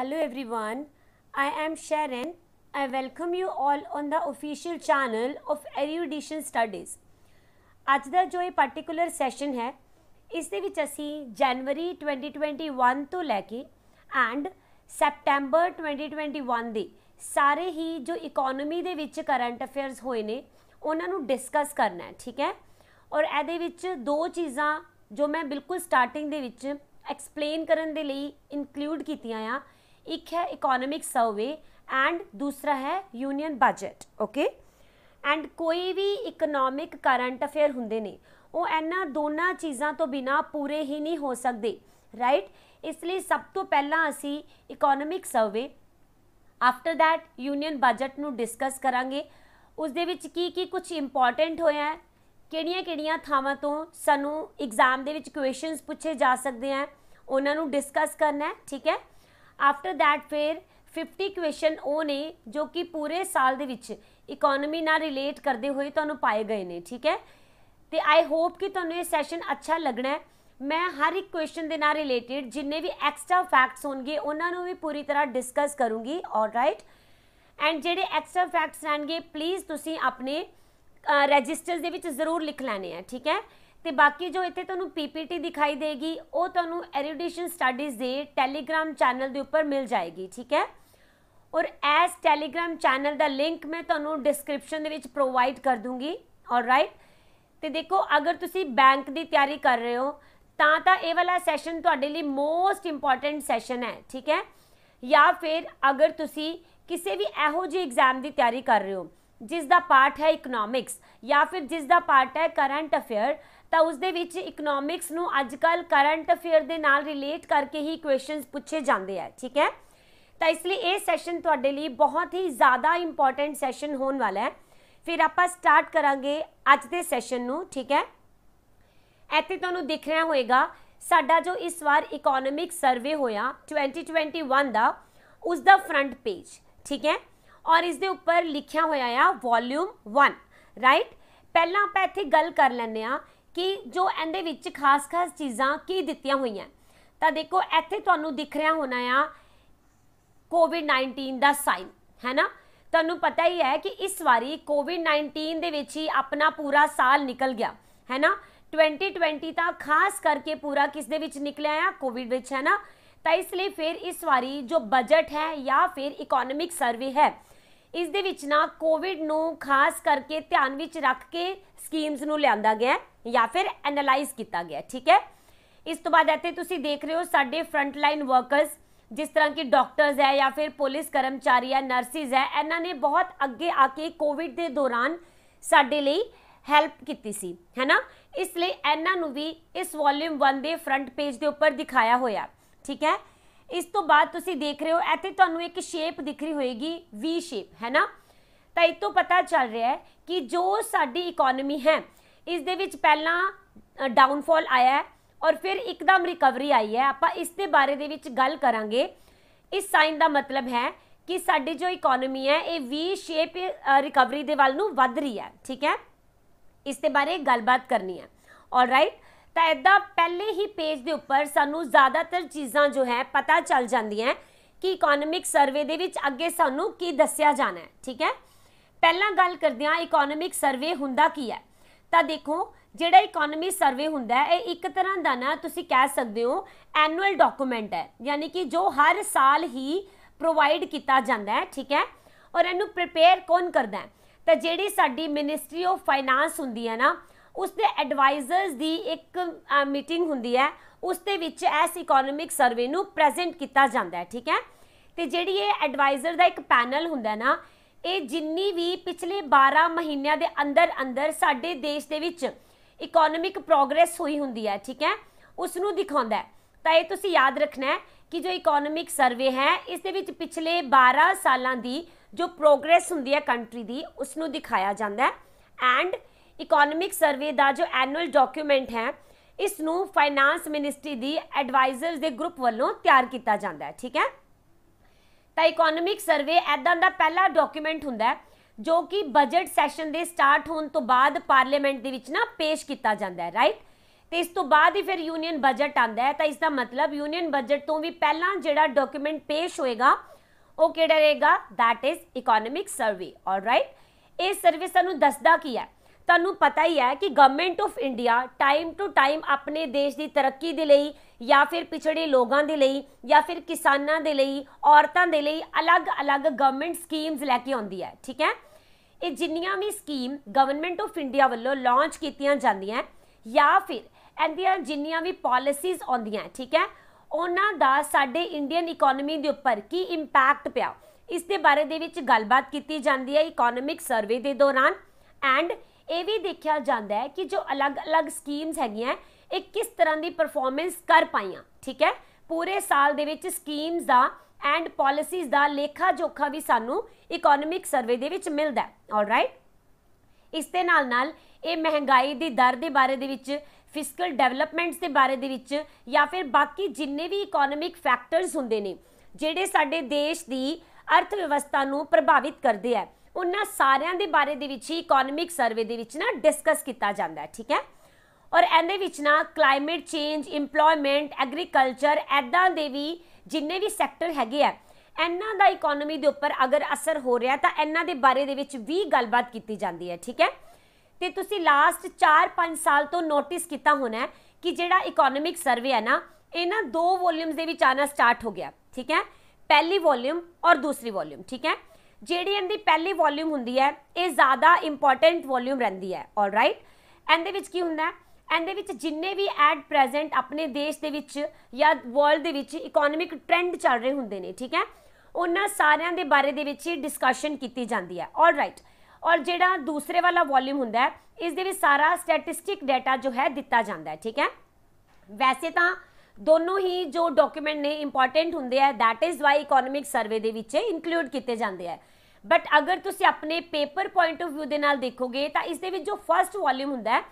Hello everyone, I am Sharon. I welcome you all on the official channel of Erudition Studies. ਅੱਜ ਦਾ ਜੋ ਇਹ particular session ਹੈ ਇਸ ਦੇ ਵਿੱਚ ਅਸੀਂ ਜਨਵਰੀ 2021 ਤੋਂ ਲੈ ਕੇ ਐਂਡ ਸੈਪਟੈਂਬਰ 2021 ਦੇ ਸਾਰੇ ਹੀ ਜੋ ਇਕਨੋਮੀ ਦੇ ਵਿੱਚ ਕਰੰਟ ਅਫੇਅਰਸ ਹੋਏ ਨੇ ਉਹਨਾਂ ਨੂੰ ਡਿਸਕਸ ਕਰਨਾ ਹੈ ਠੀਕ ਹੈ ਔਰ ਇਹਦੇ ਵਿੱਚ ਦੋ ਚੀਜ਼ਾਂ ਜੋ ਮੈਂ ਬਿਲਕੁਲ ਸਟਾਰਟਿੰਗ ਦੇ ਵਿੱਚ ਐਕਸਪਲੇਨ ਕਰਨ ਦੇ ਲਈ ਇਨਕਲੂਡ ਕੀਤੀਆਂ ਆ ਇੱਕ ਹੈ ਇਕਨੋਮਿਕ ਸਰਵੇ ਐਂਡ ਦੂਸਰਾ ਹੈ ਯੂਨੀਅਨ ਬਜਟ ਓਕੇ ਐਂਡ ਕੋਈ ਵੀ ਇਕਨੋਮਿਕ ਕਰੰਟ ਅਫੇਅਰ ਹੁੰਦੇ ਨੇ ਉਹ ਇਹਨਾਂ ਦੋਨਾਂ ਚੀਜ਼ਾਂ ਤੋਂ ਬਿਨਾ ਪੂਰੇ ਹੀ ਨਹੀਂ ਹੋ ਸਕਦੇ ਰਾਈਟ ਇਸ ਲਈ ਸਭ ਤੋਂ ਪਹਿਲਾਂ ਅਸੀਂ economic survey after that union budget ਨੂੰ ਡਿਸਕਸ ਕਰਾਂਗੇ ਉਸ ਦੇ ਵਿੱਚ ਕੀ ਕੀ ਕੁਝ ਇੰਪੋਰਟੈਂਟ ਹੋਇਆ ਹੈ ਕਿਹੜੀਆਂ-ਕਿਹੜੀਆਂ ਥਾਵਾਂ ਤੋਂ ਸਾਨੂੰ ਐਗਜ਼ਾਮ ਦੇ ਵਿੱਚ ਕੁਐਸਚਨਸ ਪੁੱਛੇ ਜਾ ਸਕਦੇ ਆ ਉਹਨਾਂ ਨੂੰ ਡਿਸਕਸ ਕਰਨਾ ਹੈ ਠੀਕ ਹੈ ਆਫਟਰ ਥੈਟ ਫਿਰ 50 ਕੁਐਸਚਨ ਉਹ ਨੇ ਜੋ ਕਿ ਪੂਰੇ ਸਾਲ ਦੇ ਵਿੱਚ ਇਕਨੋਮੀ ਨਾਲ ਰਿਲੇਟ ਕਰਦੇ ਹੋਏ ਤੁਹਾਨੂੰ ਪਾਏ ਗਏ ਨੇ ਠੀਕ ਹੈ ਤੇ ਆਈ ਹੋਪ ਕਿ ਤੁਹਾਨੂੰ ਇਹ ਸੈਸ਼ਨ ਅੱਛਾ ਲੱਗਣਾ ਹੈ ਮੈਂ ਹਰ ਇੱਕ ਕੁਐਸਚਨ ਦੇ ਨਾਲ ਰਿਲੇਟਡ ਜਿੰਨੇ ਵੀ ਐਕਸਟਰਾ ਫੈਕਟਸ ਹੋਣਗੇ ਉਹਨਾਂ ਨੂੰ ਵੀ ਪੂਰੀ ਤਰ੍ਹਾਂ ਡਿਸਕਸ ਕਰੂੰਗੀ ਆਲਰਾਈਟ ਐਂਡ ਜਿਹੜੇ ਐਕਸਟਰਾ ਫੈਕਟਸ ਰਹਿਣਗੇ ਪਲੀਜ਼ ਤੁਸੀਂ ਆਪਣੇ ਰਜਿਸਟਰਸ ਦੇ ਵਿੱਚ ਜ਼ਰੂਰ ਲਿਖ ਲੈਣੇ ਆ ਠੀਕ ਹੈ ਤੇ ਬਾਕੀ ਜੋ ਇੱਥੇ ਤੁਹਾਨੂੰ ਪੀਪੀਟੀ ਦਿਖਾਈ ਦੇਗੀ ਉਹ ਤੁਹਾਨੂੰ ਐਰੀਡੀਸ਼ਨ ਸਟੱਡੀਜ਼ ਦੇ ਟੈਲੀਗ੍ਰਾਮ ਚੈਨਲ ਦੇ ਉੱਪਰ ਮਿਲ ਜਾਏਗੀ ਠੀਕ ਹੈ ਔਰ ਐਸ ਟੈਲੀਗ੍ਰਾਮ ਚੈਨਲ ਦਾ ਲਿੰਕ ਮੈਂ ਤੁਹਾਨੂੰ ਡਿਸਕ੍ਰਿਪਸ਼ਨ ਦੇ ਵਿੱਚ ਪ੍ਰੋਵਾਈਡ ਕਰ ਦੂੰਗੀ ਆਲਰਾਈਟ ਤੇ ਦੇਖੋ ਅਗਰ ਤੁਸੀਂ ਬੈਂਕ ਦੀ ਤਿਆਰੀ ਕਰ ਰਹੇ ਹੋ ਤਾਂ ਤਾਂ ਇਹ ਵਾਲਾ ਸੈਸ਼ਨ ਤੁਹਾਡੇ ਲਈ ਮੋਸਟ ਇੰਪੋਰਟੈਂਟ ਸੈਸ਼ਨ ਹੈ ਠੀਕ ਹੈ ਜਾਂ ਫਿਰ ਅਗਰ ਤੁਸੀਂ ਕਿਸੇ ਵੀ ਇਹੋ ਜਿਹੇ ਐਗਜ਼ਾਮ ਦੀ ਤਿਆਰੀ ਕਰ ਰਹੇ ਹੋ ਜਿਸ ਦਾ ਪਾਰਟ ਹੈ ਇਕਨੋਮਿਕਸ ਜਾਂ ਫਿਰ ਜਿਸ ਦਾ ਪਾਰਟ ਹੈ ਕਰੰਟ ਅਫੇਅਰ ਤਾਂ ਉਸ ਦੇ ਵਿੱਚ ਇਕਨੋਮਿਕਸ ਨੂੰ ਅੱਜ ਕੱਲ ਕਰੰਟ ਅਫੇਅਰ ਦੇ ਨਾਲ ਰਿਲੇਟ ਕਰਕੇ ਹੀ ਕੁਐਸਚਨਸ ਪੁੱਛੇ ਜਾਂਦੇ ਆ ਠੀਕ ਹੈ ਤਾਂ ਇਸ ਲਈ ਇਹ ਸੈਸ਼ਨ ਤੁਹਾਡੇ ਲਈ ਬਹੁਤ ਹੀ ਜ਼ਿਆਦਾ ਇੰਪੋਰਟੈਂਟ ਸੈਸ਼ਨ ਹੋਣ ਵਾਲਾ ਹੈ ਫਿਰ ਆਪਾਂ ਸਟਾਰਟ ਕਰਾਂਗੇ ਅੱਜ ਦੇ ਸੈਸ਼ਨ ਨੂੰ ਠੀਕ ਹੈ ਇੱਥੇ ਤੁਹਾਨੂੰ ਦਿਖ ਰਿਹਾ ਹੋਵੇਗਾ ਸਾਡਾ ਜੋ ਇਸ ਵਾਰ ਇਕਨੋਮਿਕ ਸਰਵੇ ਹੋਇਆ 2021 ਦਾ ਉਸ ਦਾ ਫਰੰਟ ਪੇਜ ਠੀਕ ਹੈ ਔਰ ਇਸ ਦੇ ਉੱਪਰ ਲਿਖਿਆ ਹੋਇਆ ਆ ਵੋਲਿਊਮ 1 ਰਾਈਟ ਪਹਿਲਾਂ ਆਪਾਂ ਇੱਥੇ ਗੱਲ ਕਰ ਲੈਂਦੇ ਆ ਕਿ ਜੋ ਇਹਦੇ ਵਿੱਚ ਖਾਸ-ਖਾਸ ਚੀਜ਼ਾਂ ਕੀ ਦਿੱਤੀਆਂ ਹੋਈਆਂ ਤਾਂ ਦੇਖੋ ਇੱਥੇ ਤੁਹਾਨੂੰ ਦਿਖ ਰਿਹਾ ਹੋਣਾ ਆ ਕੋਵਿਡ-19 ਦਾ ਸਾਈਨ ਹੈ ਨਾ ਤੁਹਾਨੂੰ ਪਤਾ ਹੀ ਹੈ ਕਿ ਇਸ ਵਾਰੀ ਕੋਵਿਡ-19 ਦੇ ਵਿੱਚ ਹੀ ਆਪਣਾ ਪੂਰਾ ਸਾਲ ਨਿਕਲ ਗਿਆ ਹੈ ਨਾ 2020 ਤਾਂ ਖਾਸ ਕਰਕੇ ਪੂਰਾ ਕਿਸ ਦੇ ਵਿੱਚ ਨਿਕਲਿਆ ਆ ਕੋਵਿਡ ਵਿੱਚ ਹੈ ਨਾ ਤਾਂ ਇਸ ਲਈ ਫਿਰ ਇਸ ਵਾਰੀ ਜੋ ਬਜਟ ਹੈ ਜਾਂ ਫਿਰ ਇਕਨੋਮਿਕ ਸਰਵੇ ਹੈ ਇਸ ਦੇ ਵਿੱਚ ਨਾ ਕੋਵਿਡ ਨੂੰ ਖਾਸ ਕਰਕੇ ਧਿਆਨ ਵਿੱਚ ਰੱਖ ਕੇ ਸਕੀਮਸ ਨੂੰ ਲਿਆਂਦਾ ਗਿਆ ਜਾਂ ਫਿਰ ਐਨਾਲਾਈਜ਼ ਕੀਤਾ ਗਿਆ ਠੀਕ ਹੈ ਇਸ ਤੋਂ ਬਾਅਦ ਇੱਥੇ ਤੁਸੀਂ ਦੇਖ ਰਹੇ ਹੋ ਸਾਡੇ ਫਰੰਟ ਲਾਈਨ ਵਰਕਰਸ ਜਿਸ ਤਰ੍ਹਾਂ ਕਿ ਡਾਕਟਰਸ ਹੈ ਜਾਂ ਫਿਰ ਪੁਲਿਸ ਕਰਮਚਾਰੀ ਹੈ ਨਰਸਿਸ ਹੈ ਇਹਨਾਂ ਨੇ ਬਹੁਤ ਅੱਗੇ ਆ ਕੇ ਕੋਵਿਡ ਦੇ ਦੌਰਾਨ ਸਾਡੇ ਲਈ ਹੈਲਪ ਕੀਤੀ ਸੀ ਹੈਨਾ ਇਸ ਲਈ ਇਹਨਾਂ ਨੂੰ ਵੀ ਇਸ ਵੋਲਿਊਮ 1 ਦੇ ਫਰੰਟ ਪੇਜ ਦੇ ਉੱਪਰ ਦਿਖਾਇਆ ਹੋਇਆ ਠੀਕ ਹੈ ਇਸ ਤੋਂ ਬਾਅਦ ਤੁਸੀਂ ਦੇਖ ਰਹੇ ਹੋ ਇੱਥੇ ਤੁਹਾਨੂੰ ਇੱਕ ਸ਼ੇਪ ਦਿਖ ਰਹੀ ਹੋਏਗੀ ਵੀ ਸ਼ੇਪ ਹੈਨਾ ਤਾਂ ਇਹ ਤੋਂ ਪਤਾ ਚੱਲ ਰਿਹਾ ਹੈ ਕਿ ਜੋ ਸਾਡੀ ਇਕਨੋਮੀ ਹੈ ਇਸ ਦੇ ਵਿੱਚ ਪਹਿਲਾਂ ਡਾਊਨਫਾਲ ਆਇਆ ਹੈ ਔਰ ਫਿਰ ਇੱਕਦਮ ਰਿਕਵਰੀ ਆਈ ਹੈ ਆਪਾਂ ਇਸ ਦੇ ਬਾਰੇ ਦੇ ਵਿੱਚ ਗੱਲ ਕਰਾਂਗੇ ਇਸ ਸਾਈਨ ਦਾ ਮਤਲਬ ਹੈ ਕਿ ਸਾਡੀ ਜੋ ਇਕਨੋਮੀ ਹੈ ਇਹ ਵੀ ਸ਼ੇਪ ਰਿਕਵਰੀ ਦੇ ਵੱਲ ਨੂੰ ਵੱਧ ਰਹੀ ਹੈ ਠੀਕ ਹੈ ਇਸ ਦੇ ਬਾਰੇ ਗੱਲਬਾਤ ਕਰਨੀ ਹੈ ਰਾਈਟ ਤਾਂ ਇਦਾਂ ਪਹਿਲੇ ਹੀ ਪੇਜ ਦੇ ਉੱਪਰ ਸਾਨੂੰ ਜ਼ਿਆਦਾਤਰ ਚੀਜ਼ਾਂ ਜੋ ਹੈ ਪਤਾ ਚੱਲ ਜਾਂਦੀਆਂ ਕਿ ਇਕਨੋਮਿਕ ਸਰਵੇ ਦੇ ਵਿੱਚ ਅੱਗੇ ਸਾਨੂੰ ਕੀ ਦੱਸਿਆ ਜਾਣਾ ਹੈ ਠੀਕ ਹੈ ਪਹਿਲਾਂ ਗੱਲ ਕਰਦੇ ਹਾਂ ਇਕਨੋਮਿਕ ਸਰਵੇ ਹੁੰਦਾ ਕੀ ਹੈ ਤਾਂ ਦੇਖੋ ਜਿਹੜਾ ਇਕਨੋਮੀ ਸਰਵੇ ਹੁੰਦਾ ਹੈ ਇਹ ਇੱਕ ਤਰ੍ਹਾਂ ਦਾ ਨਾ ਤੁਸੀਂ ਕਹਿ ਸਕਦੇ ਹੋ ਐਨੂਅਲ ਡਾਕੂਮੈਂਟ ਹੈ ਯਾਨੀ ਕਿ ਜੋ ਹਰ ਸਾਲ ਹੀ ਪ੍ਰੋਵਾਈਡ ਕੀਤਾ ਜਾਂਦਾ ਹੈ ਠੀਕ ਹੈ ਔਰ ਇਹਨੂੰ ਪ੍ਰਿਪੇਅਰ ਕੌਣ ਕਰਦਾ ਹੈ ਤਾਂ ਜਿਹੜੀ ਸਾਡੀ ਮਿਨਿਸਟਰੀ ਆਫ ਫਾਈਨਾਂਸ ਹੁੰਦੀ ਹੈ ਨਾ ਉਸ ਦੇ ਐਡਵਾਈਜ਼ਰਸ ਦੀ ਇੱਕ ਮੀਟਿੰਗ ਹੁੰਦੀ ਹੈ ਉਸ ਦੇ ਵਿੱਚ ਐਸ ਇਕਨੋਮਿਕ ਸਰਵੇ ਨੂੰ ਪ੍ਰੈਜ਼ੈਂਟ ਕੀਤਾ ਜਾਂਦਾ ਹੈ ਠੀਕ ਹੈ ਤੇ ਜਿਹੜੀ ਇਹ ਐਡਵਾਈਜ਼ਰ ਦਾ ਇੱਕ ਪੈਨਲ ਹੁੰਦਾ ਨਾ ਇਹ ਜਿੰਨੀ ਵੀ ਪਿਛਲੇ 12 ਮਹੀਨਿਆਂ ਦੇ ਅੰਦਰ ਅੰਦਰ ਸਾਡੇ ਦੇਸ਼ ਦੇ ਵਿੱਚ ਇਕਨੋਮਿਕ ਪ੍ਰੋਗਰੈਸ ਹੋਈ ਹੁੰਦੀ ਹੈ ਠੀਕ ਹੈ ਉਸ ਨੂੰ ਦਿਖਾਉਂਦਾ ਹੈ ਤਾਂ ਇਹ ਤੁਸੀਂ ਯਾਦ ਰੱਖਣਾ ਹੈ ਕਿ ਜੋ ਇਕਨੋਮਿਕ ਸਰਵੇ ਹੈ ਇਸ ਦੇ ਵਿੱਚ ਪਿਛਲੇ 12 ਸਾਲਾਂ ਦੀ ਜੋ ਪ੍ਰੋਗਰੈਸ ਹੁੰਦੀ ਹੈ ਕੰਟਰੀ ਦੀ ਉਸ ਨੂੰ ਦਿਖਾਇਆ ਜਾਂਦਾ ਹੈ ਐਂਡ ਇਕਨੋਮਿਕ ਸਰਵੇ ਦਾ ਜੋ ਐਨੂਅਲ ਡਾਕੂਮੈਂਟ ਹੈ ਇਸ ਨੂੰ ਫਾਈਨਾਂਸ ਮਿਨਿਸਟਰੀ ਦੀ ਐਡਵਾਈਜ਼ਰਸ ਦੇ ਗਰੁੱਪ ਵੱਲੋਂ ਤਿਆਰ ਕੀਤਾ ਜਾਂਦਾ ਹੈ ਠੀਕ ਹੈ ਤਾਂ ਇਕਨੋਮਿਕ ਸਰਵੇ ਐਦਾਂ ਦਾ ਪਹਿਲਾ ਡਾਕੂਮੈਂਟ ਹੁੰਦਾ ਜੋ ਕਿ ਬਜਟ ਸੈਸ਼ਨ ਦੇ ਸਟਾਰਟ ਹੋਣ ਤੋਂ ਬਾਅਦ ਪਾਰਲੀਮੈਂਟ ਦੇ ਵਿੱਚ ਨਾ ਪੇਸ਼ ਕੀਤਾ ਜਾਂਦਾ ਹੈ ਰਾਈਟ ਤੇ ਇਸ ਤੋਂ ਬਾਅਦ ਹੀ ਫਿਰ ਯੂਨੀਅਨ ਬਜਟ ਆਂਦਾ ਹੈ ਤਾਂ ਇਸ ਦਾ ਮਤਲਬ ਯੂਨੀਅਨ ਬਜਟ ਤੋਂ ਵੀ ਪਹਿਲਾਂ ਜਿਹੜਾ ਡਾਕੂਮੈਂਟ ਪੇਸ਼ ਹੋਏਗਾ ਉਹ ਕਿਹੜਾ ਰਹੇਗਾ that is economic survey alright ਇਹ ਸਰਵੇ ਸਾਨੂੰ ਦੱਸਦਾ ਕੀ ਹੈ ਤੁਹਾਨੂੰ ਪਤਾ ਹੀ ਹੈ ਕਿ government of India time to time ਆਪਣੇ ਦੇਸ਼ ਦੀ ਤਰੱਕੀ ਦੇ ਲਈ ਜਾਂ ਫਿਰ ਪਿਛੜੇ ਲੋਕਾਂ ਦੇ ਲਈ ਜਾਂ ਫਿਰ ਕਿਸਾਨਾਂ ਦੇ ਲਈ ਔਰਤਾਂ ਦੇ ਲਈ ਅਲੱਗ-ਅਲੱਗ ਗਵਰਨਮੈਂਟ ਸਕੀਮਸ ਲੈ ਕੇ ਆਉਂਦੀ ਹੈ ਠੀਕ ਹੈ ਇਹ ਜਿੰਨੀਆਂ ਵੀ ਸਕੀਮ ਗਵਰਨਮੈਂਟ ਆਫ ਇੰਡੀਆ ਵੱਲੋਂ ਲਾਂਚ ਕੀਤੀਆਂ ਜਾਂਦੀਆਂ ਜਾਂ ਫਿਰ ਇਹਦੀਆਂ ਜਿੰਨੀਆਂ ਵੀ ਪਾਲਿਸੀਜ਼ ਆਉਂਦੀਆਂ ਠੀਕ ਹੈ ਉਹਨਾਂ ਦਾ ਸਾਡੇ ਇੰਡੀਅਨ ਇਕਨੋਮੀ ਦੇ ਉੱਪਰ ਕੀ ਇੰਪੈਕਟ ਪਿਆ ਇਸ ਦੇ ਬਾਰੇ ਦੇ ਵਿੱਚ ਗੱਲਬਾਤ ਕੀਤੀ ਜਾਂਦੀ ਹੈ ਇਕਨੋਮਿਕ ਸਰਵੇ ਦੇ ਦੌਰਾਨ ਐਂਡ ਇਹ ਵੀ ਦੇਖਿਆ ਜਾਂਦਾ ਹੈ ਕਿ ਜੋ ਅਲੱਗ-ਅਲੱਗ ਸਕੀਮਸ ਹੈਗੀਆਂ ਇਹ ਕਿਸ ਤਰ੍ਹਾਂ ਦੀ ਪਰਫਾਰਮੈਂਸ ਕਰ ਪਾਈਆਂ ਠੀਕ ਹੈ ਪੂਰੇ ਸਾਲ ਦੇ ਵਿੱਚ ਸਕੀਮਸ ਦਾ ਐਂਡ ਪਾਲਿਸੀਜ਼ ਦਾ ਲੇਖਾ ਜੋਖਾ ਵੀ ਸਾਨੂੰ ਇਕਨੋਮਿਕ ਸਰਵੇ ਦੇ ਵਿੱਚ ਮਿਲਦਾ ਹੈ ਆਲਰਾਈਟ ਇਸ ਦੇ ਨਾਲ ਨਾਲ ਇਹ ਮਹਿੰਗਾਈ ਦੀ ਦਰ ਦੇ ਬਾਰੇ ਦੇ ਵਿੱਚ ਫਿਸਕਲ ਡਿਵੈਲਪਮੈਂਟਸ ਦੇ ਬਾਰੇ ਦੇ ਵਿੱਚ ਜਾਂ ਫਿਰ ਬਾਕੀ ਜਿੰਨੇ ਵੀ ਇਕਨੋਮਿਕ ਫੈਕਟਰਸ ਹੁੰਦੇ ਨੇ ਜਿਹੜੇ ਸਾਡੇ ਦੇਸ਼ ਦੀ ਅਰਥ ਵਿਵਸਥਾ ਨੂੰ ਪ੍ਰਭਾਵਿਤ ਕਰਦੇ ਆ ਉਹਨਾਂ ਸਾਰਿਆਂ ਦੇ ਬਾਰੇ ਦੇ ਵਿੱਚ ਹੀ ਇਕਨੋਮਿਕ ਸਰਵੇ ਦੇ ਵਿੱਚ ਨਾ ਡਿਸਕਸ ਕੀਤਾ ਜਾਂਦਾ ਹੈ ਠੀਕ ਹੈ ਔਰ ਇਹਦੇ ਵਿੱਚ ਨਾ ਕਲਾਈਮੇਟ ਚੇਂਜ ਏਮਪਲੋਇਮੈਂਟ ਐਗਰੀਕਲਚਰ ਐਦਾਂ ਦੇ ਵੀ ਜਿੰਨੇ ਵੀ ਸੈਕਟਰ ਹੈਗੇ ਆ ਇਹਨਾਂ ਦਾ ਇਕਨੋਮੀ ਦੇ ਉੱਪਰ ਅਗਰ ਅਸਰ ਹੋ ਰਿਹਾ ਤਾਂ ਇਹਨਾਂ ਦੇ ਬਾਰੇ ਦੇ ਵਿੱਚ ਵੀ ਗੱਲਬਾਤ ਕੀਤੀ ਜਾਂਦੀ ਹੈ ਠੀਕ ਹੈ ਤੇ ਤੁਸੀਂ ਲਾਸਟ 4-5 ਸਾਲ ਤੋਂ ਨੋਟਿਸ ਕੀਤਾ ਹੋਣਾ ਕਿ ਜਿਹੜਾ ਇਕਨੋਮਿਕ ਸਰਵੇ ਹੈ ਨਾ ਇਹਨਾਂ ਦੋ ਵੋਲਿਊਮਸ ਦੇ ਵਿੱਚ ਆਣਾ ਸਟਾਰਟ ਹੋ ਗਿਆ ਠੀਕ ਹੈ ਪਹਿਲੀ ਵੋਲਿਊਮ ਔਰ ਦੂਸਰੀ ਵੋਲਿਊਮ ਠੀਕ ਹੈ ਜਿਹੜੀ ਦੀ ਪਹਿਲੀ ਵੋਲਿਊਮ ਹੁੰਦੀ ਹੈ ਇਹ ਜ਼ਿਆਦਾ ਇੰਪੋਰਟੈਂਟ ਵੋਲਿਊਮ ਰਹਿੰਦੀ ਹੈ ਆਲ ਰਾਈਟ ਇਹਦੇ ਵਿੱਚ ਕੀ ਹੁੰਦਾ ਹੈ ਇਹਦੇ ਵਿੱਚ ਜਿੰਨੇ ਵੀ ਐਟ ਪ੍ਰੈਜ਼ੈਂਟ ਆਪਣੇ ਦੇਸ਼ ਦੇ ਵਿੱਚ ਜਾਂ ਵਰਲਡ ਦੇ ਵਿੱਚ ਇਕਨੋਮਿਕ ਟ੍ਰੈਂਡ ਚੱਲ ਰਹੇ ਹੁੰਦੇ ਨੇ ਠੀਕ ਹੈ ਉਹਨਾਂ ਸਾਰਿਆਂ ਦੇ ਬਾਰੇ ਦੇ ਵਿੱਚ ਡਿਸਕਸ਼ਨ ਕੀਤੀ ਜਾਂਦੀ ਹੈ ਆਲ ਰਾਈਟ ਔਰ ਜਿਹੜਾ ਦੂਸਰੇ ਵਾਲਾ ਵੋਲਿਊਮ ਹੁੰਦਾ ਹੈ ਇਸ ਦੇ ਵਿੱਚ ਸਾਰਾ ਸਟੈਟਿਸਟਿਕ ਡਾਟਾ ਜੋ ਹੈ ਦਿੱਤਾ ਜਾਂਦਾ ਹੈ ਠੀਕ ਹੈ ਵੈਸੇ ਤਾਂ ਦੋਨੋਂ ਹੀ ਜੋ ਡਾਕੂਮੈਂਟ ਨੇ ਇੰਪੋਰਟੈਂਟ ਹੁੰਦੇ ਆ that is why economic survey ਦੇ ਵਿੱਚ ਇਨਕਲੂਡ ਕੀਤੇ ਜਾਂਦੇ ਆ ਬਟ ਅਗਰ ਤੁਸੀਂ ਆਪਣੇ ਪੇਪਰ ਪੁਆਇੰਟ ਆਫ View ਦੇ ਨਾਲ ਦੇਖੋਗੇ ਤਾਂ ਇਸ ਦੇ ਵਿੱਚ ਜੋ ਫਰਸਟ ਵੋਲਿਊਮ ਹੁੰਦਾ ਹੈ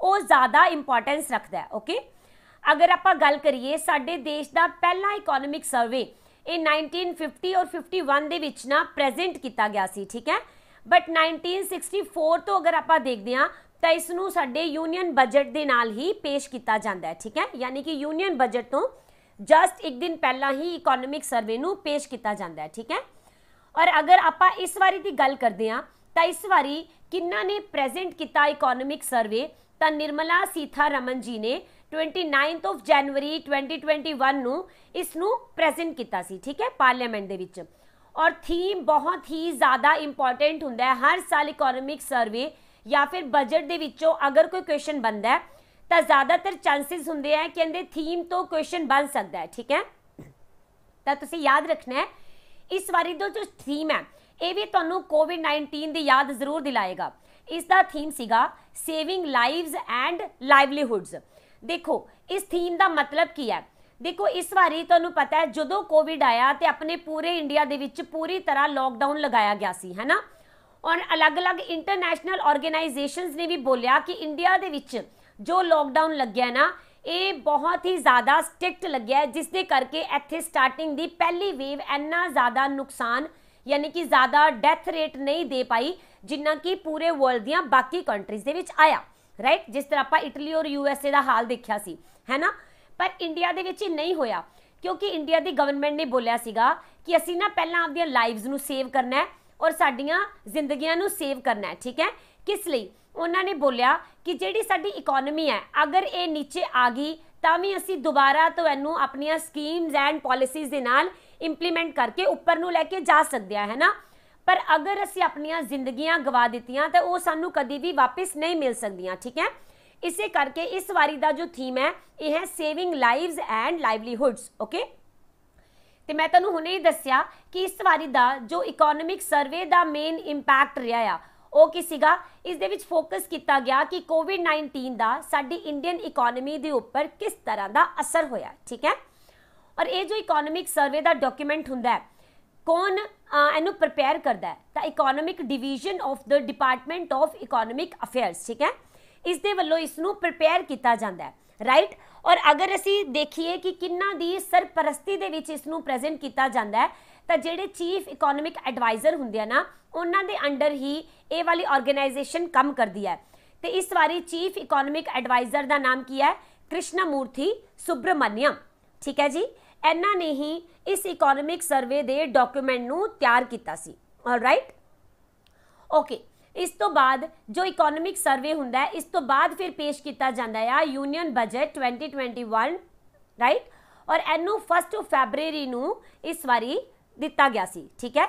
ਉਹ ਜ਼ਿਆਦਾ ਇੰਪੋਰਟੈਂਸ ਰੱਖਦਾ ਹੈ ਓਕੇ ਅਗਰ ਆਪਾਂ ਗੱਲ ਕਰੀਏ ਸਾਡੇ ਦੇਸ਼ ਦਾ ਪਹਿਲਾ ਇਕਨੋਮਿਕ ਸਰਵੇ ਇਹ 1950 ਔਰ 51 ਦੇ ਵਿੱਚ ਨਾ ਪ੍ਰੈਜ਼ੈਂਟ ਕੀਤਾ ਗਿਆ ਸੀ ਠੀਕ ਹੈ ਬਟ 1964 ਤੋਂ ਅਗਰ ਆਪਾਂ ਦੇਖਦੇ ਹਾਂ ਤਾਂ ਇਸ ਨੂੰ ਸਾਡੇ ਯੂਨੀਅਨ ਬਜਟ ਦੇ ਨਾਲ ਹੀ ਪੇਸ਼ ਕੀਤਾ ਜਾਂਦਾ ਹੈ ਠੀਕ ਹੈ ਯਾਨੀ ਕਿ ਯੂਨੀਅਨ ਬਜਟ ਤੋਂ ਜਸਟ ਇੱਕ ਦਿਨ ਪਹਿਲਾਂ ਹੀ ਇਕਨੋਮਿਕ ਸਰਵੇ ਨੂੰ ਪੇਸ਼ ਕੀਤਾ ਜਾਂਦਾ ਹੈ ਠੀਕ ਹੈ ਔਰ ਅਗਰ ਆਪਾਂ ਇਸ ਵਾਰੀ ਦੀ ਗੱਲ ਕਰਦੇ ਆ ਤਾਂ ਇਸ ਵਾਰੀ ਕਿੰਨਾ ਨੇ ਪ੍ਰੈਜ਼ੈਂਟ ਕੀਤਾ ਇਕਨੋਮਿਕ ਸਰਵੇ ਤਾਂ ਨਿਰਮਲਾ ਸੀਥਾ ਰਮਨ ਜੀ ਨੇ 29th ਆਫ ਜਨਵਰੀ 2021 ਨੂੰ ਇਸ ਨੂੰ ਪ੍ਰੈਜ਼ੈਂਟ ਕੀਤਾ ਸੀ ਠੀਕ ਹੈ ਪਾਰਲੀਮੈਂਟ ਦੇ ਵਿੱਚ ਔਰ ਥੀਮ ਬਹੁਤ ਹੀ ਜ਼ਿਆਦਾ ਇੰਪੋਰਟੈਂਟ ਹੁੰਦਾ ਹੈ ਹਰ ਸਾਲ ਇਕਨੋਮਿਕ ਸਰਵੇ ਜਾਂ ਫਿਰ ਬਜਟ ਦੇ ਵਿੱਚੋਂ ਅਗਰ ਕੋਈ ਕੁਐਸਚਨ ਬੰਦਾ ਹੈ ਤਾਂ ਜ਼ਿਆਦਾਤਰ ਚਾਂਸਸ ਹੁੰਦੇ ਆ ਕਿ ਇਹਦੇ ਥੀਮ ਤੋਂ ਕੁਐਸਚਨ ਬਣ ਸਕਦਾ ਹੈ ਠੀਕ ਹੈ ਤਾਂ ਤੁਸੀਂ ਯਾਦ ਰੱਖਣਾ ਹੈ ਇਸ ਵਾਰੀ ਦਾ ਜੋ ਥੀਮ ਹੈ ਇਹ ਵੀ ਤੁਹਾਨੂੰ ਕੋਵਿਡ-19 ਦੀ ਯਾਦ ਜ਼ਰੂਰ ਦਿਲਾਏਗਾ ਇਸ ਦਾ ਥੀਮ ਸੀਗਾ ਸੇਵਿੰਗ ਲਾਈਵਸ ਐਂਡ ਲਾਈਵਲੀਹੂਡਸ ਦੇਖੋ ਇਸ ਥੀਮ ਦਾ ਮਤਲਬ ਕੀ ਹੈ ਦੇਖੋ ਇਸ ਵਾਰੀ ਤੁਹਾਨੂੰ ਪਤਾ ਹੈ ਜਦੋਂ ਕੋਵਿਡ ਆਇਆ ਤੇ ਆਪਣੇ ਪੂਰੇ ਇੰਡੀਆ ਦੇ ਵਿੱਚ ਪੂਰੀ ਤਰ੍ਹਾਂ ਲੋਕਡਾਊਨ ਲਗਾਇਆ ਗਿਆ ਸੀ ਹੈਨਾ ਔਰ ਅਲੱਗ-ਅਲੱਗ ਇੰਟਰਨੈਸ਼ਨਲ ਆਰਗੇਨਾਈਜੇਸ਼ਨਸ ਨੇ ਵੀ ਬੋਲਿਆ ਕਿ ਇੰਡੀਆ ਦੇ ਵਿੱਚ ਜੋ ਲੋਕਡਾਊਨ ਲੱਗਿਆ ਨਾ ਇਹ ਬਹੁਤ ਹੀ ਜ਼ਿਆਦਾ ਸਟ੍ਰਿਕਟ ਲੱਗਿਆ ਜਿਸ ਦੇ ਕਰਕੇ ਇੱਥੇ ਸਟਾਰਟਿੰਗ ਦੀ ਪਹਿਲੀ ਵੇਵ ਇੰਨਾ ਜ਼ਿਆਦਾ ਨੁਕਸਾਨ ਯਾਨੀ ਕਿ ਜ਼ਿਆਦਾ ਡੈਥ ਰੇਟ ਨਹੀਂ ਦੇ ਪਾਈ ਜਿੰਨਾ ਕਿ ਪੂਰੇ ਵਰਲਡ ਦੀਆਂ ਬਾਕੀ ਕੰਟਰੀਜ਼ ਦੇ ਵਿੱਚ ਆਇਆ ਰਾਈਟ ਜਿਸ ਤਰ੍ਹਾਂ ਆਪਾਂ ਇਟਲੀ ਔਰ ਯੂਐਸਏ ਦਾ ਹਾਲ ਦੇਖਿਆ ਸੀ ਹੈਨਾ ਪਰ ਇੰਡੀਆ ਦੇ ਵਿੱਚ ਇਹ ਨਹੀਂ ਹੋਇਆ ਕਿਉਂਕਿ ਇੰਡੀਆ ਦੀ ਗਵਰਨਮੈਂਟ ਨੇ ਬੋਲਿਆ ਸੀਗਾ ਕਿ ਅਸੀਂ ਨਾ ਪਹਿਲਾਂ ਆਪਣੀਆਂ ਲਾਈਵਸ ਨੂੰ ਸੇਵ ਕਰਨਾ ਹੈ ਔਰ ਸਾਡੀਆਂ ਜ਼ਿੰਦਗੀਆਂ ਨੂੰ ਸੇਵ ਕਰਨਾ ਹੈ ਠੀਕ ਹੈ ਕਿਸ ਲਈ ਉਹਨਾਂ ਨੇ ਬੋਲਿਆ ਕਿ ਜਿਹੜੀ ਸਾਡੀ ਇਕਨੋਮੀ ਹੈ ਅਗਰ ਇਹ ਨੀਚੇ ਆ ਗਈ ਤਾਂ ਵੀ ਅਸੀਂ ਦੁਬਾਰਾ ਤੁਹਾਨੂੰ ਆਪਣੀਆਂ ਸਕੀਮਸ ਐਂਡ ਪਾਲਿਸੀਜ਼ ਦੇ ਨਾਲ ਇੰਪਲੀਮੈਂਟ ਕਰਕੇ ਉੱਪਰ ਨੂੰ ਲੈ ਕੇ ਜਾ ਸਕਦੇ ਆ ਹੈਨਾ ਨਾ ਪਰ ਅਗਰ ਅਸੀਂ ਆਪਣੀਆਂ ਜ਼ਿੰਦਗੀਆਂ ਗਵਾ ਦਿੱਤੀਆਂ ਤਾਂ ਉਹ ਸਾਨੂੰ ਕਦੀ ਵੀ ਵਾਪਸ ਨਹੀਂ ਮਿਲ ਸਕਦੀਆਂ ਠੀਕ ਹੈ ਇਸੇ ਕਰਕੇ ਇਸ ਵਾਰੀ ਦਾ ਜੋ ਥੀਮ ਹੈ ਇਹ ਹੈ saving lives and livelihoods okay ਤੇ ਮੈਂ ਤੁਹਾਨੂੰ ਹੁਣੇ ਹੀ ਦੱਸਿਆ ਕਿ ਇਸ ਵਾਰੀ ਦਾ ਜੋ ਇਕਨੋਮਿਕ ਸਰਵੇ ਦਾ ਮੇਨ ਇੰਪੈਕਟ ਰਿਹਾ ਆ ਉਹ ਕੀ ਸੀਗਾ ਇਸ ਦੇ ਵਿੱਚ ਫੋਕਸ ਕੀਤਾ ਗਿਆ ਕਿ ਕੋਵਿਡ-19 ਦਾ ਸਾਡੀ ਇੰਡੀਅਨ ਇਕਨੋਮੀ ਦੇ ਉੱਪਰ ਕਿਸ ਤਰ੍ਹਾਂ ਦਾ ਅਸਰ ਹੋਇਆ ਠੀਕ ਹੈ ਔਰ ਇਹ ਜੋ ਇਕਨੋਮਿਕ ਸਰਵੇ ਦਾ ਡਾਕੂਮੈਂਟ ਹੁੰਦਾ ਹੈ ਕੌਣ ਇਹਨੂੰ ਪ੍ਰਪੇਅਰ ਕਰਦਾ ਹੈ ਤਾਂ economic division of the department of economic affairs ਠੀਕ ਹੈ ਇਸ ਦੇ ਵੱਲੋਂ ਇਸ ਨੂੰ ਪ੍ਰਪੇਅਰ ਕੀਤਾ ਜਾਂਦਾ ਹੈ ਰਾਈਟ ਔਰ ਅਗਰ ਅਸੀਂ ਦੇਖੀਏ ਕਿ ਕਿੰਨਾ ਦੀ ਸਰਪ੍ਰਸਤੀ ਦੇ ਵਿੱਚ ਇਸ ਨੂੰ ਪ੍ਰੈਜ਼ੈਂਟ ਕੀਤਾ ਜਾਂਦਾ ਹੈ ਤਾਂ ਜਿਹੜੇ ਚੀਫ ਇਕਨੋਮਿਕ ਐਡਵਾਈਜ਼ਰ ਹੁੰਦੇ ਆ ਨਾ ਉਹਨਾਂ ਦੇ ਅੰਡਰ ਹੀ ਇਹ ਵਾਲੀ ਆਰਗੇਨਾਈਜੇਸ਼ਨ ਕੰਮ ਕਰਦੀ ਹੈ ਤੇ ਇਸ ਵਾਰੀ ਚੀਫ ਇਕਨੋਮਿਕ ਐਡਵਾਈਜ਼ਰ ਦਾ ਨਾਮ ਕੀ ਹੈ ਕ੍ਰਿਸ਼ਨਾ ਮੂਰਥੀ ਸੁਬ੍ਰਮਣਿਅਮ ਠੀਕ ਹੈ ਜੀ ਇਹਨਾਂ ਨੇ ਹੀ ਇਸ ਇਕਨੋਮਿਕ ਸਰਵੇ ਦੇ ਡਾਕੂਮੈਂਟ ਨੂੰ ਤਿਆਰ ਕੀਤਾ ਸੀ ਆਲਰਾਈਟ ਓਕੇ ਇਸ ਤੋਂ ਬਾਅਦ ਜੋ ਇਕਨੋਮਿਕ ਸਰਵੇ ਹੁੰਦਾ ਹੈ ਇਸ ਤੋਂ ਬਾਅਦ ਫਿਰ ਪੇਸ਼ ਕੀਤਾ ਜਾਂਦਾ ਹੈ ਯੂਨੀਅਨ ਬਜਟ 2021 ਰਾਈਟ ਔਰ ਇਹਨੂੰ 1 ਫੈਬਰੂਰੀ ਨੂੰ ਇਸ ਵਾਰੀ ਦਿੱਤਾ ਗਿਆ ਸੀ ਠੀਕ ਹੈ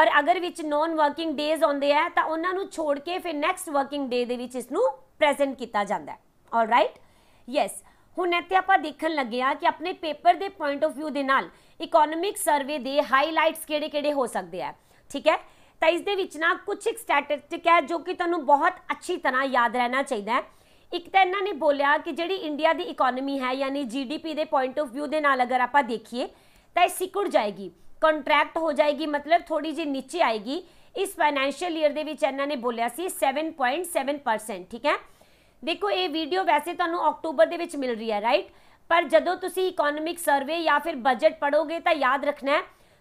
ਔਰ ਅਗਰ ਵਿੱਚ ਨੌਨ ਵਰਕਿੰਗ ਡੇਜ਼ ਆਉਂਦੇ ਆ ਤਾਂ ਉਹਨਾਂ ਨੂੰ ਛੋੜ ਕੇ ਫਿਰ ਨੈਕਸਟ ਵਰਕਿੰਗ ਡੇ ਦੇ ਵਿੱਚ ਇਸ ਨੂੰ ਪ੍ਰੈਜ਼ੈਂਟ ਕੀਤਾ ਜਾਂਦਾ ਹੈ ਰਾਈਟ ਯੈਸ ਹੁਣ ਇੱਥੇ ਆਪਾਂ ਦੇਖਣ ਲੱਗੇ ਆ ਕਿ ਆਪਣੇ ਪੇਪਰ ਦੇ ਪੁਆਇੰਟ ਆਫ View ਦੇ ਨਾਲ ਇਕਨੋਮਿਕ ਸਰਵੇ ਦੇ ਹਾਈਲਾਈਟਸ ਕਿਹੜੇ-ਕਿਹੜੇ ਹੋ ਸਕਦੇ ਆ ਠੀਕ ਹੈ ਤਾਂ ਇਸ ਦੇ ਵਿੱਚ ਨਾ ਕੁਝ ਇੱਕ ਸਟੈਟਿਸਟਿਕ ਹੈ ਜੋ ਕਿ ਤੁਹਾਨੂੰ ਬਹੁਤ ਅੱਛੀ ਤਰ੍ਹਾਂ ਯਾਦ ਰਹਿਣਾ ਚਾਹੀਦਾ ਹੈ ਇੱਕ ਤਾਂ ਇਹਨਾਂ ਨੇ ਬੋਲਿਆ ਕਿ ਜਿਹੜੀ ਇੰਡੀਆ ਦੀ ਇਕਨੋਮੀ ਹੈ ਯਾਨੀ ਜੀਡੀਪੀ ਦੇ ਪੁਆਇੰਟ ਆਫ View ਦੇ ਨਾਲ ਅਗਰ ਆਪਾਂ ਦੇਖੀਏ ਤਾਂ ਇਹ ਸਿਕੁੜ ਜਾਏਗੀ ਕੰਟਰੈਕਟ ਹੋ ਜਾਏਗੀ ਮਤਲਬ ਥੋੜੀ ਜੀ ਨੀਚੇ ਆਏਗੀ ਇਸ ਫਾਈਨੈਂਸ਼ੀਅਲ ਈਅਰ ਦੇ ਵਿੱਚ ਇਹਨਾਂ ਨੇ ਬੋਲਿਆ ਸੀ 7.7% ਠੀਕ ਹੈ ਦੇਖੋ ਇਹ ਵੀਡੀਓ ਵੈਸੇ ਤੁਹਾਨੂੰ ਅਕਤੂਬਰ ਦੇ ਵਿੱਚ ਮਿਲ ਰਹੀ ਹੈ ਰਾਈਟ ਪਰ ਜਦੋਂ ਤੁਸੀਂ ਇਕਨੋਮਿਕ ਸਰਵੇ ਜਾਂ ਫਿਰ ਬਜਟ ਪੜੋਗੇ ਤਾਂ ਯਾਦ ਰੱਖਣਾ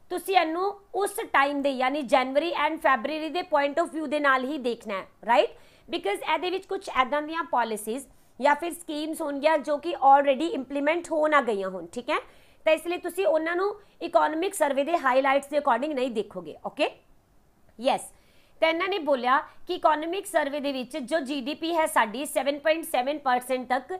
ਤੁਸੀਂ ਇਹਨੂੰ ਉਸ ਟਾਈਮ ਦੇ ਯਾਨੀ ਜਨਵਰੀ ਐਂਡ ਫੈਬਰੂਰੀ ਦੇ ਪੁਆਇੰਟ ਆਫ View ਦੇ ਨਾਲ ਹੀ ਦੇਖਣਾ ਹੈ ਰਾਈਟ ਬਿਕਾਜ਼ ਇਹਦੇ ਵਿੱਚ ਕੁਝ ਐਦਾਂ ਦੀਆਂ ਪਾਲਿਸੀਜ਼ ਜਾਂ ਫਿਰ ਸਕੀਮਸ ਹੋਣਗੀਆਂ ਜੋ ਕਿ ਆਲਰੇਡੀ ਇੰਪਲੀਮੈਂਟ ਹੋ ਨਾ ਗਈਆਂ ਹੋਣ ਠੀਕ ਹੈ ਤਾਂ ਇਸ ਲਈ ਤੁਸੀਂ ਉਹਨਾਂ ਨੂੰ ਇਕਨੋਮਿਕ ਸਰਵੇ ਦੇ ਹਾਈਲਾਈਟਸ ਦੇ ਅਕੋਰਡਿੰਗ ਨਹੀਂ ਦੇਖੋਗੇ ਓਕੇ ਯੈਸ ਤਾਂ ਇਹਨਾਂ ਨੇ ਬੋਲਿਆ ਕਿ ਇਕਨੋਮਿਕ ਸਰਵੇ ਦੇ ਵਿੱਚ ਜੋ ਜੀਡੀਪੀ ਹੈ ਸਾਡੀ 7.7% ਤੱਕ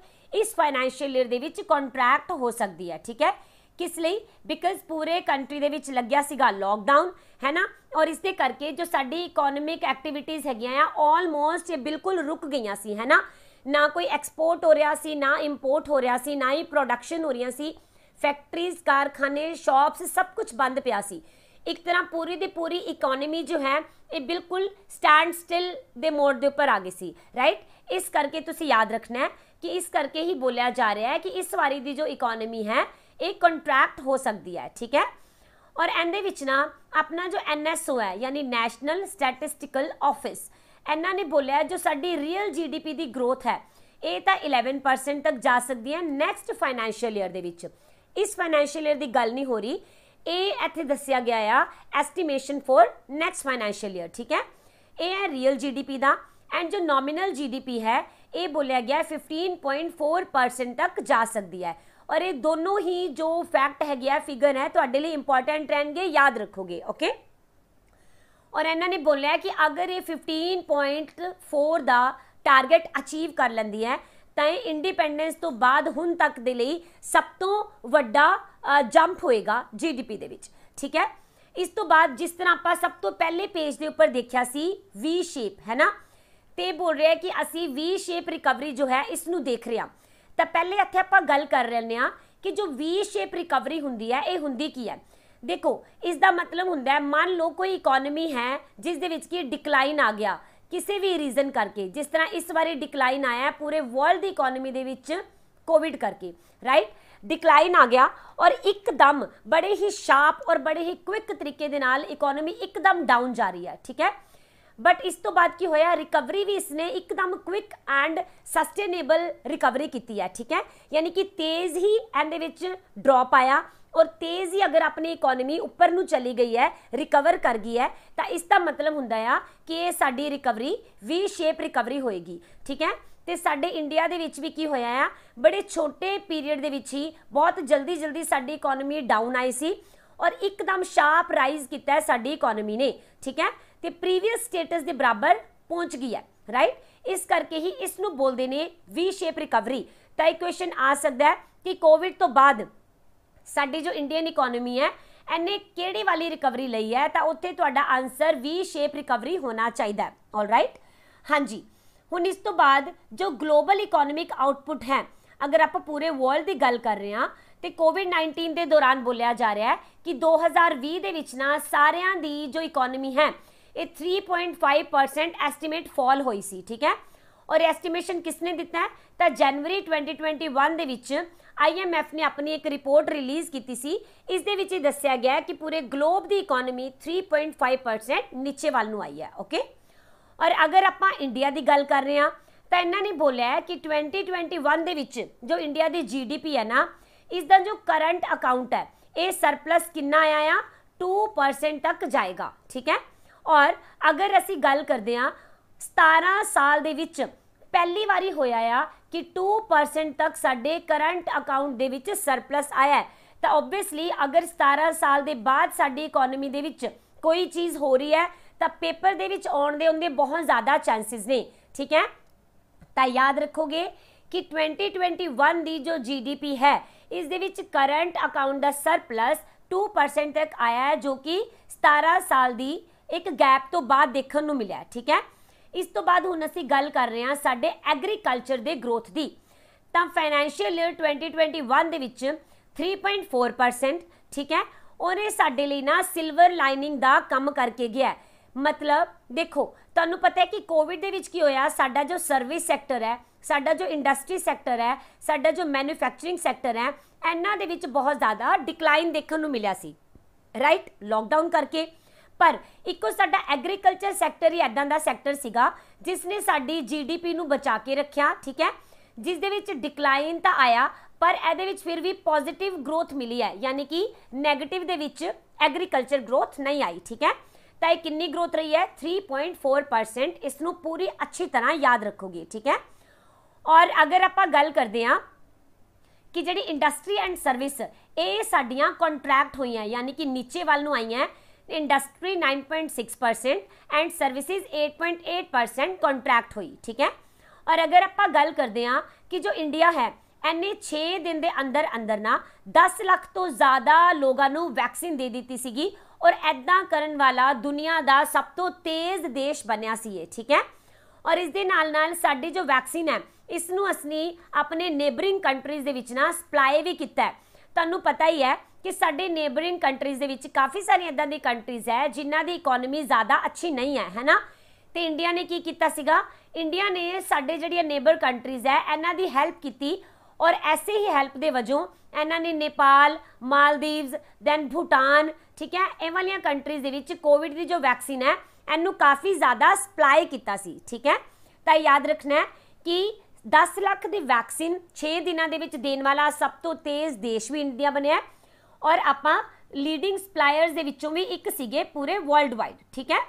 ਇਸ ਫਾਈਨੈਂਸ਼ੀਅਲ ਈਅਰ ਦੇ ਵਿੱਚ ਕੰਟਰੈਕਟ ਹੋ ਸਕਦੀ ਹੈ ਠੀਕ ਹੈ ਕਿਸ ਲਈ ਬਿਕਾਜ਼ ਪੂਰੇ ਕੰਟਰੀ ਦੇ ਵਿੱਚ ਲੱਗਿਆ ਸੀਗਾ ਲਾਕਡਾਊਨ ਹੈ ਨਾ ਔਰ ਇਸ ਦੇ ਕਰਕੇ ਜੋ ਸਾਡੀ ਇਕਨੋਮਿਕ ਐਕਟੀਵਿਟੀਜ਼ ਹੈਗੀਆਂ ਆ ਆਲਮੋਸਟ ਇਹ ਬਿਲਕੁਲ ਰੁਕ ਗਈਆਂ ਸੀ ਹੈ ਨਾ ਨਾ ਕੋਈ ਐਕਸਪੋਰਟ ਹੋ ਰਿਹਾ ਸੀ ਨਾ ਇੰਪੋਰਟ ਹੋ ਰਿਹਾ ਸੀ ਨਾ ਹੀ ਪ੍ਰੋਡਕਸ਼ਨ ਹੋ ਰਹੀਆਂ ਸੀ ਫੈਕਟਰੀਜ਼ ਕਾਰਖਾਨੇ ਸ਼ਾਪਸ ਸਭ ਕੁਝ ਬੰਦ ਪਿਆ ਸੀ ਇੱਕ ਤਰ੍ਹਾਂ ਪੂਰੀ ਦੀ ਪੂਰੀ ਇਕਨੋਮੀ ਜੋ ਹੈ ਇਹ ਬਿਲਕੁਲ ਸਟੈਂਡ ਸਟਿਲ ਦੇ ਮੋੜ ਦੇ ਉੱਪਰ ਆ ਗਈ ਸੀ ਰਾਈਟ ਇਸ ਕਰਕੇ ਤੁਸੀਂ ਯਾਦ ਰੱਖਣਾ ਹੈ ਕਿ ਇਸ ਕਰਕੇ ਹੀ ਬੋਲਿਆ ਜਾ ਰਿਹਾ ਹੈ ਕਿ ਇਸ ਵਾਰੀ ਦੀ ਜੋ ਇਕਨੋਮੀ ਹੈ ਇਹ ਕੰਟਰੈਕਟ ਹੋ ਸਕਦੀ ਹੈ ਠੀਕ ਹੈ ਔਰ ਇਹਦੇ ਵਿੱਚ ਨਾ ਆਪਣਾ ਜੋ ਐਨਐਸਓ ਹੈ ਯਾਨੀ ਨੈਸ਼ਨਲ ਸਟੈਟਿਸਟੀਕਲ ਆਫਿਸ ਇਹਨਾਂ ਨੇ ਬੋਲਿਆ ਜੋ ਸਾਡੀ ਰੀਅਲ ਜੀਡੀਪੀ ਦੀ ਗਰੋਥ ਹੈ ਇਹ ਤਾਂ 11% ਤੱਕ ਜਾ ਸਕਦੀ ਹੈ ਨੈਕਸਟ ਫਾਈਨੈਂਸ਼ੀਅਲ ਈਅਰ ਦੇ ਵਿੱਚ ਇਸ ਫਾਈਨੈਂਸ਼ੀਅਲ ਈਅਰ ਦੀ ਗੱਲ ਨਹੀਂ ਹੋ ਰਹੀ ਇਹ ਇੱਥੇ ਦੱਸਿਆ ਗਿਆ ਆ estimation for next financial year ਠੀਕ ਹੈ ਇਹ ਹੈ ਰੀਅਲ ਜੀਡੀਪੀ ਦਾ ਐਂਡ ਜੋ ਨੋਮੀਨਲ ਜੀਡੀਪੀ ਹੈ ਇਹ ਬੋਲਿਆ ਗਿਆ 15.4% ਤੱਕ ਜਾ ਸਕਦੀ ਹੈ ਔਰ ਇਹ ਦੋਨੋਂ ਹੀ ਜੋ ਫੈਕਟ ਹੈਗੇ ਆ ਫਿਗਰ ਹੈ ਤੁਹਾਡੇ ਲਈ ਇੰਪੋਰਟੈਂਟ ਰਹਿਣਗੇ ਯਾਦ ਰੱਖੋਗੇ ਓਕੇ ਔਰ ਇਹਨਾਂ ਨੇ ਬੋਲਿਆ ਕਿ ਅਗਰ ਇਹ 15.4 ਦਾ ਟਾਰਗੇਟ ਅਚੀਵ ਕਰ ਲੈਂਦੀ ਹੈ ਤਾਂ ਇਹ ਇੰਡੀਪੈਂਡੈਂਸ ਤੋਂ ਬਾਅਦ ਹੁਣ ਤੱਕ ਦੇ ਲਈ ਸਭ ਤੋਂ ਵੱਡਾ ਜੰਪ ਹੋਏਗਾ ਜੀਡੀਪੀ ਦੇ ਵਿੱਚ ਠੀਕ ਹੈ ਇਸ ਤੋਂ ਬਾਅਦ ਜਿਸ ਤਰ੍ਹਾਂ ਆਪਾਂ ਸਭ ਤੋਂ ਪਹਿਲੇ ਪੇਜ ਦੇ ਉੱਪਰ ਦੇਖਿਆ ਸੀ ਵੀ ਸ਼ੇਪ ਹੈ ਨਾ ਤੇ ਬੋਲ ਰਿਹਾ ਕਿ ਅਸੀਂ ਵੀ ਸ਼ੇਪ ਰਿਕਵਰੀ ਜੋ ਹੈ ਇਸ ਨੂੰ ਦੇਖ ਰਿਹਾ ਤਾਂ ਪਹਿਲੇ ਇੱਥੇ ਆਪਾਂ ਗੱਲ ਕਰ ਰਹੇ ਆ ਕਿ ਜੋ ਵੀ ਸ਼ੇਪ ਰਿਕਵਰੀ ਹੁੰਦੀ ਹੈ ਇਹ ਹੁੰਦੀ ਕੀ ਹੈ ਦੇਖੋ ਇਸ ਦਾ ਮਤਲਬ ਹੁੰਦਾ ਹੈ ਮੰਨ ਲਓ ਕੋਈ ਇਕਨੋਮੀ ਹੈ ਜਿਸ ਦੇ ਵਿੱਚ ਕੀ ਡਿਕਲਾਈਨ ਆ ਗਿਆ ਕਿਸੇ ਵੀ ਰੀਜ਼ਨ ਕਰਕੇ ਜਿਸ ਤਰ੍ਹਾਂ ਇਸ ਵਾਰੀ ਡਿਕਲਾਈਨ ਆਇਆ ਪੂਰੇ ਵਰਲਡ ਦੀ ਇਕਨੋਮੀ ਦੇ ਵਿੱਚ ਕੋਵਿਡ ਕਰਕੇ ਰਾਈਟ ਡਿਕਲਾਈਨ ਆ ਗਿਆ ਔਰ ਇੱਕਦਮ ਬੜੇ ਹੀ ਸ਼ਾਰਪ ਔਰ ਬੜੇ ਹੀ ਕੁਇਕ ਤਰੀਕੇ ਦੇ ਨਾਲ ਇਕਨੋਮੀ ਇੱਕਦਮ ਡਾਊਨ ਜਾ ਰਹੀ ਹੈ ਠੀਕ ਹੈ ਬਟ ਇਸ ਤੋਂ ਬਾਅਦ ਕੀ ਹੋਇਆ ਰਿਕਵਰੀ ਵੀ ਇਸਨੇ ਇੱਕਦਮ ਕੁਇਕ ਐਂਡ ਸਸਟੇਨੇਬਲ ਰਿਕਵਰੀ ਕੀਤੀ ਹੈ ਠੀਕ ਹੈ ਯਾਨੀ ਕਿ ਤੇਜ਼ ਹੀ ਐਂਡ ਦੇ ਵਿੱਚ ਡ੍ਰੌਪ ਆਇਆ ਔਰ ਤੇਜ਼ੀ ਅਗਰ ਆਪਣੀ ਇਕਨੋਮੀ ਉੱਪਰ ਨੂੰ ਚਲੀ ਗਈ ਹੈ ਰਿਕਵਰ ਕਰ ਗਈ ਹੈ ਤਾਂ ਇਸ ਦਾ ਮਤਲਬ ਹੁੰਦਾ ਆ ਕਿ ਇਹ ਸਾਡੀ ਰਿਕਵਰੀ ਵੀ ਸ਼ੇਪ ਰਿਕਵਰੀ ਹੋਏਗੀ ਠੀਕ ਹੈ ਤੇ ਸਾਡੇ ਇੰਡੀਆ ਦੇ ਵਿੱਚ ਵੀ ਕੀ ਹੋਇਆ ਆ ਬੜੇ ਛੋਟੇ ਪੀਰੀਅਡ ਦੇ ਵਿੱਚ ਹੀ ਬਹੁਤ ਜਲਦੀ ਜਲਦੀ ਸਾਡੀ ਇਕਨੋਮੀ ਡਾਊਨ ਆਈ ਸੀ ਔਰ ਇੱਕਦਮ ਸ਼ਾਰਪ ਰਾਈਜ਼ ਕੀਤਾ ਸਾਡੀ ਇਕਨੋਮੀ ਨੇ ਠੀਕ ਹੈ ਤੇ ਪ੍ਰੀਵੀਅਸ ਸਟੇਟਸ ਦੇ ਬਰਾਬਰ ਪਹੁੰਚ ਗਈ ਹੈ ਰਾਈਟ ਇਸ ਕਰਕੇ ਹੀ ਇਸ ਨੂੰ ਬੋਲਦੇ ਨੇ ਵੀ ਸ਼ੇਪ ਰਿਕਵਰੀ ਤਾਂ ਇਹ ਕੁਐਸਚਨ ਆ ਸਕਦਾ ਹੈ ਕਿ ਕੋਵਿਡ ਤੋਂ ਬਾਅਦ ਸਾਡੀ ਜੋ ਇੰਡੀਅਨ ਇਕਨੋਮੀ ਹੈ ਐਨੇ ਕਿਹੜੀ ਵਾਲੀ ਰਿਕਵਰੀ ਲਈ ਹੈ ਤਾਂ ਉੱਥੇ ਤੁਹਾਡਾ ਆਨਸਰ ਵੀ ਸ਼ੇਪ ਰਿਕਵਰੀ ਹੋਣਾ ਚਾਹੀਦਾ ਹੈ ਰਾਈਟ ਹਾਂਜੀ ਹੁਣ ਇਸ ਤੋਂ ਬਾਅਦ ਜੋ ਗਲੋਬਲ ਇਕਨੋਮਿਕ ਆਉਟਪੁੱਟ ਹੈ ਅਗਰ ਆਪਾਂ ਪੂਰੇ ਵਰਲਡ ਦੀ ਗੱਲ ਕਰ ਰਹੇ ਹਾਂ ਤੇ ਕੋਵਿਡ-19 ਦੇ ਦੌਰਾਨ ਬੋਲਿਆ ਜਾ ਰਿਹਾ ਹੈ ਕਿ 2020 ਦੇ ਵਿੱਚ ਨਾ ਸਾਰਿਆਂ ਦੀ ਜੋ ਇਕਨੋਮੀ ਹੈ ਇਹ 3.5% ਐਸਟੀਮੇਟ ਫਾਲ ਹੋਈ ਸੀ ਠੀਕ ਹੈ ਔਰ ਐਸਟੀਮੇਸ਼ਨ ਕਿਸਨੇ ਦਿੱਤਾ ਹੈ ਤਾਂ ਜਨਵਰੀ 2021 ਦੇ ਵਿੱਚ ਆਈਐਮਐਫ ਨੇ ਆਪਣੀ ਇੱਕ ਰਿਪੋਰਟ ਰਿਲੀਜ਼ ਕੀਤੀ ਸੀ ਇਸ ਦੇ ਵਿੱਚ ਇਹ ਦੱਸਿਆ ਗਿਆ ਕਿ ਪੂਰੇ ਗਲੋਬ ਦੀ ਇਕਨੋਮੀ 3.5% ਨੀਚੇ ਵੱਲ ਨੂੰ ਆਈ ਹੈ ਓਕੇ ਔਰ ਅਗਰ ਆਪਾਂ ਇੰਡੀਆ ਦੀ ਗੱਲ ਕਰ ਰਹੇ ਹਾਂ ਤਾਂ ਇਹਨਾਂ ਨੇ ਬੋਲਿਆ ਹੈ ਕਿ 2021 ਦੇ ਵਿੱਚ ਜੋ ਇੰਡੀਆ ਦੀ ਜੀਡੀਪੀ ਹੈ ਨਾ ਇਸ ਦਾ ਜੋ ਕਰੰਟ ਅਕਾਊਂਟ ਹੈ ਇਹ ਸਰਪਲਸ ਕਿੰਨਾ ਆਇਆ ਆ 2% ਤੱਕ ਜਾਏਗਾ ਠੀਕ ਹੈ ਔਰ ਅਗਰ ਅਸੀਂ ਗੱਲ ਕਰਦੇ ਹਾਂ 17 ਸਾਲ ਦੇ ਵਿੱਚ ਪਹਿਲੀ ਵਾਰੀ ਹੋਇਆ ਆ ਕਿ 2% ਤੱਕ ਸਾਡੇ ਕਰੰਟ ਅਕਾਊਂਟ ਦੇ ਵਿੱਚ ਸਰਪਲਸ ਆਇਆ ਹੈ ਤਾਂ ਆਬਵੀਅਸਲੀ ਅਗਰ 17 ਸਾਲ ਦੇ ਬਾਅਦ ਸਾਡੀ ਇਕਨੋਮੀ ਦੇ ਵਿੱਚ ਕੋਈ ਚੀਜ਼ ਹੋ ਰਹੀ ਹੈ ਤਾਂ ਪੇਪਰ ਦੇ ਵਿੱਚ ਆਉਣ ਦੇ ਉਹਦੇ ਬਹੁਤ ਜ਼ਿਆਦਾ ਚਾਂਸਸ ਨੇ ਠੀਕ ਹੈ ਤਾਂ ਯਾਦ ਰੱਖੋਗੇ ਕਿ 2021 ਦੀ ਜੋ ਜੀਡੀਪੀ ਹੈ ਇਸ ਦੇ ਵਿੱਚ ਕਰੰਟ ਅਕਾਊਂਟ ਦਾ ਸਰਪਲਸ 2% ਤੱਕ ਆਇਆ ਹੈ ਜੋ ਕਿ 17 ਸਾਲ ਦੀ ਇੱਕ ਗੈਪ ਤੋਂ ਬਾਅਦ ਦੇਖਣ ਨੂੰ ਮਿਲਿਆ ਠੀਕ ਹੈ ਇਸ ਤੋਂ ਬਾਅਦ ਹੁਣ ਅਸੀਂ ਗੱਲ ਕਰ ਰਹੇ ਹਾਂ ਸਾਡੇ ਐਗਰੀਕਲਚਰ ਦੇ ਗਰੋਥ ਦੀ ਤਾਂ ਫਾਈਨੈਂਸ਼ੀਅਲ ਈਅਰ 2021 ਦੇ ਵਿੱਚ 3.4% ਠੀਕ ਹੈ ਉਹਨੇ ਸਾਡੇ ਲਈ ਨਾ ਸਿਲਵਰ ਲਾਈਨਿੰਗ ਦਾ ਕੰਮ ਕਰਕੇ ਗਿਆ ਮਤਲਬ ਦੇਖੋ ਤੁਹਾਨੂੰ ਪਤਾ ਹੈ ਕਿ ਕੋਵਿਡ ਦੇ ਵਿੱਚ ਕੀ ਹੋਇਆ ਸਾਡਾ ਜੋ ਸਰਵਿਸ ਸੈਕਟਰ ਹੈ ਸਾਡਾ ਜੋ ਇੰਡਸਟਰੀ ਸੈਕਟਰ ਹੈ ਸਾਡਾ ਜੋ ਮੈਨੂਫੈਕਚਰਿੰਗ ਸੈਕਟਰ ਹੈ ਇਹਨਾਂ ਦੇ ਵਿੱਚ ਬਹੁਤ ਜ਼ਿਆਦਾ ਡਿਕਲਾਈਨ ਦੇਖਣ ਨੂੰ ਮਿਲਿਆ ਸੀ ਰਾਈਟ ਲਾਕਡਾਊਨ ਕਰਕੇ ਪਰ ਇੱਕੋ ਸਾਡਾ ਐਗਰੀਕਲਚਰ ਸੈਕਟਰ ਹੀ ਐਦਾਂ ਦਾ ਸੈਕਟਰ ਸੀਗਾ ਜਿਸ ਨੇ ਸਾਡੀ ਜੀਡੀਪੀ ਨੂੰ ਬਚਾ ਕੇ ਰੱਖਿਆ ਠੀਕ ਹੈ ਜਿਸ ਦੇ ਵਿੱਚ ਡਿਕਲਾਈਨ ਤਾਂ ਆਇਆ ਪਰ ਇਹਦੇ ਵਿੱਚ ਫਿਰ ਵੀ ਪੋਜ਼ਿਟਿਵ ਗਰੋਥ ਮਿਲੀ ਹੈ ਯਾਨੀ ਕਿ 네ਗੇਟਿਵ ਦੇ ਵਿੱਚ ਐਗਰੀਕਲਚਰ ਗਰੋਥ ਨਹੀਂ ਆਈ ਠੀਕ ਹੈ ਤਾਂ ਇਹ ਕਿੰਨੀ ਗਰੋਥ ਰਹੀ ਹੈ 3.4% ਇਸ ਨੂੰ ਪੂਰੀ ਅੱਛੀ ਤਰ੍ਹਾਂ ਯਾਦ ਰੱਖੋਗੇ ਠੀਕ ਹੈ ਔਰ ਅਗਰ ਆਪਾਂ ਗੱਲ ਕਰਦੇ ਹਾਂ ਕਿ ਜਿਹੜੀ ਇੰਡਸਟਰੀ ਐਂਡ ਸਰਵਿਸ ਇਹ ਸਾਡੀਆਂ ਕੰਟਰੈਕਟ ਹੋਈਆਂ ਯਾਨੀ ਕਿ ਨੀਚੇ ਵੱਲ ਨੂੰ ਆਈਆਂ industry 9.6 percent and services 8.8 percent contract ਹੋਈ ਠੀਕ ਹੈ ਔਰ ਅਗਰ ਆਪਾਂ ਗੱਲ ਕਰਦੇ ਹਾਂ ਕਿ ਜੋ ਇੰਡੀਆ ਹੈ ਐਨੇ 6 ਦਿਨ ਦੇ ਅੰਦਰ ਅੰਦਰ ਨਾ 10 ਲੱਖ ਤੋਂ ਜ਼ਿਆਦਾ ਲੋਕਾਂ ਨੂੰ ਵੈਕਸੀਨ ਦੇ ਦਿੱਤੀ ਸੀਗੀ ਔਰ ਐਦਾਂ ਕਰਨ ਵਾਲਾ ਦੁਨੀਆ ਦਾ ਸਭ ਤੋਂ ਤੇਜ਼ ਦੇਸ਼ ਬਣਿਆ ਸੀ ਇਹ ਠੀਕ ਹੈ ਔਰ ਇਸ ਦੇ ਨਾਲ ਨਾਲ ਸਾਡੀ ਜੋ ਵੈਕਸੀਨ ਹੈ ਇਸ ਨੂੰ ਅਸੀਂ ਆਪਣੇ ਨੇਬਰਿੰਗ ਕੰਟਰੀਜ਼ ਦੇ ਵਿੱਚ ਨਾ ਸਪਲਾਈ ਵੀ ਕੀਤਾ ਹੈ ਤੁਹਾਨੂੰ ਪਤਾ ਹੀ ਹੈ ਕਿ ਸਾਡੇ ਨੇਬਰਿੰਗ ਕੰਟਰੀਜ਼ ਦੇ ਵਿੱਚ ਕਾਫੀ ਸਾਰੀਆਂ ਇਦਾਂ ਦੀ ਕੰਟਰੀਜ਼ ਹੈ ਜਿਨ੍ਹਾਂ ਦੀ ਇਕਨੋਮੀ ਜ਼ਿਆਦਾ ਅੱਛੀ ਨਹੀਂ ਹੈ ਹੈਨਾ ਤੇ ਇੰਡੀਆ ਨੇ ਕੀ ਕੀਤਾ ਸੀਗਾ ਇੰਡੀਆ ਨੇ ਸਾਡੇ ਜਿਹੜੀਆਂ ਨੇਬਰ ਕੰਟਰੀਜ਼ ਹੈ ਇਹਨਾਂ ਦੀ ਹੈਲਪ ਕੀਤੀ ਔਰ ਐਸੇ ਹੀ ਹੈਲਪ ਦੇ ਵਜੋਂ ਇਹਨਾਂ ਨੇ ਨੇਪਾਲ ਮਾਲਦੀਵਸ ਦੈਨ ਭੂਟਾਨ ਠੀਕ ਹੈ ਇਹ ਵਾਲੀਆਂ ਕੰਟਰੀਜ਼ ਦੇ ਵਿੱਚ ਕੋਵਿਡ ਦੀ ਜੋ ਵੈਕਸੀਨ ਹੈ ਇਹਨੂੰ ਕਾਫੀ ਜ਼ਿਆਦਾ ਸਪਲਾਈ ਕੀਤਾ ਸੀ ਠੀਕ ਹੈ ਤਾਂ ਯਾਦ ਰੱਖਣਾ ਹੈ ਕਿ 10 ਲੱਖ ਦੀ ਵੈਕਸੀਨ 6 ਦਿਨਾਂ ਦੇ ਵਿੱਚ ਦੇਣ ਵਾਲਾ ਸਭ ਤੋਂ ਤੇਜ਼ ਦੇਸ਼ ਵੀ ਇੰਡੀਆ ਬਣਿਆ ਹੈ ਔਰ ਆਪਾਂ ਲੀਡਿੰਗ ਸਪਲਾਇਰਸ ਦੇ ਵਿੱਚੋਂ ਵੀ ਇੱਕ ਸੀਗੇ ਪੂਰੇ ਵਰਲਡ ਵਾਈਡ ਠੀਕ ਹੈ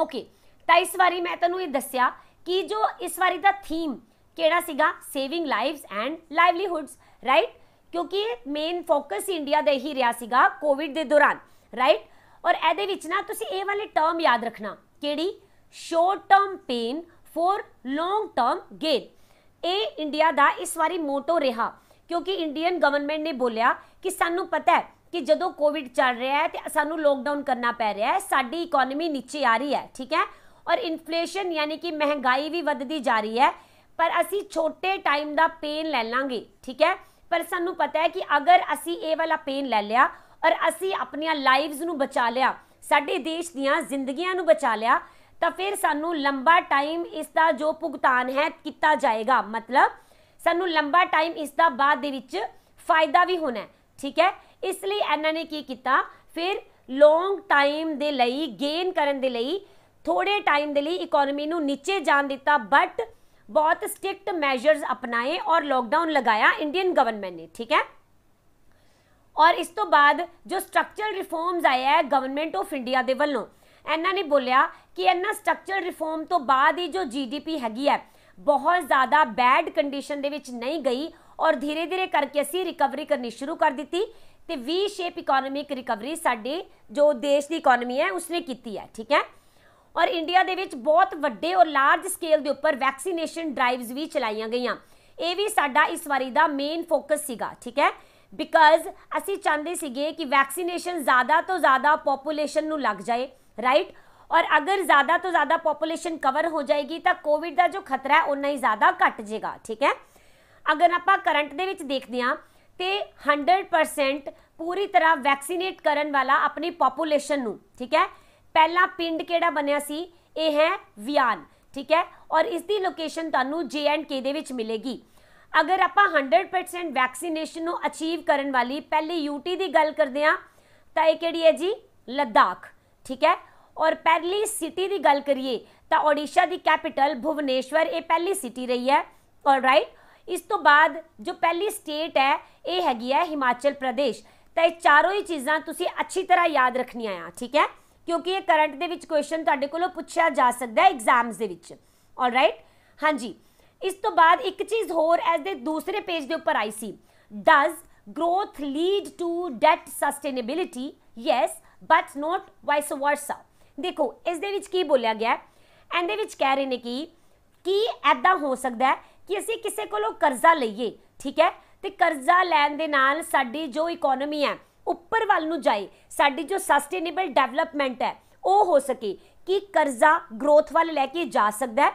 ਓਕੇ ਤਾਂ ਇਸ ਵਾਰੀ ਮੈਂ ਤੁਹਾਨੂੰ ਇਹ ਦੱਸਿਆ ਕਿ ਜੋ ਇਸ ਵਾਰੀ ਦਾ ਥੀਮ ਕਿਹੜਾ ਸੀਗਾ saving lives and livelihoods right ਕਿਉਂਕਿ ਮੇਨ ਫੋਕਸ ਇੰਡੀਆ ਦਾ ਹੀ ਰਿਹਾ ਸੀਗਾ ਕੋਵਿਡ ਦੇ ਦੌਰਾਨ ਰਾਈਟ ਔਰ ਇਹਦੇ ਵਿੱਚ ਨਾ ਤੁਸੀਂ ਇਹ ਵਾਲੇ ਟਰਮ ਯਾਦ ਰੱਖਣਾ ਕਿਹੜੀ short term pain for long term gain ਇਹ ਇੰਡੀਆ ਦਾ ਇਸ ਵਾਰੀ ਮੋਟੋ ਰਿਹਾ ਕਿਉਂਕਿ ਇੰਡੀਅਨ ਗਵਰਨਮੈਂਟ ਨੇ ਬੋਲਿਆ ਕਿ ਸਾਨੂੰ ਪਤਾ ਹੈ ਕਿ ਜਦੋਂ ਕੋਵਿਡ ਚੱਲ ਰਿਹਾ ਹੈ ਤੇ ਸਾਨੂੰ ਲੋਕਡਾਊਨ ਕਰਨਾ ਪੈ ਰਿਹਾ ਹੈ ਸਾਡੀ ਇਕਨੋਮੀ ਨੀਚੇ ਆ ਰਹੀ ਹੈ ਠੀਕ ਹੈ ਔਰ ਇਨਫਲੇਸ਼ਨ ਯਾਨੀ ਕਿ ਮਹਿੰਗਾਈ ਵੀ ਵੱਧਦੀ ਜਾ ਰਹੀ ਹੈ ਪਰ ਅਸੀਂ ਛੋਟੇ ਟਾਈਮ ਦਾ ਪੇਨ ਲੈ ਲਾਂਗੇ ਠੀਕ ਹੈ ਪਰ ਸਾਨੂੰ ਪਤਾ ਹੈ ਕਿ ਅਗਰ ਅਸੀਂ ਇਹ ਵਾਲਾ ਪੇਨ ਲੈ ਲਿਆ ਔਰ ਅਸੀਂ ਆਪਣੀਆਂ ਲਾਈਵਸ ਨੂੰ ਬਚਾ ਲਿਆ ਸਾਡੇ ਦੇਸ਼ ਦੀਆਂ ਜ਼ਿੰਦਗੀਆਂ ਨੂੰ ਬਚਾ ਲਿਆ ਤਾਂ ਫਿਰ ਸਾਨੂੰ ਲੰਬਾ ਟਾਈਮ ਇਸ ਦਾ ਜੋ ਭੁਗਤਾਨ ਹੈ ਕੀਤਾ ਜਾਏਗਾ ਮਤਲਬ ਸਾਨੂੰ ਲੰਬਾ ਟਾਈਮ ਇਸ ਦਾ ਬਾਅਦ ਦੇ ਵਿੱਚ ਫਾਇਦਾ ਵੀ ਹੋਣਾ ਹੈ ਠੀਕ ਹੈ ਇਸ ਲਈ ਇਹਨਾਂ ਨੇ ਕੀ ਕੀਤਾ ਫਿਰ ਲੌਂਗ ਟਾਈਮ ਦੇ ਲਈ ਗੇਨ ਕਰਨ ਦੇ ਲਈ ਥੋੜੇ ਟਾਈਮ ਦੇ ਲਈ ਇਕਨੋਮੀ ਨੂੰ ਨੀਚੇ ਜਾਣ ਦਿੱਤਾ ਬਟ ਬਹੁਤ ਸਟ੍ਰਿਕਟ ਮੈਜਰਸ ਅਪਣਾਏ ਔਰ ਲੋਕਡਾਊਨ ਲਗਾਇਆ ਇੰਡੀਅਨ ਗਵਰਨਮੈਂਟ ਨੇ ਠੀਕ ਹੈ ਔਰ ਇਸ ਤੋਂ ਬਾਅਦ ਜੋ ਸਟਰਕਚਰਲ ਰਿਫਾਰਮਸ ਆਇਆ ਹੈ ਗਵਰਨਮੈਂਟ ਆਫ ਇੰਡੀਆ ਦੇ ਵੱਲੋਂ ਇਹਨਾਂ ਨੇ ਬੋਲਿਆ ਕਿ ਇਹਨਾਂ ਸਟਰਕਚਰਲ ਰਿਫਾਰਮ ਤੋਂ ਬਾਅਦ ਹੀ ਜੋ ਜੀਡੀਪੀ ਹੈਗੀ ਹੈ ਬਹੁਤ ਜ਼ਿਆਦਾ ਬੈਡ ਕੰਡੀਸ਼ਨ ਦੇ ਵਿੱਚ ਨਹੀਂ ਗਈ ਔਰ ਧੀਰੇ ਧੀਰੇ ਕਰਕੇ ਅਸੀਂ ਰਿਕਵਰੀ ਕਰਨੀ ਸ਼ੁਰੂ ਕਰ ਦਿੱਤੀ ਤੇ ਵੀ ਸ਼ੇਪ ਇਕਨੋਮਿਕ ਰਿਕਵਰੀ ਸਾਡੇ ਜੋ ਦੇਸ਼ ਦੀ ਇਕਨੋਮੀ ਹੈ ਉਸਨੇ ਕੀਤੀ ਹੈ ਠੀਕ ਹੈ ਔਰ ਇੰਡੀਆ ਦੇ ਵਿੱਚ ਬਹੁਤ ਵੱਡੇ ਔਰ ਲਾਰਜ ਸਕੇਲ ਦੇ ਉੱਪਰ ਵੈਕਸੀਨੇਸ਼ਨ ਡਰਾਈਵਸ ਵੀ ਚਲਾਈਆਂ ਗਈਆਂ ਇਹ ਵੀ ਸਾਡਾ ਇਸ ਵਾਰੀ ਦਾ ਮੇਨ ਫੋਕਸ ਸੀਗਾ ਠੀਕ ਹੈ ਬਿਕਾਜ਼ ਅਸੀਂ ਚਾਹੁੰਦੇ ਸੀਗੇ ਕਿ ਵੈਕਸੀਨੇਸ਼ਨ ਜ਼ਿਆਦਾ ਤੋਂ ਜ਼ਿਆਦਾ ਪੋਪੂਲੇਸ਼ਨ ਨੂੰ ਲੱਗ ਜਾਏ ਰਾਈਟ ਔਰ ਅਗਰ ਜ਼ਿਆਦਾ ਤੋਂ ਜ਼ਿਆਦਾ ਪੋਪੂਲੇਸ਼ਨ ਕਵਰ ਹੋ ਜਾਏਗੀ ਤਾਂ ਕੋਵਿਡ ਦਾ ਜੋ ਖਤਰਾ ਹੈ ਉਨਾ ਹੀ ਜ਼ਿਆਦਾ ਘਟ ਜਾਏਗਾ ਠੀਕ ਹੈ ਅਗਰ ਆਪਾਂ ਕਰੰਟ ਦੇ ਵਿੱਚ ਦੇਖਦੇ ਹਾਂ ਤੇ 100% ਪੂਰੀ ਤਰ੍ਹਾਂ ਵੈਕਸੀਨੇਟ ਕਰਨ ਵਾਲਾ ਆਪਣੀ ਪੋਪੂਲੇਸ਼ਨ ਨੂੰ ਠੀਕ ਹੈ ਪਹਿਲਾ ਪਿੰਡ ਕਿਹੜਾ ਬਣਿਆ ਸੀ ਇਹ ਹੈ ਵਿਆਨ ਠੀਕ ਹੈ ਔਰ ਇਸ ਦੀ ਲੋਕੇਸ਼ਨ ਤੁਹਾਨੂੰ ਜੇ ਐਂਡ ਕੇ ਦੇ ਵਿੱਚ ਮਿਲੇਗੀ ਅਗਰ ਆਪਾਂ 100% ਵੈਕਸੀਨੇਸ਼ਨ ਨੂੰ ਅਚੀਵ ਕਰਨ ਵਾਲੀ ਪਹਿਲੀ ਯੂਟੀ ਦੀ ਗੱਲ ਕਰਦੇ ਹਾਂ ਤਾਂ ਇਹ ਕਿਹੜੀ ਹੈ ਜੀ ਲਦਾਖ ਠੀਕ ਹੈ ਔਰ ਪਹਿਲੀ ਸਿਟੀ ਦੀ ਗੱਲ ਕਰੀਏ ਤਾਂ ਓਡੀਸ਼ਾ ਦੀ ਕੈਪੀਟਲ ਭੁਵਨੇਸ਼ਵਰ ਇਹ ਪਹਿਲੀ ਸਿਟੀ ਰਹੀ ਹੈ ਆਲ ਰਾਈਟ ਇਸ ਤੋਂ ਬਾਅਦ ਜੋ ਪਹਿਲੀ ਸਟੇਟ ਹੈ ਇਹ ਹੈਗੀ ਹੈ ਹਿਮਾਚਲ ਪ੍ਰਦੇਸ਼ ਤਾਂ ਇਹ ਚਾਰੋਂ ਹੀ ਚੀਜ਼ਾਂ ਤੁਸੀਂ ਅੱਛੀ ਤਰ੍ਹਾਂ ਯਾਦ ਰੱਖਣੀਆਂ ਆ ਠੀਕ ਹੈ ਕਿਉਂਕਿ ਇਹ ਕਰੰਟ ਦੇ ਵਿੱਚ ਕੁਐਸਚਨ ਤੁਹਾਡੇ ਕੋਲੋਂ ਪੁੱਛਿਆ ਜਾ ਸਕਦਾ ਹੈ ਐਗਜ਼ਾਮਸ ਦੇ ਵਿੱਚ ਰਾਈਟ ਹਾਂਜੀ ਇਸ ਤੋਂ ਬਾਅਦ ਇੱਕ ਚੀਜ਼ ਹੋਰ ਐਸ ਦੇ ਦੂਸਰੇ ਪੇਜ ਦੇ ਉੱਪਰ ਆਈ ਸੀ does growth lead to debt sustainability yes but not vice versa ਦੇਖੋ ਇਸ ਦੇ ਵਿੱਚ ਕੀ ਬੋਲਿਆ ਗਿਆ ਹੈ ਦੇ ਵਿੱਚ ਕਹਿ ਰਹੇ ਨੇ ਕਿ ਕੀ ਐਦਾਂ ਹੋ ਸਕਦਾ ਹੈ ਕਿ ਅਸੀਂ ਕਿਸੇ ਕੋਲੋਂ ਕਰਜ਼ਾ ਲਈਏ ਠੀਕ ਹੈ ਤੇ ਕਰਜ਼ਾ ਲੈਣ ਦੇ ਨਾਲ ਸਾਡੀ ਜੋ ਇਕਨੋਮੀ ਹੈ ਉੱਪਰ ਵੱਲ ਨੂੰ ਜਾਏ ਸਾਡੀ ਜੋ ਸਸਟੇਨੇਬਲ ਡਿਵੈਲਪਮੈਂਟ ਹੈ ਉਹ ਹੋ ਸਕੇ ਕਿ ਕਰਜ਼ਾ ਗਰੋਥ ਵੱਲ ਲੈ ਕੇ ਜਾ ਸਕਦਾ ਹੈ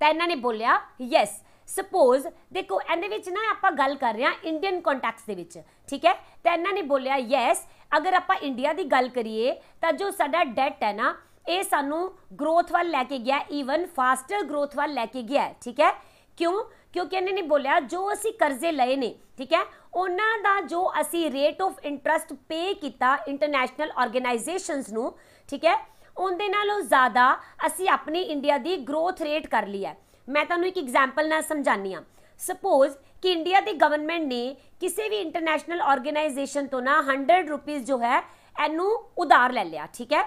ਤਾਂ ਇਹਨਾਂ ਨੇ ਬੋਲਿਆ ਯੈਸ ਸਪੋਜ਼ ਦੇਖੋ ਇਹਦੇ ਵਿੱਚ ਨਾ ਆਪਾਂ ਗੱਲ ਕਰ ਰਹੇ ਹਾਂ ਇੰਡੀਅਨ ਕੰਟੈਕਸ ਦੇ ਵਿੱਚ ਠੀਕ ਹੈ ਤਾਂ ਇਹਨਾਂ ਨੇ ਬੋਲਿਆ ਯੈਸ ਅਗਰ ਆਪਾਂ ਇੰਡੀਆ ਦੀ ਗੱਲ ਕਰੀਏ ਤਾਂ ਜੋ ਸਾਡਾ ਡੈਟ ਹੈ ਨਾ ਇਹ ਸਾਨੂੰ ਗਰੋਥ ਵੱਲ ਲੈ ਕੇ ਗਿਆ ਈਵਨ ਫਾਸਟਰ ਗਰੋਥ ਵੱਲ ਲੈ ਕੇ ਗਿਆ ਠੀਕ ਹੈ ਕਿਉਂ ਕਿਉਂਕਿ ਇਹਨੇ ਨਹੀਂ ਬੋਲਿਆ ਜੋ ਅਸੀਂ ਕਰਜ਼ੇ ਲਏ ਨੇ ਠੀਕ ਹੈ ਉਹਨਾਂ ਦਾ ਜੋ ਅਸੀਂ ਰੇਟ ਆਫ ਇੰਟਰਸਟ ਪੇ ਕੀਤਾ ਇੰਟਰਨੈਸ਼ਨਲ ਆਰਗੇਨਾਈਜੇਸ਼ਨਸ ਨੂੰ ਠੀਕ ਹੈ ਉਹਦੇ ਨਾਲੋਂ ਜ਼ਿਆਦਾ ਅਸੀਂ ਆਪਣੀ ਇੰਡੀਆ ਦੀ ਗਰੋਥ ਰੇਟ ਕਰ ਲਈ ਹੈ ਮੈਂ ਤੁਹਾਨੂੰ ਇੱਕ ਐਗਜ਼ਾਮਪਲ ਨਾਲ ਸਮਝਾਨੀ ਆ ਸਪੋਜ਼ ਕਿ ਇੰਡੀਆ ਦੀ ਗਵਰਨਮੈਂਟ ਨੇ ਕਿਸੇ ਵੀ ਇੰਟਰਨੈਸ਼ਨਲ ਆਰਗੇਨਾਈਜੇਸ਼ਨ ਤੋਂ ਨਾ 100 ਰੁਪਏ ਜੋ ਹੈ ਇਹਨੂੰ ਉਧਾਰ ਲੈ ਲਿਆ ਠੀਕ ਹੈ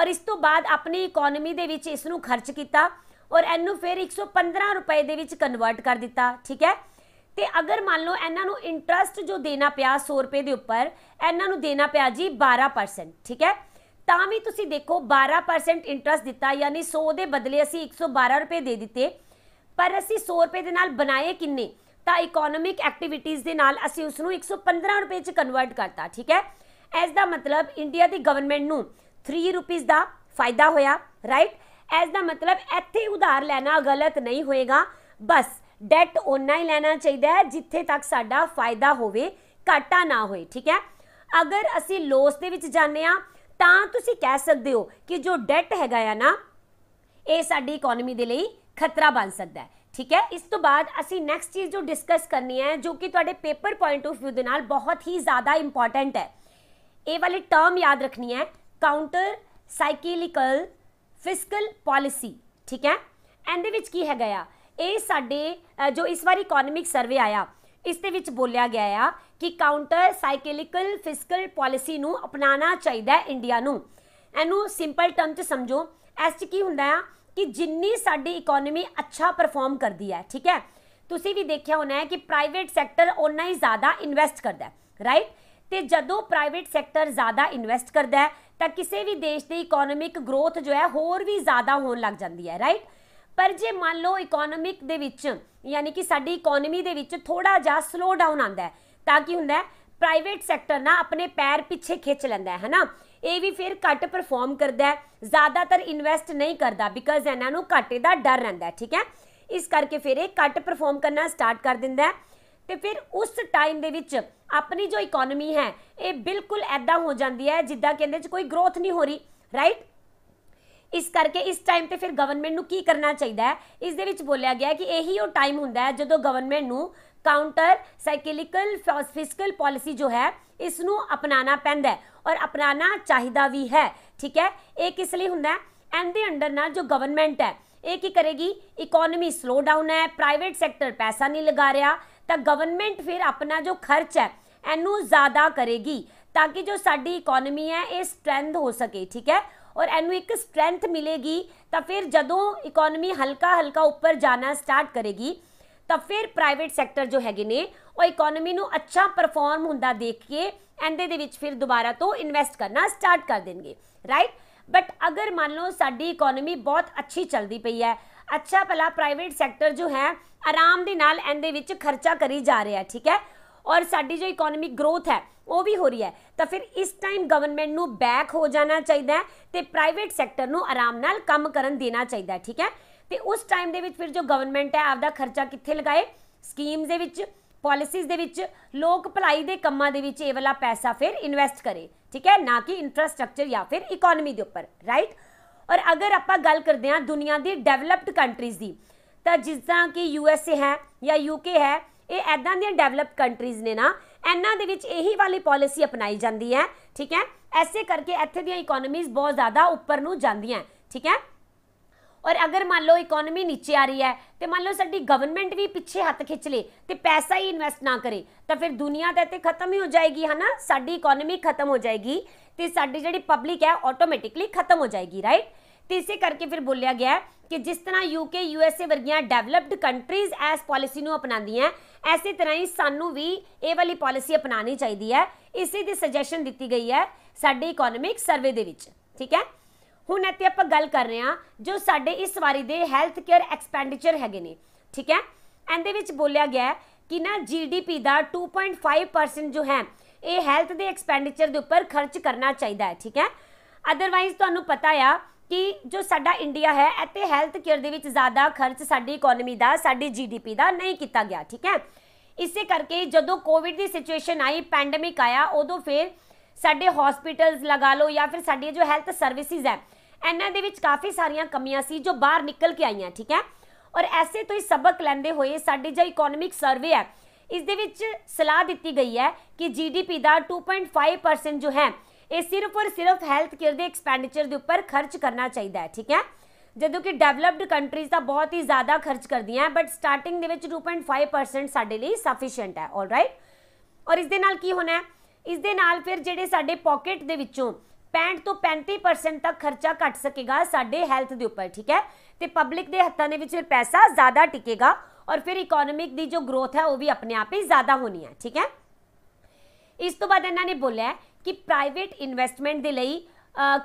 ਔਰ ਇਸ ਤੋਂ ਬਾਅਦ ਆਪਣੀ ਇਕਨੋਮੀ ਦੇ ਵਿੱਚ ਇਸ ਨੂੰ ਖਰਚ ਕੀਤਾ ਔਰ ਇਹਨੂੰ ਫਿਰ 115 ਰੁਪਏ ਦੇ ਵਿੱਚ ਕਨਵਰਟ ਕਰ ਦਿੱਤਾ ਠੀਕ ਹੈ ਤੇ ਅਗਰ ਮੰਨ ਲਓ ਇਹਨਾਂ ਨੂੰ ਇੰਟਰਸਟ ਜੋ ਦੇਣਾ ਪਿਆ 100 ਰੁਪਏ ਦੇ ਉੱਪਰ ਇਹਨਾਂ ਨੂੰ ਦੇਣਾ ਪਿਆ ਜੀ 12% ਠੀਕ ਹੈ ਤਾਂ ਵੀ ਤੁਸੀਂ ਦੇਖੋ 12% ਇੰਟਰਸਟ ਦਿੱਤਾ ਯਾਨੀ 100 ਦੇ ਬਦਲੇ ਅਸੀਂ 112 ਰੁਪਏ ਦੇ ਦਿੱਤੇ ਪਰ ਅਸੀਂ 100 ਰੁਪਏ ਦੇ ਨਾਲ ਬਣਾਏ ਕਿੰਨੇ ਤਾਂ ਇਕਨੋਮਿਕ ਐਕਟੀਵਿਟੀਜ਼ ਦੇ ਨਾਲ ਅਸੀਂ ਉਸ ਨੂੰ 115 ਰੁਪਏ ਚ ਕਨਵਰਟ ਕਰਤਾ ਠੀਕ ਹੈ ਇਸ ਦਾ ਮਤਲਬ ਇੰਡੀਆ ਦੀ ਗਵਰਨਮੈਂਟ ਨੂੰ 3 ਰੁਪਏ ਦਾ ਫਾਇਦਾ ਹੋਇਆ ਰਾਈਟ ਐਸ ਦਾ ਮਤਲਬ ਇੱਥੇ ਉਧਾਰ ਲੈਣਾ ਗਲਤ ਨਹੀਂ ਹੋਏਗਾ ਬਸ ਡੈਟ ਓਨਾ ਹੀ ਲੈਣਾ ਚਾਹੀਦਾ ਹੈ ਜਿੱਥੇ ਤੱਕ ਸਾਡਾ ਫਾਇਦਾ ਹੋਵੇ ਘਾਟਾ ਨਾ ਹੋਏ ਠੀਕ ਹੈ ਅਗਰ ਅਸੀਂ ਲੋਸ ਦੇ ਵਿੱਚ ਜਾਂਦੇ ਆ ਤਾਂ ਤੁਸੀਂ ਕਹਿ ਸਕਦੇ ਹੋ ਕਿ ਜੋ ਡੈਟ ਹੈਗਾ ਆ ਨਾ ਇਹ ਸਾਡੀ ਇਕਨੋਮੀ ਦੇ ਲਈ ਖਤਰਾ ਬਣ ਸਕਦਾ ਹੈ ਠੀਕ ਹੈ ਇਸ ਤੋਂ ਬਾਅਦ ਅਸੀਂ ਨੈਕਸਟ ਚੀਜ਼ ਜੋ ਡਿਸਕਸ ਕਰਨੀ ਹੈ ਜੋ ਕਿ ਤੁਹਾਡੇ ਪੇਪਰ ਪੁਆਇੰਟ ਆਫ View ਦੇ ਨਾਲ ਬਹੁਤ ਹੀ ਜ਼ਿਆਦਾ ਇੰਪੋਰਟੈਂਟ ਹੈ ਇਹ ਵਾਲੀ ਟਰਮ ਯਾਦ ਰੱਖਣੀ ਹੈ ਕਾਊਂਟਰ ਸਾਈਕਲਿਕਲ ਫਿਸਕਲ ਪਾਲਿਸੀ ਠੀਕ ਹੈ ਦੇ ਵਿੱਚ ਕੀ ਹੈਗਾ ਆ ਇਹ ਸਾਡੇ ਜੋ ਇਸ ਵਾਰ ਇਕਨੋਮਿਕ ਸਰਵੇ ਆਇਆ ਇਸ ਦੇ ਵਿੱਚ ਬੋਲਿਆ ਗਿਆ ਆ ਕਿ ਕਾਊਂਟਰ ਸਾਈਕਲਿਕਲ ਫਿਸਕਲ ਪਾਲਿਸੀ ਨੂੰ ਅਪਣਾਉਣਾ ਚਾਹੀਦਾ ਹੈ ਇੰਡੀਆ ਨੂੰ ਇਹਨੂੰ ਸਿੰਪਲ ਟਰਮ 'ਚ ਸਮਝੋ ਐਸ 'ਚ ਕੀ ਹੁੰਦਾ ਆ ਕਿ ਜਿੰਨੀ ਸਾਡੀ ਇਕਨੋਮੀ ਅੱਛਾ ਪਰਫਾਰਮ ਕਰਦੀ ਹੈ ਠੀਕ ਹੈ ਤੁਸੀਂ ਵੀ ਦੇਖਿਆ ਹੋਣਾ ਹੈ ਕਿ ਪ੍ਰਾਈਵੇਟ ਸੈਕਟਰ ਓਨਾ ਹੀ ਜ਼ਿਆਦਾ ਇਨਵੈਸਟ ਕਰਦਾ ਹੈ ਰਾਈਟ ਤੇ ਜਦੋਂ ਪ੍ਰਾਈਵੇਟ ਸੈਕਟਰ ਜ਼ਿਆਦਾ ਇਨਵੈਸਟ ਕਰਦਾ ਹੈ ਤਾਂ ਕਿਸੇ ਵੀ ਦੇਸ਼ ਦੀ ਇਕਨੋਮਿਕ ਗਰੋਥ ਜੋ ਹੈ ਹੋਰ ਵੀ ਜ਼ਿਆਦਾ ਹੋਣ ਲੱਗ ਜਾਂਦੀ ਹੈ ਰਾਈਟ ਪਰ ਜੇ ਮੰਨ ਲਓ ਇਕਨੋਮਿਕ ਦੇ ਵਿੱਚ ਯਾਨੀ ਕਿ ਸਾਡੀ ਇਕਨੋਮੀ ਦੇ ਵਿੱਚ ਥੋੜਾ ਜਿਹਾ ਸਲੋ ਡਾਊਨ ਆਂਦਾ ਹੈ ਤਾਂ ਕੀ ਹੁੰਦਾ ਹੈ ਪ੍ਰਾਈਵੇਟ ਸੈਕਟਰ ਨਾ ਆਪਣੇ ਪੈਰ ਪਿੱਛੇ ਖਿੱਚ ਲੈਂਦਾ ਹੈ ਨਾ ਇਹ ਵੀ ਫਿਰ ਘੱਟ ਪਰਫਾਰਮ ਕਰਦਾ ਹੈ ਜ਼ਿਆਦਾਤਰ ਇਨਵੈਸਟ ਨਹੀਂ ਕਰਦਾ ਬਿਕਾਜ਼ ਇਹਨਾਂ ਨੂੰ ਘਾਟੇ ਦਾ ਡਰ ਰਹਿੰਦਾ ਹੈ ਠੀਕ ਹੈ ਇਸ ਕਰਕੇ ਫਿਰ ਇਹ ਘੱਟ ਪਰਫਾਰਮ ਕਰਨਾ ਸਟਾਰਟ ਕਰ ਦਿੰਦਾ ਹੈ ਤੇ ਫਿਰ ਉਸ ਟਾਈਮ ਦੇ ਵਿੱਚ ਆਪਣੀ ਜੋ ਇਕਨੋਮੀ ਹੈ ਇਹ ਬਿਲਕੁਲ ਐਦਾਂ ਹੋ ਜਾਂਦੀ ਹੈ ਜਿੱਦਾਂ ਕਹਿੰਦੇ ਚ ਕੋਈ ਗਰੋਥ ਨਹੀਂ ਹੋ ਰਹੀ ਰਾਈਟ ਇਸ ਕਰਕੇ ਇਸ ਟਾਈਮ ਤੇ ਫਿਰ ਗਵਰਨਮੈਂਟ ਨੂੰ ਕੀ ਕਰਨਾ ਚਾਹੀਦਾ ਹੈ ਇਸ ਦੇ ਵਿੱਚ ਬੋਲਿਆ ਗਿਆ ਕਿ ਇਹੀ ਉਹ ਟਾਈਮ ਹੁੰਦਾ ਹੈ ਜਦੋਂ ਗਵਰਨਮੈਂਟ ਨੂੰ ਕਾਊਂਟਰ ਸਾਈਕਲਿਕਲ ਫਿਸਕਲ ਪਾਲਿਸੀ ਜੋ ਹੈ ਇਸ ਨੂੰ ਅਪਣਾਣਾ ਪੈਂਦਾ ਹੈ ਔਰ ਅਪਣਾਣਾ ਚਾਹੀਦਾ ਵੀ ਹੈ ਠੀਕ ਹੈ ਇਹ ਕਿਸ ਲਈ ਹੁੰਦਾ ਹੈ ਐਂਡ ਦੇ ਅੰਡਰ ਨਾਲ ਜੋ ਗਵਰਨਮੈਂਟ ਹੈ ਇਹ ਕੀ ਕਰੇਗੀ ਇਕਨੋਮੀ ਸਲੋ ਡਾਊਨ ਹੈ ਪ੍ਰਾਈਵੇਟ ਸੈਕਟਰ ਪੈਸਾ ਨਹੀਂ ਲਗਾ ਰਿਹਾ ਤਾਂ ਗਵਰਨਮੈਂਟ ਫਿਰ ਆਪਣਾ ਜੋ ਖਰਚ ਹੈ ਇਹਨੂੰ ਜ਼ਿਆਦਾ ਕਰੇਗੀ ਤਾਂ ਕਿ ਜੋ ਸਾਡੀ ਇਕਨੋਮੀ ਹੈ ਇਹ ਸਟਰੈਂਥ ਹੋ ਸਕੇ ਠੀਕ ਹੈ ਔਰ ਇਹਨੂੰ ਇੱਕ ਸਟਰੈਂਥ ਮਿਲੇਗੀ ਤਾਂ ਫਿਰ ਜਦੋਂ ਇਕਨੋਮੀ ਹਲਕਾ ਹਲਕਾ ਉੱਪਰ ਜਾਣਾ ਸਟਾਰਟ ਕਰੇਗੀ ਤਾਂ ਫਿਰ ਪ੍ਰਾਈਵੇਟ ਸੈਕਟਰ ਜੋ ਹੈਗੇ ਨੇ ਉਹ ਇਕਨੋਮੀ ਨੂੰ ਅੱਛਾ ਪਰਫਾਰਮ ਹੁੰਦਾ ਦੇਖ ਕੇ ਐਂਦੇ ਦੇ ਵਿੱਚ ਫਿਰ ਦੁਬਾਰਾ ਤੋਂ ਇਨਵੈਸਟ ਕਰਨਾ ਸਟਾਰਟ ਕਰ ਦੇਣਗੇ ਰਾਈਟ ਬਟ ਅਗਰ ਮੰਨ ਲਓ ਸਾਡੀ ਇਕਨੋਮੀ ਬਹੁਤ ਅੱਛੀ ਚੱਲਦੀ ਪਈ ਹੈ ਅੱਛਾ ਭਲਾ ਪ੍ਰਾਈਵੇਟ ਸੈਕਟਰ ਜੋ ਹੈ ਆਰਾਮ ਦੇ ਨਾਲ ਐਂਦੇ ਵਿੱਚ ਖਰਚਾ ਕਰੀ ਜਾ ਰਿਹਾ ਠੀਕ ਹੈ ਔਰ ਸਾਡੀ ਜੋ ਇਕਨੋਮਿਕ ਗਰੋਥ ਹੈ ਉਹ ਵੀ ਹੋ ਰਹੀ ਹੈ ਤਾਂ ਫਿਰ ਇਸ ਟਾਈਮ ਗਵਰਨਮੈਂਟ ਨੂੰ ਬੈਕ ਹੋ ਜਾਣਾ ਚਾਹੀਦਾ ਹੈ ਤੇ ਪ੍ਰਾਈਵੇਟ ਸੈਕਟਰ ਨੂੰ ਆਰਾਮ ਨਾਲ ਕੰਮ ਕਰਨ ਦੇਣਾ ਚਾਹੀਦਾ ਠੀਕ ਹੈ ਤੇ ਉਸ ਟਾਈਮ ਦੇ ਵਿੱਚ ਫਿਰ ਜੋ ਗਵਰਨਮੈਂਟ ਹੈ ਆਪਦਾ ਖਰਚਾ ਕਿੱਥੇ ਲਗਾਏ ਸਕੀਮਸ ਦੇ ਵਿੱਚ ਪਾਲਿਸੀਜ਼ ਦੇ ਵਿੱਚ ਲੋਕ ਭਲਾਈ ਦੇ ਕੰਮਾਂ ਦੇ ਵਿੱਚ ਇਹ ਵਾਲਾ ਪੈਸਾ ਫਿਰ ਇਨਵੈਸਟ ਕਰੇ ਠੀਕ ਹੈ ਨਾ ਕਿ ਇਨਫਰਾਸਟ੍ਰਕਚਰ ਜਾਂ ਫਿਰ ਇਕਨੋਮੀ ਦੇ ਉੱਪਰ ਰਾਈਟ ਔਰ ਅਗਰ ਆਪਾਂ ਗੱਲ ਕਰਦੇ ਹਾਂ ਦੁਨੀਆ ਦੀ ਡਿਵੈਲਪਡ ਕੰਟਰੀਜ਼ ਦੀ ਤਾਂ ਜਿਸ ਤਰ੍ਹਾਂ ਕਿ ਯੂਐਸਏ ਹੈ ਜਾਂ ਯੂਕੇ ਹੈ ਇਹ ਐਦਾਂ ਦੀਆਂ ਡਿਵੈਲਪ ਕੰਟਰੀਜ਼ ਨੇ ਨਾ ਇਹਨਾਂ ਦੇ ਵਿੱਚ ਇਹੀ ਵਾਲੀ ਪਾਲਿਸੀ ਅਪਣਾਈ ਜਾਂਦੀ ਹੈ ਠੀਕ ਹੈ ਐਸੇ ਕਰਕੇ ਇੱਥੇ ਦੀਆਂ ਇਕਨੋਮੀਜ਼ ਬਹੁਤ ਜ਼ਿਆਦਾ ਉੱਪਰ ਨੂੰ ਜਾਂਦੀਆਂ ਠੀਕ ਹੈ ਔਰ ਅਗਰ ਮੰਨ ਲਓ ਇਕਨੋਮੀ ਨੀਚੇ ਆ ਰਹੀ ਹੈ ਤੇ ਮੰਨ ਲਓ ਸਾਡੀ ਗਵਰਨਮੈਂਟ ਵੀ ਪਿੱਛੇ ਹੱਥ ਖਿੱਚ ਲੇ ਤੇ ਪੈਸਾ ਹੀ ਇਨਵੈਸਟ ਨਾ ਕਰੇ ਤਾਂ ਫਿਰ ਦੁਨੀਆ ਤਾਂ ਇੱਥੇ ਖਤਮ ਹੀ ਹੋ ਜਾਏਗੀ ਹਨਾ ਸਾਡੀ ਇਕਨੋਮੀ ਖਤਮ ਹੋ ਜਾਏਗੀ ਤੇ ਸਾਡੀ ਜਿਹੜੀ ਪਬਲਿਕ ਹੈ ਆਟੋਮੈਟਿਕਲੀ ਖਤਮ ਹੋ ਜਾਏਗੀ ਰਾਈਟ ਤੇ ਇਸੇ ਕਰਕੇ ਫਿਰ ਬੋਲਿਆ ਗਿਆ ਕਿ ਜਿਸ ਤਰ੍ਹਾਂ ਯੂਕੇ ਯੂਐਸਏ ਵਰਗੀਆਂ ਡਿਵੈਲਪਡ ਕੰਟਰੀਜ਼ ਐਸ ਪਾਲਿਸੀ ਨੂੰ ਅਪਣਾਉਂਦੀਆਂ ਐਸੀ ਤਰ੍ਹਾਂ ਹੀ ਸਾਨੂੰ ਵੀ ਇਹ ਵਾਲੀ ਪਾਲਿਸੀ ਅਪਣਾਣੀ ਚਾਹੀਦੀ ਹੈ ਇਸੇ ਦੀ ਸੁਜੈਸ਼ਨ ਦਿੱਤੀ ਗਈ ਹੈ ਸਾਡੇ ਇਕਨੋਮਿਕ ਸਰਵੇ ਦੇ ਵਿੱਚ ਠੀਕ ਹੈ ਹੁਣ ਇੱਥੇ ਆਪਾਂ ਗੱਲ ਕਰ ਰਹੇ ਹਾਂ ਜੋ ਸਾਡੇ ਇਸ ਵਾਰੀ ਦੇ ਹੈਲਥ ਕੇਅਰ ਐਕਸਪੈਂਡੀਚਰ ਹੈਗੇ ਨੇ ਠੀਕ ਹੈ ਐਂਦੇ ਵਿੱਚ ਬੋਲਿਆ ਗਿਆ ਕਿ ਨਾ ਜੀਡੀਪੀ ਦਾ 2.5% ਜੋ ਹੈ ਇਹ ਹੈਲਥ ਦੇ ਐਕਸਪੈਂਡੀਚਰ ਦੇ ਉੱਪਰ ਖਰਚ ਕਰਨਾ ਚਾਹੀਦਾ ਹੈ ਠੀਕ ਹੈ ਅਦਰਵਾਈਜ਼ ਤੁਹਾਨੂੰ ਪਤਾ ਆ ਕਿ ਜੋ ਸਾਡਾ ਇੰਡੀਆ ਹੈ ਇੱਥੇ ਹੈਲਥ ਕੇਅਰ ਦੇ ਵਿੱਚ ਜ਼ਿਆਦਾ ਖਰਚ ਸਾਡੀ ਇਕਨੋਮੀ ਦਾ ਸਾਡੀ ਜੀਡੀਪੀ ਦਾ ਨਹੀਂ ਕੀਤਾ ਗਿਆ ਠੀਕ ਹੈ ਇਸੇ ਕਰਕੇ ਜਦੋਂ ਕੋਵਿਡ ਦੀ ਸਿਚੁਏਸ਼ਨ ਆਈ ਪੈਂਡੈਮਿਕ ਆਇਆ ਉਦੋਂ ਫਿਰ ਸਾਡੇ ਹਸਪੀਟਲਸ ਲਗਾ ਲਓ ਜਾਂ ਫਿਰ ਸਾਡੀ ਜੋ ਹੈਲਥ ਸਰਵਿਸਿਜ਼ ਹੈ ਇਹਨਾਂ ਦੇ ਵਿੱਚ ਕਾਫੀ ਸਾਰੀਆਂ ਕਮੀਆਂ ਸੀ ਜੋ ਬਾਹਰ ਨਿਕਲ ਕੇ ਆਈਆਂ ਠੀਕ ਹੈ ਔਰ ਐਸੇ ਤੋਂ ਹੀ ਸਬਕ ਲੈਂਦੇ ਹੋਏ ਸਾਡੀ ਜੋ ਇਕਨੋਮਿਕ ਸਰਵੇ ਹੈ ਇਸ ਦੇ ਵਿੱਚ ਸਲਾਹ ਦਿੱਤੀ ਗਈ ਹੈ ਕਿ ਜੀਡੀਪੀ ਦਾ 2.5% ਜੋ ਹੈ ਇਹ ਸਿਰਫ ਔਰ ਸਿਰਫ ਹੈਲਥ ਕੇਅਰ ਦੇ ਐਕਸਪੈਂਡੀਚਰ ਦੇ ਉੱਪਰ ਖਰਚ ਕਰਨਾ ਚਾਹੀਦਾ ਹੈ ਠੀਕ ਹੈ ਜਦੋਂ ਕਿ ਡਿਵੈਲਪਡ ਕੰਟਰੀਜ਼ ਤਾਂ ਬਹੁਤ ਹੀ ਜ਼ਿਆਦਾ ਖਰਚ ਕਰਦੀਆਂ ਬਟ ਸਟਾਰਟਿੰਗ ਦੇ ਵਿੱਚ 2.5% ਸਾਡੇ ਲਈ ਸਫੀਸ਼ੀਐਂਟ ਹੈ ਰਾਈਟ ਔਰ ਇਸ ਦੇ ਨਾਲ ਕੀ ਹੋਣਾ ਹੈ ਇਸ ਦੇ ਨਾਲ ਫਿਰ ਜਿਹੜੇ ਸਾਡੇ ਪਾਕਟ ਦੇ ਵਿੱਚੋਂ 65 ਤੋਂ 35% ਤੱਕ ਖਰਚਾ ਘਟ ਸਕੇਗਾ ਸਾਡੇ ਹੈਲਥ ਦੇ ਉੱਪਰ ਠੀਕ ਹੈ ਤੇ ਪਬਲਿਕ ਦੇ ਹੱਥਾਂ ਦੇ ਵਿੱਚ ਫਿਰ ਪੈਸਾ ਜ਼ਿਆਦਾ ਟਿਕੇਗਾ ਔਰ ਫਿਰ ਇਕਨੋਮਿਕ ਦੀ ਜੋ ਗਰੋਥ ਹੈ ਉਹ ਵੀ ਆਪਣੇ ਆਪ ਹੀ ਜ਼ਿਆਦਾ ਹੋਣੀ ਹੈ ਠੀਕ ਹੈ ਇਸ ਤੋਂ ਬਾਅਦ ਇਹਨਾਂ ਨੇ ਬੋਲਿਆ ਕਿ ਪ੍ਰਾਈਵੇਟ ਇਨਵੈਸਟਮੈਂਟ ਦੇ ਲਈ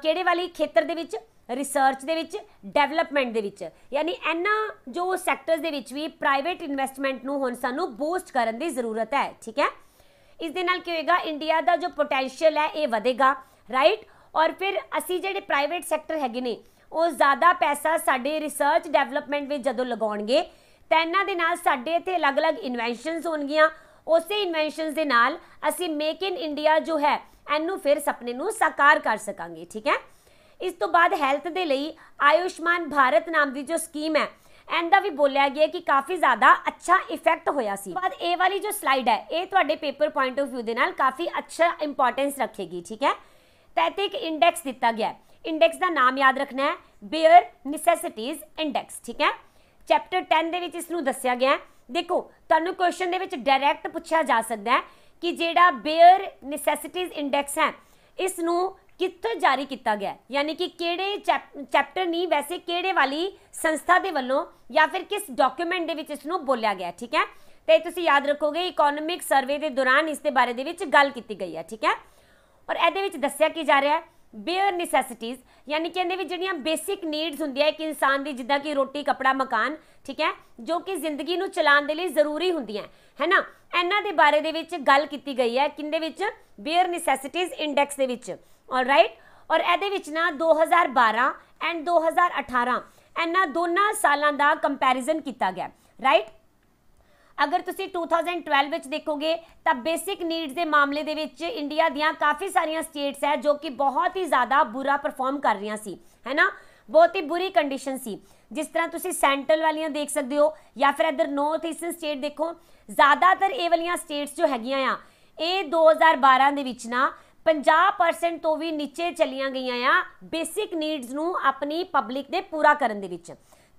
ਕਿਹੜੇ ਵਾਲੀ ਖੇਤਰ ਦੇ ਵਿੱਚ ਰਿਸਰਚ ਦੇ ਵਿੱਚ ਡਿਵੈਲਪਮੈਂਟ ਦੇ ਵਿੱਚ ਯਾਨੀ ਇਹਨਾਂ ਜੋ ਸੈਕਟਰਸ ਦੇ ਵਿੱਚ ਵੀ ਪ੍ਰਾਈਵੇਟ ਇਨਵੈਸਟਮੈਂਟ ਨੂੰ ਹੁਣ ਸਾਨੂੰ ਬੂਸਟ ਕਰਨ ਦੀ ਜ਼ਰੂਰਤ ਹੈ ਠੀਕ ਹੈ ਇਸ ਦੇ ਨਾਲ ਕੀ ਹੋਏਗਾ ਇੰਡੀਆ ਦਾ ਜੋ ਪੋਟੈਂਸ਼ੀਅਲ ਹੈ ਇਹ ਵਧੇਗਾ ਰਾਈਟ ਔਰ ਫਿਰ ਅਸੀਂ ਜਿਹੜੇ ਪ੍ਰਾਈਵੇਟ ਸੈਕਟਰ ਹੈਗੇ ਨੇ ਉਹ ਜ਼ਿਆਦਾ ਪੈਸਾ ਸਾਡੇ ਰਿਸਰਚ ਡਿਵੈਲਪਮੈਂਟ ਵਿੱਚ ਜਦੋਂ ਲਗਾਉਣਗੇ ਤਾਂ ਇਹਨਾਂ ਦੇ ਨਾਲ ਸਾਡੇ ਇੱਥੇ ਅਲੱਗ-ਅਲੱਗ ਇਨਵੈਂਸ਼ਨਸ ਹੋਣਗੀਆਂ ਉਸੇ ਇਨਵੈਂਸ਼ਨਸ ਦੇ ਨਾਲ ਅਸੀਂ ਮੇਕ ਇਨ ਇੰਡੀਆ ਜੋ ਹੈ ਐਨ ਨੂੰ ਫਿਰ ਸੁਪਨੇ ਨੂੰ ਸਾਕਾਰ ਕਰ ਸਕਾਂਗੇ ਠੀਕ ਹੈ ਇਸ ਤੋਂ ਬਾਅਦ ਹੈਲਥ ਦੇ ਲਈ ਆਯੁਸ਼ਮਾਨ ਭਾਰਤ ਨਾਮ ਦੀ ਜੋ ਸਕੀਮ ਹੈ ਐਂਦਾ ਵੀ ਬੋਲਿਆ ਗਿਆ ਕਿ ਕਾਫੀ ਜ਼ਿਆਦਾ ਅੱਛਾ ਇਫੈਕਟ ਹੋਇਆ ਸੀ ਬਾਅਦ ਇਹ ਵਾਲੀ ਜੋ ਸਲਾਈਡ ਹੈ ਇਹ ਤੁਹਾਡੇ ਪੇਪਰ ਪੁਆਇੰਟ ਆਫ View ਦੇ ਨਾਲ ਕਾਫੀ ਅੱਛਾ ਇੰਪੋਰਟੈਂਸ ਰੱਖੇਗੀ ਠੀਕ ਹੈ ਤੈਤਿਕ ਇੰਡੈਕਸ ਦਿੱਤਾ ਗਿਆ ਹੈ ਇੰਡੈਕਸ ਦਾ ਨਾਮ ਯਾਦ ਰੱਖਣਾ ਹੈ ਬੇਅਰ ਨੈਸੈਸਿਟੀਜ਼ ਇੰਡੈਕਸ ਠੀਕ ਹੈ ਚੈਪਟਰ 10 ਦੇ ਵਿੱਚ ਇਸ ਨੂੰ ਦੱਸਿਆ ਗਿਆ ਹੈ ਦੇਖੋ ਤੁਹਾਨੂੰ ਕੁਐਸਚਨ ਦੇ ਵਿੱਚ ਡਾਇਰੈਕਟ ਪੁੱਛਿਆ ਜਾ ਸਕਦਾ ਹੈ ਕਿ ਜਿਹੜਾ ਬੇਅਰ ਨੈਸੈਸਿਟੀਜ਼ ਇੰਡੈਕਸ ਹੈ ਇਸ ਨੂੰ ਕਿੱਥੇ ਜਾਰੀ ਕੀਤਾ ਗਿਆ ਯਾਨੀ ਕਿ ਕਿਹੜੇ ਚੈਪਟਰ ਨਹੀਂ ਵੈਸੇ ਕਿਹੜੇ ਵਾਲੀ ਸੰਸਥਾ ਦੇ ਵੱਲੋਂ ਜਾਂ ਫਿਰ ਕਿਸ ਡਾਕੂਮੈਂਟ ਦੇ ਵਿੱਚ ਇਸ ਨੂੰ ਬੋਲਿਆ ਗਿਆ ਠੀਕ ਹੈ ਤੇ ਤੁਸੀਂ ਯਾਦ ਰੱਖੋਗੇ ਇਕਨੋਮਿਕ ਸਰਵੇ ਦੇ ਦੌਰਾਨ ਇਸ ਦੇ ਬਾਰੇ ਦੇ ਵਿੱਚ ਗੱਲ ਕੀਤੀ ਗਈ ਹੈ ਠੀਕ ਹੈ ਔਰ ਇਹਦੇ ਵਿੱਚ ਦੱਸਿਆ ਕੀ ਜਾ ਰਿਹਾ ਹੈ ਬੇਅਰ ਨੈਸੈਸਿਟੀਜ਼ ਯਾਨੀ ਕਿ ਇਹਦੇ ਵਿੱਚ ਜਿਹੜੀਆਂ ਬੇਸਿਕ ਨੀਡਸ ਹੁੰਦੀਆਂ ਇੱਕ ਇਨਸਾਨ ਦੀ ਜਿੱਦਾਂ ਕਿ ਰੋਟੀ ਕੱਪੜਾ ਮਕਾਨ ਠੀਕ ਹੈ ਜੋ ਕਿ ਜ਼ਿੰਦਗੀ ਨੂੰ ਚਲਾਉਣ ਦੇ ਲਈ ਜ਼ਰੂਰੀ ਹੁੰਦੀਆਂ ਹੈ ਨਾ ਇਹਨਾਂ ਦੇ ਬਾਰੇ ਦੇ ਵਿੱਚ ਗੱਲ ਕੀਤੀ ਗਈ ਹੈ ਕਿੰਦੇ ਵਿੱਚ ਬੇਅਰ ਨੈਸੈਸਿਟੀਜ਼ ਇੰਡੈਕਸ ਦੇ ਵਿੱਚ ਆਲਰਾਈਟ ਔਰ ਇਹਦੇ ਵਿੱਚ ਨਾ 2012 ਐਂਡ 2018 ਇਹਨਾਂ ਦੋਨਾਂ ਸਾਲਾਂ ਦਾ ਕੰਪੈਰੀਜ਼ਨ ਕੀਤਾ ਗਿਆ ਰਾਈਟ ਅਗਰ ਤੁਸੀਂ 2012 ਵਿੱਚ ਦੇਖੋਗੇ ਤਾਂ ਬੇਸਿਕ ਨੀਡਸ ਦੇ ਮਾਮਲੇ ਦੇ ਵਿੱਚ ਇੰਡੀਆ ਦੀਆਂ ਕਾਫੀ ਸਾਰੀਆਂ ਸਟੇਟਸ ਹੈ ਜੋ ਕਿ ਬਹੁਤ ਹੀ ਜ਼ਿਆਦਾ ਬੁਰਾ ਪਰਫਾਰਮ ਕਰ ਰਹੀਆਂ ਸੀ ਹੈਨਾ ਬਹੁਤ ਹੀ ਬੁਰੀ ਕੰਡੀਸ਼ਨ ਸੀ ਜਿਸ ਤਰ੍ਹਾਂ ਤੁਸੀਂ ਸੈਂਟਰਲ ਵਾਲੀਆਂ ਦੇਖ ਸਕਦੇ ਹੋ ਜਾਂ ਫਿਰ ਇਧਰ ਨਾਰਥ ਈਸਟਰਨ ਸਟੇਟ ਦੇਖੋ ਜ਼ਿਆਦਾਤਰ ਇਹ ਵਾਲੀਆਂ ਸਟੇਟਸ ਜੋ ਹੈਗੀਆਂ ਆ ਇਹ 2012 ਦੇ ਵਿੱਚ ਨਾ 50% ਤੋਂ ਵੀ ਨੀਚੇ ਚਲੀਆਂ ਗਈਆਂ ਆ ਬੇਸਿਕ ਨੀਡਸ ਨੂੰ ਆਪਣੀ ਪਬਲਿਕ ਦੇ ਪੂਰਾ ਕਰਨ ਦੇ ਵਿੱਚ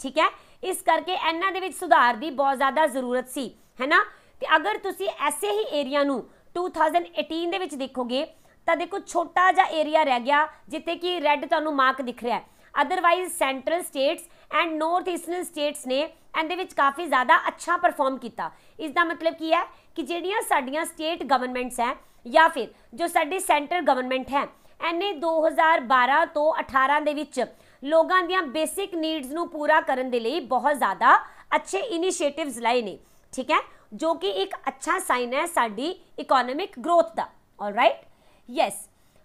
ਠੀਕ ਹੈ ਇਸ ਕਰਕੇ ਇਹਨਾਂ ਦੇ ਵਿੱਚ ਸੁਧਾਰ ਦੀ ਬਹੁਤ ਜ਼ਿਆਦਾ ਜ਼ਰੂਰਤ ਸੀ ਹੈਨਾ ਤੇ ਅਗਰ ਤੁਸੀਂ ਐਸੇ ਹੀ ਏਰੀਆ ਨੂੰ 2018 ਦੇ ਵਿੱਚ ਦੇਖੋਗੇ ਤਾਂ ਦੇਖੋ ਛੋਟਾ ਜਿਹਾ ਏਰੀਆ ਰਹਿ ਗਿਆ ਜਿੱਥੇ ਕਿ ਰੈੱਡ ਤੁਹਾਨੂੰ ਮਾਰਕ ਦਿਖ ਰਿਹਾ ਹੈ otherwise central states and north eastern states ਨੇ ਇਹਦੇ ਵਿੱਚ ਕਾਫੀ ਜ਼ਿਆਦਾ ਅੱਛਾ ਪਰਫਾਰਮ ਕੀਤਾ ਇਸ ਦਾ ਮਤਲਬ ਕੀ ਹੈ ਕਿ ਜਿਹੜੀਆਂ ਸਾਡੀਆਂ ਸਟੇਟ ਗਵਰਨਮੈਂਟਸ ਹੈ ਜਾਂ ਫਿਰ ਜੋ ਸਾਡੀ ਸੈਂਟਰ ਗਵਰਨਮੈਂਟ ਹੈ ਐਨੇ 2012 ਤੋਂ 18 ਦੇ ਵਿੱਚ ਲੋਕਾਂ ਦੀਆਂ ਬੇਸਿਕ ਨੀਡਸ ਨੂੰ ਪੂਰਾ ਕਰਨ ਦੇ ਲਈ ਬਹੁਤ ਜ਼ਿਆਦਾ ਅੱਛੇ ਇਨੀਸ਼ੀਏਟਿਵਸ ਲਏ ਨੇ ਠੀਕ ਹੈ ਜੋ ਕਿ ਇੱਕ ਅੱਛਾ ਸਾਈਨ ਹੈ ਸਾਡੀ ਇਕਨੋਮਿਕ ਗਰੋਥ ਦਾ ਰਾਈਟ ਯੈਸ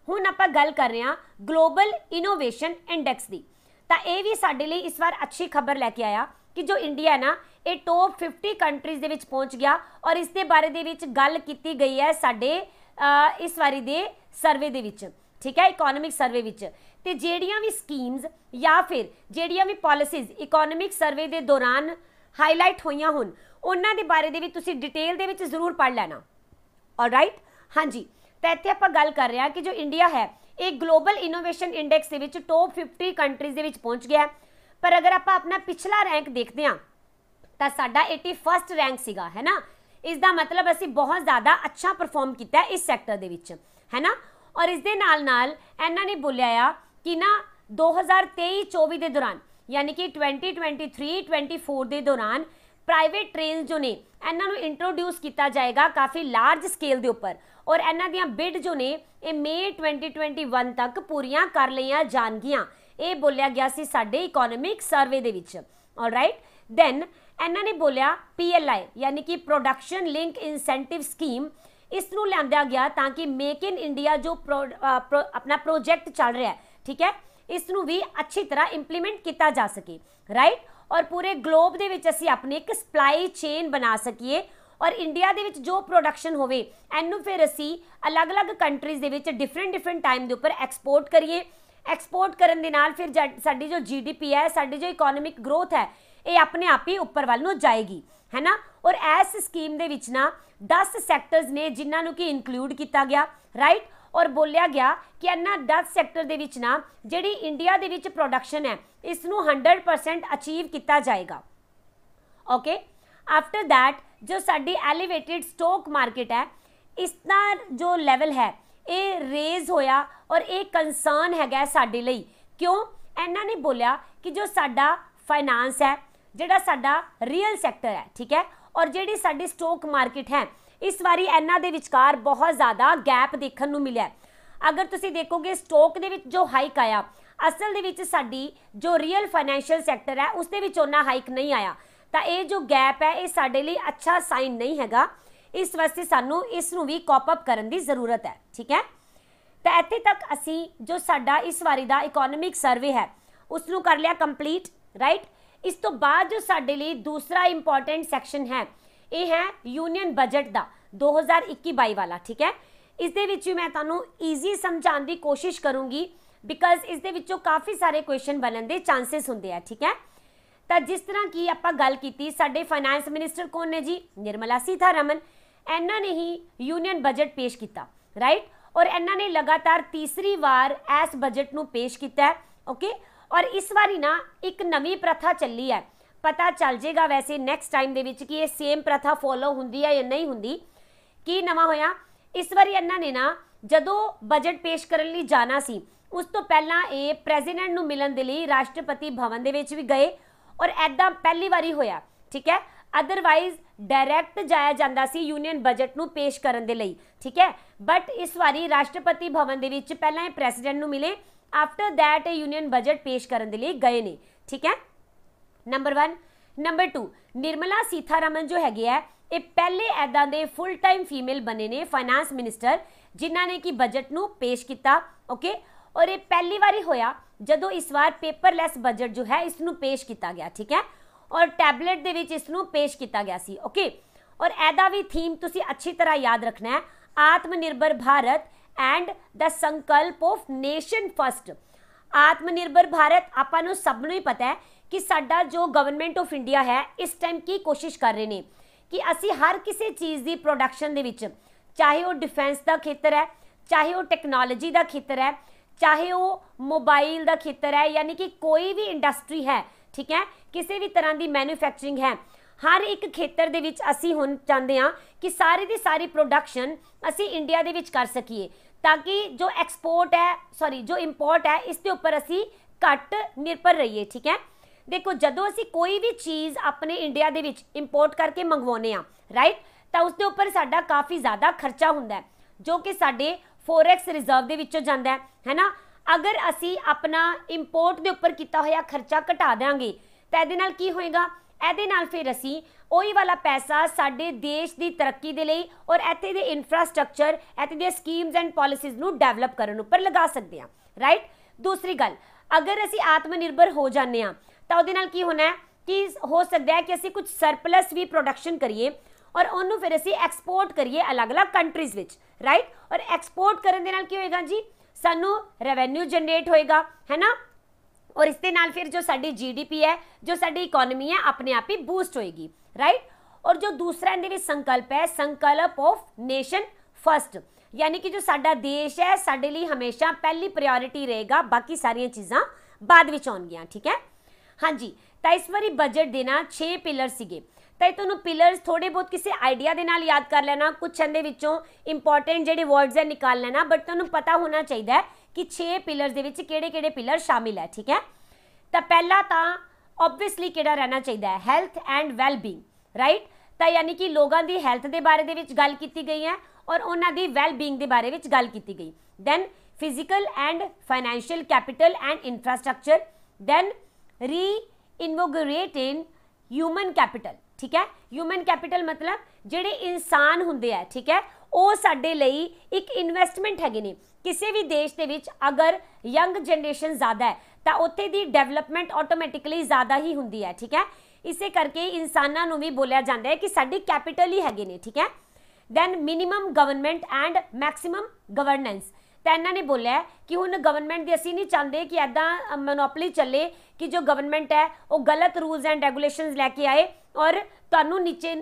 ਹੁਣ ਆਪਾਂ ਗੱਲ ਕਰ ਰਹੇ ਹਾਂ ਗਲੋਬਲ ਇਨੋਵੇਸ਼ਨ ਇੰਡੈਕਸ ਦੀ ਤਾਂ ਇਹ ਵੀ ਸਾਡੇ ਲਈ ਇਸ ਵਾਰ ਅੱਛੀ ਖਬਰ ਲੈ ਕੇ ਆਇਆ ਕਿ ਜੋ ਇੰਡੀਆ ਹੈ ਨਾ ਇਹ ਟੌਪ 50 ਕੰਟਰੀਜ਼ ਦੇ ਵਿੱਚ ਪਹੁੰਚ ਗਿਆ ਔਰ ਇਸ ਦੇ ਬਾਰੇ ਦੇ ਵਿੱਚ ਗੱਲ ਕੀਤੀ ਗਈ ਹੈ ਸਾਡੇ ਇਸ ਵਾਰੀ ਦੇ ਸਰਵੇ ਦੇ ਵਿੱਚ ਠੀਕ ਹੈ ਇਕਨੋਮਿਕ ਸਰਵੇ ਵਿੱਚ ਤੇ ਜਿਹੜੀਆਂ ਵੀ ਸਕੀਮਸ ਜਾਂ ਫਿਰ ਜਿਹੜੀਆਂ ਵੀ ਪਾਲਿਸੀਜ਼ ਇਕਨੋਮਿਕ ਸਰਵੇ ਦੇ ਦੌਰਾਨ ਹਾਈਲਾਈਟ ਹੋਈਆਂ ਹੋਣ ਉਹਨਾਂ ਦੇ ਬਾਰੇ ਦੇ ਵਿੱਚ ਤੁਸੀਂ ਡਿਟੇਲ ਦੇ ਵਿੱਚ ਜ਼ਰੂਰ ਪੜ ਲੈਣਾ ਆਲਰਾਈਟ ਹਾਂਜੀ ਤਾਂ ਇੱਥੇ ਆਪਾਂ ਗੱਲ ਕਰ ਰਹੇ ਹਾਂ ਕਿ ਜੋ ਇੰਡੀਆ ਹੈ ਇਹ ਗਲੋਬਲ ਇਨੋਵੇਸ਼ਨ ਇੰਡੈਕਸ ਦੇ ਵਿੱਚ ਟੌਪ 50 ਕੰਟਰੀਜ਼ ਦੇ ਵਿੱਚ ਪਹੁੰਚ ਗਿਆ ਪਰ ਅਗਰ ਆਪਾਂ ਆਪਣਾ ਪਿਛਲਾ ਰੈਂਕ ਦੇਖਦੇ ਹਾਂ ਤਾਂ ਸਾਡਾ 81st ਰੈਂਕ ਸੀਗਾ ਹੈ ਨਾ ਇਸ ਦਾ ਮਤਲਬ ਅਸੀਂ ਬਹੁਤ ਜ਼ਿਆਦਾ ਅੱਛਾ ਪਰਫਾਰਮ ਕੀਤਾ ਇਸ ਸੈਕਟਰ ਦੇ ਵਿੱਚ ਹੈ ਨਾ ਔਰ ਇਸ ਦੇ ਨਾਲ ਨਾਲ ਇਹਨਾਂ ਨੇ ਬੋਲਿਆ ਆ ਕਿ ਨਾ 2023-24 ਦੇ ਦੌਰਾਨ ਯਾਨੀ ਕਿ 2023-24 ਦੇ ਦੌਰਾਨ ਪ੍ਰਾਈਵੇਟ ਟ੍ਰੇਨਸ ਜੋ ਨੇ ਇਹਨਾਂ ਨੂੰ ਇੰਟਰੋਡਿਊਸ ਕੀਤਾ ਜਾਏਗਾ ਕਾਫੀ ਲਾਰਜ ਸਕੇਲ ਦੇ ਉੱਪਰ ਔਰ ਇਹਨਾਂ ਦੀਆਂ ਬਿਡ ਜੋ ਨੇ ਇਹ ਮਈ 2021 ਤੱਕ ਪੂਰੀਆਂ ਕਰ ਲਈਆਂ ਜਾਣਗੀਆਂ ਇਹ ਬੋਲਿਆ ਗਿਆ ਸੀ ਸਾਡੇ ਇਕਨੋਮਿਕ ਸਰਵੇ ਦੇ ਵਿੱਚ ਰਾਈਟ ਦੈਨ ਇਹਨਾਂ ਨੇ ਬੋਲਿਆ ਪੀਐਲਆਈ ਯਾਨੀ ਕਿ ਪ੍ਰੋਡਕਸ਼ਨ ਲਿੰਕ ਇਨਸੈਂਟਿਵ ਸਕੀਮ ਇਸ ਨੂੰ ਲਿਆਂਦਾ ਗਿਆ ਤਾਂ ਕਿ ਮੇਕ ਇਨ ਇੰਡੀਆ ਜੋ ਆਪਣਾ ਪ੍ਰੋਜੈਕਟ ਚੱਲ ਰਿਹਾ ਹੈ ਠੀਕ ਹੈ ਇਸ ਨੂੰ ਵੀ ਅੱਛੀ ਤਰ੍ਹਾਂ ਇੰਪਲੀਮੈਂਟ ਕੀਤਾ ਜਾ ਸਕੇ ਰਾਈਟ ਔਰ ਪੂਰੇ ਗਲੋਬ ਦੇ ਵਿੱਚ ਅਸੀਂ ਆਪਣੀ ਇੱਕ ਸਪਲਾਈ ਚੇਨ ਬਣਾ ਸਕੀਏ ਔਰ ਇੰਡੀਆ ਦੇ ਵਿੱਚ ਜੋ ਪ੍ਰੋਡਕਸ਼ਨ ਹੋਵੇ ਇਹਨੂੰ ਫਿਰ ਅਸੀਂ ਅਲੱਗ-ਅਲੱਗ ਕੰਟਰੀਜ਼ ਦੇ ਵਿੱਚ ਡਿਫਰੈਂਟ ਡਿਫਰੈਂਟ ਟਾਈਮ ਦੇ ਉੱਪਰ ਐਕਸਪੋਰਟ ਕਰੀਏ ਐਕਸਪੋਰਟ ਕਰਨ ਦੇ ਨਾਲ ਫਿਰ ਸਾਡੀ ਜੋ ਜੀਡੀਪੀ ਹੈ ਸਾਡੀ ਜੋ ਇਕਨੋਮਿਕ ਗਰੋਥ ਹੈ ਇਹ ਆਪਣੇ ਆਪ ਹੀ ਉੱਪਰ ਵੱਲ ਨੂੰ ਜਾਏਗੀ ਹੈਨਾ ਔਰ ਇਸ ਸਕੀਮ ਦੇ ਵਿੱਚ ਨਾ 10 ਸੈਕਟਰਸ ਨੇ ਜਿਨ੍ਹਾਂ ਨੂੰ ਕਿ ਇਨਕਲੂਡ ਕੀਤਾ ਗਿਆ ਰਾਈਟ ਔਰ ਬੋਲਿਆ ਗਿਆ ਕਿ ਇਹਨਾਂ 10 ਸੈਕਟਰ ਦੇ ਵਿੱਚ ਨਾ ਜਿਹੜੀ ਇੰਡੀਆ ਦੇ ਵਿੱਚ ਪ੍ਰੋਡਕਸ਼ਨ ਹੈ ਇਸ ਨੂੰ 100% ਅਚੀਵ ਕੀਤਾ ਜਾਏਗਾ ਓਕੇ ਆਫਟਰ ਥੈਟ ਜੋ ਸਾਡੀ ਐਲੀਵੇਟਿਡ ਸਟਾਕ ਮਾਰਕੀਟ ਹੈ ਇਸ ਦਾ ਜੋ ਲੈਵਲ ਹੈ ਇਹ ਰੇਜ਼ ਹੋਇਆ ਔਰ ਇਹ ਕਨਸਰਨ ਹੈਗਾ ਸਾਡੇ ਲਈ ਕਿਉਂ ਇਹਨਾਂ ਨੇ ਬੋਲਿਆ ਕਿ ਜੋ ਸਾਡਾ ਫਾਈਨਾਂਸ ਹੈ ਜਿਹੜਾ ਸਾਡਾ ਰੀਅਲ ਸੈਕਟਰ ਹੈ ਠੀਕ ਹੈ ਔਰ ਜਿਹੜੀ ਸਾਡੀ ਸਟਾਕ ਮਾਰਕੀਟ ਹੈ ਇਸ ਵਾਰੀ ਇਹਨਾਂ ਦੇ ਵਿਚਕਾਰ ਬਹੁਤ ਜ਼ਿਆਦਾ ਗੈਪ ਦੇਖਣ ਨੂੰ ਮਿਲਿਆ ਅਗਰ ਤੁਸੀਂ ਦੇਖੋਗੇ ਸਟਾਕ ਦੇ ਵਿੱਚ ਜੋ ਹਾਈਕ ਆਇਆ ਅਸਲ ਦੇ ਵਿੱਚ ਸਾਡੀ ਜੋ ਰੀਅਲ ਫਾਈਨੈਂਸ਼ੀਅਲ ਸੈਕਟਰ ਹੈ ਉਸ ਦੇ ਵਿੱਚ ਉਹਨਾਂ ਹਾਈਕ ਨਹੀਂ ਆਇਆ ਤਾਂ ਇਹ ਜੋ ਗੈਪ ਹੈ ਇਹ ਸਾਡੇ ਲਈ ਅੱਛਾ ਸਾਈਨ ਨਹੀਂ ਹੈਗਾ ਇਸ ਵਾਸਤੇ ਸਾਨੂੰ ਇਸ ਨੂੰ ਵੀ ਕਾਪ ਅਪ ਕਰਨ ਦੀ ਜ਼ਰੂਰਤ ਹੈ ਠੀਕ ਹੈ ਤਾਂ ਇੱਥੇ ਤੱਕ ਅਸੀਂ ਜੋ ਸਾਡਾ ਇਸ ਵਾਰੀ ਦਾ ਇਕਨੋਮਿਕ ਸਰਵੇ ਹੈ ਉਸ ਨੂੰ ਕਰ ਲਿਆ ਕੰਪਲੀਟ ਰਾਈਟ ਇਸ ਤੋਂ ਬਾਅਦ ਜੋ ਸਾਡੇ ਲਈ ਦੂਸਰਾ ਇੰਪੋਰਟੈਂਟ ਸੈਕਸ਼ਨ ਹੈ ਇਹ ਹੈ ਯੂਨੀਅਨ ਬਜਟ ਦਾ 2021-22 ਵਾਲਾ ਠੀਕ ਹੈ ਇਸ ਦੇ ਵਿੱਚ ਮੈਂ ਤੁਹਾਨੂੰ ਈਜ਼ੀ ਸਮਝਾਉਣ ਦੀ ਕੋਸ਼ਿਸ਼ ਕਰੂੰਗੀ ਬਿਕਾਜ਼ ਇਸ ਦੇ ਵਿੱਚੋਂ ਕਾਫੀ ਸਾਰੇ ਕੁਐਸਚਨ ਬਣਨ ਦੇ ਚਾਂਸਸ ਹੁੰਦੇ ਆ ਠੀਕ ਹੈ ਤਾਂ ਜਿਸ ਤਰ੍ਹਾਂ ਕੀ ਆਪਾਂ ਗੱਲ ਕੀਤੀ ਸਾਡੇ ਫਾਈਨੈਂਸ ਮਿਨਿਸਟਰ ਕੋਣ ਨੇ ਜੀ ਨਿਰਮਲਾ ਸੀਤਾਰਮਨ ਇਹਨਾਂ ਨੇ ਹੀ ਯੂਨੀਅਨ ਬਜਟ ਪੇਸ਼ ਕੀਤਾ ਰਾਈਟ ਔਰ ਇਹਨਾਂ ਨੇ ਲਗਾਤਾਰ ਤੀਸਰੀ ਵਾਰ ਐਸ ਬਜਟ ਨੂੰ ਪੇਸ਼ ਕੀਤਾ ਹੈ ਓਕੇ ਔਰ ਇਸ ਵਾਰੀ ਨਾ ਇੱਕ ਨਵੀਂ ਪ੍ਰਥਾ ਚੱਲੀ ਹੈ ਪਤਾ ਚੱਲ ਜੇਗਾ ਵੈਸੇ ਨੈਕਸਟ ਟਾਈਮ ਦੇ ਵਿੱਚ ਕਿ ਇਹ ਸੇਮ ਪ੍ਰਥਾ ਫੋਲੋ ਹੁੰਦੀ ਹੈ ਜਾਂ ਨਹੀਂ ਹੁੰਦੀ ਕੀ ਨਵਾਂ ਹੋਇਆ ਇਸ ਵਾਰੀ ਇਹਨਾਂ ਨੇ ਨਾ ਜਦੋਂ ਬਜਟ ਪੇਸ਼ ਕਰਨ ਲਈ ਜਾਣਾ ਸੀ ਉਸ ਤੋਂ ਪਹਿਲਾਂ ਇਹ ਪ੍ਰੈਜ਼ੀਡੈਂਟ ਨੂੰ ਮਿਲਣ ਦੇ ਲਈ ਰਾਸ਼ਟਰਪਤੀ ਭਵਨ ਦੇ ਵਿੱਚ ਵੀ ਗਏ ਔਰ ਐਦਾਂ ਪਹਿਲੀ ਵਾਰੀ ਹੋਇਆ ਠੀਕ ਹੈ ਅਦਰਵਾਈਜ਼ ਡਾਇਰੈਕਟ ਜਾਇਆ ਜਾਂਦਾ ਸੀ ਯੂਨੀਅਨ ਬਜਟ ਨੂੰ ਪੇਸ਼ ਕਰਨ ਦੇ ਲਈ ਠੀਕ ਹੈ ਬਟ ਇਸ ਵਾਰੀ ਰਾਸ਼ਟਰਪਤੀ ਭਵਨ ਦੇ ਵਿੱਚ ਪਹਿਲਾਂ ਇਹ ਪ੍ਰੈਜ਼ੀਡੈਂਟ ਨੂੰ ਮਿਲੇ ਆਫਟਰ ਥੈਟ ਇਹ ਯੂਨੀਅਨ ਬਜਟ ਪੇਸ਼ ਕਰਨ ਦੇ ਲਈ ਗਏ ਨੇ ਠੀਕ ਹੈ ਨੰਬਰ 1 ਨੰਬਰ 2 ਨਿਰਮਲਾ ਸੀਥਾਰਮਨ ਜੋ ਹੈਗੇ ਆ ਇਹ ਪਹਿਲੇ ਐਦਾਂ ਦੇ ਫੁੱਲ ਟਾਈਮ ਫੀਮੇਲ ਬਣੇ ਨੇ ਫਾਈਨਾਂਸ ਮਿਨਿਸਟਰ ਜਿਨ੍ਹਾਂ ਨੇ ਕਿ ਬਜਟ ਨੂੰ ਪੇਸ਼ ਕੀਤਾ ਓਕੇ ਔਰ ਇਹ ਪਹਿਲੀ ਵਾਰੀ ਹੋਇਆ ਜਦੋਂ ਇਸ ਵਾਰ ਪੇਪਰਲੈਸ ਬਜਟ ਜੋ ਹੈ ਇਸ ਨੂੰ ਪੇਸ਼ ਕੀਤਾ ਗਿਆ ਠੀਕ ਹੈ ਔਰ ਟੈਬਲੇਟ ਦੇ ਵਿੱਚ ਇਸ ਨੂੰ ਪੇਸ਼ ਕੀਤਾ ਗਿਆ ਸੀ ਓਕੇ ਔਰ ਐਦਾ ਵੀ ਥੀਮ ਤੁਸੀਂ ਅੱਛੀ ਤਰ੍ਹਾਂ ਯਾਦ ਰੱਖਣਾ ਹੈ ਆਤਮ ਨਿਰਭਰ ਭਾਰਤ ਐਂਡ ਦਾ ਸੰਕਲਪ ਆਫ ਨੇਸ਼ਨ ਫਸਟ ਆਤਮ ਨਿਰਭਰ ਭਾਰਤ ਆਪਾਂ ਨੂੰ ਸਭ ਨੂੰ ਹੀ ਪਤਾ ਹੈ ਕਿ ਸਾਡਾ ਜੋ ਗਵਰਨਮੈਂਟ ਆਫ ਇੰਡੀਆ ਹੈ ਇਸ ਟਾਈਮ ਕੀ ਕੋਸ਼ਿਸ਼ ਕਰ ਰਹੇ ਨੇ ਕਿ ਅਸੀਂ ਹਰ ਕਿਸੇ ਚੀਜ਼ ਦੀ ਪ੍ਰੋਡਕਸ਼ਨ ਦੇ ਵਿੱਚ ਚਾਹੇ ਉਹ ਡਿਫੈਂਸ ਦਾ ਖੇਤਰ ਹੈ ਚਾਹੇ ਉਹ ਟੈਕਨੋਲੋਜੀ ਦਾ ਖੇਤਰ ਹੈ ਚਾਹੇ ਉਹ ਮੋਬਾਈਲ ਦਾ ਖੇਤਰ ਹੈ ਯਾਨੀ ਕਿ ਕੋਈ ਵੀ ਇੰਡਸਟਰੀ ਹੈ ਠੀਕ ਹੈ ਕਿਸੇ ਵੀ ਤਰ੍ਹਾਂ ਦੀ ਮੈਨੂਫੈਕਚਰਿੰਗ ਹੈ ਹਰ ਇੱਕ ਖੇਤਰ ਦੇ ਵਿੱਚ ਅਸੀਂ ਹੁਣ ਚਾਹੁੰਦੇ ਹਾਂ ਕਿ ਸਾਰੇ ਦੀ ਸਾਰੀ ਪ੍ਰੋਡਕਸ਼ਨ ਅਸੀਂ ਇੰਡੀਆ ਦੇ ਵਿੱਚ ਕਰ ਸਕੀਏ ਤਾਂ ਕਿ ਜੋ ਐਕਸਪੋਰਟ ਹੈ ਸੌਰੀ ਜੋ ਇੰਪੋਰਟ ਹੈ ਇਸ ਦੇ ਉੱਪਰ ਅਸੀਂ ਘੱਟ ਨਿਰਭਰ ਰਹੀਏ ਠੀਕ ਹੈ ਦੇਖੋ ਜਦੋਂ ਅਸੀਂ ਕੋਈ ਵੀ ਚੀਜ਼ ਆਪਣੇ ਇੰਡੀਆ ਦੇ ਵਿੱਚ ਇੰਪੋਰਟ ਕਰਕੇ ਮੰਗਵਾਉਨੇ ਆ ਰਾਈਟ ਤਾਂ ਉਸ ਦੇ ਉੱਪਰ ਸਾਡਾ ਕਾਫੀ ਜ਼ਿਆਦਾ ਖਰਚਾ ਹੁੰਦਾ ਜੋ ਕਿ ਸਾਡੇ ਫੋਰੈਕਸ ਰਿਜ਼ਰਵ ਦੇ ਵਿੱਚੋਂ ਜਾਂਦਾ ਹੈ ਹੈਨਾ ਅਗਰ ਅਸੀਂ ਆਪਣਾ ਇੰਪੋਰਟ ਦੇ ਉੱਪਰ ਕੀਤਾ ਹੋਇਆ ਖਰਚਾ ਘਟਾ ਦੇਾਂਗੇ ਤਾਂ ਇਹਦੇ ਨਾਲ ਕੀ ਹੋਏਗਾ ਇਹਦੇ ਨਾਲ ਫਿਰ ਅਸੀਂ ਉਹੀ ਵਾਲਾ ਪੈਸਾ ਸਾਡੇ ਦੇਸ਼ ਦੀ ਤਰੱਕੀ ਦੇ ਲਈ ਔਰ ਇੱਥੇ ਦੇ ਇਨਫਰਾਸਟ੍ਰਕਚਰ ਇੱਥੇ ਦੀਆਂ ਸਕੀਮਸ ਐਂਡ ਪਾਲਿਸੀਜ਼ ਨੂੰ ਡਿਵੈਲਪ ਕਰਨ ਉੱਪਰ ਲਗਾ ਸਕਦੇ ਹਾਂ ਰਾਈਟ ਦੂਸਰੀ ਗੱਲ ਅਗਰ ਅਸੀਂ ਆਤਮ ਨਿਰਭਰ ਹੋ ਜਾਂਦੇ ਹਾਂ ਤਾਂ ਉਹਦੇ ਨਾਲ ਕੀ ਹੋਣਾ ਹੈ ਕਿ ਹੋ ਸਕਦਾ ਹੈ ਕਿ ਅਸੀਂ ਕੁਝ ਸਰਪਲਸ ਵੀ ਪ੍ਰੋਡਕਸ਼ਨ ਕਰੀਏ ਔਰ ਉਹਨੂੰ ਫਿਰ ਅਸੀਂ ਐਕਸਪੋਰਟ ਕਰੀਏ ਅਲੱਗ-ਅਲੱਗ ਕੰਟਰੀਜ਼ ਵਿੱਚ ਰਾਈਟ ਔਰ ਐਕਸਪੋਰਟ ਕਰਨ ਦੇ ਨਾਲ ਕੀ ਹੋਏਗਾ ਜੀ ਸਾਨੂੰ ਰੈਵਨਿਊ ਜਨਰੇਟ ਹੋਏਗਾ ਹੈਨਾ ਔਰ ਇਸ ਦੇ ਨਾਲ ਫਿਰ ਜੋ ਸਾਡੀ ਜੀਡੀਪੀ ਹੈ ਜੋ ਸਾਡੀ ਇਕਨੋਮੀ ਹੈ ਆਪਣੇ ਆਪ ਹੀ ਬੂਸਟ ਹੋਏਗੀ ਰਾਈਟ ਔਰ ਜੋ ਦੂਸਰਾ ਇਹਦੇ ਵਿੱਚ ਸੰਕਲਪ ਹੈ ਸੰਕਲਪ ਆਫ ਨੇਸ਼ਨ ਫਰਸਟ ਯਾਨੀ ਕਿ ਜੋ ਸਾਡਾ ਦੇਸ਼ ਹੈ ਸਾਡੇ ਲਈ ਹਮੇਸ਼ਾ ਪਹਿਲੀ ਪ੍ਰਾਇੋਰਟੀ ਰਹੇਗਾ ਬਾਕੀ ਸਾਰੀਆਂ ਚੀਜ਼ਾਂ ਬਾਅਦ ਵਿੱਚ ਆਉਣਗੀਆਂ ਠੀਕ ਹੈ ਹਾਂਜੀ ਤਾਂ ਇਸ ਵਾਰੀ ਬਜਟ ਦੇ ਨਾ 6 ਪਿਲਰ ਸੀਗੇ ਤਾਂ ਇਹ ਤੁਹਾਨੂੰ ਪਿਲਰਸ ਥੋੜੇ ਬਹੁਤ ਕਿਸੇ ਆਈਡੀਆ ਦੇ ਨਾਲ ਯਾਦ ਕਰ ਲੈਣਾ ਕੁਝ ਇਹਦੇ ਵਿੱਚੋਂ ਇੰਪੋਰਟੈਂਟ ਜਿਹੜੇ ਵਰਡਸ ਹੈ ਨਿਕਾਲ ਲੈਣਾ ਬਟ ਤੁਹਾਨੂੰ ਪਤਾ ਹੋਣਾ ਚਾਹੀਦਾ ਕਿ 6 ਪਿਲਰਸ ਦੇ ਵਿੱਚ ਕਿਹੜੇ-ਕਿਹੜੇ ਪਿਲਰ ਸ਼ਾਮਿਲ ਹੈ ਠੀਕ ਹੈ ਤਾਂ ਪਹਿਲਾ ਤਾਂ ਆਬਵੀਅਸਲੀ ਕਿਹੜਾ ਰਹਿਣਾ ਚਾਹੀਦਾ ਹੈ ਹੈਲਥ ਐਂਡ ਵੈਲਬੀਇੰਗ ਰਾਈਟ ਤਾਂ ਯਾਨੀ ਕਿ ਲੋਕਾਂ ਦੀ ਹੈਲਥ ਦੇ ਬਾਰੇ ਦੇ ਵਿੱਚ ਗੱਲ ਕੀਤੀ ਗਈ ਹੈ ਔਰ ਉਹਨਾਂ ਦੀ ਵੈਲਬੀਇੰਗ ਦੇ ਬਾਰੇ ਵਿੱਚ ਗੱਲ ਕੀਤੀ ਗਈ then physical and financial capital and infrastructure then re invigorating human capital ਠੀਕ ਹੈ ਹਿਊਮਨ ਕੈਪੀਟਲ ਮਤਲਬ ਜਿਹੜੇ ਇਨਸਾਨ ਹੁੰਦੇ ਆ ਠੀਕ ਹੈ ਉਹ ਸਾਡੇ ਲਈ ਇੱਕ ਇਨਵੈਸਟਮੈਂਟ ਹੈਗੇ ਨੇ ਕਿਸੇ ਵੀ ਦੇਸ਼ ਦੇ ਵਿੱਚ ਅਗਰ ਯੰਗ ਜਨਰੇਸ਼ਨ ਜ਼ਿਆਦਾ ਹੈ ਤਾਂ ਉੱਥੇ ਦੀ ਡਿਵੈਲਪਮੈਂਟ ਆਟੋਮੈਟਿਕਲੀ ਜ਼ਿਆਦਾ ਹੀ ਹੁੰਦੀ ਹੈ ਠੀਕ ਹੈ ਇਸੇ ਕਰਕੇ ਇਨਸਾਨਾਂ ਨੂੰ ਵੀ ਬੋਲਿਆ ਜਾਂਦਾ ਹੈ ਕਿ ਸਾਡੀ ਕੈਪੀਟਲ ਹੀ ਹੈਗੇ ਨੇ ਠੀਕ ਹੈ then minimum government and maximum governance ਤਾਂ ਇਹਨਾਂ ਨੇ ਬੋਲਿਆ ਕਿ ਹੁਣ ਗਵਰਨਮੈਂਟ ਦੀ ਅਸੀਂ ਨਹੀਂ ਚਾਹੁੰਦੇ ਕਿ ਐਦਾਂ ਮੋਨੋਪੋਲੀ ਚੱਲੇ ਕਿ ਜੋ ਗਵਰਨਮੈਂਟ ਹੈ ਉਹ ਗਲਤ ਰੂਲਸ ਐਂਡ ਰੈਗੂਲੇਸ਼ਨਸ ਲੈ ਕੇ ਆਏ ਔਰ ਤੁਹਾਨੂੰ ਨੀਚੇ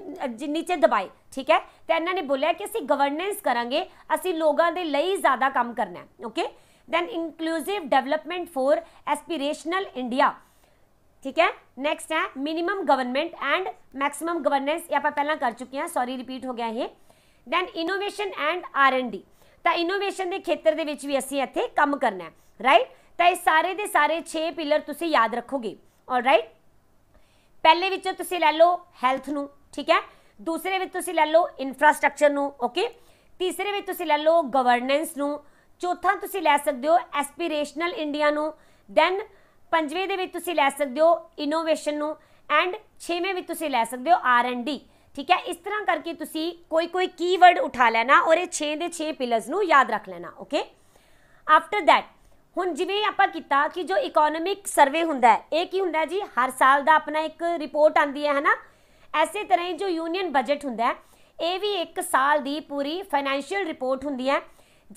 ਨੀਚੇ ਦਬਾਏ ਠੀਕ ਹੈ ਤਾਂ ਇਹਨਾਂ ਨੇ ਬੋਲਿਆ ਕਿ ਅਸੀਂ ਗਵਰਨੈਂਸ ਕਰਾਂਗੇ ਅਸੀਂ ਲੋਕਾਂ ਦੇ ਲਈ ਜ਼ਿਆਦਾ ਕੰਮ ਕਰਨਾ ਹੈ okay then inclusive development for aspirational India ਠੀਕ ਹੈ ਨੈਕਸਟ ਹੈ minimum government and maximum governance ਇਹ ਆਪਾਂ ਪਹਿਲਾਂ ਕਰ ਚੁੱਕੇ ਹਾਂ ਸੌਰੀ ਰਿਪੀਟ ਹੋ ਗਿਆ ਇਹ then innovation and R and D ਤਾਂ ਇਨੋਵੇਸ਼ਨ ਦੇ ਖੇਤਰ ਦੇ ਵਿੱਚ ਵੀ ਅਸੀਂ ਇੱਥੇ ਕੰਮ ਕਰਨਾ ਹੈ ਰਾਈਟ ਤਾਂ ਇਹ ਸਾਰੇ ਦੇ ਸਾਰੇ 6 ਪਿਲਰ ਤੁਸੀਂ ਯਾਦ ਰੱਖੋਗੇ ਆਲਰਾਈਟ ਪਹਿਲੇ ਵਿੱਚੋਂ ਤੁਸੀਂ ਲੈ ਲਓ ਹੈਲਥ ਨੂੰ ਠੀਕ ਹੈ ਦੂਸਰੇ ਵਿੱਚ ਤੁਸੀਂ ਲੈ ਲਓ ਇਨਫਰਾਸਟ੍ਰਕਚਰ ਨੂੰ ਓਕੇ ਤੀਸਰੇ ਵਿੱਚ ਤੁਸੀਂ ਲੈ ਲਓ ਗਵਰਨੈਂਸ ਨੂੰ ਚੌਥਾ ਤੁਸੀਂ ਲੈ ਸਕਦੇ ਹੋ ਐਸਪੀਰੇਸ਼ਨਲ ਇੰਡੀਆ ਨੂੰ ਦੈਨ ਪੰਜਵੇਂ ਦੇ ਵਿੱਚ ਤੁਸੀਂ ਲੈ ਸਕਦੇ ਹੋ ਇਨੋਵੇਸ਼ਨ ਨੂੰ ਐਂਡ ਛੇਵੇਂ ਵਿੱਚ ਤੁਸੀਂ ਲੈ ਸਕਦੇ ਹੋ ਆਰ ਐਂਡ ਡੀ ਠੀਕ ਹੈ ਇਸ ਤਰ੍ਹਾਂ ਕਰਕੇ ਤੁਸੀਂ ਕੋਈ ਕੋਈ ਕੀਵਰਡ ਉਠਾ ਲੈਣਾ ਔਰ ਇਹ 6 ਦੇ 6 ਪਿਲਰਸ ਨੂੰ ਯਾਦ ਰੱਖ ਲੈਣਾ ਓਕੇ ਆਫਟਰ ਥੈਟ ਹੁਣ ਜਿਵੇਂ ਆਪਾਂ ਕੀਤਾ ਕਿ ਜੋ ਇਕਨੋਮਿਕ ਸਰਵੇ ਹੁੰਦਾ ਹੈ ਇਹ ਕੀ ਹੁੰਦਾ ਜੀ ਹਰ ਸਾਲ ਦਾ ਆਪਣਾ ਇੱਕ ਰਿਪੋਰਟ ਆਂਦੀ ਹੈ ਹਨਾ ਐਸੇ ਤਰ੍ਹਾਂ ਹੀ ਜੋ ਯੂਨੀਅਨ ਬਜਟ ਹੁੰਦਾ ਹੈ ਇਹ ਵੀ ਇੱਕ ਸਾਲ ਦੀ ਪੂਰੀ ਫਾਈਨੈਂਸ਼ੀਅਲ ਰਿਪੋਰਟ ਹੁੰਦੀ ਹੈ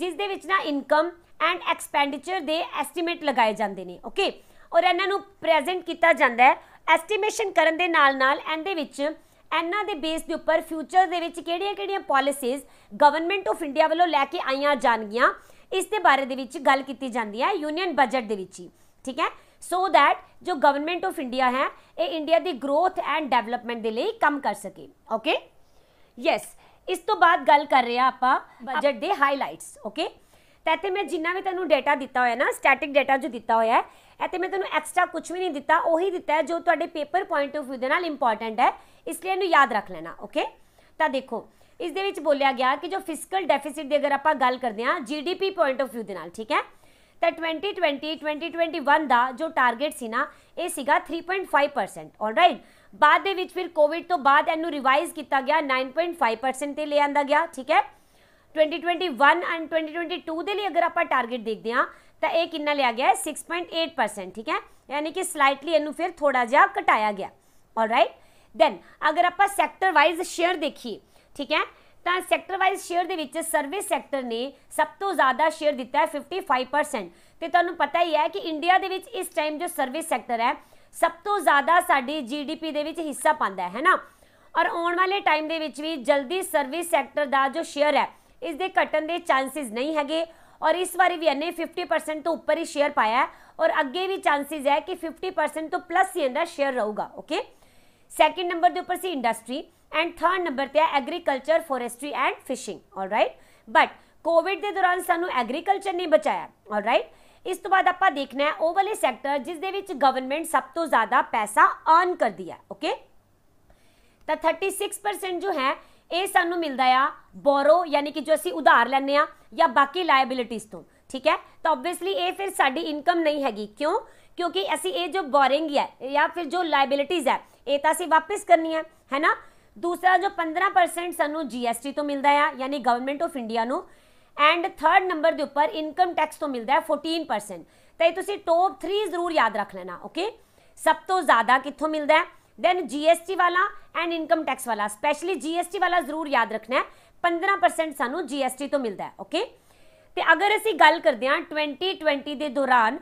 ਜਿਸ ਦੇ ਵਿੱਚ ਨਾ ਇਨਕਮ ਐਂਡ ਐਕਸਪੈਂਡੀਚਰ ਦੇ ਐਸਟੀਮੇਟ ਲਗਾਏ ਜਾਂਦੇ ਨੇ ਓਕੇ ਔਰ ਇਹਨਾਂ ਨੂੰ ਪ੍ਰੈਜ਼ੈਂਟ ਕੀਤਾ ਜਾਂਦਾ ਹੈ ਐਸਟੀਮੇਸ਼ਨ ਕਰਨ ਦੇ ਨਾਲ ਨਾਲ ਇਹਦੇ ਵਿੱਚ ਇਹਨਾਂ ਦੇ ਬੇਸ ਦੇ ਉੱਪਰ ਫਿਊਚਰ ਦੇ ਵਿੱਚ ਕਿਹੜੀਆਂ-ਕਿਹੜੀਆਂ ਪਾਲਿਸੀਜ਼ ਗਵਰਨਮੈਂਟ ਆਫ ਇੰਡੀਆ ਵੱਲੋਂ ਲੈ ਕੇ ਆਈਆਂ ਜਾਣਗੀਆਂ ਇਸ ਦੇ ਬਾਰੇ ਦੇ ਵਿੱਚ ਗੱਲ ਕੀਤੀ ਜਾਂਦੀ ਹੈ ਯੂਨੀਅਨ ਬਜਟ ਦੇ ਵਿੱਚ ਹੀ ਠੀਕ ਹੈ ਸੋ ਥੈਟ ਜੋ ਗਵਰਨਮੈਂਟ ਆਫ ਇੰਡੀਆ ਹੈ ਇਹ ਇੰਡੀਆ ਦੀ ਗਰੋਥ ਐਂਡ ਡਿਵੈਲਪਮੈਂਟ ਦੇ ਲਈ ਕੰਮ ਕਰ ਸਕੇ ਓਕੇ ਯੈਸ ਇਸ ਤੋਂ ਬਾਅਦ ਗੱਲ ਕਰ ਰਹੇ ਆ ਆਪਾਂ ਬਜਟ ਦੇ ਹਾਈਲਾਈਟਸ ਓਕੇ ਤਾਂ ਇੱਥੇ ਮੈਂ ਜਿੰਨਾ ਵੀ ਤੁਹਾਨੂੰ ਡਾਟਾ ਦਿੱਤਾ ਹੋਇਆ ਨਾ ਸਟੈਟਿਕ ਡਾਟਾ ਜੋ ਦਿੱਤਾ ਹੋਇਆ ਹੈ ਇੱਥੇ ਮੈਂ ਤੁਹਾਨੂੰ ਐਕਸਟਰਾ ਕੁਝ ਵੀ ਨਹੀਂ ਦਿੱਤਾ ਉਹੀ ਦਿੱਤਾ ਹੈ ਜੋ ਤੁਹਾਡੇ ਪੇਪਰ ਪੁਆਇੰਟ ਆਫ View ਦੇ ਨਾਲ ਇੰਪੋਰਟੈਂਟ ਹੈ ਇਸ ਲਈ ਇਹਨੂੰ ਯਾਦ ਰੱਖ ਲੈਣਾ ਓਕੇ ਤਾਂ ਦੇਖੋ ਇਸ ਦੇ ਵਿੱਚ ਬੋਲਿਆ ਗਿਆ ਕਿ ਜੋ ਫਿਸਕਲ ਡੈਫਿਸਿਟ ਦੀ ਅਗਰ ਆਪਾਂ ਗੱਲ ਕਰਦੇ ਹਾਂ ਜੀਡੀਪੀ ਪੁਆਇੰਟ ਆਫ View ਦੇ ਨਾਲ ਠੀਕ ਹੈ ਤਾਂ 2020 2021 ਦਾ ਜੋ ਟਾਰਗੇਟ ਸੀ ਨਾ ਇਹ ਸੀਗਾ 3.5% ਆਲਰਾਈਟ ਬਾਅਦ ਦੇ ਵਿੱਚ ਫਿਰ ਕੋਵਿਡ ਤੋਂ ਬਾਅਦ ਇਹਨੂੰ ਰਿਵਾਈਜ਼ ਕੀਤਾ ਗਿਆ 9.5% ਤੇ ਲੈ ਆਂਦਾ ਗਿਆ ਠੀਕ ਹੈ 2021 ਐਂਡ 2022 ਦੇ ਲਈ ਅਗਰ ਆਪਾਂ ਟਾਰਗੇਟ ਦੇਖਦੇ ਹਾਂ ਤਾਂ ਇਹ ਕਿੰਨਾ ਲਿਆ ਗਿਆ ਹੈ 6.8% ਠੀਕ ਹੈ ਯਾਨੀ ਕਿ ਸਲਾਈਟਲੀ ਇਹਨੂੰ ਫਿਰ ਥੋੜਾ ਜਿਹਾ ਘਟਾਇਆ ਗਿਆ ਆਲਰਾਈਟ ਦੈਨ ਅਗਰ ਆਪਾਂ ਸੈਕਟਰ ਵਾਈਜ਼ ਸ਼ੇਅਰ ਦੇਖੀਏ ਠੀਕ ਹੈ ਤਾਂ ਸੈਕਟਰ ਵਾਈਜ਼ ਸ਼ੇਅਰ ਦੇ ਵਿੱਚ ਸਰਵਿਸ ਸੈਕਟਰ ਨੇ ਸਭ ਤੋਂ ਜ਼ਿਆਦਾ ਸ਼ੇਅਰ ਦਿੱਤਾ ਹੈ 55% ਤੇ ਤੁਹਾਨੂੰ ਪਤਾ ਹੀ ਹੈ ਕਿ ਇੰਡੀਆ ਦੇ ਵਿੱਚ ਇਸ ਟਾਈਮ ਜੋ ਸਰਵਿਸ ਸੈਕਟਰ ਹੈ ਸਭ ਤੋਂ ਜ਼ਿਆਦਾ ਸਾਡੀ ਜੀਡੀਪੀ ਦੇ ਵਿੱਚ ਹਿੱਸਾ ਪਾਉਂਦਾ ਹੈ ਹੈਨਾ ਔਰ ਆਉਣ ਵਾਲੇ ਟਾਈਮ ਦੇ ਵਿੱਚ ਵੀ ਜਲਦੀ ਸਰਵਿਸ ਸੈਕਟਰ ਦਾ ਜੋ ਸ਼ੇਅਰ ਹੈ ਇਸ ਦੇ ਘਟਣ ਦੇ ਚਾਂਸਸ ਨਹੀਂ ਹੈਗੇ ਔਰ ਇਸ ਵਾਰੀ ਵੀ ਇਹਨੇ 50% ਤੋਂ ਉੱਪਰ ਹੀ ਸ਼ੇਅਰ ਪਾਇਆ ਹੈ ਔਰ ਅੱਗੇ ਵੀ ਚਾਂਸਸ ਹੈ ਕਿ 50% ਤੋਂ ਪਲੱਸ ਹੀ ਇਹਦਾ ਸ਼ੇਅਰ ਰਹੂਗਾ ਓਕੇ ਸੈਕਿੰਡ ਨੰਬਰ ਦੇ ਉੱਪਰ ਸੀ ਇੰਡਸਟਰੀ ਐਂਡ ਥਰਡ ਨੰਬਰ ਤੇ ਹੈ agriculture forestry and fishing alright but Covid ਦੇ ਦੌਰਾਨ ਸਾਨੂੰ ਐਗਰੀਕਲਚਰ ਨਹੀਂ ਬਚਾਇਆ ਆਲਰਾਈਟ ਇਸ ਤੋਂ ਬਾਅਦ ਆਪਾਂ ਦੇਖਣਾ ਹੈ ਉਹ ਵਾਲੇ ਸੈਕਟਰ ਜਿਸ ਦੇ ਵਿੱਚ ਗਵਰਨਮੈਂਟ ਸਭ ਤੋਂ ਜ਼ਿਆਦਾ ਪੈਸਾ ਅਰਨ ਕਰਦੀ ਹੈ ਓਕੇ ਤਾਂ 36% ਜੋ ਹੈ ਇਹ ਸਾਨੂੰ ਮਿਲਦਾ ਆ ਬੋਰੋ ਯਾਨੀ ਕਿ ਜੋ ਅਸੀਂ ਉਧਾਰ ਲੈਣੇ ਆ ਜਾਂ ਬਾਕੀ ਲਾਇਬਿਲਿਟੀਆਂ ਤੋਂ ਠੀਕ ਹੈ ਤਾਂ ਆਬਵੀਅਸਲੀ ਇਹ ਫਿਰ ਸਾਡੀ ਇਨਕਮ ਨਹੀਂ ਹੈਗੀ ਕਿਉਂ ਕਿਉਂਕਿ ਅਸੀਂ ਇਹ ਜੋ ਬੋਰਿੰਗ ਹੈ ਜਾਂ ਫਿਰ ਜੋ ਲਾਇਬਿਲਿਟੀਆਂ ਹੈ ਇਹ ਤਾਂ ਅਸੀਂ ਵਾਪਸ ਕਰਨੀ ਹੈ ਹੈਨਾ ਦੂਸਰਾ ਜੋ 15% ਸਾਨੂੰ ਜੀਐਸਟੀ ਤੋਂ ਮਿਲਦਾ ਆ ਯਾਨੀ ਗਵਰਨਮੈਂਟ ਆਫ ਇੰਡੀਆ ਨੂੰ ਐਂਡ 3rd ਨੰਬਰ ਦੇ ਉੱਪਰ ਇਨਕਮ ਟੈਕਸ ਤੋਂ ਮਿਲਦਾ ਹੈ 14% ਤਾਂ ਇਹ ਤੁਸੀਂ ਟੌਪ 3 ਜ਼ਰੂਰ ਯਾਦ ਰੱਖ ਲੈਣਾ ਓਕੇ ਸਭ ਤੋਂ ਜ਼ਿਆਦਾ ਕਿੱਥੋਂ ਮਿਲਦਾ ਹੈ देन जीएसटी ਵਾਲਾ ਐਂਡ ਇਨਕਮ ਟੈਕਸ ਵਾਲਾ ਸਪੈਸ਼ਲੀ जीएसटी ਵਾਲਾ ਜ਼ਰੂਰ ਯਾਦ ਰੱਖਣਾ ਹੈ 15% ਸਾਨੂੰ ਜੀਐਸਟੀ ਤੋਂ ਮਿਲਦਾ ਹੈ ਓਕੇ ਤੇ ਅਗਰ ਅਸੀਂ ਗੱਲ ਕਰਦੇ ਹਾਂ 2020 ਦੇ ਦੌਰਾਨ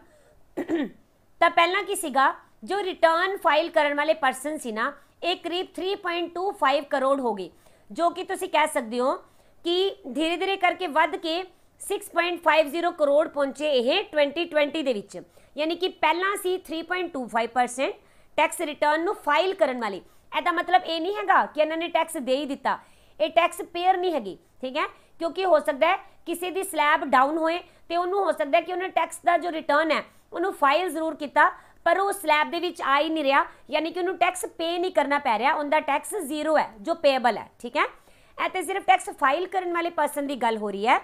ਤਾਂ ਪਹਿਲਾਂ ਕੀ ਸੀਗਾ ਜੋ ਰਿਟਰਨ ਫਾਈਲ ਕਰਨ ਵਾਲੇ ਪਰਸਨ ਸੀ ਨਾ ਇਹ ਕਰੀਬ 3.25 ਕਰੋੜ ਹੋ ਗਏ ਜੋ ਕਿ ਤੁਸੀਂ ਕਹਿ ਸਕਦੇ ਹੋ ਕਿ ਧੀਰੇ ਧੀਰੇ ਕਰਕੇ ਵੱਧ ਕੇ 6.50 ਕਰੋੜ ਪਹੁੰਚੇ ਇਹ 2020 ਦੇ ਵਿੱਚ ਯਾਨੀ ਕਿ ਪਹਿਲਾਂ ਸੀ 3.25% ਟੈਕਸ ਰਿਟਰਨ ਨੂੰ ਫਾਈਲ ਕਰਨ ਵਾਲੇ ਇਹਦਾ ਮਤਲਬ ਇਹ ਨਹੀਂ ਹੈਗਾ ਕਿ ਇਹਨਾਂ ਨੇ ਟੈਕਸ ਦੇ ਹੀ ਦਿੱਤਾ ਇਹ ਟੈਕਸ ਪੇਅਰ ਨਹੀਂ ਹੈਗੀ ਠੀਕ ਹੈ ਕਿਉਂਕਿ ਹੋ ਸਕਦਾ ਹੈ ਕਿਸੇ ਦੀ ਸਲੈਬ ਡਾਊਨ ਹੋਏ ਤੇ ਉਹਨੂੰ ਹੋ ਸਕਦਾ ਹੈ ਕਿ ਉਹਨੇ ਟੈਕਸ ਦਾ ਜੋ ਰਿਟਰਨ ਹੈ ਉਹਨੂੰ ਫਾਈਲ ਜ਼ਰੂਰ ਕੀਤਾ ਪਰ ਉਹ ਸਲੈਬ ਦੇ ਵਿੱਚ ਆ ਹੀ ਨਹੀਂ ਰਿਹਾ ਯਾਨੀ ਕਿ ਉਹਨੂੰ ਟੈਕਸ ਪੇ ਨਹੀਂ ਕਰਨਾ ਪੈ ਰਿਹਾ ਉਹਦਾ ਟੈਕਸ ਜ਼ੀਰੋ ਹੈ ਜੋ ਪੇਏਬਲ ਹੈ ਠੀਕ ਹੈ ਇਹ ਤੇ ਸਿਰਫ ਟੈਕਸ ਫਾਈਲ ਕਰਨ ਵਾਲੇ ਪਰਸਨ ਦੀ ਗੱਲ ਹੋ ਰਹੀ ਹੈ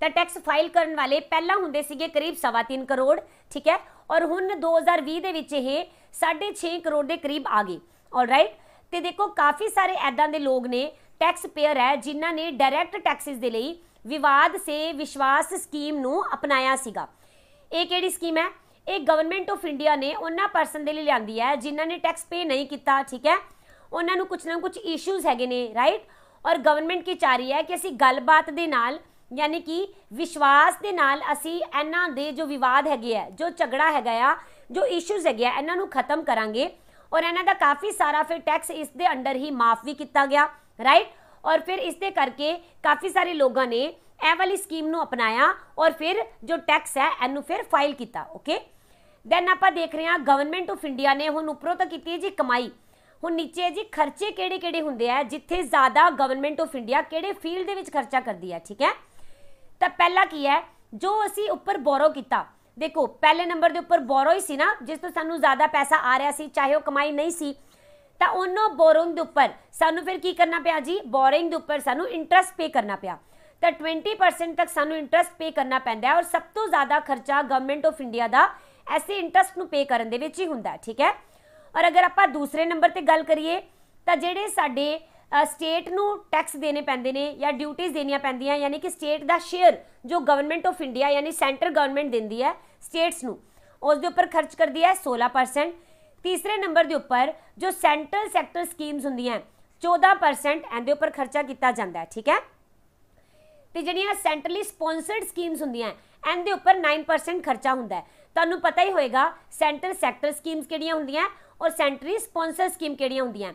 ਤਾਂ ਟੈਕਸ ਫਾਈਲ ਕਰਨ ਵਾਲੇ ਪਹਿਲਾਂ ਹੁੰਦੇ ਸੀਗੇ ਕਰੀਬ 3.5 ਕਰੋੜ ਠੀਕ ਹੈ ਔਰ ਹੁਣ 2020 ਦੇ ਵਿੱਚ ਇਹ 6.5 ਕਰੋੜ ਦੇ ਕਰੀਬ ਆ ਗਏ ਆਲਰਾਈਟ ਤੇ ਦੇਖੋ ਕਾਫੀ ਸਾਰੇ ਐਦਾਂ ਦੇ ਲੋਕ ਨੇ ਟੈਕਸ ਪੇਅਰ ਹੈ ਜਿਨ੍ਹਾਂ ਨੇ ਡਾਇਰੈਕਟ ਟੈਕਸਿਸ ਦੇ ਲਈ ਵਿਵਾਦ ਸੇ ਵਿਸ਼ਵਾਸ ਸਕੀਮ ਨੂੰ ਅਪਣਾਇਆ ਸੀਗਾ ਇਹ ਕਿਹੜੀ ਸਕੀਮ ਹੈ ਇਹ ਗਵਰਨਮੈਂਟ ਆਫ ਇੰਡੀਆ ਨੇ ਉਹਨਾਂ ਪਰਸਨ ਦੇ ਲਈ ਲਿਆਂਦੀ ਹੈ ਜਿਨ੍ਹਾਂ ਨੇ ਟੈਕਸ ਪੇ ਨਹੀਂ ਕੀਤਾ ਠੀਕ ਹੈ ਉਹਨਾਂ ਨੂੰ ਕੁਝ ਨਾ ਕੁਝ ਇਸ਼ੂਜ਼ ਹੈਗੇ ਨੇ ਰਾਈਟ ਔਰ ਗਵਰਨਮੈਂਟ ਕੀ ਚਾਹ ਰਹੀ ਹੈ ਕਿ ਅਸੀਂ ਗੱਲਬਾਤ ਦੇ ਨਾਲ ਯਾਨੀ ਕਿ ਵਿਸ਼ਵਾਸ ਦੇ ਨਾਲ ਅਸੀਂ ਇਹਨਾਂ ਦੇ ਜੋ ਵਿਵਾਦ ਹੈਗੇ ਆ ਜੋ ਝਗੜਾ ਹੈਗਾ ਆ ਜੋ ਇਸ਼ੂਜ਼ ਹੈਗੇ ਆ ਇਹਨਾਂ ਨੂੰ ਖਤਮ ਕਰਾਂਗੇ ਔਰ ਇਹਨਾਂ ਦਾ ਕਾਫੀ ਸਾਰਾ ਫਿਰ ਟੈਕਸ ਇਸ ਦੇ ਅੰਡਰ ਹੀ ਮਾਫ ਵੀ ਕੀਤਾ ਗਿਆ ਰਾਈਟ ਔਰ ਫਿਰ ਇਸ ਦੇ ਕਰਕੇ ਕਾਫੀ ਸਾਰੇ ਲੋਕਾਂ ਨੇ ਇਹ ਵਾਲੀ ਸਕੀਮ ਨੂੰ ਅਪਣਾਇਆ ਔਰ ਫਿਰ ਜੋ ਟੈਕਸ ਹੈ ਇਹਨੂੰ ਫਿਰ ਫਾਈਲ ਕੀਤਾ ਓਕੇ ਦੈਨ ਆਪਾਂ ਦੇਖ ਰਹੇ ਹਾਂ ਗਵਰਨਮੈਂਟ ਆਫ ਇੰਡੀਆ ਨੇ ਹੁਣ ਉੱਪਰੋਂ ਤਾਂ ਕੀਤੀ ਹੈ ਜੀ ਕਮਾਈ ਹੁਣ ਨੀਚੇ ਜੀ ਖਰਚੇ ਕਿਹੜੇ-ਕਿਹੜੇ ਹੁੰਦੇ ਆ ਜਿੱਥੇ ਜ਼ਿਆਦਾ ਗਵਰਨਮੈਂਟ ਆਫ ਇੰਡੀਆ ਕਿਹੜੇ ਫੀਲਡ ਦੇ ਵਿੱਚ ਖਰਚਾ ਕਰਦੀ ਹੈ ਠੀਕ ਹੈ ਤਾਂ ਪਹਿਲਾ ਕੀ ਹੈ ਜੋ ਅਸੀਂ ਉੱਪਰ ਬੋਰੋ ਕੀਤਾ ਦੇਖੋ ਪਹਿਲੇ ਨੰਬਰ ਦੇ ਉੱਪਰ ਬੋਰੋ ਹੀ ਸੀ ਨਾ ਜਿਸ ਤੋਂ ਸਾਨੂੰ ਜ਼ਿਆਦਾ ਪੈਸਾ ਆ ਰਿਹਾ ਸੀ ਚਾਹੇ ਉਹ ਕਮਾਈ ਨਹੀਂ ਸੀ ਤਾਂ ਉਹਨਾਂ ਬੋਰੋਇੰਗ ਦੇ ਉੱਪਰ ਸਾਨੂੰ ਫਿਰ ਕੀ ਕਰਨਾ ਪਿਆ ਜੀ ਬੋਰੋਇੰਗ ਦੇ ਉੱਪਰ ਸਾਨੂੰ ਇੰਟਰਸਟ ਪੇ ਕਰਨਾ ਪਿਆ ਤਾਂ 20% ਤੱਕ ਸਾਨੂੰ ਇੰਟਰਸਟ ਪੇ ਕਰਨਾ ਪੈਂਦਾ ਹੈ ਔਰ ਸਭ ਤੋਂ ਜ਼ਿਆਦਾ ਖਰਚਾ ਗਵਰਨਮੈਂਟ ਆਫ ਇੰਡੀਆ ਦਾ ਐਸੇ ਇੰਟਰਸਟ ਨੂੰ ਪੇ ਕਰਨ ਦੇ ਵਿੱਚ ਹੀ ਹੁੰਦਾ ਠੀਕ ਹੈ ਔਰ ਅਗਰ ਆਪਾਂ ਦੂਸਰੇ ਨੰਬਰ ਤੇ ਗੱਲ ਕਰੀਏ ਤਾਂ ਜਿਹੜੇ ਸਾਡੇ ਸਟੇਟ ਨੂੰ ਟੈਕਸ ਦੇਣੇ ਪੈਂਦੇ ਨੇ ਜਾਂ ਡਿਊਟੀਆਂ ਦੇਣੀਆਂ ਪੈਂਦੀਆਂ ਯਾਨੀ ਕਿ ਸਟੇਟ ਦਾ ਸ਼ੇਅਰ ਜੋ ਗਵਰਨਮੈਂਟ ਆਫ ਇੰਡੀਆ ਯਾਨੀ ਸੈਂਟਰ ਗਵਰਨਮੈਂਟ ਦਿੰਦੀ ਹੈ ਸਟੇਟਸ ਨੂੰ ਉਸ ਦੇ ਉੱਪਰ ਖਰਚ ਕਰਦੀ ਹੈ 16% ਤੀਸਰੇ ਨੰਬਰ ਦੇ ਉੱਪਰ ਜੋ ਸੈਂਟਰਲ ਸੈਕਟਰ ਸਕੀਮਸ ਹੁੰਦੀਆਂ 14% ਇਹਦੇ ਉੱਪਰ ਖਰਚਾ ਕੀਤਾ ਜਾਂਦਾ ਹੈ ਠੀਕ ਹੈ ਤੇ ਜਿਹੜੀਆਂ ਸੈਂਟਰਲੀ ਸਪਾਂਸਰਡ ਸਕੀਮਸ ਹੁੰਦੀਆਂ ਇਹਦੇ ਉੱਪਰ 9% ਖਰਚਾ ਹੁੰਦਾ ਹੈ ਤੁਹਾਨੂੰ ਪਤਾ ਹੀ ਹੋਏਗਾ ਸੈਂਟਰ ਸੈਕਟਰ ਸਕੀਮਸ ਕਿਹੜੀਆਂ ਹੁੰਦੀਆਂ ਔਰ ਸੈਂਟਰੀ ਸਪਾਂਸਰ ਸਕੀਮ ਕਿਹੜੀਆਂ ਹੁੰਦੀਆਂ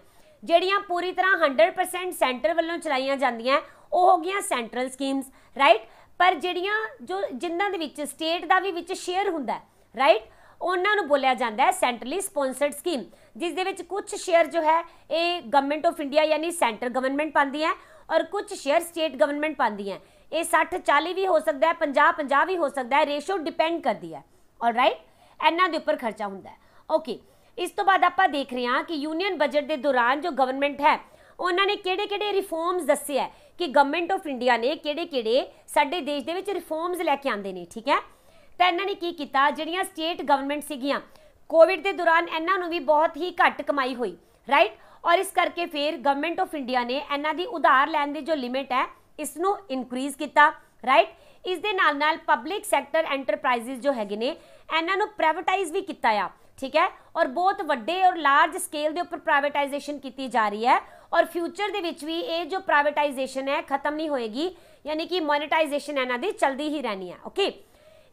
ਜਿਹੜੀਆਂ ਪੂਰੀ ਤਰ੍ਹਾਂ 100% ਸੈਂਟਰ ਵੱਲੋਂ ਚਲਾਈਆਂ ਜਾਂਦੀਆਂ ਉਹ ਹੋ ਗਈਆਂ ਸੈਂਟਰਲ ਸਕੀਮਸ ਰਾਈਟ ਪਰ ਜਿਹੜੀਆਂ ਜੋ ਜਿਨ੍ਹਾਂ ਦੇ ਵਿੱਚ ਸਟੇਟ ਦਾ ਵੀ ਵਿੱਚ ਸ਼ੇਅਰ ਹੁੰਦਾ ਰਾਈਟ ਉਹਨਾਂ ਨੂੰ ਬੋਲਿਆ ਜਾਂਦਾ ਹੈ ਸੈਂਟਰਲੀ ਸਪਾਂਸਰਡ ਸਕੀਮ ਜਿਸ ਦੇ ਵਿੱਚ ਕੁਝ ਸ਼ੇਅਰ ਜੋ ਹੈ ਇਹ ਗਵਰਨਮੈਂਟ ਆਫ ਇੰਡੀਆ ਯਾਨੀ ਸੈਂਟਰ ਗਵਰਨਮੈਂਟ ਪਾਉਂਦੀ ਹੈ ਔਰ ਕੁਝ ਸ਼ੇਅਰ ਸਟੇਟ ਗਵਰਨਮੈਂਟ ਪਾਉਂਦੀ ਹੈ ਇਹ 60 40 ਵੀ ਹੋ ਸਕਦਾ ਹੈ 50 50 ਵੀ ਹੋ ਸਕਦਾ ਹੈ ਰੇਸ਼ੋ ਡਿਪੈਂਡ ਕਰਦੀ ਹੈ ਆਲਰਾਈਟ ਇਹਨਾਂ ਦੇ ਉੱਪਰ ਖਰਚਾ ਹੁੰਦਾ ਹੈ ਓਕੇ ਇਸ ਤੋਂ ਬਾਅਦ ਆਪਾਂ ਦੇਖ ਰਹੇ ਹਾਂ ਕਿ ਯੂਨੀਅਨ ਬਜਟ ਦੇ ਦੌਰਾਨ ਜੋ ਗਵਰਨਮੈਂਟ ਹੈ ਉਹਨਾਂ ਨੇ ਕਿਹੜੇ-ਕਿਹੜੇ ਰਿਫਾਰਮਸ ਦੱਸੇ ਹੈ ਕਿ ਗਵਰਨਮੈਂਟ ਆਫ ਇੰਡੀਆ ਨੇ ਕਿਹੜੇ-ਕਿਹੜੇ ਸਾਡੇ ਦੇਸ਼ ਦੇ ਵਿੱਚ ਰਿਫਾਰਮਸ ਲੈ ਕੇ ਆਂਦੇ ਨੇ ਠੀਕ ਹੈ ਤਾਂ ਇਹਨਾਂ ਨੇ ਕੀ ਕੀਤਾ ਜਿਹੜੀਆਂ ਸਟੇਟ ਗਵਰਨਮੈਂਟ ਸੀਗੀਆਂ ਕੋਵਿਡ ਦੇ ਦੌਰਾਨ ਇਹਨਾਂ ਨੂੰ ਵੀ ਬਹੁਤ ਹੀ ਘੱਟ ਕਮਾਈ ਹੋਈ ਰਾਈਟ ਔਰ ਇਸ ਕਰਕੇ ਫਿਰ ਗਵਰਨਮੈਂਟ ਆਫ ਇੰਡੀਆ ਨੇ ਇਹਨਾਂ ਦੀ ਉਧਾਰ ਲੈਣ ਦੀ ਜੋ ਲਿਮਿਟ ਹੈ ਇਸ ਨੂੰ ਇਨਕਰੀਜ਼ ਕੀਤਾ ਰਾਈਟ ਇਸ ਦੇ ਨਾਲ ਨਾਲ ਪਬਲਿਕ ਸੈਕਟਰ ਐਂਟਰਪ੍ਰਾਈਜ਼ਸ ਜੋ ਹੈਗੇ ਨੇ ਇਹਨਾਂ ਨੂੰ ਪ੍ਰਾਈਵੇਟਾਈਜ਼ ਵੀ ਕੀਤਾ ਆ ਠੀਕ ਹੈ ਔਰ ਬਹੁਤ ਵੱਡੇ ਔਰ ਲਾਰਜ ਸਕੇਲ ਦੇ ਉੱਪਰ ਪ੍ਰਾਈਵੇਟਾਈਜੇਸ਼ਨ ਕੀਤੀ ਜਾ ਰਹੀ ਹੈ ਔਰ ਫਿਊਚਰ ਦੇ ਵਿੱਚ ਵੀ ਇਹ ਜੋ ਪ੍ਰਾਈਵੇਟਾਈਜੇਸ਼ਨ ਹੈ ਖਤਮ ਨਹੀਂ ਹੋਏਗੀ ਯਾਨੀ ਕਿ ਮੋਨੇਟਾਈਜੇਸ਼ਨ ਇਹਨਾਂ ਦੀ ਚਲਦੀ ਹੀ ਰਹਿਣੀ ਹੈ ਓਕੇ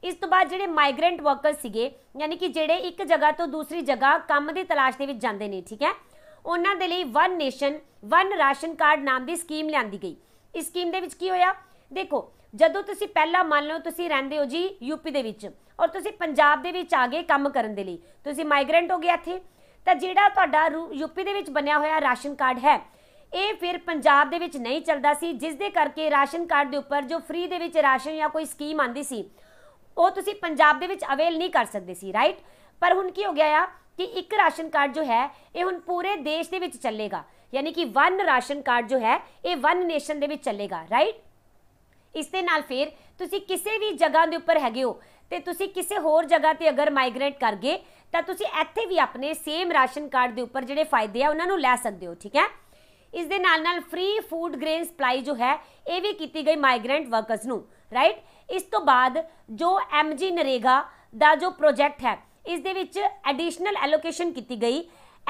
ਇਸ ਤੋਂ ਬਾਅਦ ਜਿਹੜੇ ਮਾਈਗ੍ਰੈਂਟ ਵਰਕਰ ਸੀਗੇ ਯਾਨੀ ਕਿ ਜਿਹੜੇ ਇੱਕ ਜਗ੍ਹਾ ਤੋਂ ਦੂਸਰੀ ਜਗ੍ਹਾ ਕੰਮ ਦੀ ਤਲਾਸ਼ ਦੇ ਵਿੱਚ ਜਾਂਦੇ ਨੇ ਠੀਕ ਹੈ ਉਹਨਾਂ ਦੇ ਲਈ one nation one ration card ਨਾਮ ਦੀ ਸਕੀਮ ਲਿਆਂਦੀ ਗਈ ਇਸ ਸਕੀਮ ਦੇ ਵਿੱਚ ਕੀ ਹੋਇਆ ਦੇਖੋ ਜਦੋਂ ਤੁਸੀਂ ਪਹਿਲਾਂ ਮੰਨ ਲਓ ਤੁਸੀਂ ਰਹਿੰਦੇ ਹੋ ਜੀ ਯੂਪੀ ਦੇ ਵਿੱਚ ਔਰ ਤੁਸੀਂ ਪੰਜਾਬ ਦੇ ਵਿੱਚ ਆ ਗਏ ਕੰਮ ਕਰਨ ਦੇ ਲਈ ਤੁਸੀਂ ਮਾਈਗ੍ਰੈਂਟ ਹੋ ਗਏ ਇੱਥੇ ਤਾਂ ਜਿਹੜਾ ਤੁਹਾਡਾ ਯੂਪੀ ਦੇ ਵਿੱਚ ਬਣਿਆ ਹੋਇਆ ਰਾਸ਼ਨ ਕਾਰਡ ਹੈ ਇਹ ਫਿਰ ਪੰਜਾਬ ਦੇ ਵਿੱਚ ਨਹੀਂ ਚੱਲਦਾ ਸੀ ਜਿਸ ਦੇ ਕਰਕੇ ਰਾਸ਼ਨ ਕਾਰਡ ਦੇ ਉੱਪਰ ਜੋ ਫ੍ਰੀ ਦੇ ਵਿੱਚ ਰਾਸ਼ਨ ਜਾਂ ਕੋਈ ਸਕੀਮ ਆਂਦੀ ਸੀ ਉਹ ਤੁਸੀਂ ਪੰਜਾਬ ਦੇ ਵਿੱਚ ਅਵੇਲ ਨਹੀਂ ਕਰ ਸਕਦੇ ਸੀ ਰਾਈਟ ਪਰ ਹੁਣ ਕੀ ਹੋ ਗਿਆ ਆ ਕਿ ਇੱਕ ਰਾਸ਼ਨ ਕਾਰਡ ਜੋ ਹੈ ਇਹ ਹੁਣ ਪੂਰੇ ਦੇਸ਼ ਦੇ ਵਿੱਚ ਚੱਲੇਗਾ ਯਾਨੀ ਕਿ ਵਨ ਰਾਸ਼ਨ ਕਾਰਡ ਜੋ ਹੈ ਇਹ ਵਨ ਨੇਸ਼ਨ ਦੇ ਵਿੱਚ ਚੱਲੇਗਾ ਰਾਈਟ ਇਸ ਦੇ ਨਾਲ ਫਿਰ ਤੁਸੀਂ ਕਿਸੇ ਵੀ ਜਗ੍ਹਾ ਦੇ ਉੱਪਰ ਹੈਗੇ ਹੋ ਤੇ ਤੁਸੀਂ ਕਿਸੇ ਹੋਰ ਜਗ੍ਹਾ ਤੇ ਅਗਰ ਮਾਈਗ੍ਰੇਟ ਕਰ ਗਏ ਤਾਂ ਤੁਸੀਂ ਇੱਥੇ ਵੀ ਆਪਣੇ ਸੇਮ ਰਾਸ਼ਨ ਕਾਰਡ ਦੇ ਉੱਪਰ ਜਿਹੜੇ ਫਾਇਦੇ ਆ ਉਹਨਾਂ ਨੂੰ ਲੈ ਸਕਦੇ ਹੋ ਠੀਕ ਹੈ ਇਸ ਦੇ ਨਾਲ ਨਾਲ ਫ੍ਰੀ ਫੂਡ ਗ੍ਰੇਨ ਸਪਲਾਈ ਜੋ ਹੈ ਇਹ ਵੀ ਕੀਤੀ ਗਈ ਮਾਈਗ੍ਰੈਂਟ ਵਰਕਰਸ ਨੂੰ ਰਾਈਟ ਇਸ ਤੋਂ ਬਾਅਦ ਜੋ ਐਮਜੀ ਨਰੇਗਾ ਦਾ ਜੋ ਪ੍ਰੋਜੈਕਟ ਹੈ ਇਸ ਦੇ ਵਿੱਚ ਐਡੀਸ਼ਨਲ ਐਲੋਕੇਸ਼ਨ ਕੀਤੀ ਗਈ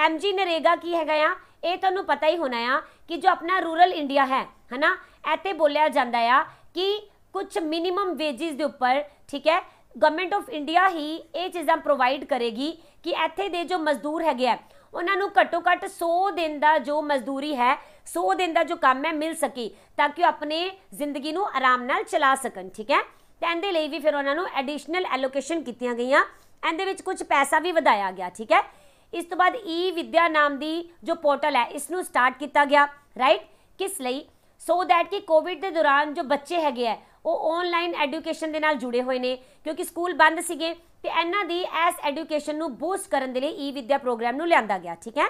ਐਮਜੀ ਨਰੇਗਾ ਕੀ ਹੈਗਾ ਆ ਇਹ ਤੁਹਾਨੂੰ ਪਤਾ ਹੀ ਹੋਣਾ ਆ ਕਿ ਜੋ ਆਪਣਾ ਰੂਰਲ ਇੰਡੀਆ ਹੈ ਹਨਾ ਇੱਥੇ ਬੋਲਿਆ ਜਾਂਦਾ ਆ ਕਿ ਕੁਝ ਮਿਨੀਮਮ ਵੇਜਸ ਦੇ ਉੱਪਰ ਠੀਕ ਹੈ ਗਵਰਨਮੈਂਟ ਆਫ ਇੰਡੀਆ ਹੀ ਇਹ ਚੀਜ਼ਾਂ ਪ੍ਰੋਵਾਈਡ ਕਰੇਗੀ ਕਿ ਇੱਥੇ ਦੇ ਜੋ ਮਜ਼ਦੂਰ ਹੈਗੇ ਆ ਉਹਨਾਂ ਨੂੰ ਘੱਟੋ ਘੱਟ 100 ਦਿਨ ਦਾ ਜੋ ਮਜ਼ਦੂਰੀ ਹੈ 100 ਦਿਨ ਦਾ ਜੋ ਕੰਮ ਹੈ ਮਿਲ ਸਕੇ ਤਾਂ ਕਿ ਉਹ ਆਪਣੇ ਜ਼ਿੰਦਗੀ ਨੂੰ ਆਰਾਮ ਨਾਲ ਚਲਾ ਸਕਣ ਠੀਕ ਹੈ ਤਾਂ ਇਹਦੇ ਲਈ ਵੀ ਫਿਰ ਉਹਨਾਂ ਨੂੰ ਐਡੀਸ਼ਨਲ ਐਲੋਕੇਸ਼ਨ ਕੀਤੀਆਂ ਗਈਆਂ ਇਹਦੇ ਵਿੱਚ ਕੁਝ ਪੈਸਾ ਵੀ ਵਧਾਇਆ ਗਿਆ ਠੀਕ ਹੈ ਇਸ ਤੋਂ ਬਾਅਦ ਈ ਵਿਦਿਆ ਨਾਮ ਦੀ ਜੋ ਪੋਰਟਲ ਹੈ ਇਸ ਨੂੰ ਸਟਾਰਟ ਕੀਤਾ ਗਿਆ ਰਾਈਟ ਕਿਸ ਲਈ ਸੋ ਦੈਟ ਕਿ ਕੋਵਿਡ ਦੇ ਦੌਰਾਨ ਜੋ ਬੱਚੇ ਹੈਗੇ ਆ ਉਹ ਆਨਲਾਈਨ ਐਜੂਕੇਸ਼ਨ ਦੇ ਨਾਲ ਜੁੜੇ ਹੋਏ ਨੇ ਕਿਉਂਕਿ ਸਕੂਲ ਬੰਦ ਸੀਗੇ ਤੇ ਇਹਨਾਂ ਦੀ ਐਸ ਐਜੂਕੇਸ਼ਨ ਨੂੰ ਬੂਸਟ ਕਰਨ ਦੇ ਲਈ ਈ ਵਿਦਿਆ ਪ੍ਰੋਗਰਾਮ ਨੂੰ ਲਿਆਂਦਾ ਗਿਆ ਠੀਕ ਹੈ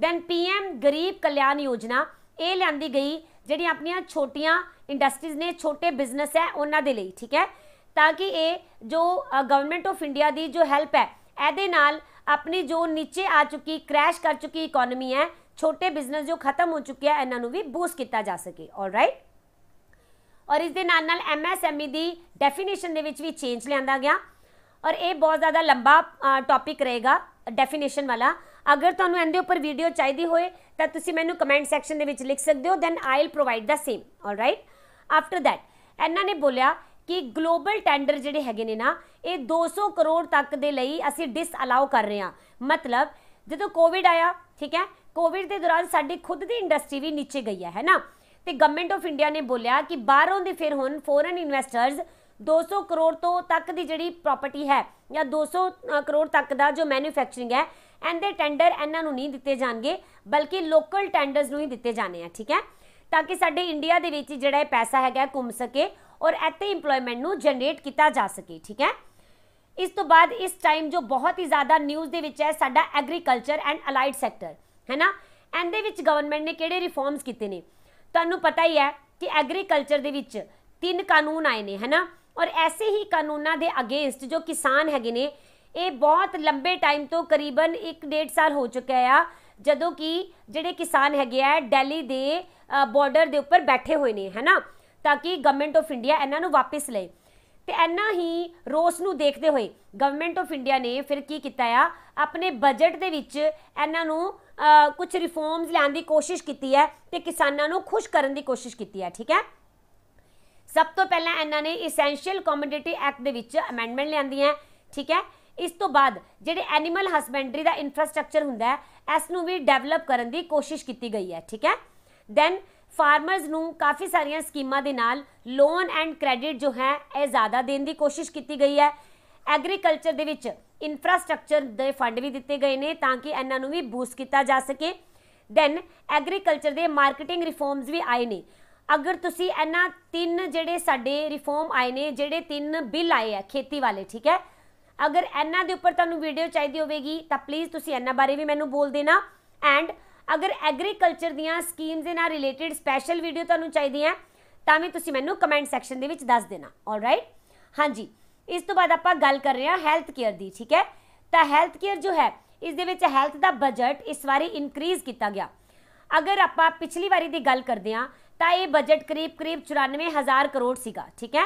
ਦੈਨ ਪੀਐਮ ਗਰੀਬ ਕਲਿਆਣ ਯੋਜਨਾ ਇਹ ਲਿਆਂਦੀ ਗਈ ਜਿਹੜੀ ਆਪਣੀਆਂ ਛੋਟੀਆਂ ਇੰਡਸਟਰੀਜ਼ ਨੇ ਛੋਟੇ ਬਿਜ਼ਨਸ ਹੈ ਉਹਨਾਂ ਦੇ ਲਈ ਠੀਕ ਹੈ ਤਾਂ ਕਿ ਇਹ ਜੋ ਗਵਰਨਮੈਂਟ ਆਫ ਇੰਡੀਆ ਦੀ ਜੋ ਹੈਲਪ ਹੈ ਇਹਦੇ ਨਾਲ ਆਪਣੀ ਜੋ ਨੀਚੇ ਆ ਚੁੱਕੀ ਕ੍ਰੈਸ਼ ਕਰ ਚੁੱਕੀ ਇਕਨੋਮੀ ਹੈ ਛੋਟੇ ਬਿਜ਼ਨਸ ਜੋ ਖਤਮ ਹੋ ਚੁੱਕੇ ਆ ਇਹਨਾਂ ਨੂੰ ਵੀ ਬੂਸਟ ਕੀਤਾ ਜਾ ਸਕੇ 올 ਰਾਈਟ ਔਰ ਇਸ ਦੇ ਨਾਲ ਨਾਲ ਐਮਐਸਐਮਈ e ਦੀ ਡੈਫੀਨੇਸ਼ਨ ਦੇ ਵਿੱਚ ਵੀ ਚੇਂਜ ਲਿਆਂਦਾ ਗਿਆ ਔਰ ਇਹ ਬਹੁਤ ਜ਼ਿਆਦਾ ਲੰਬਾ ਟੌਪਿਕ ਰਹੇਗਾ ਡੈਫੀਨੇਸ਼ਨ ਵਾਲਾ ਅਗਰ ਤੁਹਾਨੂੰ ਇਹਦੇ ਉੱਪਰ ਵੀਡੀਓ ਚਾਹੀਦੀ ਹੋਏ ਤਾਂ ਤੁਸੀਂ ਮੈਨੂੰ ਕਮੈਂਟ ਸੈਕਸ਼ਨ ਦੇ ਵਿੱਚ ਲਿਖ ਸਕਦੇ ਹੋ then I will provide the same 올 right after that ਇਹਨਾਂ ਨੇ ਬੋਲਿਆ ਕਿ ਗਲੋਬਲ ਟੈਂਡਰ ਜਿਹੜੇ ਹੈਗੇ ਨੇ ਨਾ ਇਹ 200 ਕਰੋੜ ਤੱਕ ਦੇ ਲਈ ਅਸੀਂ ਡਿਸ ਅਲਾਉ ਕਰ ਰਹੇ ਹਾਂ ਮਤਲਬ ਜਦੋਂ ਕੋਵਿਡ ਆਇਆ ਠੀਕ ਹੈ ਕੋਵਿਡ ਦੇ ਦੌਰਾਨ ਸਾਡੀ ਖੁਦ ਦੀ ਇੰਡਸਟਰੀ ਵੀ ਨੀਚੇ ਗਈ ਹੈ ਨਾ ਤੇ ਗਵਰਨਮੈਂਟ ਆਫ ਇੰਡੀਆ ਨੇ ਬੋਲਿਆ ਕਿ ਬਾਹਰੋਂ ਦੇ ਫਿਰ ਹੁਣ ਫੋਰਨ ਇਨਵੈਸਟਰਸ 200 ਕਰੋੜ ਤੋਂ ਤੱਕ ਦੀ ਜਿਹੜੀ ਪ੍ਰਾਪਰਟੀ ਹੈ ਜਾਂ 200 ਕਰੋੜ ਤੱਕ ਦਾ ਜੋ ਮੈਨੂਫੈਕਚਰਿੰਗ ਹੈ ਐਂਦੇ ਟੈਂਡਰ ਇਹਨਾਂ ਨੂੰ ਨਹੀਂ ਦਿੱਤੇ ਜਾਣਗੇ ਬਲਕਿ ਲੋਕਲ ਟੈਂਡਰਸ ਨੂੰ ਹੀ ਦਿੱਤੇ ਜਾਣੇ ਆ ਠੀਕ ਹੈ ਤਾਂ ਕਿ ਸਾਡੇ ਇੰਡੀਆ ਦੇ ਵਿੱਚ ਜਿਹੜਾ ਇਹ ਪੈਸਾ ਹੈਗਾ ਘੁੰਮ ਸਕੇ ਔਰ ਇੱਥੇ EMPLOYMENT ਨੂੰ ਜਨਰੇਟ ਕੀਤਾ ਜਾ ਸਕੇ ਠੀਕ ਹੈ ਇਸ ਤੋਂ ਬਾਅਦ ਇਸ ਟਾਈਮ ਜੋ ਬਹੁਤ ਹੀ ਜ਼ਿਆਦਾ ਨਿਊਜ਼ ਦੇ ਵਿੱਚ ਹੈ ਸਾਡਾ ਐਗਰੀਕਲਚਰ ਐਂਡ ਅਲਾਈਡ ਸੈਕਟਰ ਹੈਨਾ ਇਹਦੇ ਵਿੱਚ ਗਵਰਨਮੈਂਟ ਨੇ ਕਿਹੜੇ ਰਿਫਾਰਮਸ ਕੀਤੇ ਨੇ ਤੁਹਾਨੂੰ ਪਤਾ ਹੀ ਹੈ ਕਿ ਐਗਰੀਕਲਚਰ ਦੇ ਵਿੱਚ ਤਿੰਨ ਕਾਨੂੰਨ ਆਏ ਨੇ ਹੈਨਾ ਔਰ ਐਸੇ ਹੀ ਕਾਨੂੰਨਾਂ ਦੇ ਅਗੇਂਸਟ ਜੋ ਕਿਸਾਨ ਹੈਗੇ ਨੇ ਇਹ ਬਹੁਤ ਲੰਬੇ ਟਾਈਮ ਤੋਂ ਕਰੀਬਨ 1.5 ਸਾਲ ਹੋ ਚੁੱਕਾ ਆ ਜਦੋਂ ਕਿ ਜਿਹੜੇ ਕਿਸਾਨ ਹੈਗੇ ਆ ਦਿੱਲੀ ਦੇ ਬਾਰਡਰ ਦੇ ਉੱਪਰ ਬੈਠੇ ਹੋਏ ਨੇ ਹੈਨਾ ਤਾਂ ਕਿ ਗਵਰਨਮੈਂਟ ਆਫ ਇੰਡੀਆ ਇਹਨਾਂ ਨੂੰ ਵਾਪਸ ਲਏ ਤੇ ਐਨਾ ਹੀ ਰੋਸ ਨੂੰ ਦੇਖਦੇ ਹੋਏ ਗਵਰਨਮੈਂਟ ਆਫ ਇੰਡੀਆ ਨੇ ਫਿਰ ਕੀ ਕੀਤਾ ਆ ਆਪਣੇ ਬਜਟ ਦੇ ਵਿੱਚ ਇਹਨਾਂ ਨੂੰ ਕੁਝ ਰਿਫਾਰਮਸ ਲਿਆਉਣ ਦੀ ਕੋਸ਼ਿਸ਼ ਕੀਤੀ ਹੈ ਤੇ ਕਿਸਾਨਾਂ ਨੂੰ ਖੁਸ਼ ਕਰਨ ਦੀ ਕੋਸ਼ਿਸ਼ ਕੀਤੀ ਹੈ ਠੀਕ ਹੈ ਸਭ ਤੋਂ ਪਹਿਲਾਂ ਇਹਨਾਂ ਨੇ ਐਸੈਂਸ਼ੀਅਲ ਕਮੋਡਿਟੀ ਐਕਟ ਦੇ ਵਿੱਚ ਅਮੈਂਡਮੈਂਟ ਲਿਆਂਦੀ ਹੈ ਠੀਕ ਹੈ ਇਸ ਤੋਂ ਬਾਅਦ ਜਿਹੜੇ ਐਨੀਮਲ ਹਸਬੈਂਡਰੀ ਦਾ ਇਨਫਰਾਸਟ੍ਰਕਚਰ ਹੁੰਦਾ ਹੈ ਇਸ ਨੂੰ ਵੀ ਡਿਵੈਲਪ ਕਰਨ ਦੀ ਕੋਸ਼ਿਸ਼ ਕੀਤੀ ਗਈ ਹੈ ਠੀਕ ਹੈ ਦੈਨ ਫਾਰਮਰਸ ਨੂੰ ਕਾਫੀ ਸਾਰੀਆਂ ਸਕੀਮਾਂ ਦੇ ਨਾਲ ਲੋਨ ਐਂਡ ਕ੍ਰੈਡਿਟ ਜੋ ਹੈ ਇਹ ਜ਼ਿਆਦਾ ਦੇਣ ਦੀ ਕੋਸ਼ਿਸ਼ ਕੀਤੀ ਗਈ ਹੈ ਐਗਰੀਕਲਚਰ ਦੇ ਵਿੱਚ ਇਨਫਰਾਸਟ੍ਰਕਚਰ ਦੇ ਫੰਡ ਵੀ ਦਿੱਤੇ ਗਏ ਨੇ ਤਾਂ ਕਿ ਇਹਨਾਂ ਨੂੰ ਵੀ ਬੂਸਟ ਕੀਤਾ ਜਾ ਸਕੇ ਦੈਨ ਐਗਰੀਕਲਚਰ ਦੇ ਮਾਰਕੀਟਿੰਗ ਰਿਫਾਰਮਸ ਵੀ ਆਏ ਨੇ ਅਗਰ ਤੁਸੀਂ ਇਹਨਾਂ ਤਿੰਨ ਜਿਹੜੇ ਸਾਡੇ ਰਿਫਾਰਮ ਆਏ ਨੇ ਜਿਹੜੇ ਤਿੰਨ ਬਿੱਲ ਆਏ ਆ ਖੇਤੀ ਵਾਲੇ ਠੀਕ ਹੈ ਅਗਰ ਇਹਨਾਂ ਦੇ ਉੱਪਰ ਤੁਹਾਨੂੰ ਵੀਡੀਓ ਚਾਹੀਦੀ ਹੋਵੇਗੀ ਤਾਂ ਪਲੀਜ਼ ਤੁਸੀਂ ਇਹਨਾਂ ਬਾਰੇ ਵੀ ਮੈਨੂੰ ਬੋਲ ਦੇਣਾ ਐਂਡ ਅਗਰ ਐਗਰੀਕਲਚਰ ਦੀਆਂ ਸਕੀਮਸ ਦੇ ਨਾਲ ਰਿਲੇਟਡ ਸਪੈਸ਼ਲ ਵੀਡੀਓ ਤੁਹਾਨੂੰ ਚਾਹੀਦੀ ਹੈ ਤਾਂ ਵੀ ਤੁਸੀਂ ਮੈਨੂੰ ਕਮੈਂਟ ਸੈਕਸ਼ਨ ਦੇ ਵਿੱਚ ਦੱਸ ਦੇਣਾ ਆਲਰਾਈਟ ਹਾਂਜੀ ਇਸ ਤੋਂ ਬਾਅਦ ਆਪਾਂ ਗੱਲ ਕਰ ਰਹੇ ਹਾਂ ਹੈਲਥ ਕੇਅਰ ਦੀ ਠੀਕ ਹੈ ਤਾਂ ਹੈਲਥ ਕੇਅਰ ਜੋ ਹੈ ਇਸ ਦੇ ਵਿੱਚ ਹੈਲਥ ਦਾ ਬਜਟ ਇਸ ਵਾਰੀ ਇਨਕਰੀਜ਼ ਕੀਤਾ ਗਿਆ ਅਗਰ ਆਪਾਂ ਪਿਛਲੀ ਵਾਰੀ ਦੀ ਗੱਲ ਕਰਦੇ ਹਾਂ ਤਾਂ ਇਹ ਬਜਟ ਕਰੀਬ-ਕਰੀਬ 94000 ਕਰੋੜ ਸੀਗਾ ਠੀਕ ਹੈ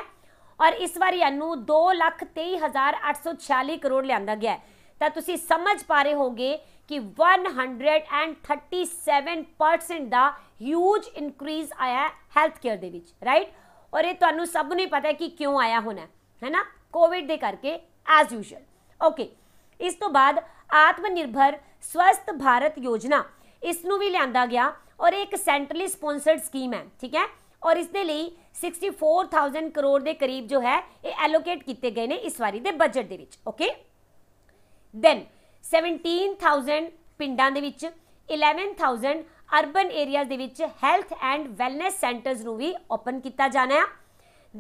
ਔਰ ਇਸ ਵਾਰੀ ਇਹਨੂੰ 223846 ਕਰੋੜ ਲਿਆਂਦਾ ਗਿਆ ਤਾਂ ਤੁਸੀਂ ਸਮਝ ਪਾ ਰਹੇ ਹੋਗੇ ਕਿ 137% ਦਾ ਹਿਊਜ ਇਨਕਰੀਜ਼ ਆਇਆ ਹੈਲਥ ਕੇਅਰ ਦੇ ਵਿੱਚ ਰਾਈਟ ਔਰ ਇਹ ਤੁਹਾਨੂੰ ਸਭ ਨੂੰ ਹੀ ਪਤਾ ਹੈ ਕਿ ਕਿਉਂ ਆਇਆ ਹੋਣਾ ਹੈ ਨਾ ਕੋਵਿਡ ਦੇ ਕਰਕੇ ਐਸ ਯੂਜੂਅਲ ਓਕੇ ਇਸ ਤੋਂ ਬਾਅਦ ਆਤਮ ਨਿਰਭਰ ਸਵਸਥ ਭਾਰਤ ਯੋਜਨਾ ਇਸ ਨੂੰ ਵੀ ਲਿਆਂਦਾ ਗਿਆ ਔਰ ਇਹ ਇੱਕ ਸੈਂਟਰਲੀ ਸਪਾਂਸਰਡ ਸਕੀਮ ਹੈ ਠੀਕ ਹੈ ਔਰ ਇਸ ਦੇ ਲਈ 64000 ਕਰੋੜ ਦੇ ਕਰੀਬ ਜੋ ਹੈ ਇਹ ਐਲੋਕੇਟ ਕੀਤੇ ਗਏ ਨੇ ਇਸ ਵਾਰੀ ਦੇ ਬਜਟ ਦੇ ਵਿੱਚ ਓਕੇ ਦੈਨ 17000 ਪਿੰਡਾਂ ਦੇ ਵਿੱਚ 11000 ਅਰਬਨ ਏਰੀਆਜ਼ ਦੇ ਵਿੱਚ ਹੈਲਥ ਐਂਡ ਵੈਲਨੈਸ ਸੈਂਟਰਸ ਨੂੰ ਵੀ ਓਪਨ ਕੀਤਾ ਜਾਣਾ ਹੈ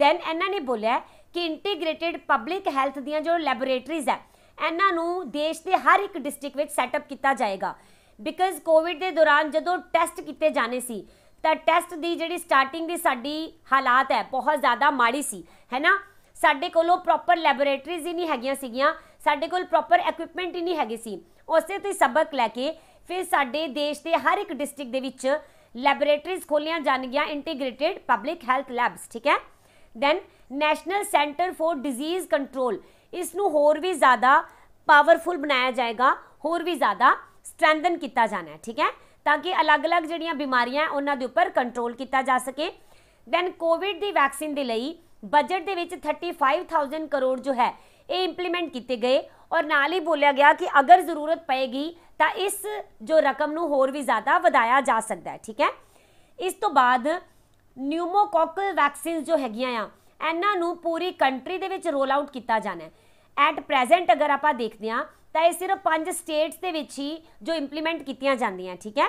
ਦੈਨ ਇਹਨਾਂ ਨੇ ਬੋਲਿਆ ਕਿ ਇੰਟੀਗ੍ਰੇਟਿਡ ਪਬਲਿਕ ਹੈਲਥ ਦੀਆਂ ਜੋ ਲੈਬੋਰੇਟਰੀਜ਼ ਹੈ ਇਹਨਾਂ ਨੂੰ ਦੇਸ਼ ਦੇ ਹਰ ਇੱਕ ਡਿਸਟ੍ਰਿਕਟ ਵਿੱਚ ਸੈਟਅਪ ਕੀਤਾ ਜਾਏਗਾ ਬਿਕਾਜ਼ ਕੋਵਿਡ ਦੇ ਦੌਰਾਨ ਜਦੋਂ ਟੈਸਟ ਕੀਤੇ ਜਾਣੇ ਸੀ ਤਾਂ ਟੈਸਟ ਦੀ ਜਿਹੜੀ ਸਟਾਰਟਿੰਗ ਦੀ ਸਾਡੀ ਹਾਲਾਤ ਹੈ ਬਹੁਤ ਜ਼ਿਆਦਾ ਮਾੜੀ ਸੀ ਹੈਨਾ ਸਾਡੇ ਕੋਲੋਂ ਪ੍ਰੋਪਰ ਲੈਬੋਰੇਟਰੀਜ਼ ਹੀ ਨਹੀਂ ਹੈਗੀਆਂ ਸੀਗੀਆਂ ਸਾਡੇ ਕੋਲ ਪ੍ਰੋਪਰ ਇਕਵਿਪਮੈਂਟ ਹੀ ਨਹੀਂ ਹੈਗੀ ਸੀ ਉਸੇ ਤੋਂ ਸਬਕ ਲੈ ਕੇ ਫਿਰ ਸਾਡੇ ਦੇਸ਼ ਦੇ ਹਰ ਇੱਕ ਡਿਸਟ੍ਰਿਕਟ ਦੇ ਵਿੱਚ ਲੈਬੋਰੇਟਰੀਜ਼ ਖੋਲੀਆਂ ਜਾਣਗੀਆਂ ਇੰਟੀਗ੍ਰੇਟਿਡ ਪਬਲਿਕ ਹੈਲਥ ਲੈਬਸ ਠੀਕ ਹੈ then national centre for disease control ਇਸ ਨੂੰ ਹੋਰ ਵੀ ਜ਼ਿਆਦਾ ਪਾਵਰਫੁਲ ਬਣਾਇਆ ਜਾਏਗਾ ਹੋਰ ਵੀ ਜ਼ਿਆਦਾ ਸਟਰੈਂਥਨ ਕੀਤਾ ਜਾਣਾ ਹੈ ਠੀਕ ਹੈ ਤਾਂ ਕਿ ਅਲੱਗ-ਅਲੱਗ ਜਿਹੜੀਆਂ ਬਿਮਾਰੀਆਂ ਉਹਨਾਂ ਦੇ ਉੱਪਰ ਕੰਟਰੋਲ ਕੀਤਾ ਜਾ ਸਕੇ ਦੈਨ ਕੋਵਿਡ ਦੀ ਵੈਕਸੀਨ ਦੇ ਲਈ ਬਜਟ ਦੇ ਵਿੱਚ 35000 ਕਰੋੜ ਜੋ ਹੈ ਇਹ ਇੰਪਲੀਮੈਂਟ ਕੀਤੇ ਗਏ ਔਰ ਨਾਲ ਹੀ ਬੋਲਿਆ ਗਿਆ ਕਿ ਅਗਰ ਜ਼ਰੂਰਤ ਪਏਗੀ ਤਾਂ ਇਸ ਜੋ ਰਕਮ ਨੂੰ ਹੋਰ ਵੀ ਜ਼ਿਆਦਾ ਵਧਾਇਆ ਜਾ ਸਕਦਾ ਹੈ ਠੀਕ ਹੈ ਇਸ ਤੋਂ ਬਾਅਦ ਨਿਊਮੋਕੋਕਲ ਵੈਕਸੀਨਸ ਜੋ ਹੈਗੀਆਂ ਆ ਇਹਨਾਂ ਨੂੰ ਪੂਰੀ ਕੰਟਰੀ ਦੇ ਵਿੱਚ ਰੋਲ ਆਊਟ ਕੀਤਾ ਜਾਣਾ ਹੈ ਐਟ ਪ੍ਰੈਜ਼ੈਂਟ ਅਗਰ ਆਪਾਂ ਦੇਖਦੇ ਆ ਤਾਂ ਇਹ ਸਿਰਫ ਪੰਜ ਸਟੇਟਸ ਦੇ ਵਿੱਚ ਹੀ ਜੋ ਇੰਪਲੀਮੈਂਟ ਕੀਤੀਆਂ ਜਾਂਦੀਆਂ ਠੀਕ ਹੈ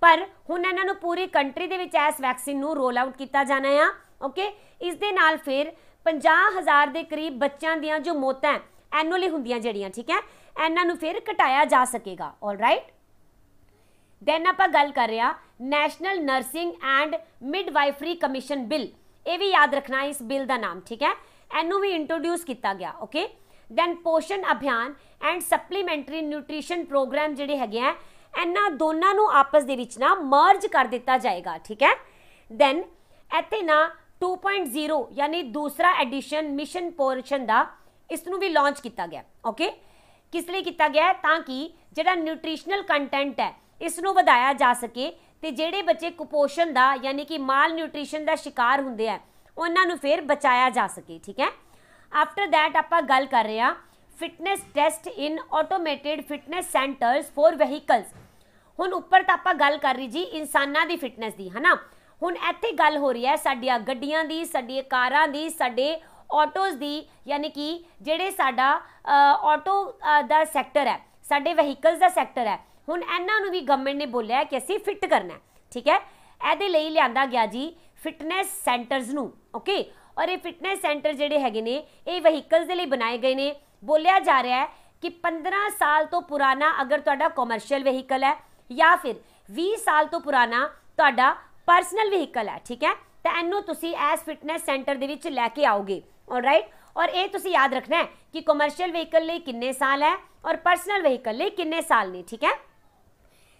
ਪਰ ਹੁਣ ਇਹਨਾਂ ਨੂੰ ਪੂਰੀ ਕੰਟਰੀ ਦੇ ਵਿੱਚ ਇਸ ਵੈਕਸੀਨ ਨੂੰ ਰੋਲ ਆਊਟ ਕੀਤਾ ਜਾਣਾ ਆ ਓਕੇ ਇਸ ਦੇ ਨਾਲ ਫਿਰ 50000 ਦੇ ਕਰੀਬ ਬੱਚਿਆਂ ਦੀਆਂ ਜੋ ਮੌਤਾਂ ਐਨੂਅਲੀ ਹੁੰਦੀਆਂ ਜਿਹੜੀਆਂ ਠੀਕ ਹੈ ਇਹਨਾਂ ਨੂੰ ਫਿਰ ਘਟਾਇਆ ਜਾ ਸਕੇਗਾ ਰਾਈਟ ਦੈਨ ਆਪਾਂ ਗੱਲ ਕਰ ਰਿਹਾ national nursing and midwifery commission bill ਇਹ ਵੀ ਯਾਦ ਰੱਖਣਾ ਇਸ ਬਿੱਲ ਦਾ ਨਾਮ ਠੀਕ ਹੈ ਇਹਨੂੰ ਵੀ ਇੰਟਰੋਡਿਊਸ ਕੀਤਾ ਗਿਆ okay then Poshan Abhiyan and supplementary nutrition programme ਜਿਹੜੇ ਹੈਗੇ ਆ ਇਹਨਾਂ ਦੋਨਾਂ ਨੂੰ ਆਪਸ ਦੇ ਵਿੱਚ ਨਾ ਮਰਜ ਕਰ ਦਿੱਤਾ ਜਾਏਗਾ ਠੀਕ ਹੈ ਦੈਨ ਇੱਥੇ ਨਾ 2.0 ਯਾਨੀ ਦੂਸਰਾ ਐਡੀਸ਼ਨ ਮਿਸ਼ਨ ਪੋਰਸ਼ਨ ਦਾ ਇਸ ਨੂੰ ਵੀ ਲਾਂਚ ਕੀਤਾ ਗਿਆ ਓਕੇ ਕਿਸ ਲਈ ਕੀਤਾ ਗਿਆ ਤਾਂ ਕਿ ਜਿਹੜਾ ਨਿਊਟ੍ਰੀਸ਼ਨਲ ਕੰਟੈਂਟ ਹੈ ਇਸ ਨੂੰ ਵਧਾਇਆ ਜਾ ਸਕੇ ਤੇ ਜਿਹੜੇ ਬੱਚੇ ਕੁਪੋਸ਼ਣ ਦਾ ਯਾਨੀ ਕਿ ਮਾਲ ਨਿਊਟ੍ਰੀਸ਼ਨ ਦਾ ਸ਼ਿਕਾਰ ਹੁੰਦੇ ਆ ਉਹਨਾਂ ਨੂੰ ਫਿਰ ਬਚਾਇਆ ਜਾ ਸਕੇ ਠੀਕ ਹੈ ਆਫਟਰ ਥੈਟ ਆਪਾਂ ਗੱਲ ਕਰ ਰਹੇ ਆ fitness test in automated fitness centres for vehicles ਹੁਣ ਉੱਪਰ ਤਾਂ ਆਪਾਂ ਗੱਲ ਕਰ ਰਹੀ ਜੀ ਇਨਸਾਨਾਂ ਦੀ ਫਿਟਨੈਸ ਦੀ ਹਨਾ ਹੁਣ ਇੱਥੇ ਗੱਲ ਹੋ ਰਹੀ ਹੈ ਸਾਡੀਆਂ ਗੱਡੀਆਂ ਦੀ ਸਾਡੀਆਂ ਕਾਰਾਂ ਦੀ ਸਾਡੇ ਆਟੋਜ਼ ਦੀ ਯਾਨੀ ਕਿ ਜਿਹੜੇ ਸਾਡਾ ਆਟੋ ਦਾ ਸੈਕਟਰ ਹੈ ਸਾਡੇ ਵਹੀਕਲਸ ਦਾ ਸੈਕਟਰ ਹੈ ਹੁਣ ਇਹਨਾਂ ਨੂੰ ਵੀ ਗਵਰਨਮੈਂਟ ਨੇ ਬੋਲਿਆ ਕਿ ਅਸੀਂ ਫਿੱਟ ਕਰਨਾ ਠੀਕ ਹੈ ਇਹਦੇ ਲਈ ਲਿਆਂਦਾ ਗਿਆ ਜੀ ਫਿਟਨੈਸ ਸੈਂਟਰਸ ਨੂੰ ਓਕੇ ਔਰ ਇਹ ਫਿਟਨੈਸ ਸੈਂਟਰ ਜਿਹੜੇ ਹੈਗੇ ਨੇ ਇਹ ਵਹੀਕਲਸ ਦੇ ਲਈ ਬਣਾਏ ਗਏ ਨੇ ਬੋਲਿਆ ਜਾ ਰਿਹਾ ਹੈ ਕਿ 15 ਸਾਲ ਤੋਂ ਪੁਰਾਣਾ ਅਗਰ ਤੁਹਾਡਾ ਕਮਰਸ਼ੀਅਲ ਵਹੀਕਲ ਹੈ ਜਾਂ ਫਿਰ 20 ਸਾਲ ਤੋਂ ਪੁਰਾਣਾ ਤੁਹਾਡਾ ਪਰਸਨਲ ਵਹੀਕਲ ਹੈ ਠੀਕ ਹੈ ਤਾਂ ਇਹਨੂੰ ਤੁਸੀਂ ਐਸ ਫਿਟਨੈਸ ਸੈਂਟਰ ਦੇ ਵਿੱਚ ਲੈ ਕੇ ਆਓਗੇ ਆਲਰਾਈਟ ਔਰ ਇਹ ਤੁਸੀਂ ਯਾਦ ਰੱਖਣਾ ਹੈ ਕਿ ਕਮਰਸ਼ੀਅਲ ਵਹੀਕਲ ਲਈ ਕਿੰਨੇ ਸਾਲ ਹੈ ਔਰ ਪਰਸਨਲ ਵਹੀਕਲ ਲਈ ਕਿੰਨੇ ਸਾਲ ਨੇ ਠੀਕ ਹੈ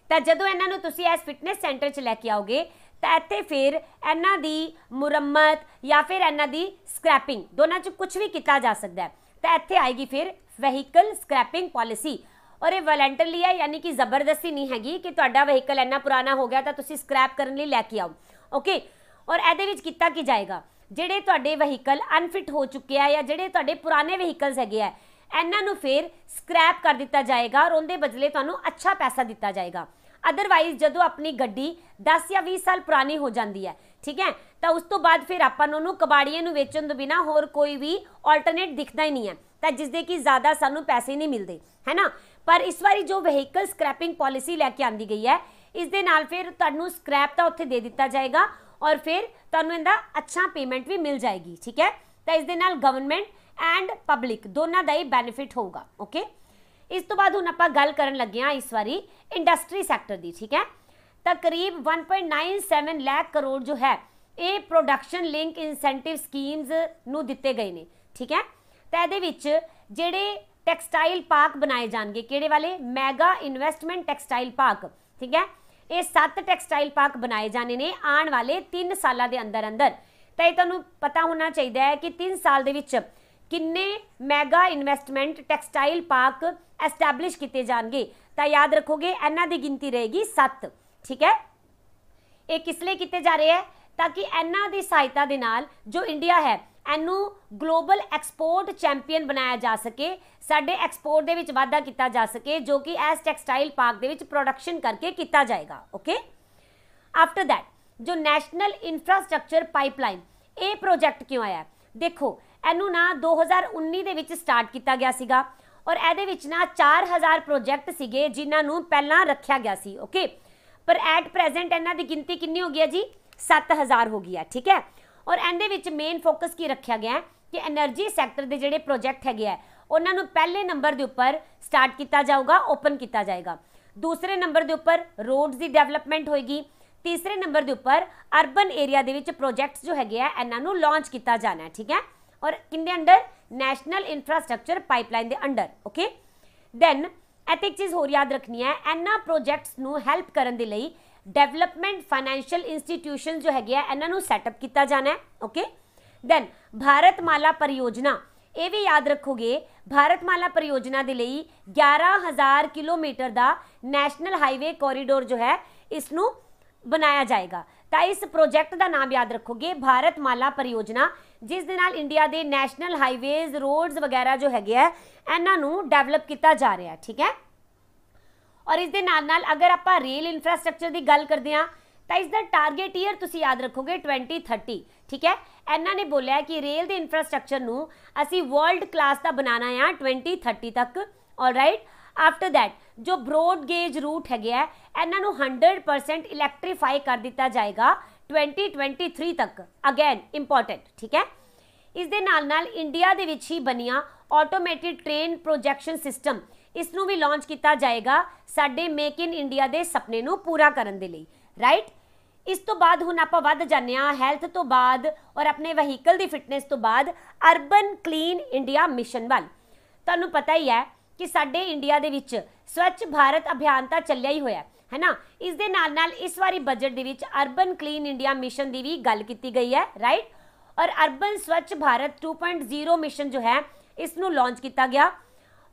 ਤਾਂ ਜਦੋਂ ਇਹਨਾਂ ਨੂੰ ਤੁਸੀਂ ਐਸ ਫਿਟਨੈਸ ਸੈਂਟਰ 'ਚ ਲੈ ਕੇ ਆਓਗੇ ਤਾਂ ਇੱਥੇ ਫਿਰ ਇਹਨਾਂ ਦੀ ਮੁਰੰਮਤ ਜਾਂ ਫਿਰ ਇਹਨਾਂ ਦੀ ਸਕ੍ਰੈਪਿੰਗ ਦੋਨਾਂ 'ਚ ਕੁਝ ਵੀ ਕੀਤਾ ਜਾ ਸਕਦਾ ਹੈ ਤਾਂ ਇੱਥੇ ਆਏਗੀ ਫਿਰ ਵਹੀਕਲ ਸਕ੍ਰੈਪਿੰਗ ਪਾਲਿਸੀ ਔਰ ਇਹ ਵਲੰਟਰਲੀ ਹੈ ਯਾਨੀ ਕਿ ਜ਼ਬਰਦਸਤੀ ਨਹੀਂ ਹੈਗੀ ਕਿ ਤੁਹਾਡਾ ਵਹੀਕਲ ਇੰਨਾ ਪੁਰਾਣਾ ਹੋ ਗਿਆ ਤਾਂ ਤੁਸੀਂ ਸਕ੍ਰੈਪ ਕਰਨ ਲਈ ਲੈ ਕੇ ਆਓ ਓਕੇ ਔਰ ਇਹਦੇ ਵਿੱਚ ਕੀਤਾ ਕੀ ਜਾਏਗਾ ਜਿਹੜੇ ਤੁਹਾਡੇ ਵਹੀਕਲ ਅਨਫਿਟ ਹੋ ਚੁੱਕੇ ਆ ਜਾਂ ਜਿਹੜੇ ਤੁਹਾਡੇ ਪੁਰਾਣੇ ਵਹੀਕਲਸ ਹੈਗੇ ਆ ਇਹਨਾਂ ਨੂੰ ਫਿਰ ਸਕ੍ਰੈਪ ਕਰ ਦਿੱਤਾ ਜਾਏਗਾ ਔਰ ਉਹਦੇ ਬਦਲੇ ਤੁਹਾਨੂੰ ਅੱਛਾ ਪੈਸਾ ਦਿੱਤਾ ਜਾਏਗਾ ਅਦਰਵਾਈਜ਼ ਜਦੋਂ ਆਪਣੀ ਗੱਡੀ 10 ਜਾਂ 20 ਸਾਲ ਪੁਰਾਣੀ ਹੋ ਜਾਂਦੀ ਹੈ ਠੀਕ ਹੈ ਤਾਂ ਉਸ ਤੋਂ ਬਾਅਦ ਫਿਰ ਆਪਾਂ ਨੂੰ ਉਹਨੂੰ ਕਬਾੜੀਆਂ ਨੂੰ ਵੇਚਣ ਤੋਂ ਬਿਨਾ ਹੋਰ ਕੋਈ ਵੀ ਆਲਟਰਨੇਟ ਦਿਖਦਾ ਹੀ ਨਹੀਂ ਹੈ ਤਾਂ ਜਿਸ ਦੇ ਕੀ ਜ਼ਿਆਦਾ ਸਾਨੂੰ ਪੈਸੇ ਨਹੀਂ ਮਿਲਦੇ ਹੈ ਨਾ ਪਰ ਇਸ ਵਾਰੀ ਜੋ ਵਹੀਕਲ ਸਕ੍ਰੈਪਿੰਗ ਪਾਲਿਸੀ ਲੈ ਕੇ ਆਂਦੀ ਗਈ ਹੈ ਇਸ ਦੇ ਨਾਲ ਫਿਰ ਤੁਹਾਨੂੰ ਸਕ੍ਰੈਪ ਤਾਂ ਉੱਥੇ ਦੇ ਦਿੱਤਾ ਜਾਏਗਾ ਔਰ ਫਿਰ ਤੁਹਾਨੂੰ ਇਹਦਾ ਅੱਛਾ ਪੇਮੈਂਟ ਵੀ ਮਿਲ ਜਾਏਗੀ ਠੀਕ ਹੈ ਤਾਂ ਇਸ ਦੇ ਨਾਲ ਗਵਰਨਮੈਂਟ ਐਂਡ ਪਬਲਿਕ ਦੋਨਾਂ ਦਾ ਹੀ ਬੈਨੀਫਿਟ ਹੋਊਗਾ ਓਕੇ ਇਸ ਤੋਂ ਬਾਅਦ ਹੁਣ ਆਪਾਂ ਗੱਲ ਕਰਨ ਲੱਗੇ ਆ ਇਸ ਵਾਰੀ ਇੰਡਸਟਰੀ ਸੈਕਟਰ ਦੀ ਠੀਕ ਹੈ ਤਕਰੀਬ 1.97 ਲੱਖ ਕਰੋੜ ਜੋ ਹੈ ਇਹ ਪ੍ਰੋਡਕਸ਼ਨ ਲਿੰਕ ਇਨਸੈਂਟਿਵ ਸਕੀਮਸ ਨੂੰ ਦਿੱਤੇ ਗਏ ਨੇ ਠੀਕ ਹੈ ਤਾਂ ਇਹਦੇ ਵਿੱਚ ਜਿਹੜੇ ਟੈਕਸਟਾਈਲ ਪਾਰਕ ਬਣਾਏ ਜਾਣਗੇ ਕਿਹੜੇ ਵਾਲੇ ਮੈਗਾ ਇਨਵੈਸਟਮੈਂਟ ਟੈਕਸਟਾਈਲ ਪਾਰਕ ਠੀਕ ਹੈ ਇਹ 7 ਟੈਕਸਟਾਈਲ ਪਾਰਕ ਬਣਾਏ ਜਾਣੇ ਨੇ ਆਉਣ ਵਾਲੇ 3 ਸਾਲਾਂ ਦੇ ਅੰਦਰ ਅੰਦਰ ਤਾਂ ਇਹ ਤੁਹਾਨੂੰ ਪਤਾ ਹੋਣਾ ਚਾਹੀਦਾ ਹੈ ਕਿ 3 ਸਾਲ ਦੇ ਵਿੱਚ ਕਿੰਨੇ mega investment textile park establish ਕੀਤੇ ਜਾਣਗੇ ਤਾਂ ਯਾਦ ਰੱਖੋਗੇ ਇਹਨਾਂ ਦੀ ਗਿਣਤੀ ਰਹੇਗੀ 7 ਠੀਕ ਹੈ ਇਹ ਕਿਸ ਲਈ ਕੀਤੇ ਜਾ ਰਹੇ ਹੈ ਤਾਂ ਕਿ ਇਹਨਾਂ ਦੀ ਸਹਾਇਤਾ ਦੇ ਨਾਲ ਜੋ ਇੰਡੀਆ ਹੈ ਇਹਨੂੰ ਗਲੋਬਲ ਐਕਸਪੋਰਟ ਚੈਂਪੀਅਨ ਬਣਾਇਆ ਜਾ ਸਕੇ ਸਾਡੇ ਐਕਸਪੋਰਟ ਦੇ ਵਿੱਚ ਵਾਧਾ ਕੀਤਾ ਜਾ ਸਕੇ ਜੋ ਕਿ ਐਸ ਟੈਕਸਟਾਈਲ ਪਾਰਕ ਦੇ ਵਿੱਚ ਪ੍ਰੋਡਕਸ਼ਨ ਕਰਕੇ ਕੀਤਾ ਜਾਏਗਾ ਓਕੇ ਆਫਟਰ ਥੈਟ ਜੋ ਨੈਸ਼ਨਲ ਇਨਫਰਾਸਟ੍ਰਕਚਰ ਪਾਈਪਲਾਈਨ ਇਹ ਪ੍ਰੋਜੈਕਟ ਕਿਉਂ ਆਇਆ ਦੇਖੋ ਇਹਨੂੰ ਨਾ 2019 ਦੇ ਵਿੱਚ ਸਟਾਰਟ ਕੀਤਾ ਗਿਆ ਸੀਗਾ ਔਰ ਇਹਦੇ ਵਿੱਚ ਨਾ 4000 ਪ੍ਰੋਜੈਕਟ ਸੀਗੇ ਜਿਨ੍ਹਾਂ ਨੂੰ ਪਹਿਲਾਂ ਰੱਖਿਆ ਗਿਆ ਸੀ ਓਕੇ ਪਰ ਐਟ ਪ੍ਰੈਜ਼ੈਂਟ ਇਹਨਾਂ ਦੀ ਗਿਣਤੀ ਕਿੰਨੀ ਹੋ ਗਈ ਹੈ ਜੀ 7000 ਹੋ ਗਈ ਹੈ ਠੀਕ ਹੈ ਔਰ ਇਹਦੇ ਵਿੱਚ ਮੇਨ ਫੋਕਸ ਕੀ ਰੱਖਿਆ ਗਿਆ ਹੈ ਕਿ એનર્ਜੀ ਸੈਕਟਰ ਦੇ ਜਿਹੜੇ ਪ੍ਰੋਜੈਕਟ ਹੈਗੇ ਆ ਉਹਨਾਂ ਨੂੰ ਪਹਿਲੇ ਨੰਬਰ ਦੇ ਉੱਪਰ ਸਟਾਰਟ ਕੀਤਾ ਜਾਊਗਾ ਓਪਨ ਕੀਤਾ ਜਾਏਗਾ ਦੂਸਰੇ ਨੰਬਰ ਦੇ ਉੱਪਰ ਰੋਡਸ ਦੀ ਡਿਵੈਲਪਮੈਂਟ ਹੋਏਗੀ ਤੀਸਰੇ ਨੰਬਰ ਦੇ ਉੱਪਰ ਅਰਬਨ ਏਰੀਆ ਦੇ ਵਿੱਚ ਪ੍ਰੋਜੈਕਟਸ ਜੋ ਹੈਗੇ ਆ ਇਹਨਾਂ ਨੂੰ ਲਾਂਚ ਕੀਤਾ ਜਾਣਾ ਹੈ ਠੀਕ ਹੈ ਔਰ ਕਿੰਦੇ ਅੰਡਰ ਨੈਸ਼ਨਲ ਇਨਫਰਾਸਟ੍ਰਕਚਰ ਪਾਈਪਲਾਈਨ ਦੇ ਅੰਡਰ ਓਕੇ ਦੈਨ ਐਥਿਕ ਚੀਜ਼ ਹੋਰ ਯਾਦ ਰੱਖਣੀ ਹੈ ਇਹਨਾਂ ਪ੍ਰੋਜੈਕਟਸ ਨੂੰ ਹੈਲਪ ਕਰਨ ਦੇ ਲਈ ਡਿਵੈਲਪਮੈਂਟ ਫਾਈਨੈਂਸ਼ੀਅਲ ਇੰਸਟੀਟਿਊਸ਼ਨ ਜੋ ਹੈਗੇ ਆ ਇਹਨਾਂ ਨੂੰ ਸੈਟਅਪ ਕੀਤਾ ਜਾਣਾ ਹੈ ਓਕੇ ਦੈਨ ਭਾਰਤ ਮਾਲਾ ਪਰਿਯੋਜਨਾ ਇਹ ਵੀ ਯਾਦ ਰੱਖੋਗੇ ਭਾਰਤ ਮਾਲਾ ਪਰਿਯੋਜਨਾ ਦੇ ਲਈ 11000 ਕਿਲੋਮੀਟਰ ਦਾ ਨੈਸ਼ਨਲ ਹਾਈਵੇ ਕੋਰੀਡੋਰ ਜੋ ਹੈ ਇਸ ਨੂੰ ਬਣਾਇਆ ਜਾਏਗਾ ਤਾਂ ਇਸ ਪ੍ਰੋਜੈਕਟ ਦਾ ਨਾਮ ਯਾਦ ਰੱਖੋਗੇ ਭਾਰਤ ਮਾਲਾ ਪਰਿਯੋਜਨਾ ਜਿਸ ਦੇ ਨਾਲ ਇੰਡੀਆ ਦੇ ਨੈਸ਼ਨਲ ਹਾਈਵੇਜ਼ ਰੋਡਸ ਵਗੈਰਾ ਜੋ ਹੈਗੇ ਆ ਇਹਨਾਂ ਨੂੰ ਡਿਵੈਲਪ ਕੀਤਾ ਜਾ ਰਿਹਾ ਠੀਕ ਹੈ ਔਰ ਇਸ ਦੇ ਨਾਲ ਨਾਲ ਅਗਰ ਆਪਾਂ ਰੇਲ ਇਨਫਰਾਸਟ੍ਰਕਚਰ ਦੀ ਗੱਲ ਕਰਦੇ ਆ ਤਾਂ ਇਸ ਦਾ ਟਾਰਗੇਟ ਈਅਰ ਤੁਸੀਂ ਯਾਦ ਰੱਖੋਗੇ 2030 ਠੀਕ ਹੈ ਇਹਨਾਂ ਨੇ ਬੋਲਿਆ ਕਿ ਰੇਲ ਦੇ ਇਨਫਰਾਸਟ੍ਰਕਚਰ ਨੂੰ ਅਸੀਂ ਵਰਲਡ ਕਲਾਸ ਦਾ ਬਣਾਉਣਾ ਆ 2030 ਤੱਕ ਆਲਰਾਈਟ ਆਫਟਰ ਥੈਟ ਜੋ ਬ੍ਰੋਡ ਗੇਜ ਰੂਟ ਹੈ ਗਿਆ ਇਹਨਾਂ ਨੂੰ 100% ਇਲੈਕਟ੍ਰੀਫਾਈ ਕਰ ਦਿੱਤਾ ਜਾਏਗਾ 2023 ਤੱਕ ਅਗੇਨ ਇੰਪੋਰਟੈਂਟ ਠੀਕ ਹੈ ਇਸ ਦੇ ਨਾਲ ਨਾਲ ਇੰਡੀਆ ਦੇ ਵਿੱਚ ਹੀ ਬਣੀਆਂ ਆਟੋਮੈਟਿਕ ਟ੍ਰੇਨ ਪ੍ਰੋਜੈਕਸ਼ਨ ਸਿਸਟਮ ਇਸ ਨੂੰ ਵੀ ਲਾਂਚ ਕੀਤਾ ਜਾਏਗਾ ਸਾਡੇ ਮੇਕ ਇਨ ਇੰਡੀਆ ਦੇ ਸੁਪਨੇ ਨੂੰ ਪੂਰਾ ਕਰਨ ਦੇ ਲਈ ਰਾਈਟ ਇਸ ਤੋਂ ਬਾਅਦ ਹੁਣ ਆਪਾਂ ਵੱਧ ਜਾਂਦੇ ਹਾਂ ਹੈਲਥ ਤੋਂ ਬਾਅਦ ਔਰ ਆਪਣੇ ਵਹੀਕਲ ਦੀ ਫਿਟਨੈਸ ਤੋਂ ਬਾਅਦ ਅਰਬਨ ਕਲੀਨ ਇੰਡੀਆ ਮਿਸ਼ਨ ਵੱਲ ਤੁਹਾਨੂੰ ਪਤਾ ਹੀ ਹੈ ਕਿ ਸਾਡੇ ਇੰਡੀਆ ਦੇ ਵਿੱਚ ਸਵੱਛ ਭਾਰਤ ਅਭਿਆਨ ਤਾਂ ਚੱਲਿਆ ਹੀ ਹੋਇਆ ਹੈ ਨਾ ਇਸ ਦੇ ਨਾਲ ਨਾਲ ਇਸ ਵਾਰੀ ਬਜਟ ਦੇ ਵਿੱਚ ਅਰਬਨ ਕਲੀਨ ਇੰਡੀਆ ਮਿਸ਼ਨ ਦੀ ਵੀ ਗੱਲ ਕੀਤੀ ਗਈ ਹੈ ਰਾਈਟ ਔਰ ਅਰਬਨ ਸਵੱਛ ਭਾਰਤ 2.0 ਮਿਸ਼ਨ ਜੋ ਹੈ ਇਸ ਨੂੰ ਲਾਂਚ ਕੀਤਾ ਗਿਆ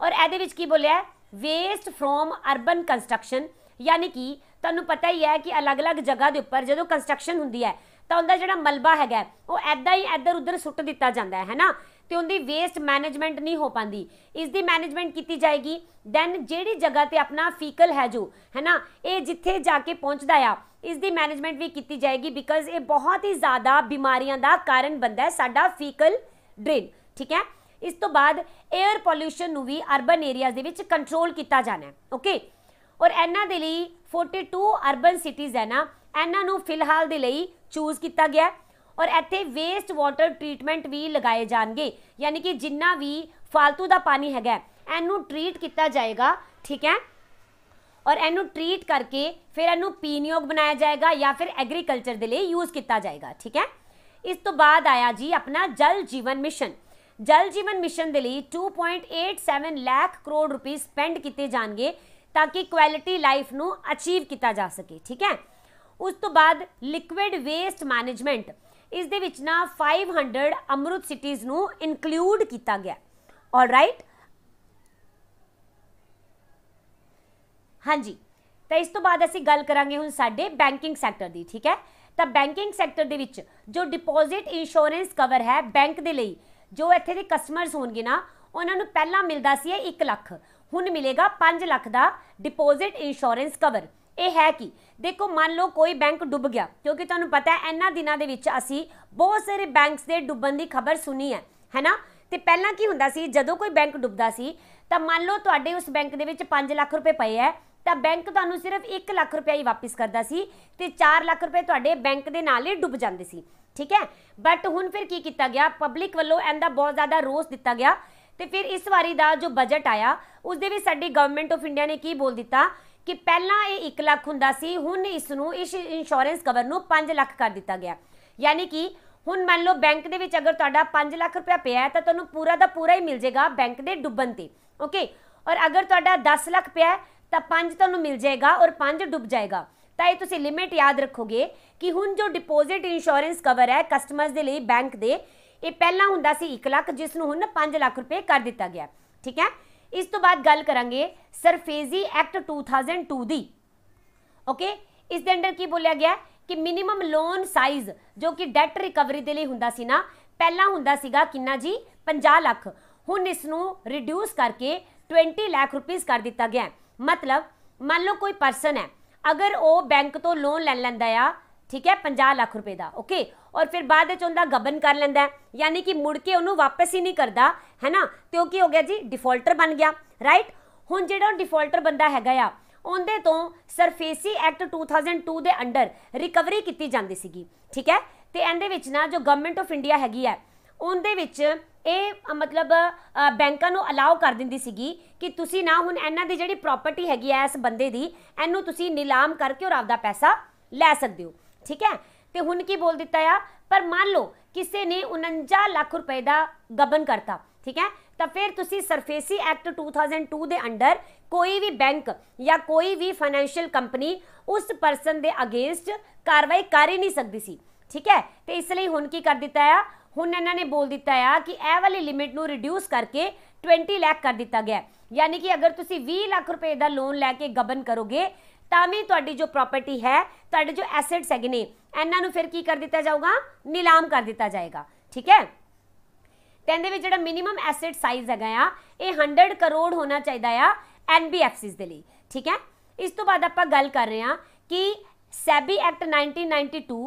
ਔਰ ਇਹਦੇ ਵਿੱਚ ਕੀ ਬੋਲਿਆ ਵੇਸਟ ਫਰੋਮ ਅਰਬਨ ਕੰਸਟਰਕਸ਼ਨ ਯਾਨੀ ਕਿ ਤੁਹਾਨੂੰ ਪਤਾ ਹੀ ਹੈ ਕਿ ਅਲੱਗ-ਅਲੱਗ ਜਗ੍ਹਾ ਦੇ ਉੱਪਰ ਜਦੋਂ ਕੰਸਟਰਕਸ਼ਨ ਹੁੰਦੀ ਹੈ ਤਾਂ ਉਹਦਾ ਜਿਹੜਾ ਮਲਬਾ ਹੈਗਾ ਉਹ ਐਦਾਂ ਹੀ ਇੱਧਰ ਉੱਧਰ ਸੁੱਟ ਦਿੱਤਾ ਜਾਂਦਾ ਹੈ ਹੈਨਾ ਤੇ ਉਹਦੀ ਵੇਸਟ ਮੈਨੇਜਮੈਂਟ ਨਹੀਂ ਹੋ ਪਾਂਦੀ ਇਸ ਦੀ ਮੈਨੇਜਮੈਂਟ ਕੀਤੀ ਜਾਏਗੀ ਦੈਨ ਜਿਹੜੀ ਜਗ੍ਹਾ ਤੇ ਆਪਣਾ ਫੀਕਲ ਹੈ ਜੋ ਹੈਨਾ ਇਹ ਜਿੱਥੇ ਜਾ ਕੇ ਪਹੁੰਚਦਾ ਆ ਇਸ ਦੀ ਮੈਨੇਜਮੈਂਟ ਵੀ ਕੀਤੀ ਜਾਏਗੀ ਬਿਕਾਜ਼ ਇਹ ਬਹੁਤ ਹੀ ਜ਼ਿਆਦਾ ਬਿਮਾਰੀਆਂ ਦਾ ਕਾਰਨ ਬਣਦਾ ਹੈ ਸਾਡਾ ਫੀਕਲ ਡ੍ਰੇਨ ਠੀਕ ਹੈ ਇਸ ਤੋਂ ਬਾਅਦ 에ਅਰ ਪੋਲੂਸ਼ਨ ਨੂੰ ਵੀ ਅਰਬਨ ਏਰੀਆਜ਼ ਦੇ ਵਿੱਚ ਕੰਟਰੋਲ ਕੀਤਾ ਜਾਣਾ ਹੈ ਓਕੇ ਔਰ ਇਹਨਾਂ ਦੇ ਲਈ 42 ਅਰਬਨ ਸਿਟੀਜ਼ ਹੈ ਨਾ ਇਹਨਾਂ ਨੂੰ ਫਿਲਹਾਲ ਦੇ ਲਈ ਚੂਜ਼ ਕੀਤਾ ਗਿਆ ਔਰ ਇੱਥੇ ਵੇਸਟ ਵਾਟਰ ਟ੍ਰੀਟਮੈਂਟ ਵੀ ਲਗਾਏ ਜਾਣਗੇ ਯਾਨੀ ਕਿ ਜਿੰਨਾ ਵੀ ਫालतू ਦਾ ਪਾਣੀ ਹੈਗਾ ਇਹਨੂੰ ਟ੍ਰੀਟ ਕੀਤਾ ਜਾਏਗਾ ਠੀਕ ਹੈ ਔਰ ਇਹਨੂੰ ਟ੍ਰੀਟ ਕਰਕੇ ਫਿਰ ਇਹਨੂੰ ਪੀਣਯੋਗ ਬਣਾਇਆ ਜਾਏਗਾ ਜਾਂ ਫਿਰ ਐਗਰੀਕਲਚਰ ਦੇ ਲਈ ਯੂਜ਼ ਕੀਤਾ ਜਾਏਗਾ ਠੀਕ ਹੈ ਇਸ ਤੋਂ ਬਾਅਦ ਆਇਆ ਜੀ ਆਪਣਾ ਜਲ ਜੀਵਨ ਮਿਸ਼ਨ ਜਲ ਜੀਵਨ ਮਿਸ਼ਨ ਦੇ ਲਈ 2.87 ਲੱਖ ਕਰੋੜ ਰੁਪਏ ਸਪੈਂਡ ਕੀਤੇ ਜਾਣਗੇ ਤਾਂ ਕਿ ਕੁਆਲਿਟੀ ਲਾਈਫ ਨੂੰ ਅਚੀਵ ਕੀਤਾ ਜਾ ਸਕੇ ਠੀਕ ਹੈ ਉਸ ਤੋਂ ਬਾਅਦ ਲਿਕੁਇਡ ਵੇਸਟ ਮੈਨੇਜਮੈਂਟ ਇਸ ਦੇ ਵਿੱਚ ਨਾ 500 ਅਮਰੁਤ ਸਿਟੀਜ਼ ਨੂੰ ਇਨਕਲੂਡ ਕੀਤਾ ਗਿਆ ਆਲ ਰਾਈਟ ਹਾਂਜੀ ਤਾਂ ਇਸ ਤੋਂ ਬਾਅਦ ਅਸੀਂ ਗੱਲ ਕਰਾਂਗੇ ਹੁਣ ਸਾਡੇ ਬੈਂਕਿੰਗ ਸੈਕਟਰ ਦੀ ਠੀਕ ਹੈ ਤਾਂ ਬੈਂਕਿੰਗ ਸੈਕਟਰ ਦੇ ਵਿੱਚ ਜੋ ਡਿਪੋਜ਼ਿਟ ਇੰਸ਼ੋਰੈਂਸ ਕਵਰ ਹੈ ਬੈਂਕ ਦੇ ਲਈ ਜੋ ਇੱਥੇ ਦੇ ਕਸਟਮਰਸ ਹੋਣਗੇ ਨਾ ਉਹਨਾਂ ਨੂੰ ਪਹਿਲਾਂ ਮਿਲਦਾ ਸੀ ਇਹ 1 ਲੱਖ ਹੁਣ ਮਿਲੇਗਾ 5 ਲੱਖ ਦਾ ਡਿਪੋਜ਼ਿਟ ਇੰਸ਼ੋਰੈਂਸ ਕਵਰ ਇਹ ਹੈ ਕਿ ਦੇਖੋ ਮੰਨ ਲਓ ਕੋਈ ਬੈਂਕ ਡੁੱਬ ਗਿਆ ਕਿਉਂਕਿ ਤੁਹਾਨੂੰ ਪਤਾ ਹੈ ਇਹਨਾਂ ਦਿਨਾਂ ਦੇ ਵਿੱਚ ਅਸੀਂ ਬਹੁਤ ਸਾਰੇ ਬੈਂਕਸ ਦੇ ਡੁੱਬਣ ਦੀ ਖਬਰ ਸੁਣੀ ਹੈ ਹੈਨਾ ਤੇ ਪਹਿਲਾਂ ਕੀ ਹੁੰਦਾ ਸੀ ਜਦੋਂ ਕੋਈ ਬੈਂਕ ਡੁੱਬਦਾ ਸੀ ਤਾਂ ਮੰਨ ਲਓ ਤੁਹਾਡੇ ਉਸ ਬੈਂਕ ਦੇ ਵਿੱਚ 5 ਲੱਖ ਰੁਪਏ ਪਏ ਹੈ ਤਾਂ ਬੈਂਕ ਤੁਹਾਨੂੰ ਸਿਰਫ 1 ਲੱਖ ਰੁਪਏ ਹੀ ਵਾਪਸ ਕਰਦਾ ਸੀ ਤੇ 4 ਲੱਖ ਰੁਪਏ ਤੁਹਾਡੇ ਬੈਂਕ ਦੇ ਨਾਲ ਹੀ ਡੁੱਬ ਜਾਂਦੇ ਸੀ ਠੀਕ ਹੈ ਬਟ ਹੁਣ ਫਿਰ ਕੀ ਕੀਤਾ ਗਿਆ ਪਬਲਿਕ ਵੱਲੋਂ ਇਹਦਾ ਬਹੁਤ ਜ਼ਿਆਦਾ ਰੋਸ ਦਿੱਤਾ ਗਿਆ ਤੇ ਫਿਰ ਇਸ ਵਾਰੀ ਦਾ ਜੋ ਬਜਟ ਆਇਆ ਉਸ ਦੇ ਵਿੱਚ ਸਾਡੀ ਗਵਰਨਮੈਂਟ ਆਫ ਇੰਡੀਆ ਨੇ ਕੀ ਬੋਲ ਦਿੱਤਾ ਕਿ ਪਹਿਲਾਂ ਇਹ 1 ਲੱਖ ਹੁੰਦਾ ਸੀ ਹੁਣ ਇਸ ਨੂੰ ਇਸ ਇੰਸ਼ੋਰੈਂਸ ਕਵਰ ਨੂੰ 5 ਲੱਖ ਕਰ ਦਿੱਤਾ ਗਿਆ ਯਾਨੀ ਕਿ ਹੁਣ ਮੰਨ ਲਓ ਬੈਂਕ ਦੇ ਵਿੱਚ ਅਗਰ ਤੁਹਾਡਾ 5 ਲੱਖ ਰੁਪਏ ਪਿਆ ਹੈ ਤਾਂ ਤੁਹਾਨੂੰ ਪੂਰਾ ਦਾ ਪੂਰਾ ਹੀ ਮਿਲ ਜਾਏਗਾ ਬੈਂਕ ਦੇ ਡੁੱਬਣ ਤੇ ਓਕੇ ਔਰ ਅਗਰ ਤੁਹਾਡਾ 10 ਲੱਖ ਪਿਆ ਤਾਂ 5 ਤੁਹਾਨੂੰ ਮਿਲ ਜਾਏਗਾ ਔਰ 5 ਡੁੱਬ ਜਾਏਗਾ ਤਾਂ ਇਹ ਤੁਸੀਂ ਲਿਮਿਟ ਯਾਦ ਰੱਖੋਗੇ ਕਿ ਹੁਣ ਜੋ ਡਿਪੋਜ਼ਿਟ ਇੰਸ਼ੋਰੈਂਸ ਕਵਰ ਹੈ ਕਸਟਮਰਸ ਦੇ ਲਈ ਬੈਂਕ ਦੇ ਇਹ ਪਹਿਲਾਂ ਹੁੰਦਾ ਸੀ 1 ਲੱਖ ਜਿਸ ਨੂੰ ਹੁਣ 5 ਲੱਖ ਰੁਪਏ ਕਰ ਦਿੱਤਾ ਗਿਆ ਠੀਕ ਹੈ ਇਸ ਤੋਂ ਬਾਅਦ ਗੱਲ ਕਰਾਂਗੇ ਸਰਫੇਜ਼ੀ ਐਕਟ 2002 ਦੀ ਓਕੇ ਇਸ ਦੇ ਅੰਦਰ ਕੀ ਬੋਲਿਆ ਗਿਆ ਕਿ ਮਿਨੀਮਮ ਲੋਨ ਸਾਈਜ਼ ਜੋ ਕਿ ਡੈਟ ਰਿਕਵਰੀ ਦੇ ਲਈ ਹੁੰਦਾ ਸੀ ਨਾ ਪਹਿਲਾਂ ਹੁੰਦਾ ਸੀਗਾ ਕਿੰਨਾ ਜੀ 50 ਲੱਖ ਹੁਣ ਇਸ ਨੂੰ ਰਿਡਿਊਸ ਕਰਕੇ 20 ਲੱਖ ਰੁਪਏ ਕਰ ਦਿੱਤਾ ਗਿਆ ਮਤਲਬ ਮੰਨ ਲਓ ਕੋਈ ਪਰਸਨ ਹੈ ਅਗਰ ਉਹ ਬੈਂਕ ਤੋਂ ਲੋਨ ਲੈ ਲੈਂਦਾ ਆ ਠੀਕ ਹੈ 50 ਲੱਖ ਰੁਪਏ ਦਾ ਓਕੇ ਔਰ ਫਿਰ ਬਾਅਦ ਵਿੱਚ ਉਹਦਾ ਗਬਨ ਕਰ ਲੈਂਦਾ ਯਾਨੀ ਕਿ ਮੁੜ ਕੇ ਉਹਨੂੰ ਵਾਪਸ ਹੀ ਨਹੀਂ ਕਰਦਾ ਹੈ ਨਾ ਤੇ ਉਹ ਕੀ ਹੋ ਗਿਆ ਜੀ ਡਿਫਾਲਟਰ ਬਣ ਗਿਆ ਰਾਈਟ ਹੁਣ ਜਿਹੜਾ ਡਿਫਾਲਟਰ ਬੰਦਾ ਹੈਗਾ ਆ ਉਹਦੇ ਤੋਂ ਸਰਫੇਸੀ ਐਕਟ 2002 ਦੇ ਅੰਡਰ ਰਿਕਵਰੀ ਕੀਤੀ ਜਾਂਦੀ ਸੀਗੀ ਠੀਕ ਹੈ ਤੇ ਇਹਦੇ ਵਿੱਚ ਨਾ ਜੋ ਗਵਰਨਮੈਂਟ ਆਫ ਇੰਡੀਆ ਹੈਗੀ ਹੈ ਉਹਦੇ ਵਿੱਚ ਇਹ ਮਤਲਬ ਬੈਂਕਾਂ ਨੂੰ ਅਲਾਉ ਕਰ ਦਿੰਦੀ ਸੀਗੀ ਕਿ ਤੁਸੀਂ ਨਾ ਹੁਣ ਇਹਨਾਂ ਦੀ ਜਿਹੜੀ ਪ੍ਰਾਪਰਟੀ ਹੈਗੀ ਐ ਇਸ ਬੰਦੇ ਦੀ ਇਹਨੂੰ ਤੁਸੀਂ ਨਿਲਾਮ ਕਰਕੇ ਔਰ ਆਪਦਾ ਪੈਸਾ ਲੈ ਸਕਦੇ ਹੋ ਠੀਕ ਹੈ ਤੇ ਹੁਣ ਕੀ ਬੋਲ ਦਿੱਤਾ ਆ ਪਰ ਮੰਨ ਲਓ ਕਿਸੇ ਨੇ 49 ਲੱਖ ਰੁਪਏ ਦਾ ਗਬਨ ਕਰਤਾ ਠੀਕ ਹੈ ਤਾਂ ਫਿਰ ਤੁਸੀਂ ਸਰਫੇਸੀ ਐਕਟ 2002 ਦੇ ਅੰਡਰ ਕੋਈ ਵੀ ਬੈਂਕ ਜਾਂ ਕੋਈ ਵੀ ਫਾਈਨੈਂਸ਼ੀਅਲ ਕੰਪਨੀ ਉਸ ਪਰਸਨ ਦੇ ਅਗੇਂਸਟ ਕਾਰਵਾਈ ਕਰ ਹੀ ਨਹੀਂ ਸਕਦੀ ਸੀ ਠੀਕ ਹੈ ਤੇ ਇਸ ਲਈ ਹੁਣ ਕੀ ਕਰ ਦਿੱਤਾ ਆ ਹੁਣ ਇਹਨਾਂ ਨੇ ਬੋਲ ਦਿੱਤਾ ਆ ਕਿ ਇਹ ਵਾਲੀ ਲਿਮਿਟ ਨੂੰ ਰਿਡਿਊਸ ਕਰਕੇ 20 ਲੱਖ ਕਰ ਦਿੱਤਾ ਗਿਆ ਯਾਨੀ ਕਿ ਅਗਰ ਤੁਸੀਂ 20 ਲੱਖ ਰੁਪਏ ਦਾ ਲੋਨ ਲੈ ਕੇ ਗਬਨ ਕਰੋਗੇ ਤਾਂ ਵੀ ਤੁਹਾਡੀ ਜੋ ਪ੍ਰਾਪਰਟੀ ਹੈ ਤੁਹਾਡੇ ਜੋ ਐਸੈਟਸ ਹੈਗੇ ਨੇ ਇਹਨਾਂ ਨੂੰ ਫਿਰ ਕੀ ਕਰ ਦਿੱਤਾ ਜਾਊਗਾ ਨਿਲਾਮ ਕਰ ਦਿੱਤਾ ਜਾਏਗਾ ਠੀਕ ਹੈ ਤਾਂ ਇਹਦੇ ਵਿੱਚ ਜਿਹੜਾ ਮਿਨੀਮਮ ਐਸੈਟ ਸਾਈਜ਼ ਹੈਗਾ ਆ ਇਹ 100 ਕਰੋੜ ਹੋਣਾ ਚਾਹੀਦਾ ਆ ਐਨਬੀਐਫਸੀਸ ਦੇ ਲਈ ਠੀਕ ਹੈ ਇਸ ਤੋਂ ਬਾਅਦ ਆਪਾਂ ਗੱਲ ਕਰ ਰਹੇ ਆ ਕਿ SEBI act 1992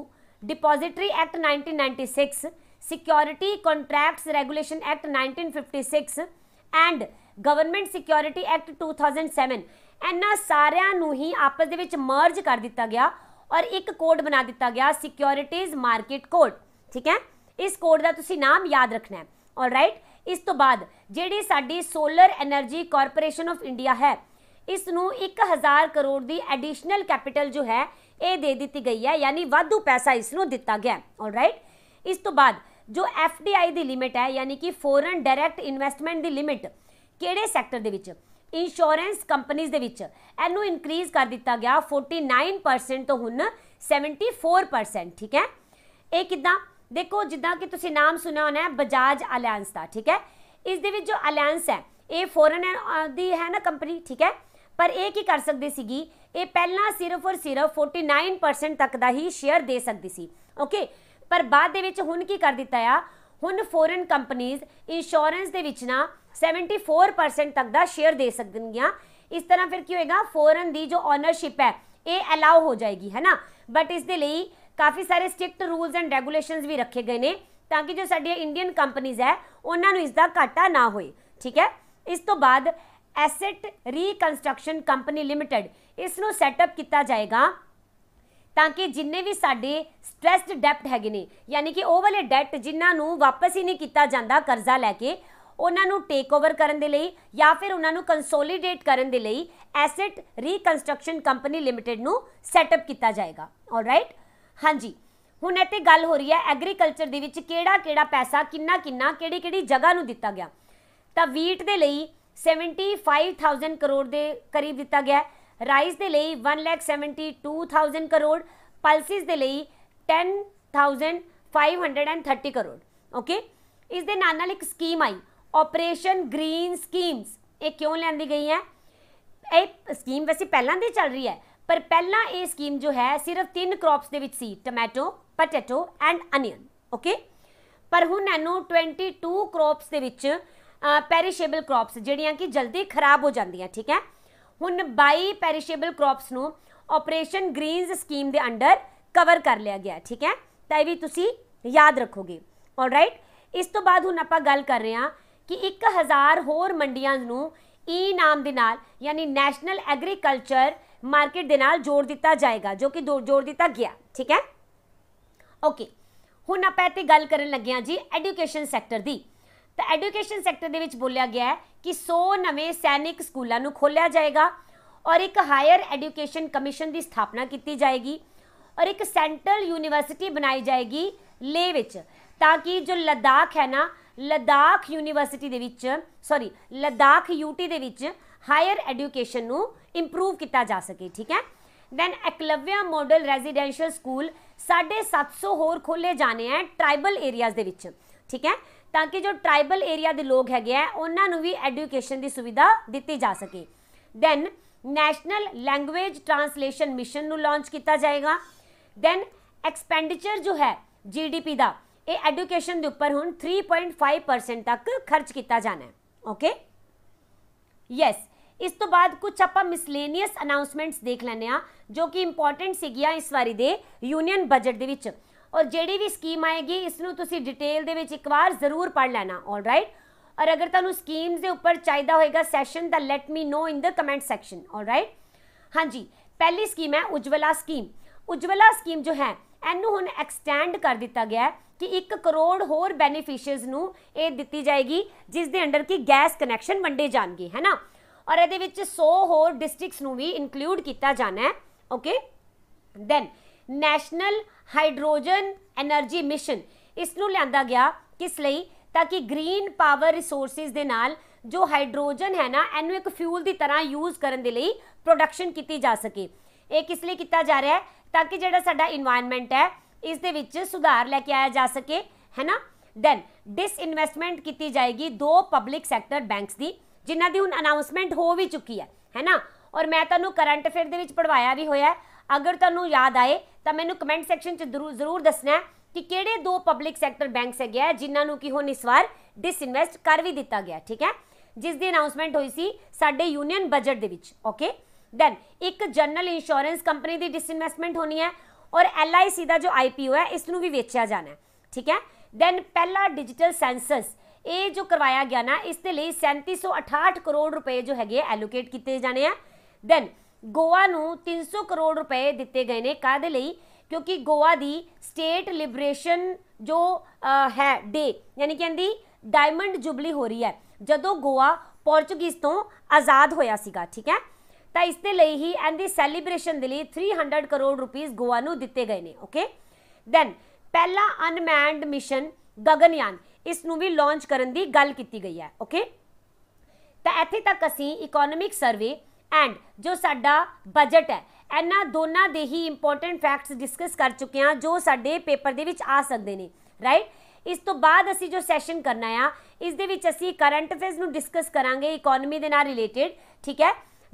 depository act 1996 security contracts regulation act 1956 and government security act 2007 ਇਹਨਾਂ ਸਾਰਿਆਂ ਨੂੰ ਹੀ ਆਪਸ ਦੇ ਵਿੱਚ ਮਰਜ ਕਰ ਦਿੱਤਾ ਗਿਆ ਔਰ ਇੱਕ ਕੋਡ ਬਣਾ ਦਿੱਤਾ ਗਿਆ ਸਿਕਿਉਰਿਟੀਜ਼ ਮਾਰਕੀਟ ਕੋਡ ਠੀਕ ਹੈ ਇਸ ਕੋਡ ਦਾ ਤੁਸੀਂ ਨਾਮ ਯਾਦ ਰੱਖਣਾ ਹੈ ਆਲਰਾਈਟ ਇਸ ਤੋਂ ਬਾਅਦ ਜਿਹੜੀ ਸਾਡੀ solar energy corporation of India ਹੈ ਇਸ ਨੂੰ 1000 ਕਰੋੜ ਦੀ ਐਡੀਸ਼ਨਲ ਕੈਪੀਟਲ ਜੋ ਹੈ ਇਹ ਦੇ ਦਿੱਤੀ ਗਈ ਹੈ ਯਾਨੀ ਵਾਧੂ ਪੈਸਾ ਇਸ ਨੂੰ ਦਿੱਤਾ ਗਿਆ ਆਲਰਾਈਟ ਇਸ ਤੋਂ ਬਾਅਦ ਜੋ ਐਫ ਡੀ ਆਈ ਦੀ ਲਿਮਿਟ ਹੈ ਯਾਨੀ ਕਿ ਫੋਰਨ ਡਾਇਰੈਕਟ ਇਨਵੈਸਟਮੈਂਟ ਦੀ ਲਿਮਿਟ ਕਿਹੜੇ ਸੈਕਟਰ ਦੇ ਵਿੱਚ ਇੰਸ਼ੋਰੈਂਸ ਕੰਪਨੀਆਂ ਦੇ ਵਿੱਚ ਇਹਨੂੰ ਇਨਕਰੀਜ਼ ਕਰ ਦਿੱਤਾ ਗਿਆ 49% ਤੋਂ ਹੁਣ 74% ਠੀਕ ਹੈ ਇਹ ਕਿਦਾਂ ਦੇਖੋ ਜਿੱਦਾਂ ਕਿ ਤੁਸੀਂ ਨਾਮ ਸੁਣਿਆ ਹੋਣਾ ਹੈ ਬਜਾਜ ਅਲਾਈਅੰਸ ਦਾ ਠੀਕ ਹੈ ਇਸ ਦੇ ਵਿੱਚ ਜੋ ਅਲਾਈਅੰਸ ਹੈ ਇਹ ਫੋਰਨ ਦੀ ਹੈ ਨਾ ਕੰਪਨੀ ਠੀਕ ਹੈ ਪਰ ਇਹ ਕੀ ਕਰ ਸਕਦੀ ਸੀਗੀ ਇਹ ਪਹਿਲਾਂ ਸਿਰਫ ਔਰ ਸਿਰਫ 49% ਤੱਕ ਦਾ ਹੀ ਸ਼ੇਅਰ ਦੇ ਸਕਦੀ ਸੀ ਓਕੇ ਪਰ ਬਾਅਦ ਦੇ ਵਿੱਚ ਹੁਣ ਕੀ ਕਰ ਦਿੱਤਾ ਆ ਹੁਣ ਫੋਰਨ ਕੰਪਨੀਆਂ ਇੰਸ਼ੋਰੈਂਸ ਦੇ ਵਿੱਚ ਨਾ 74% ਤੱਕ ਦਾ ਸ਼ੇਅਰ ਦੇ ਸਕਣਗੀਆਂ ਇਸ ਤਰ੍ਹਾਂ ਫਿਰ ਕੀ ਹੋਏਗਾ ਫੋਰਨ ਦੀ ਜੋ ਓਨਰਸ਼ਿਪ ਹੈ ਇਹ ਅਲਾਉ ਹੋ ਜਾਏਗੀ ਹੈ ਨਾ ਬਟ ਇਸ ਦੇ ਲਈ ਕਾਫੀ ਸਾਰੇ ਸਟ੍ਰਿਕਟ ਰੂਲਸ ਐਂਡ ਰੈਗੂਲੇਸ਼ਨਸ ਵੀ ਰੱਖੇ ਗਏ ਨੇ ਤਾਂ ਕਿ ਜੋ ਸਾਡੀਆਂ ਇੰਡੀਅਨ ਕੰਪਨੀਆਂ ਹੈ ਉਹਨਾਂ ਨੂੰ ਇਸ ਦਾ ਘਾਟਾ ਨਾ ਹੋਏ ਠੀਕ ਹੈ ਇਸ ਤੋਂ ਬਾਅਦ ਐਸੈਟ ਰੀਕਨਸਟਰਕਸ਼ਨ ਕੰਪਨੀ ਲਿਮਟਿਡ ਇਸ ਨੂੰ ਸੈਟਅਪ ਕੀਤਾ ਜਾਏਗਾ ਤਾਂ ਕਿ ਜਿੰਨੇ ਵੀ ਸਾਡੇ ਸਟ੍ਰੈਸਡ ਡੈਪਟ ਹੈਗੇ ਨੇ ਯਾਨੀ ਕਿ ਉਹ ਵਾਲੇ ਡੈਟ ਜਿਨ੍ਹਾਂ ਨੂੰ ਵਾਪਸ ਹੀ ਨਹੀਂ ਕੀਤਾ ਜਾਂਦਾ ਕਰਜ਼ਾ ਲੈ ਕੇ ਉਹਨਾਂ ਨੂੰ ਟੇਕ ਓਵਰ ਕਰਨ ਦੇ ਲਈ ਜਾਂ ਫਿਰ ਉਹਨਾਂ ਨੂੰ ਕੰਸੋਲੀਡੇਟ ਕਰਨ ਦੇ ਲਈ ਐਸੈਟ ਰੀਕਨਸਟਰਕਸ਼ਨ ਕੰਪਨੀ ਲਿਮਟਿਡ ਨੂੰ ਸੈਟਅਪ ਕੀਤਾ ਜਾਏਗਾ ਆਲਰਾਈਟ ਹਾਂਜੀ ਹੁਣ ਇੱਥੇ ਗੱਲ ਹੋ ਰਹੀ ਹੈ ਐਗਰੀਕਲਚਰ ਦੇ ਵਿੱਚ ਕਿਹੜਾ ਕਿਹੜਾ ਪੈਸਾ ਕਿੰਨਾ ਕਿੰਨਾ ਕਿਹੜੀ ਕਿਹੜੀ ਜਗ੍ਹਾ ਨੂੰ ਦਿੱਤਾ ਗਿਆ ਤਾਂ ਵੀਟ ਦੇ ਲਈ 75000 ਕਰੋੜ ਦੇ ਕਰੀਬ ਦਿੱਤਾ ਗਿਆ ਹੈ ਰਾਈਸ ਦੇ ਲਈ 172000 ਕਰੋੜ ਪਲਸਿਸ ਦੇ ਲਈ 10530 ਕਰੋੜ ਓਕੇ ਇਸ ਦੇ ਨਾਲ ਨਾਲ ਇੱਕ ਸਕੀਮ ਆਈ ਆਪਰੇਸ਼ਨ ਗ੍ਰੀਨ ਸਕੀਮਸ ਇਹ ਕਿਉਂ ਲੈਂਦੀ ਗਈ ਹੈ ਇਹ ਸਕੀਮ ਵੈਸੇ ਪਹਿਲਾਂ ਦੀ ਚੱਲ ਰਹੀ ਹੈ ਪਰ ਪਹਿਲਾਂ ਇਹ ਸਕੀਮ ਜੋ ਹੈ ਸਿਰਫ ਤਿੰਨ ਕ੍ਰੌਪਸ ਦੇ ਵਿੱਚ ਸੀ tomato potato and onion okay ਪਰ ਹੁਣ ਇਹਨੂੰ 22 ਕ੍ਰੌਪਸ ਦੇ ਵਿੱਚ ਪੈਰੀਸ਼ੇਬਲ ਕ੍ਰੌਪਸ ਜਿਹੜੀਆਂ ਕਿ ਜਲਦੀ ਖਰਾਬ ਹੋ ਜਾਂਦੀਆਂ ਠੀਕ ਹੈ ਹੁਣ 22 ਪੈਰੀਸ਼ੇਬਲ ਕ੍ਰੌਪਸ ਨੂੰ ਆਪਰੇਸ਼ਨ ਗ੍ਰੀਨਸ ਸਕੀਮ ਦੇ ਅੰਡਰ ਕਵਰ ਕਰ ਲਿਆ ਗਿਆ ਠੀਕ ਹੈ ਤਾਂ ਇਹ ਵੀ ਤੁਸੀਂ ਯਾਦ ਰੱਖੋਗੇ ਆਲਰਾਈਟ ਇਸ ਤੋਂ ਬਾਅਦ ਹੁਣ ਆਪਾਂ ਗੱਲ ਕਰ ਰਹੇ ਹਾਂ ਕਿ 1000 ਹੋਰ ਮੰਡੀਆਂ ਨੂੰ ਈ e ਨਾਮ ਦੇ ਨਾਲ ਯਾਨੀ ਨੈਸ਼ਨਲ ਐਗਰੀਕਲਚਰ ਮਾਰਕੀਟ ਦੇ ਨਾਲ ਜੋੜ ਦਿੱਤਾ ਜਾਏਗਾ ਜੋ ਕਿ ਜੋੜ ਦਿੱਤਾ ਗਿਆ ਠੀਕ ਹੈ ਓਕੇ ਹੁਣ ਆਪਾਂ ਇੱਥੇ ਗੱਲ ਕਰਨ ਲੱਗੇ ਹਾਂ ਜੀ ਐਜੂਕੇਸ਼ਨ ਸੈਕਟਰ ਦੀ ਤਾਂ ਐਜੂਕੇਸ਼ਨ ਸੈਕਟਰ ਦੇ ਵਿੱਚ ਬੋਲਿਆ ਗਿਆ ਹੈ ਕਿ 100 ਨਵੇਂ ਸੈਨਿਕ ਸਕੂਲਾਂ ਨੂੰ ਖੋਲ੍ਹਿਆ ਜਾਏਗਾ ਔਰ ਇੱਕ ਹਾਇਰ ਐਜੂਕੇਸ਼ਨ ਕਮਿਸ਼ਨ ਦੀ ਸਥਾਪਨਾ ਕੀਤੀ ਜਾਏਗੀ ਔਰ ਇੱਕ ਸੈਂਟਰਲ ਯੂਨੀਵਰਸਿਟੀ ਬਣਾਈ ਜਾਏਗੀ ਲੇ ਵਿੱਚ ਤਾਂ ਕਿ ਜੋ ਲਦਾਖ ਹੈ ਨਾ ਲਦਾਖ ਯੂਨੀਵਰਸਿਟੀ ਦੇ ਵਿੱਚ ਸੌਰੀ ਲਦਾਖ ਯੂਟੀ ਦੇ ਵਿੱਚ ਹਾਇਰ ਐਜੂਕੇਸ਼ਨ ਨੂੰ ਇੰਪਰੂਵ ਕੀਤਾ ਜਾ ਸਕੇ ਠੀਕ ਹੈ then Eklavya model residential school 750 ਹੋਰ ਖੋਲੇ ਜਾਣੇ ਆ ਟ੍ਰਾਈਬਲ ਏਰੀਆਜ਼ ਦੇ ਵਿੱਚ ਠੀਕ ਹੈ ਤਾਂ ਕਿ ਜੋ ਟ੍ਰਾਈਬਲ ਏਰੀਆ ਦੇ ਲੋਕ ਹੈਗੇ ਆ ਉਹਨਾਂ ਨੂੰ ਵੀ ਐਜੂਕੇਸ਼ਨ ਦੀ ਸੁਵਿਧਾ ਦਿੱਤੀ ਜਾ ਸਕੇ then national language translation mission ਨੂੰ ਲਾਂਚ ਕੀਤਾ ਜਾਏਗਾ ਦੈਨ ਐਕਸਪੈਂਡੀਚਰ ਜੋ ਹੈ ਜੀਡੀਪੀ ਦਾ ਇਹ ਐਜੂਕੇਸ਼ਨ ਦੇ ਉੱਪਰ ਹੁਣ 3.5% ਤੱਕ ਖਰਚ ਕੀਤਾ ਜਾਣਾ ਹੈ ਓਕੇ ਯੈਸ ਇਸ ਤੋਂ ਬਾਅਦ ਕੁਝ ਆਪਾਂ ਮਿਸਲੇਨੀਅਸ ਅਨਾਉਂਸਮੈਂਟਸ ਦੇਖ ਲੈਨੇ ਆ ਜੋ ਕਿ ਇੰਪੋਰਟੈਂਟ ਸੀਗੀਆਂ ਇਸ ਵਾਰੀ ਦੇ ਯੂਨੀਅਨ ਬਜਟ ਦੇ ਵਿੱਚ ਔਰ ਜਿਹੜੀ ਵੀ ਸਕੀਮ ਆਏਗੀ ਇਸ ਨੂੰ ਤੁਸੀਂ ਡਿਟੇਲ ਦੇ ਵਿੱਚ ਇੱਕ ਵਾਰ ਜ਼ਰੂਰ ਪੜ ਲੈਣਾ ਆਲ ਰਾਈਟ ਔਰ ਅਗਰ ਤੁਹਾਨੂੰ ਸਕੀਮਸ ਦੇ ਉੱਪਰ ਚਾਹੀਦਾ ਹੋਏਗਾ ਸੈਸ਼ਨ ਤਾਂ let me know in the comment section all right ਹਾਂਜੀ ਪਹਿਲੀ ਸਕੀਮ ਹੈ ਉਜਵਲਾ ਸਕੀਮ ਉਜਵਲਾ ਸਕੀਮ ਜੋ ਹੈ ਇਹਨੂੰ ਹੁਣ ਐਕਸਟੈਂਡ ਕਰ ਦਿੱਤਾ ਗਿਆ ਹੈ ਕਿ 1 ਕਰੋੜ ਹੋਰ ਬੈਨੀਫੀਸ਼ੀਅਰਸ ਨੂੰ ਇਹ ਦਿੱਤੀ ਜਾਏਗੀ ਜਿਸ ਦੇ ਅੰਡਰ ਕੀ ਗੈਸ ਕਨੈਕਸ਼ਨ ਵੰਡੇ ਜਾਣਗੇ ਹੈਨਾ ਔਰ ਇਹਦੇ ਵਿੱਚ 100 ਹੋਰ ਡਿਸਟ੍ਰਿਕਟਸ ਨੂੰ ਵੀ ਇਨਕਲੂਡ ਕੀਤਾ ਜਾਣਾ ਹੈ okay then national hydrogen energy mission ਇਸ ਨੂੰ ਲਿਆਂਦਾ ਗਿਆ ਕਿਸ ਲਈ ਤਾਂ ਕਿ ਗ੍ਰੀਨ ਪਾਵਰ ਰਿਸੋਰਸਸ ਦੇ ਨਾਲ ਜੋ ਹਾਈਡਰੋਜਨ ਹੈ ਨਾ ਇਹਨੂੰ ਇੱਕ ਫਿਊਲ ਦੀ ਤਰ੍ਹਾਂ ਯੂਜ਼ ਕਰਨ ਦੇ ਲਈ ਪ੍ਰੋਡਕਸ਼ਨ ਕੀਤੀ ਜਾ ਸਕੇ ਇਹ ਕਿਸ ਲਈ ਕੀਤਾ ਜਾ ਰਿਹਾ ਹੈ ਤਾਂ ਕਿ ਜਿਹੜਾ ਸਾਡਾ এনवायरमेंट ਹੈ ਇਸ ਦੇ ਵਿੱਚ ਸੁਧਾਰ ਲੈ ਕੇ ਆਇਆ ਜਾ ਸਕੇ ਹੈ ਨਾ ਦੈਨ ਇਨਵੈਸਟਮੈਂਟ ਕੀਤੀ ਜਾਏਗੀ ਦੋ ਪਬਲਿਕ ਸੈਕਟਰ ਬੈਂਕਸ ਦੀ ਜਿਨ੍ਹਾਂ ਦੀ ਹੁਣ ਅਨਾਉਂਸਮੈਂਟ ਹੋ ਵੀ ਚੁੱਕੀ ਹੈ ਹੈ ਨਾ ਔਰ ਮੈਂ ਤੁਹਾਨੂੰ ਕਰੰਟ ਅਫੇਅਰ ਦੇ ਵਿੱਚ ਪੜਵਾਇਆ ਵੀ ਹੋਇਆ ਅਗਰ ਤੁਹਾਨੂੰ ਯਾਦ ਆਏ ਤਾਂ ਮੈਨੂੰ ਕਮੈਂਟ ਸੈਕਸ਼ਨ 'ਚ ਜ਼ਰੂਰ ਦੱਸਣਾ ਕਿ ਕਿਹੜੇ ਦੋ ਪਬਲਿਕ ਸੈਕਟਰ ਬੈਂਕਸ ਹੈਗੇ ਜਿਨ੍ਹਾਂ ਨੂੰ ਕਿ ਹੁਣ ਇਸ ਵਾਰ ਡਿਸਇਨਵੈਸਟ ਕਰ ਵੀ ਦਿੱਤਾ ਗਿਆ ਠੀਕ ਹੈ ਜਿਸ ਦੀ ਅਨਾਉਂਸਮੈਂਟ ਹੋਈ ਸੀ ਸਾਡੇ ਯੂਨੀਅਨ ਬਜਟ ਦੇ ਵਿੱਚ ਓਕੇ ਦੈਨ ਇੱਕ ਜਨਰਲ ਇੰਸ਼ੋਰੈਂਸ ਕੰਪਨੀ ਦੀ ਡਿਸਇਨਵੈਸਟਮੈਂਟ ਹੋਣੀ ਹੈ ਔਰ LIC ਦਾ ਜੋ IPO ਹੈ ਇਸ ਨੂੰ ਵੀ ਵੇਚਿਆ ਜਾਣਾ ਠੀਕ ਹੈ ਦੈਨ ਪਹਿਲਾ ਡਿਜੀਟਲ ਸੈਂਸਸ ਇਹ ਜੋ ਕਰਵਾਇਆ ਗਿਆ ਨਾ ਇਸ ਦੇ ਲਈ 3768 ਕਰੋੜ ਰੁਪਏ ਜੋ ਹੈਗੇ ਐਲੋਕੇਟ ਕੀਤੇ ਜਾਣੇ ਆ ਦੈਨ ਗੋਆ ਨੂੰ 300 ਕਰੋੜ ਰੁਪਏ ਦਿੱਤੇ ਗਏ ਨੇ ਕਾਦੇ ਲਈ ਕਿਉਂਕਿ ਗੋਆ ਦੀ ਸਟੇਟ ਲਿਬਰੇਸ਼ਨ ਜੋ ਹੈ ਡੇ ਯਾਨੀ ਕਿ ਅੰਦੀ ਡਾਇਮੰਡ ਜੁਬਲੀ ਹੋ ਰਹੀ ਹੈ ਜਦੋਂ ਗੋਆ ਪੋਰਚੁਗੀਜ਼ ਤੋਂ ਆਜ਼ਾਦ ਹੋਇਆ ਸੀਗਾ ਠੀਕ ਹੈ ਤਾਂ ਇਸ ਦੇ ਲਈ ਹੀ ਐਂਡ ਦੀ ਸੈਲੀਬ੍ਰੇਸ਼ਨ ਦੇ ਲਈ 300 ਕਰੋੜ ਰੁਪਏ ਗੋਆ ਨੂੰ ਦਿੱਤੇ ਗਏ ਨੇ ਓਕੇ ਦੈਨ ਪਹਿਲਾ ਅਨਮੈਂਡ ਮਿਸ਼ਨ ਗਗਨਯਾਨ ਇਸ ਨੂੰ ਵੀ ਲਾਂਚ ਕਰਨ ਦੀ ਗੱਲ ਕੀਤੀ ਗਈ ਹੈ ਓਕੇ ਤਾਂ ਇੱਥੇ ਤੱਕ ਅਸੀਂ ਇਕਨੋਮਿਕ ਸਰਵੇ ਐਂਡ ਜੋ ਸਾਡਾ ਬਜਟ ਹੈ ਇਹਨਾਂ ਦੋਨਾਂ ਦੇ ਹੀ ਇੰਪੋਰਟੈਂਟ ਫੈਕਟਸ ਡਿਸਕਸ ਕਰ ਚੁੱਕੇ ਹਾਂ ਜੋ ਸਾਡੇ ਪੇਪਰ ਦੇ ਵਿੱਚ ਆ ਸਕਦੇ ਨੇ ਰਾਈਟ ਇਸ ਤੋਂ ਬਾਅਦ ਅਸੀਂ ਜੋ ਸੈਸ਼ਨ ਕਰਨਾ ਆ ਇਸ ਦੇ ਵਿੱਚ ਅਸੀਂ ਕਰੰਟ ਅਫੇਅਰਸ ਨੂੰ ਡਿਸਕਸ ਕਰਾਂਗੇ ਇਕਨੋਮੀ ਦੇ ਨਾਲ ਰਿਲੇਟਡ ਠੀਕ ਹੈ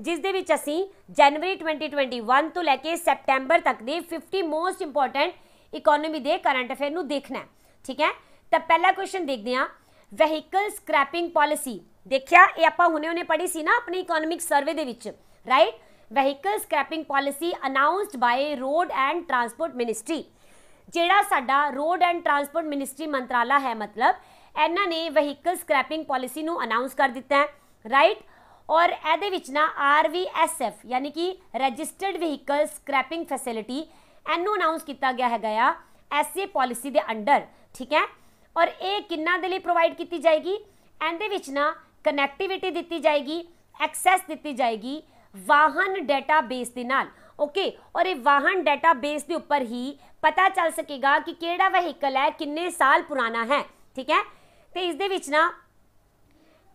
ਜਿਸ ਦੇ ਵਿੱਚ ਅਸੀਂ ਜਨਵਰੀ 2021 ਤੋਂ ਲੈ ਕੇ ਸੈਪਟੈਂਬਰ ਤੱਕ ਦੇ 50 ਮੋਸਟ ਇੰਪੋਰਟੈਂਟ ਇਕਨੋਮੀ ਦੇ ਕਰੰਟ ਅਫੇਅਰ ਨੂੰ ਦੇਖਣਾ ਹੈ ਠੀਕ ਹੈ ਤਾਂ ਪਹਿਲਾ ਕੁਐਸਚਨ ਦੇਖਦੇ ਆ ਵਹੀਕਲ ਸਕ੍ਰੈਪਿੰਗ ਪਾਲਿਸੀ ਦੇਖਿਆ ਇਹ ਆਪਾਂ ਹੁਣੇ ਹੁਣੇ ਪੜ੍ਹੀ ਸੀ ਨਾ ਆਪਣੀ ਇਕਨੋਮਿਕ ਸਰਵੇ ਦੇ ਵਿੱਚ right vehicle scrapping policy announced by road and transport ministry ਜਿਹੜਾ ਸਾਡਾ ਰੋਡ ਐਂਡ ਟਰਾਂਸਪੋਰਟ ਮਿਨਿਸਟਰੀ ਮੰਤਰਾਲਾ ਹੈ ਮਤਲਬ ਇਹਨਾਂ ਨੇ ਵਹੀਕਲ ਸਕ੍ਰੈਪਿੰਗ ਪਾਲਿਸੀ ਨੂੰ ਅਨਾਉਂਸ ਕਰ ਦਿੱਤਾ ਹੈ ਰਾਈਟ ਔਰ ਇਹਦੇ ਵਿੱਚ ਨਾ ਆਰਵੀਐਸਐਫ ਯਾਨੀ ਕਿ ਰਜਿਸਟਰਡ ਵਹੀਕਲ ਸਕ੍ਰੈਪਿੰਗ ਫੈਸਿਲਿਟੀ ਇਹਨੂੰ ਅਨਾਉਂਸ ਕੀਤਾ ਗਿਆ ਹੈਗਾ ਆ ਐਸਏ ਪਾਲਿਸੀ ਦੇ ਅੰਡਰ ਠੀਕ ਹੈ ਔਰ ਇਹ ਕਿੰਨਾ ਦੇ ਲਈ ਪ੍ਰੋਵਾਈਡ ਕੀਤੀ ਜਾਏਗੀ ਇਹਦੇ ਵਿੱਚ ਨਾ ਕਨੈਕਟੀਵਿਟੀ ਦਿੱਤੀ ਜਾਏਗੀ ਐਕਸੈਸ ਦਿੱਤੀ ਜਾਏਗੀ ਵਾਹਨ ਡਾਟਾਬੇਸ ਦੇ ਨਾਲ ਓਕੇ ਔਰ ਇਹ ਵਾਹਨ ਡਾਟਾਬੇਸ ਦੇ ਉੱਪਰ ਹੀ ਪਤਾ ਚੱਲ ਸਕੇਗਾ ਕਿ ਕਿਹੜਾ ਵਹੀਕਲ ਹੈ ਕਿੰਨੇ ਸਾਲ ਪੁਰਾਣਾ ਹੈ ਠੀਕ ਹੈ ਤੇ ਇਸ ਦੇ ਵਿੱਚ ਨਾ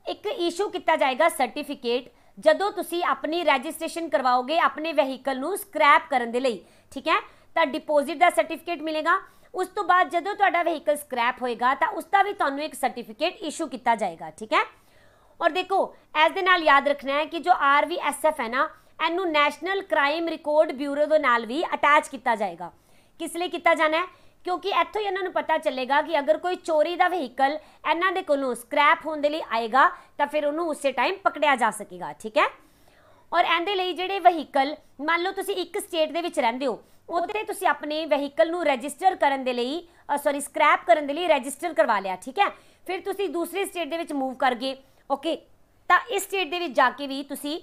ਇੱਕ ਇਸ਼ੂ ਕੀਤਾ ਜਾਏਗਾ ਸਰਟੀਫਿਕੇਟ ਜਦੋਂ ਤੁਸੀਂ ਆਪਣੀ ਰਜਿਸਟ੍ਰੇਸ਼ਨ ਕਰਵਾਓਗੇ ਆਪਣੇ ਵਹੀਕਲ ਨੂੰ ਸਕ੍ਰੈਪ ਕਰਨ ਦੇ ਲਈ ਠੀਕ ਹੈ ਤਾਂ ਡਿਪੋਜ਼ਿਟ ਦਾ ਸਰਟੀਫਿਕੇਟ ਮਿਲੇਗਾ ਉਸ ਤੋਂ ਬਾਅਦ ਜਦੋਂ ਤੁਹਾਡਾ ਵਹੀਕਲ ਸਕ੍ਰੈਪ ਹੋਏਗਾ ਤਾਂ ਉਸ ਦਾ ਵੀ ਤੁਹਾਨੂੰ ਇੱਕ ਸਰਟੀਫਿਕੇਟ ਇਸ਼ੂ ਕੀਤਾ ਜਾਏਗਾ ਠੀਕ ਹੈ ਔਰ ਦੇਖੋ ਇਸ ਦੇ ਨਾਲ ਯਾਦ ਰੱਖਣਾ ਹੈ ਕਿ ਜੋ ਆਰਵੀਐਸਐਫ ਹੈ ਨਾ ਇਹਨੂੰ ਨੈਸ਼ਨਲ ਕ੍ਰਾਈਮ ਰਿਕਾਰਡ ਬਿਊਰੋ ਦੇ ਨਾਲ ਵੀ ਅਟੈਚ ਕੀਤਾ ਜਾਏਗਾ ਕਿਸ ਲਈ ਕੀਤਾ ਜਾਣਾ ਹੈ ਕਿਉਂਕਿ ਇੱਥੋਂ ਹੀ ਇਹਨਾਂ ਨੂੰ ਪਤਾ ਚੱਲੇਗਾ ਕਿ ਅਗਰ ਕੋਈ ਚੋਰੀ ਦਾ ਵਹੀਕਲ ਇਹਨਾਂ ਦੇ ਕੋਲੋਂ ਸਕ੍ਰੈਪ ਹੋਣ ਦੇ ਲਈ ਆਏਗਾ ਤਾਂ ਫਿਰ ਉਹਨੂੰ ਉਸੇ ਟਾਈਮ ਪਕੜਿਆ ਜਾ ਸਕੇਗਾ ਠੀਕ ਹੈ ਔਰ ਇਹਦੇ ਲਈ ਜਿਹੜੇ ਵਹੀਕਲ ਮੰਨ ਲਓ ਤੁਸੀਂ ਇੱਕ ਸਟੇਟ ਦੇ ਵਿੱਚ ਰਹਿੰਦੇ ਹੋ ਉੱਥੇ ਤੁਸੀਂ ਆਪਣੇ ਵਹੀਕਲ ਨੂੰ ਰਜਿਸਟਰ ਕਰਨ ਦੇ ਲਈ ਸੌਰੀ ਸਕ੍ਰੈਪ ਕਰਨ ਦੇ ਲਈ ਰਜਿਸਟਰ ਕਰਵਾ ਲਿਆ ਠੀਕ ਹੈ ਫਿਰ ਤੁਸੀਂ ਦੂਸਰੀ ਸਟੇਟ ਦੇ ਵਿੱਚ ਮੂਵ ਕਰ ਗਏ ਓਕੇ ਤਾਂ ਇਸ ਸਟੇਟ ਦੇ ਵਿੱਚ ਜਾ ਕੇ ਵੀ ਤੁਸੀਂ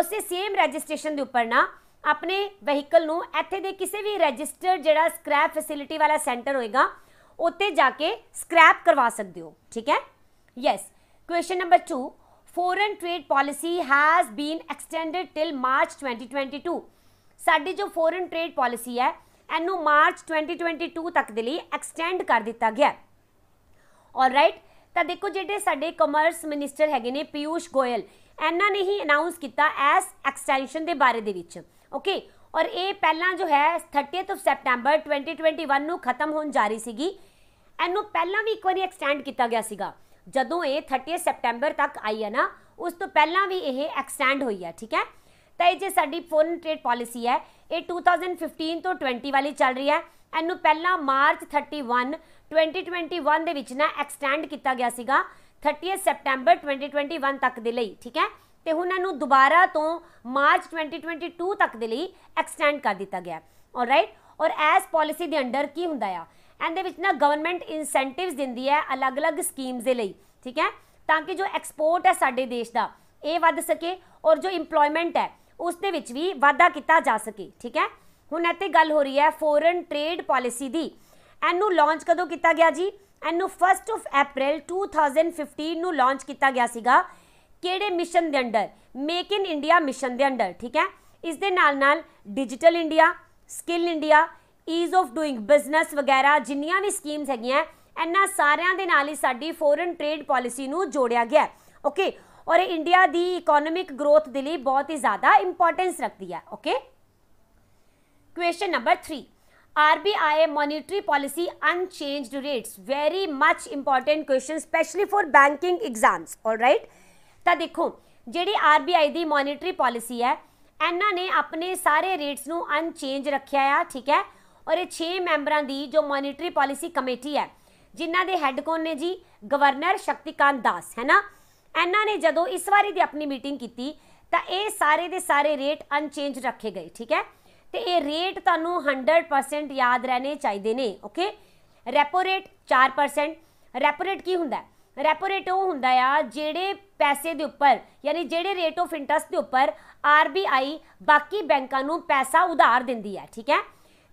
ਉਸੇ ਸੇਮ ਰਜਿਸਟ੍ਰੇਸ਼ਨ ਦੇ ਉੱਪਰ ਨਾ ਆਪਣੇ ਵਹੀਕਲ ਨੂੰ ਇੱਥੇ ਦੇ ਕਿਸੇ ਵੀ ਰਜਿਸਟਰਡ ਜਿਹੜਾ ਸਕ੍ਰੈਪ ਫੈਸਿਲਿਟੀ ਵਾਲਾ ਸੈਂਟਰ ਹੋਏਗਾ ਉੱਤੇ ਜਾ ਕੇ ਸਕ੍ਰੈਪ ਕਰਵਾ ਸਕਦੇ ਹੋ ਠੀਕ ਹੈ yes question number 2 foreign trade policy has been extended till March 2022 ਸਾਡੀ ਜੋ ਫੋਰਨ ਟ੍ਰੇਡ ਪਾਲਿਸੀ ਹੈ ਇਹਨੂੰ ਮਾਰਚ 2022 ਤੱਕ ਦੇ ਲਈ ਐਕਸਟੈਂਡ ਕਰ ਦਿੱਤਾ ਗਿਆ ਹੈ ਆਲਰਾਈਟ ਤਾਂ ਦੇਖੋ ਜਿਹੜੇ ਸਾਡੇ ਕਮਰਸ ਮਿਨਿਸਟਰ ਹੈਗੇ ਨੇ ਪਿਊਸ਼ ਗੋਇਲ ਇਹਨਾਂ ਨੇ ਹੀ ਅਨਾਉਂਸ ਕੀਤਾ ਐਸ ਐਕਸਟੈਂਸ਼ਨ ਦੇ ਬਾਰੇ ਦੇ ਵਿੱਚ ਓਕੇ ਔਰ ਇਹ ਪਹਿਲਾਂ ਜੋ ਹੈ 30th ਆਫ ਸੈਪਟੈਂਬਰ 2021 ਨੂੰ ਖਤਮ ਹੋਣ ਜਾ ਰਹੀ ਸੀਗੀ ਇਹਨੂੰ ਪਹਿਲਾਂ ਵੀ ਇੱਕ ਵਾਰੀ ਐਕਸਟੈਂਡ ਕੀਤਾ ਗਿਆ ਸੀਗਾ ਜਦੋਂ ਇਹ 30th ਸੈਪਟੈਂਬਰ ਤੱਕ ਆਈ ਹੈ ਨਾ ਉਸ ਤੋਂ ਪਹਿਲਾਂ ਵੀ ਇਹ ਐਕਸਟੈਂਡ ਹੋਈ ਹੈ ਠੀਕ ਹੈ ਤਾਂ ਇਹ ਜੇ ਸਾਡੀ ਫੋਰਨ ਟ੍ਰੇਡ ਪਾਲਿਸੀ ਹੈ ਇਹ 2015 ਤੋਂ 20 ਵਾਲੀ ਚੱਲ ਰਹੀ ਹੈ ਇਹਨੂੰ ਪਹਿਲਾਂ ਮਾਰਚ 31 2021 ਦੇ ਵਿੱਚ ਨਾ ਐਕਸਟੈਂਡ ਕੀਤਾ ਗਿਆ ਸੀਗਾ 30 ਸਪਟੈਂਬਰ 2021 ਤੱਕ ਦੇ ਲਈ ਠੀਕ ਹੈ ਤੇ ਹੁਣ ਇਹਨੂੰ ਦੁਬਾਰਾ ਤੋਂ ਮਾਰਚ 2022 ਤੱਕ ਦੇ ਲਈ ਐਕਸਟੈਂਡ ਕਰ ਦਿੱਤਾ ਗਿਆ ਆਲਰਾਈਟ ਔਰ ਐਸ ਪਾਲਿਸੀ ਦੇ ਅੰਡਰ ਕੀ ਹੁੰਦਾ ਆ ਇਹਦੇ ਵਿੱਚ ਨਾ ਗਵਰਨਮੈਂਟ ਇਨਸੈਂਟਿਵਸ ਦਿੰਦੀ ਹੈ ਅਲੱਗ-ਅਲੱਗ ਸਕੀਮਸ ਦੇ ਲਈ ਠੀਕ ਹੈ ਤਾਂ ਕਿ ਜੋ ਐਕਸਪੋਰਟ ਹੈ ਸਾਡੇ ਦੇਸ਼ ਦਾ ਇਹ ਵੱਧ ਸਕੇ ਔਰ ਜੋ EMPLOYMENT ਹੈ ਉਸ ਦੇ ਵਿੱਚ ਵੀ ਵਾਧਾ ਕੀਤਾ ਜਾ ਸਕੇ ਠੀਕ ਹੈ ਹੁਣ ਇੱਥੇ ਗੱਲ ਹੋ ਰਹੀ ਹੈ ਫੋਰਨ ਟ੍ਰੇਡ ਪਾਲਿਸੀ ਦੀ ਇਹਨੂੰ ਲਾਂਚ ਕਦੋਂ ਕੀਤਾ ਗਿਆ ਜੀ ਇਹਨੂੰ 1 ਆਫ ਅਪ੍ਰੈਲ 2015 ਨੂੰ ਲਾਂਚ ਕੀਤਾ ਗਿਆ ਸੀਗਾ ਕਿਹੜੇ ਮਿਸ਼ਨ ਦੇ under make in India mission ਦੇ ਅੰਡਰ ਠੀਕ ਹੈ ਇਸ ਦੇ ਨਾਲ ਨਾਲ digital India skill India ease of doing business ਵਗੈਰਾ ਜਿੰਨੀਆਂ ਵੀ ਸਕੀਮਸ ਹੈਗੀਆਂ ਇਹਨਾਂ ਸਾਰਿਆਂ ਦੇ ਨਾਲ ਹੀ ਸਾਡੀ ਫੋਰਨ ਟ੍ਰੇਡ ਪਾਲਿਸੀ ਨੂੰ ਜੋੜਿਆ ਗਿਆ ਓਕੇ ਔਰ ਇਹ ਇੰਡੀਆ ਦੀ ਇਕਨੋਮਿਕ ਗਰੋਥ ਦੇ ਲਈ ਬਹੁਤ ਹੀ ਜ਼ਿਆਦਾ ਇੰਪੋਰਟੈਂਸ ਰੱਖਦੀ ਹੈ okay question number 3 RBI monetary policy unchanged rates very much important question especially for banking exams all right ਤਾਂ ਦੇਖੋ ਜਿਹੜੀ RBI ਦੀ ਮੋਨਿਟਰੀ ਪਾਲਿਸੀ ਹੈ ਇਹਨਾਂ ਨੇ ਆਪਣੇ ਸਾਰੇ ਰੇਟਸ ਨੂੰ ਅਨਚੇਂਜ ਰੱਖਿਆ ਆ ਠੀਕ ਹੈ ਔਰ ਇਹ 6 ਮੈਂਬਰਾਂ ਦੀ ਜੋ ਮੋਨਿਟਰੀ ਪਾਲਿਸੀ ਕਮੇਟੀ ਹੈ ਜਿਨ੍ਹਾਂ ਦੇ ਹੈੱਡ ਕੌਣ ਨੇ ਜੀ ਗਵਰਨਰ ਸ਼ਕਤੀਕਾਂਤ ਦਾਸ ਹੈ ਨਾ ਇਹਨਾਂ ਨੇ ਜਦੋਂ ਇਸ ਵਾਰੀ ਦੀ ਆਪਣੀ ਮੀਟਿੰਗ ਕੀਤੀ ਤਾਂ ਇਹ ਸਾਰੇ ਦੇ ਸਾਰੇ ਰੇਟ ਅਨਚੇਂਜ ਰੱਖੇ ਗਏ ਠੀਕ ਹੈ ਤੇ ਇਹ ਰੇਟ ਤੁਹਾਨੂੰ 100% ਯਾਦ ਰਹਿਣੇ ਚਾਹੀਦੇ ਨੇ okay repo rate 4% repo rate ਕੀ ਹੁੰਦਾ ਰੈਪੋ ਰੇਟ ਉਹ ਹੁੰਦਾ ਆ ਜਿਹੜੇ ਪੈਸੇ ਦੇ ਉੱਪਰ ਯਾਨੀ ਜਿਹੜੇ ਰੇਟ ਆਫ ਇੰਟਰਸਟ ਦੇ ਉੱਪਰ ਆਰਬੀਆਈ ਬਾਕੀ ਬੈਂਕਾਂ ਨੂੰ ਪੈਸਾ ਉਧਾਰ ਦਿੰਦੀ ਹੈ ਠੀਕ ਹੈ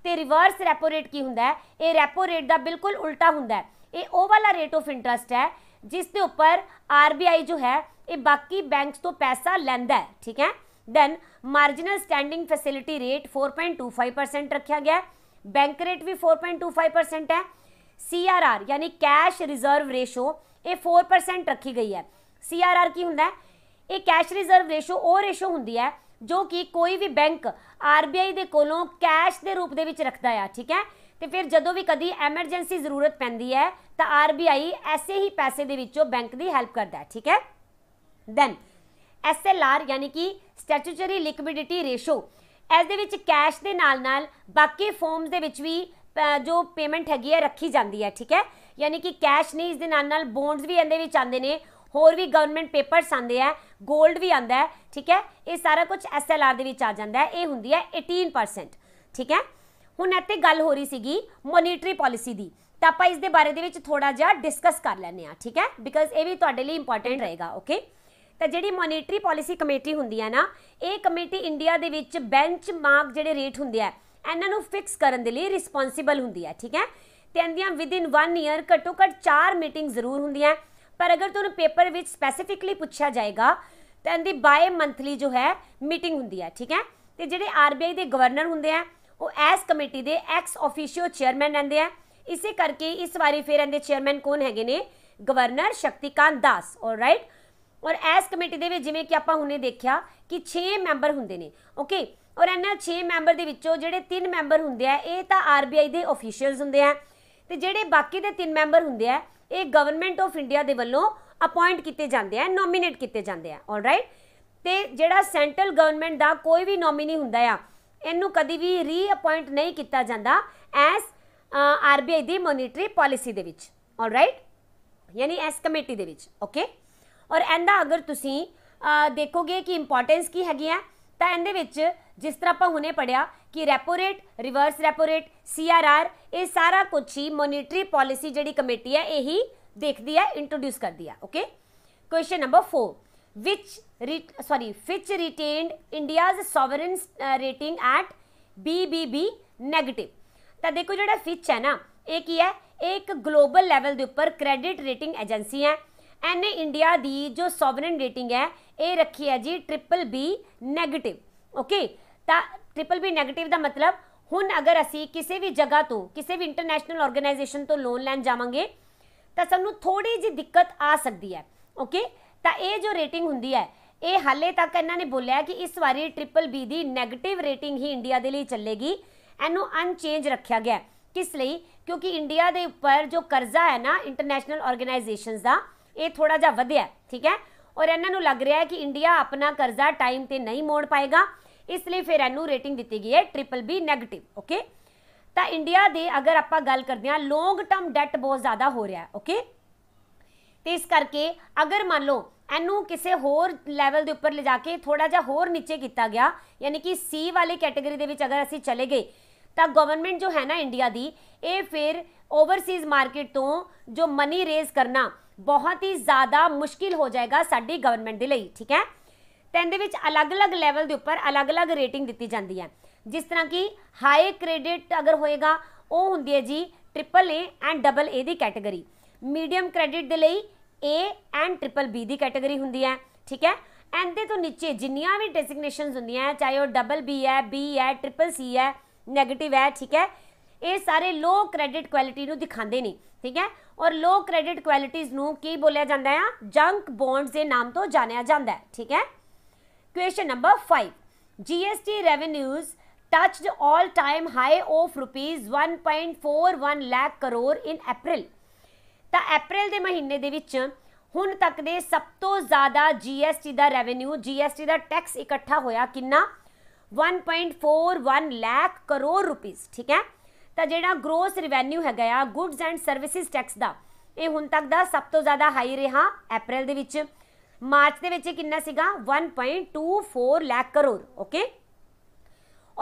ਤੇ ਰਿਵਰਸ ਰੈਪੋ ਰੇਟ ਕੀ ਹੁੰਦਾ ਹੈ ਇਹ ਰੈਪੋ ਰੇਟ ਦਾ ਬਿਲਕੁਲ ਉਲਟਾ ਹੁੰਦਾ ਹੈ ਇਹ ਉਹ ਵਾਲਾ ਰੇਟ ਆਫ ਇੰਟਰਸਟ ਹੈ ਜਿਸ ਦੇ ਉੱਪਰ ਆਰਬੀਆਈ ਜੋ ਹੈ ਇਹ ਬਾਕੀ ਬੈਂਕਸ ਤੋਂ ਪੈਸਾ ਲੈਂਦਾ ਹੈ ਠੀਕ ਹੈ then marginal standing facility rate 4.25% ਰੱਖਿਆ ਗਿਆ ਹੈ ਬੈਂਕ ਰੇਟ ਵੀ 4.25% ਹੈ ਸੀਆਰਆਰ ਯਾਨੀ ਕੈਸ਼ ਰਿਜ਼ਰਵ ਰੇਸ਼ੋ ਇਹ 4% ਰੱਖੀ ਗਈ ਹੈ ਸੀਆਰਆਰ ਕੀ ਹੁੰਦਾ ਹੈ ਇਹ ਕੈਸ਼ ਰਿਜ਼ਰਵ ਰੇਸ਼ੋ ਉਹ ਰੇਸ਼ੋ ਹੁੰਦੀ ਹੈ ਜੋ ਕਿ ਕੋਈ ਵੀ ਬੈਂਕ ਆਰਬੀਆਈ ਦੇ ਕੋਲੋਂ ਕੈਸ਼ ਦੇ ਰੂਪ ਦੇ ਵਿੱਚ ਰੱਖਦਾ ਆ ਠੀਕ ਹੈ ਤੇ ਫਿਰ ਜਦੋਂ ਵੀ ਕਦੀ ਐਮਰਜੈਂਸੀ ਜ਼ਰੂਰਤ ਪੈਂਦੀ ਹੈ ਤਾਂ ਆਰਬੀਆਈ ਐਸੇ ਹੀ ਪੈਸੇ ਦੇ ਵਿੱਚੋਂ ਬੈਂਕ ਦੀ ਹੈਲਪ ਕਰਦਾ ਹੈ ਠੀਕ ਹੈ ਦੈਨ ਐਸਐਲਆਰ ਯਾਨੀ ਕਿ ਸਟੈਚੂਟਰੀ ਲਿਕਵਿਡਿਟੀ ਰੇਸ਼ੋ ਇਸ ਦੇ ਵਿੱਚ ਕੈਸ਼ ਦੇ ਨਾਲ ਨਾਲ ਬਾਕੀ ਫਾਰਮਸ ਦੇ ਵਿੱਚ ਵੀ ਜੋ ਪੇਮੈਂਟ ਹੈਗੀ ਹੈ ਰੱਖੀ ਜਾਂਦੀ ਹੈ ਠੀਕ ਹੈ ਯਾਨੀ ਕਿ ਕੈਸ਼ ਨਹੀਂ ਇਸ ਦੇ ਨਾਲ ਨਾਲ ਬੌਂਡਸ ਵੀ ਇਹਦੇ ਵਿੱਚ ਆਉਂਦੇ ਨੇ ਹੋਰ ਵੀ ਗਵਰਨਮੈਂਟ ਪੇਪਰਸ ਆਉਂਦੇ ਆ 골ਡ ਵੀ ਆਉਂਦਾ ਹੈ ਠੀਕ ਹੈ ਇਹ ਸਾਰਾ ਕੁਝ ਐਸਐਲਆਰ ਦੇ ਵਿੱਚ ਆ ਜਾਂਦਾ ਹੈ ਇਹ ਹੁੰਦੀ ਹੈ 18% ਠੀਕ ਹੈ ਹੁਣ ਇੱਥੇ ਗੱਲ ਹੋ ਰਹੀ ਸੀਗੀ ਮੋਨਿਟਰੀ ਪਾਲਿਸੀ ਦੀ ਤਾਂ ਆਪਾਂ ਇਸ ਦੇ ਬਾਰੇ ਦੇ ਵਿੱਚ ਥੋੜਾ ਜਿਹਾ ਡਿਸਕਸ ਕਰ ਲੈਣੇ ਆ ਠੀਕ ਹੈ ਬਿਕਾਜ਼ ਇਹ ਵੀ ਤੁਹਾਡੇ ਲਈ ਇੰਪੋਰਟੈਂਟ ਰਹੇਗਾ ਓਕੇ ਤਾਂ ਜਿਹੜੀ ਮੋਨਿਟਰੀ ਪਾਲਿਸੀ ਕਮੇਟੀ ਹੁੰਦੀ ਹੈ ਨਾ ਇਹ ਕਮੇਟੀ ਇੰਡੀਆ ਦੇ ਵਿੱਚ ਬੈਂਚਮਾਰਕ ਜਿਹੜੇ ਰੇਟ ਹੁੰਦੇ ਆ ਇਹਨਾਂ ਨੂੰ ਫਿਕਸ ਕਰਨ ਦੇ ਲਈ ਰਿਸਪੌਂਸਿਬਲ ਹੁੰਦੀ ਹੈ ਠੀਕ ਹੈ ਤੇ ਇਹਦੀਆਂ ਵਿਦ ਇਨ 1 ਇਅਰ ਘੱਟੋ ਘੱਟ 4 ਮੀਟਿੰਗ ਜ਼ਰੂਰ ਹੁੰਦੀਆਂ ਪਰ ਅਗਰ ਤੁਹਾਨੂੰ ਪੇਪਰ ਵਿੱਚ ਸਪੈਸੀਫਿਕਲੀ ਪੁੱਛਿਆ ਜਾਏਗਾ ਤਾਂ ਇਹਦੀ ਬਾਏ ਮੰਥਲੀ ਜੋ ਹੈ ਮੀਟਿੰਗ ਹੁੰਦੀ ਹੈ ਠੀਕ ਹੈ ਤੇ ਜਿਹੜੇ ਆਰਬੀਆਈ ਦੇ ਗਵਰਨਰ ਹੁੰਦੇ ਆ ਉਹ ਐਸ ਕਮੇਟੀ ਦੇ ਐਕਸ ਆਫੀਸ਼ੀਓ ਚੇਅਰਮੈਨ ਰਹਿੰਦੇ ਆ ਇਸੇ ਕਰਕੇ ਇਸ ਵਾਰੀ ਫਿਰ ਇਹਦੇ ਚੇਅਰਮੈਨ ਕੌਣ ਹੈਗੇ ਨੇ ਗਵਰਨਰ ਸ਼ਕਤੀਕਾਂਤ ਦਾਸ ਆਲਰਾਈਟ ਔਰ ਐਸ ਕਮੇਟੀ ਦੇ ਵਿੱਚ ਜਿਵੇਂ ਕਿ ਆਪਾਂ ਹੁਣੇ ਦੇਖਿਆ ਕਿ 6 ਮੈਂਬਰ ਹੁੰਦੇ ਨੇ ਓਕੇ ਔਰ ਇਹਨਾਂ 6 ਮੈਂਬਰ ਦੇ ਵਿੱਚੋਂ ਜਿਹੜੇ 3 ਮੈਂਬਰ ਹੁੰਦੇ ਆ ਇਹ ਤਾਂ ਆਰਬੀਆਈ ਦੇ ਅਫੀਸ਼ੀਅਲਸ ਹੁੰਦੇ ਆ ਤੇ ਜਿਹੜੇ ਬਾਕੀ ਦੇ 3 ਮੈਂਬਰ ਹੁੰਦੇ ਆ ਇਹ ਗਵਰਨਮੈਂਟ ਆਫ ਇੰਡੀਆ ਦੇ ਵੱਲੋਂ ਅਪਾਇੰਟ ਕੀਤੇ ਜਾਂਦੇ ਆ ਨੋਮੀਨੇਟ ਕੀਤੇ ਜਾਂਦੇ ਆ ਆਲਰਾਈਟ ਤੇ ਜਿਹੜਾ ਸੈਂਟਰਲ ਗਵਰਨਮੈਂਟ ਦਾ ਕੋਈ ਵੀ ਨੋਮੀਨੀ ਹੁੰਦਾ ਆ ਇਹਨੂੰ ਕਦੀ ਵੀ ਰੀਅਪਾਇੰਟ ਨਹੀਂ ਕੀਤਾ ਜਾਂਦਾ ਐਸ ਆਰਬੀਆਈ ਦੀ ਮੋਨਿਟਰੀ ਪਾਲਿਸੀ ਦੇ ਵਿੱਚ ਆਲਰਾਈਟ ਯਾਨੀ ਐਸ ਕਮੇਟੀ ਦੇ ਵਿੱਚ ਓਕੇ ਔਰ ਇਹਦਾ ਅਗਰ ਤੁਸੀਂ ਦੇਖੋਗੇ ਕਿ ਇੰਪੋਰਟੈਂਸ ਕੀ ਹੈਗੀ ਹੈ ਤਾਂ ਇਹਦੇ ਵਿੱਚ ਜਿਸ ਤਰ੍ਹਾਂ ਆਪਾਂ ਹੁਣੇ ਪੜਿਆ ਕਿ repo rate reverse repo rate CRR ਇਹ ਸਾਰਾ ਕੁਝ ਹੀ ਮੋਨਿਟਰੀ ਪਾਲਿਸੀ ਜਿਹੜੀ ਕਮੇਟੀ ਹੈ ਇਹੀ ਦੇਖਦੀ ਹੈ ਇੰਟਰੋਡਿਊਸ ਕਰਦੀ ਹੈ okay question number 4 which sorry Fitch retained India's sovereign rating rating at BBB negative ਤਾਂ ਦੇਖੋ ਜਿਹੜਾ ਫਿਚ ਹੈ ਨਾ ਇਹ ਕੀ ਹੈ ਇਹ ਇੱਕ ਗਲੋਬਲ ਲੈਵਲ ਦੇ ਉੱਪਰ ਕ੍ਰੈਡਿਟ ਰੇਟਿੰਗ ਏਜੰਸੀ ਹੈ ਐਨਏ ਇੰਡੀਆ ਦੀ ਜੋ ਸੋਵਰਨ ਰੇਟਿੰਗ ਹੈ ਇਹ ਰੱਖੀ ਹੈ ਜੀ ਟ੍ਰਿਪਲ ਬੀ 네ਗੇਟਿਵ ਓਕੇ ਤਾਂ ਟ੍ਰਿਪਲ ਬੀ 네ਗੇਟਿਵ ਦਾ ਮਤਲਬ ਹੁਣ ਅਗਰ ਅਸੀਂ ਕਿਸੇ ਵੀ ਜਗ੍ਹਾ ਤੋਂ ਕਿਸੇ ਵੀ ਇੰਟਰਨੈਸ਼ਨਲ ਆਰਗੇਨਾਈਜੇਸ਼ਨ ਤੋਂ ਲੋਨ ਲੈਣ ਜਾਵਾਂਗੇ ਤਾਂ ਸਾਨੂੰ ਥੋੜੀ ਜੀ ਦਿੱਕਤ ਆ ਸਕਦੀ ਹੈ ਓਕੇ ਤਾਂ ਇਹ ਜੋ ਰੇਟਿੰਗ ਹੁੰਦੀ ਹੈ ਇਹ ਹਾਲੇ ਤੱਕ ਇਹਨਾਂ ਨੇ ਬੋਲਿਆ ਕਿ ਇਸ ਵਾਰੀ ਟ੍ਰਿਪਲ ਬੀ ਦੀ 네ਗੇਟਿਵ ਰੇਟਿੰਗ ਹੀ ਇੰਡੀਆ ਦੇ ਲਈ ਚੱਲੇਗੀ ਇਹਨੂੰ ਅਨਚੇਂਜ ਰੱਖਿਆ ਗਿਆ ਕਿਸ ਲਈ ਕਿਉਂਕਿ ਇੰਡੀਆ ਦੇ ਉੱਪਰ ਜੋ ਕਰਜ਼ਾ ਹੈ ਨਾ ਇੰਟਰਨੈਸ਼ਨਲ ਆਰਗੇਨਾਈਜੇਸ਼ਨਸ ਦਾ ਇਹ ਥੋੜਾ ਜਿਹਾ ਵਧਿਆ ਠੀਕ ਹੈ ਔਰ ਇਹਨਾਂ ਨੂੰ ਲੱਗ ਰਿਹਾ ਹੈ ਕਿ ਇੰਡੀਆ ਆਪਣਾ ਕਰਜ਼ਾ ਟਾਈਮ ਤੇ ਨਹੀਂ ਮੋੜ ਪਾਏਗਾ ਇਸ ਲਈ ਫਿਰ ਇਹਨੂੰ ਰੇਟਿੰਗ ਦਿੱਤੀ ਗਈ ਹੈ ਟ੍ਰਿਪਲ ਬੀ 네ਗੇਟਿਵ ਓਕੇ ਤਾਂ ਇੰਡੀਆ ਦੇ ਅਗਰ ਆਪਾਂ ਗੱਲ ਕਰਦੇ ਹਾਂ ਲੌਂਗ ਟਰਮ ਡੈਟ ਬਹੁਤ ਜ਼ਿਆਦਾ ਹੋ ਰਿਹਾ ਹੈ ਓਕੇ ਤੇ ਇਸ ਕਰਕੇ ਅਗਰ ਮੰਨ ਲਓ ਇਹਨੂੰ ਕਿਸੇ ਹੋਰ ਲੈਵਲ ਦੇ ਉੱਪਰ ਲਿਜਾ ਕੇ ਥੋੜਾ ਜਿਹਾ ਹੋਰ ਨੀਚੇ ਕੀਤਾ ਗਿਆ ਯਾਨੀ ਕਿ ਸੀ ਵਾਲੇ ਕੈਟਾਗਰੀ ਦੇ ਵਿੱਚ ਅਗਰ ਅਸੀਂ ਚਲੇ ਗਏ ਤਾਂ ਗਵਰਨਮੈਂਟ ਜੋ ਹੈ ਨਾ ਇੰਡੀਆ ਦੀ ਇਹ ਫਿਰ ਓਵਰਸੀਜ਼ ਮਾਰਕੀਟ ਤੋਂ ਜੋ ਮਨੀ ਰੇਜ਼ ਕਰਨਾ ਬਹੁਤ ਹੀ ਜ਼ਿਆਦਾ ਮੁਸ਼ਕਿਲ ਹੋ ਜਾਏਗਾ ਸਾਡੀ ਗਵਰਨਮੈਂਟ ਦੇ ਲਈ ਠੀਕ ਹੈ ਤਾਂ ਇਹਦੇ ਵਿੱਚ ਅਲੱਗ-ਅਲੱਗ ਲੈਵਲ ਦੇ ਉੱਪਰ ਅਲੱਗ-ਅਲੱਗ ਰੇਟਿੰਗ ਦਿੱਤੀ ਜਾਂਦੀ ਹੈ ਜਿਸ ਤਰ੍ਹਾਂ ਕਿ ਹਾਈ ਕ੍ਰੈਡਿਟ ਅਗਰ ਹੋਏਗਾ ਉਹ ਹੁੰਦੀ ਹੈ ਜੀ triple A and double A ਦੀ ਕੈਟਾਗਰੀ ਮੀਡੀਅਮ ਕ੍ਰੈਡਿਟ ਦੇ ਲਈ ਏ ਐਂਡ ਟ੍ਰਿਪਲ ਬੀ ਦੀ ਕੈਟਾਗਰੀ ਹੁੰਦੀ ਹੈ ਠੀਕ ਹੈ ਐਂਦੇ ਤੋਂ ਨੀਚੇ ਜਿੰਨੀਆਂ ਵੀ ਡੈਸਿਗਨੇਸ਼ਨਸ ਹੁੰਦੀਆਂ ਹੈ ਚਾਹੇ ਉਹ ਡਬਲ ਬੀ ਹੈ ਬੀ ਹੈ ਟ੍ਰਿਪਲ ਸੀ ਹੈ 네ਗੇਟਿਵ ਹੈ ਠੀਕ ਹੈ ਇਹ ਸਾਰੇ ਲੋ ਕ੍ਰੈਡਿਟ ਕੁਆਲਿਟੀ ਨੂੰ ਦਿਖਾਉਂਦੇ ਨੇ ਠੀਕ ਹੈ ਔਰ ਲੋ ਕ੍ਰੈਡਿਟ ਕੁਆਲਿਟੀਆਂ ਨੂੰ ਕੀ ਬੋਲਿਆ ਜਾਂਦਾ ਹੈ ਜੰਕ ਬੌਂਡਸ ਦੇ ਨਾਮ ਤੋਂ ਜਾਣਿਆ ਜਾਂਦਾ ਹੈ ਠੀਕ ਹੈ question number 5 GST revenues touched 올 time high of rupees 1.41 lakh crore in April ਤਾਂ ਅਪ੍ਰੈਲ ਦੇ ਮਹੀਨੇ ਦੇ ਵਿੱਚ ਹੁਣ ਤੱਕ ਦੇ ਸਭ ਤੋਂ ਜ਼ਿਆਦਾ GST ਦਾ ਰੈਵਨਿਊ GST ਦਾ ਟੈਕਸ ਇਕੱਠਾ ਹੋਇਆ ਕਿੰਨਾ 1.41 ਲੱਖ ਕਰੋੜ ਰੁਪੀਸ ਠੀਕ ਹੈ ਤਾਂ ਜਿਹੜਾ ਗ੍ਰੋਸ ਰਿਵੈਨਿਊ ਹੈਗਾ ਆ ਗੁੱਡਸ ਐਂਡ ਸਰਵਿਸਿਜ਼ ਟੈਕਸ ਦਾ ਇਹ ਹੁਣ ਤੱਕ ਦਾ ਸਭ ਤੋਂ ਜ਼ਿਆਦਾ ਹਾਈ ਰਿਹਾ ਅਪ੍ਰੈਲ ਦੇ ਵਿੱਚ ਮਾਰਚ ਦੇ ਵਿੱਚ ਕਿੰਨਾ ਸੀਗਾ 1.24 ਲੱਖ ਕਰੋੜ ਓਕੇ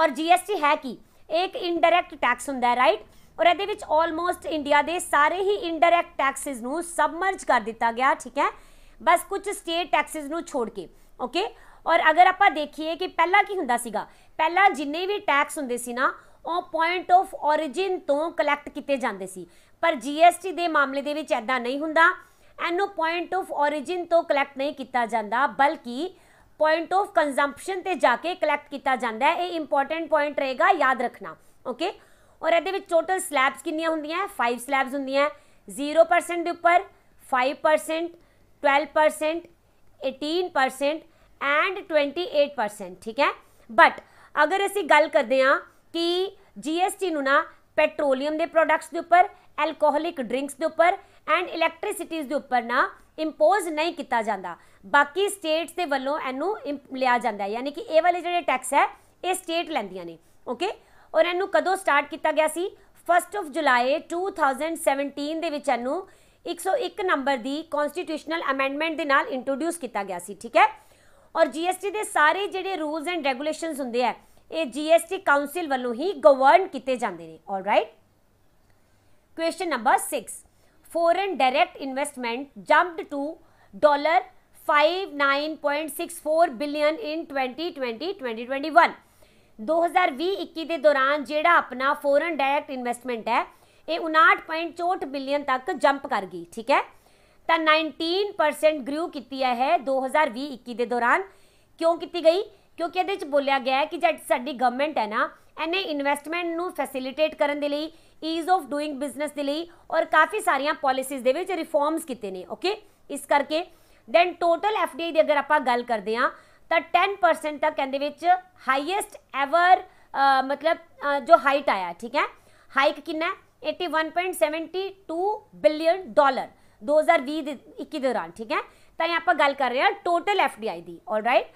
ਔਰ ਜੀਐਸਟੀ ਹੈ ਕੀ ਇੱਕ ਇਨਡਾਇਰੈਕਟ ਟੈਕਸ ਹੁੰਦਾ ਹੈ ਰਾਈਟ ਔਰ ਇਹਦੇ ਵਿੱਚ ਆਲਮੋਸਟ ਇੰਡੀਆ ਦੇ ਸਾਰੇ ਹੀ ਇਨਡਾਇਰੈਕਟ ਟੈਕਸਸ ਨੂੰ ਸਬਮਰਜ ਕਰ ਦਿੱਤਾ ਗਿਆ ਠੀਕ ਹੈ ਬਸ ਕੁਝ ਸਟੇਟ ਟੈਕਸਸ ਨੂੰ ਛੋੜ ਕੇ ਓਕੇ ਔਰ ਅਗਰ ਆਪਾਂ ਦੇਖੀਏ ਕਿ ਪਹਿਲਾਂ ਕੀ ਹੁੰਦਾ ਸੀਗਾ ਪਹਿਲਾਂ ਜਿੰਨੇ ਵੀ ਟੈਕਸ ਹੁੰਦੇ ਸੀ ਨਾ ਉਹ ਪੁਆਇੰਟ ਆਫ origin ਤੋਂ ਕਲੈਕਟ ਕੀਤੇ ਜਾਂਦੇ ਸੀ ਪਰ GST ਦੇ ਮਾਮਲੇ ਦੇ ਵਿੱਚ ਐਦਾਂ ਨਹੀਂ ਹੁੰਦਾ ਇਹਨੂੰ ਪੁਆਇੰਟ ਆਫ origin ਤੋਂ ਕਲੈਕਟ ਨਹੀਂ ਕੀਤਾ ਜਾਂਦਾ ਬਲਕਿ ਪੁਆਇੰਟ ਆਫ ਕੰਜ਼ੰਪਸ਼ਨ ਤੇ ਜਾ ਕੇ ਕਲੈਕਟ ਕੀਤਾ ਜਾਂਦਾ ਇਹ ਇੰਪੋਰਟੈਂਟ ਪੁਆਇੰਟ ਰਹੇਗਾ ਯਾਦ ਰੱਖਣਾ ਓਕੇ ਔਰ ਇਹਦੇ ਵਿੱਚ ਟੋਟਲ ਸਲੈਬਸ ਕਿੰਨੀਆਂ ਹੁੰਦੀਆਂ 5 ਸਲੈਬਸ ਹੁੰਦੀਆਂ 0% ਦੇ ਉੱਪਰ 5% 12% 18% ਐਂਡ 28% ਠੀਕ ਹੈ ਬਟ ਅਗਰ ਅਸੀਂ ਗੱਲ ਕਰਦੇ ਹਾਂ ਕਿ ਜੀਐਸਟੀ ਨੂੰ ਨਾ ਪੈਟਰੋਲੀਅਮ ਦੇ ਪ੍ਰੋਡਕਟਸ ਦੇ ਉੱਪਰ ਐਲਕੋਹਲਿਕ ਡਰਿੰਕਸ ਦੇ ਉੱਪਰ ਐਂਡ ਇਲੈਕਟ੍ਰਿਸਿਟੀਜ਼ ਦੇ ਉੱਪਰ ਨਾ ਇੰਪੋਜ਼ ਨਹੀਂ ਕੀਤਾ ਜਾਂਦਾ ਬਾਕੀ ਸਟੇਟਸ ਦੇ ਵੱਲੋਂ ਇਹਨੂੰ ਲਿਆ ਜਾਂਦਾ ਹੈ ਯਾਨੀ ਕਿ ਇਹ ਵਾਲੇ ਜਿਹੜੇ ਟੈਕਸ ਹੈ ਇਹ ਸਟੇਟ ਲੈਂਦੀਆਂ ਨੇ ਓਕੇ ਔਰ ਇਹਨੂੰ ਕਦੋਂ ਸਟਾਰਟ ਕੀਤਾ ਗਿਆ ਸੀ 1 ਆਫ ਜੁਲਾਈ 2017 ਦੇ ਵਿੱਚ ਇਹਨੂੰ 101 ਨੰਬਰ ਦੀ ਕਨਸਟੀਟਿਊਸ਼ਨਲ ਅਮੈਂਡਮੈਂਟ ਦੇ ਨਾਲ ਇੰਟਰੋਡਿਊਸ ਕੀਤਾ ਗਿਆ ਸੀ ਠੀਕ ਹੈ ਔਰ ਜੀਐਸਟੀ ਦੇ ਸਾਰੇ ਜਿਹੜੇ ਰੂਲਸ ਐਂਡ ਰੈਗੂਲੇਸ਼ਨਸ ਹੁੰਦੇ ਆ ਇਹ ਜੀਐਸਟੀ ਕਾਉਂਸਲ ਵੱਲੋਂ ਹੀ ਗਵਰਨ ਕੀਤੇ ਜਾਂਦੇ ਨੇ alright question number 6 foreign direct investment jumped to dollar 59.64 billion in 2020 2021 2020-21 ਦੇ ਦੌਰਾਨ ਜਿਹੜਾ ਆਪਣਾ ਫੋਰਨ ਡਾਇਰੈਕਟ ਇਨਵੈਸਟਮੈਂਟ ਹੈ ਇਹ 59.64 ਬਿਲੀਅਨ ਤੱਕ ਜੰਪ ਕਰ ਗਈ ਠੀਕ ਹੈ ਤਾਂ 19% ਗਰੋ ਕੀਤੀ ਹੈ 2020-21 ਦੇ ਦੌਰਾਨ ਕਿਉਂ ਕੀਤੀ ਗਈ ਕਿਉਂਕਿ ਇਹਦੇ ਵਿੱਚ ਬੋਲਿਆ ਗਿਆ ਹੈ ਕਿ ਜਿਹੜੀ ਸਾਡੀ ਗਵਰਨਮੈਂਟ ਹੈ ਨਾ ਇਹਨੇ ਇਨਵੈਸਟਮੈਂਟ ਨੂੰ ਫੈਸਿਲਿਟੇਟ ਕਰਨ ਦੇ ਲਈ ਈਜ਼ ਆਫ ਡੂਇੰਗ ਬਿਜ਼ਨਸ ਦੇ ਲਈ ਔਰ ਕਾਫੀ ਸਾਰੀਆਂ ਪਾਲਿਸੀਜ਼ ਦੇ ਵਿੱਚ ਰਿਫਾਰਮਸ ਕੀਤੇ ਨੇ ਓਕੇ ਇਸ ਕਰਕੇ ਦੈਨ ਟੋਟਲ ਐਫਡੀਆਈ ਦੀ ਅਗਰ ਆਪਾਂ ਗੱਲ ਕਰਦੇ ਆ ਤਾਂ 10% ਤੱਕ ਕਹਿੰਦੇ ਵਿੱਚ ਹਾਈਐਸਟ ਐਵਰ ਮਤਲਬ ਜੋ ਹਾਈਟ ਆਇਆ ਠੀਕ ਹੈ ਹਾਈਕ ਕਿੰਨਾ 81.72 ਬਿਲੀਅਨ ਡਾਲਰ 2020 21 ਦੌਰਾਨ ਠੀਕ ਹੈ ਤਾਂ ਇਹ ਆਪਾਂ ਗੱਲ ਕਰ ਰਹੇ ਹਾਂ ਟੋਟਲ ਐਫਡੀਆਈ ਦੀ ਆਲਰਾਈਟ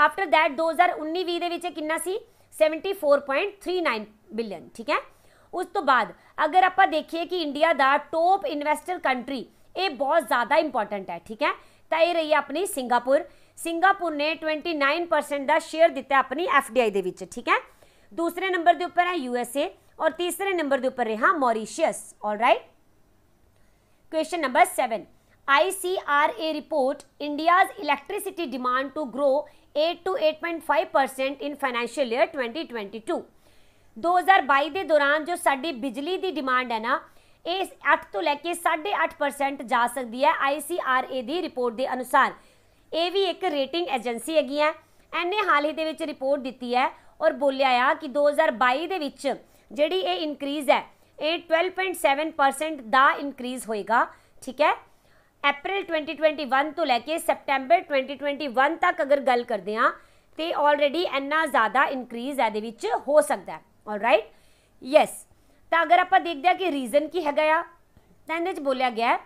ਆਫਟਰ ਦੈਟ 2019-20 ਦੇ ਵਿੱਚ ਕਿੰਨਾ ਸੀ 74.39 ਬਿਲੀਅਨ ਠੀਕ ਹੈ ਉਸ ਤੋਂ ਬਾਅਦ ਅਗਰ ਆਪਾਂ ਦੇਖੀਏ ਕਿ ਇੰਡੀਆ ਦਾ ਟੌਪ ਇਨਵੈਸਟਰ ਕੰਟਰੀ ਇਹ ਬਹੁਤ ਜ਼ਿਆਦਾ ਇੰਪੋਰਟੈਂਟ ਹੈ ਠੀਕ ਹੈ ਤਾਂ ਇਹ ਰਹੀ ਆਪਣੀ ਸਿੰਗਾਪੁਰ ਸਿੰਗਾਪੁਰ ਨੇ 29% ਦਾ ਸ਼ੇਅਰ ਦਿੱਤਾ ਆਪਣੀ ਐਫਡੀਆਈ ਦੇ ਵਿੱਚ ਠੀਕ ਹੈ ਦੂਸਰੇ ਨੰਬਰ ਦੇ ਉੱਪਰ ਹੈ ਯੂਐਸਏ ਔਰ ਤੀਸਰੇ ਨੰਬਰ ਦੇ ਉੱਪਰ ਰਿਹਾ Mauritius alright question number 7 ICRA report, India's electricity demand to grow 8 to 8.5% in financial year 2022. 2022 ਦੇ ਦੌਰਾਨ ਜੋ ਸਾਡੀ ਬਿਜਲੀ ਦੀ ਡਿਮਾਂਡ ਹੈ ਨਾ ਇਹ 8 ਤੋਂ ਲੈ ਕੇ 8.5% ਜਾ ਸਕਦੀ ਹੈ ICRA ਦੀ ਰਿਪੋਰਟ ਦੇ ਅਨੁਸਾਰ ਇਹ ਵੀ ਇੱਕ ਰੇਟਿੰਗ ਏਜੰਸੀ ਹੈਗੀ ਹੈ ਐਨੇ ਹਾਲ ਹੀ ਦੇ ਵਿੱਚ ਰਿਪੋਰਟ ਦਿੱਤੀ ਹੈ ਔਰ ਬੋਲਿਆ ਆ ਕਿ 2022 ਦੇ ਵਿੱਚ ਜਿਹੜੀ ਇਹ ਇਨਕਰੀਜ਼ ਹੈ ਇਹ 12.7% ਦਾ ਇਨਕਰੀਜ਼ ਹੋਏਗਾ ਠੀਕ ਹੈ ਅਪ੍ਰੈਲ 2021 ਤੋਂ ਲੈ ਕੇ ਸੈਪਟੈਂਬਰ 2021 ਤੱਕ ਅਗਰ ਗੱਲ ਕਰਦੇ ਆ ਤੇ ਆਲਰੇਡੀ ਇੰਨਾ ਜ਼ਿਆਦਾ ਇਨਕਰੀਜ਼ ਇਹਦੇ ਵਿੱਚ ਹੋ ਸਕਦਾ ਹੈ ਆਲਰਾਈਟ ਯੈਸ ਤਾਂ ਅਗਰ ਆਪਾਂ ਦੇਖਦੇ ਆ ਕਿ ਰੀਜ਼ਨ ਕੀ ਹੈਗਾ ਆ ਤਾਂ ਇਹਦੇ ਵਿੱਚ ਬੋਲਿਆ ਗਿਆ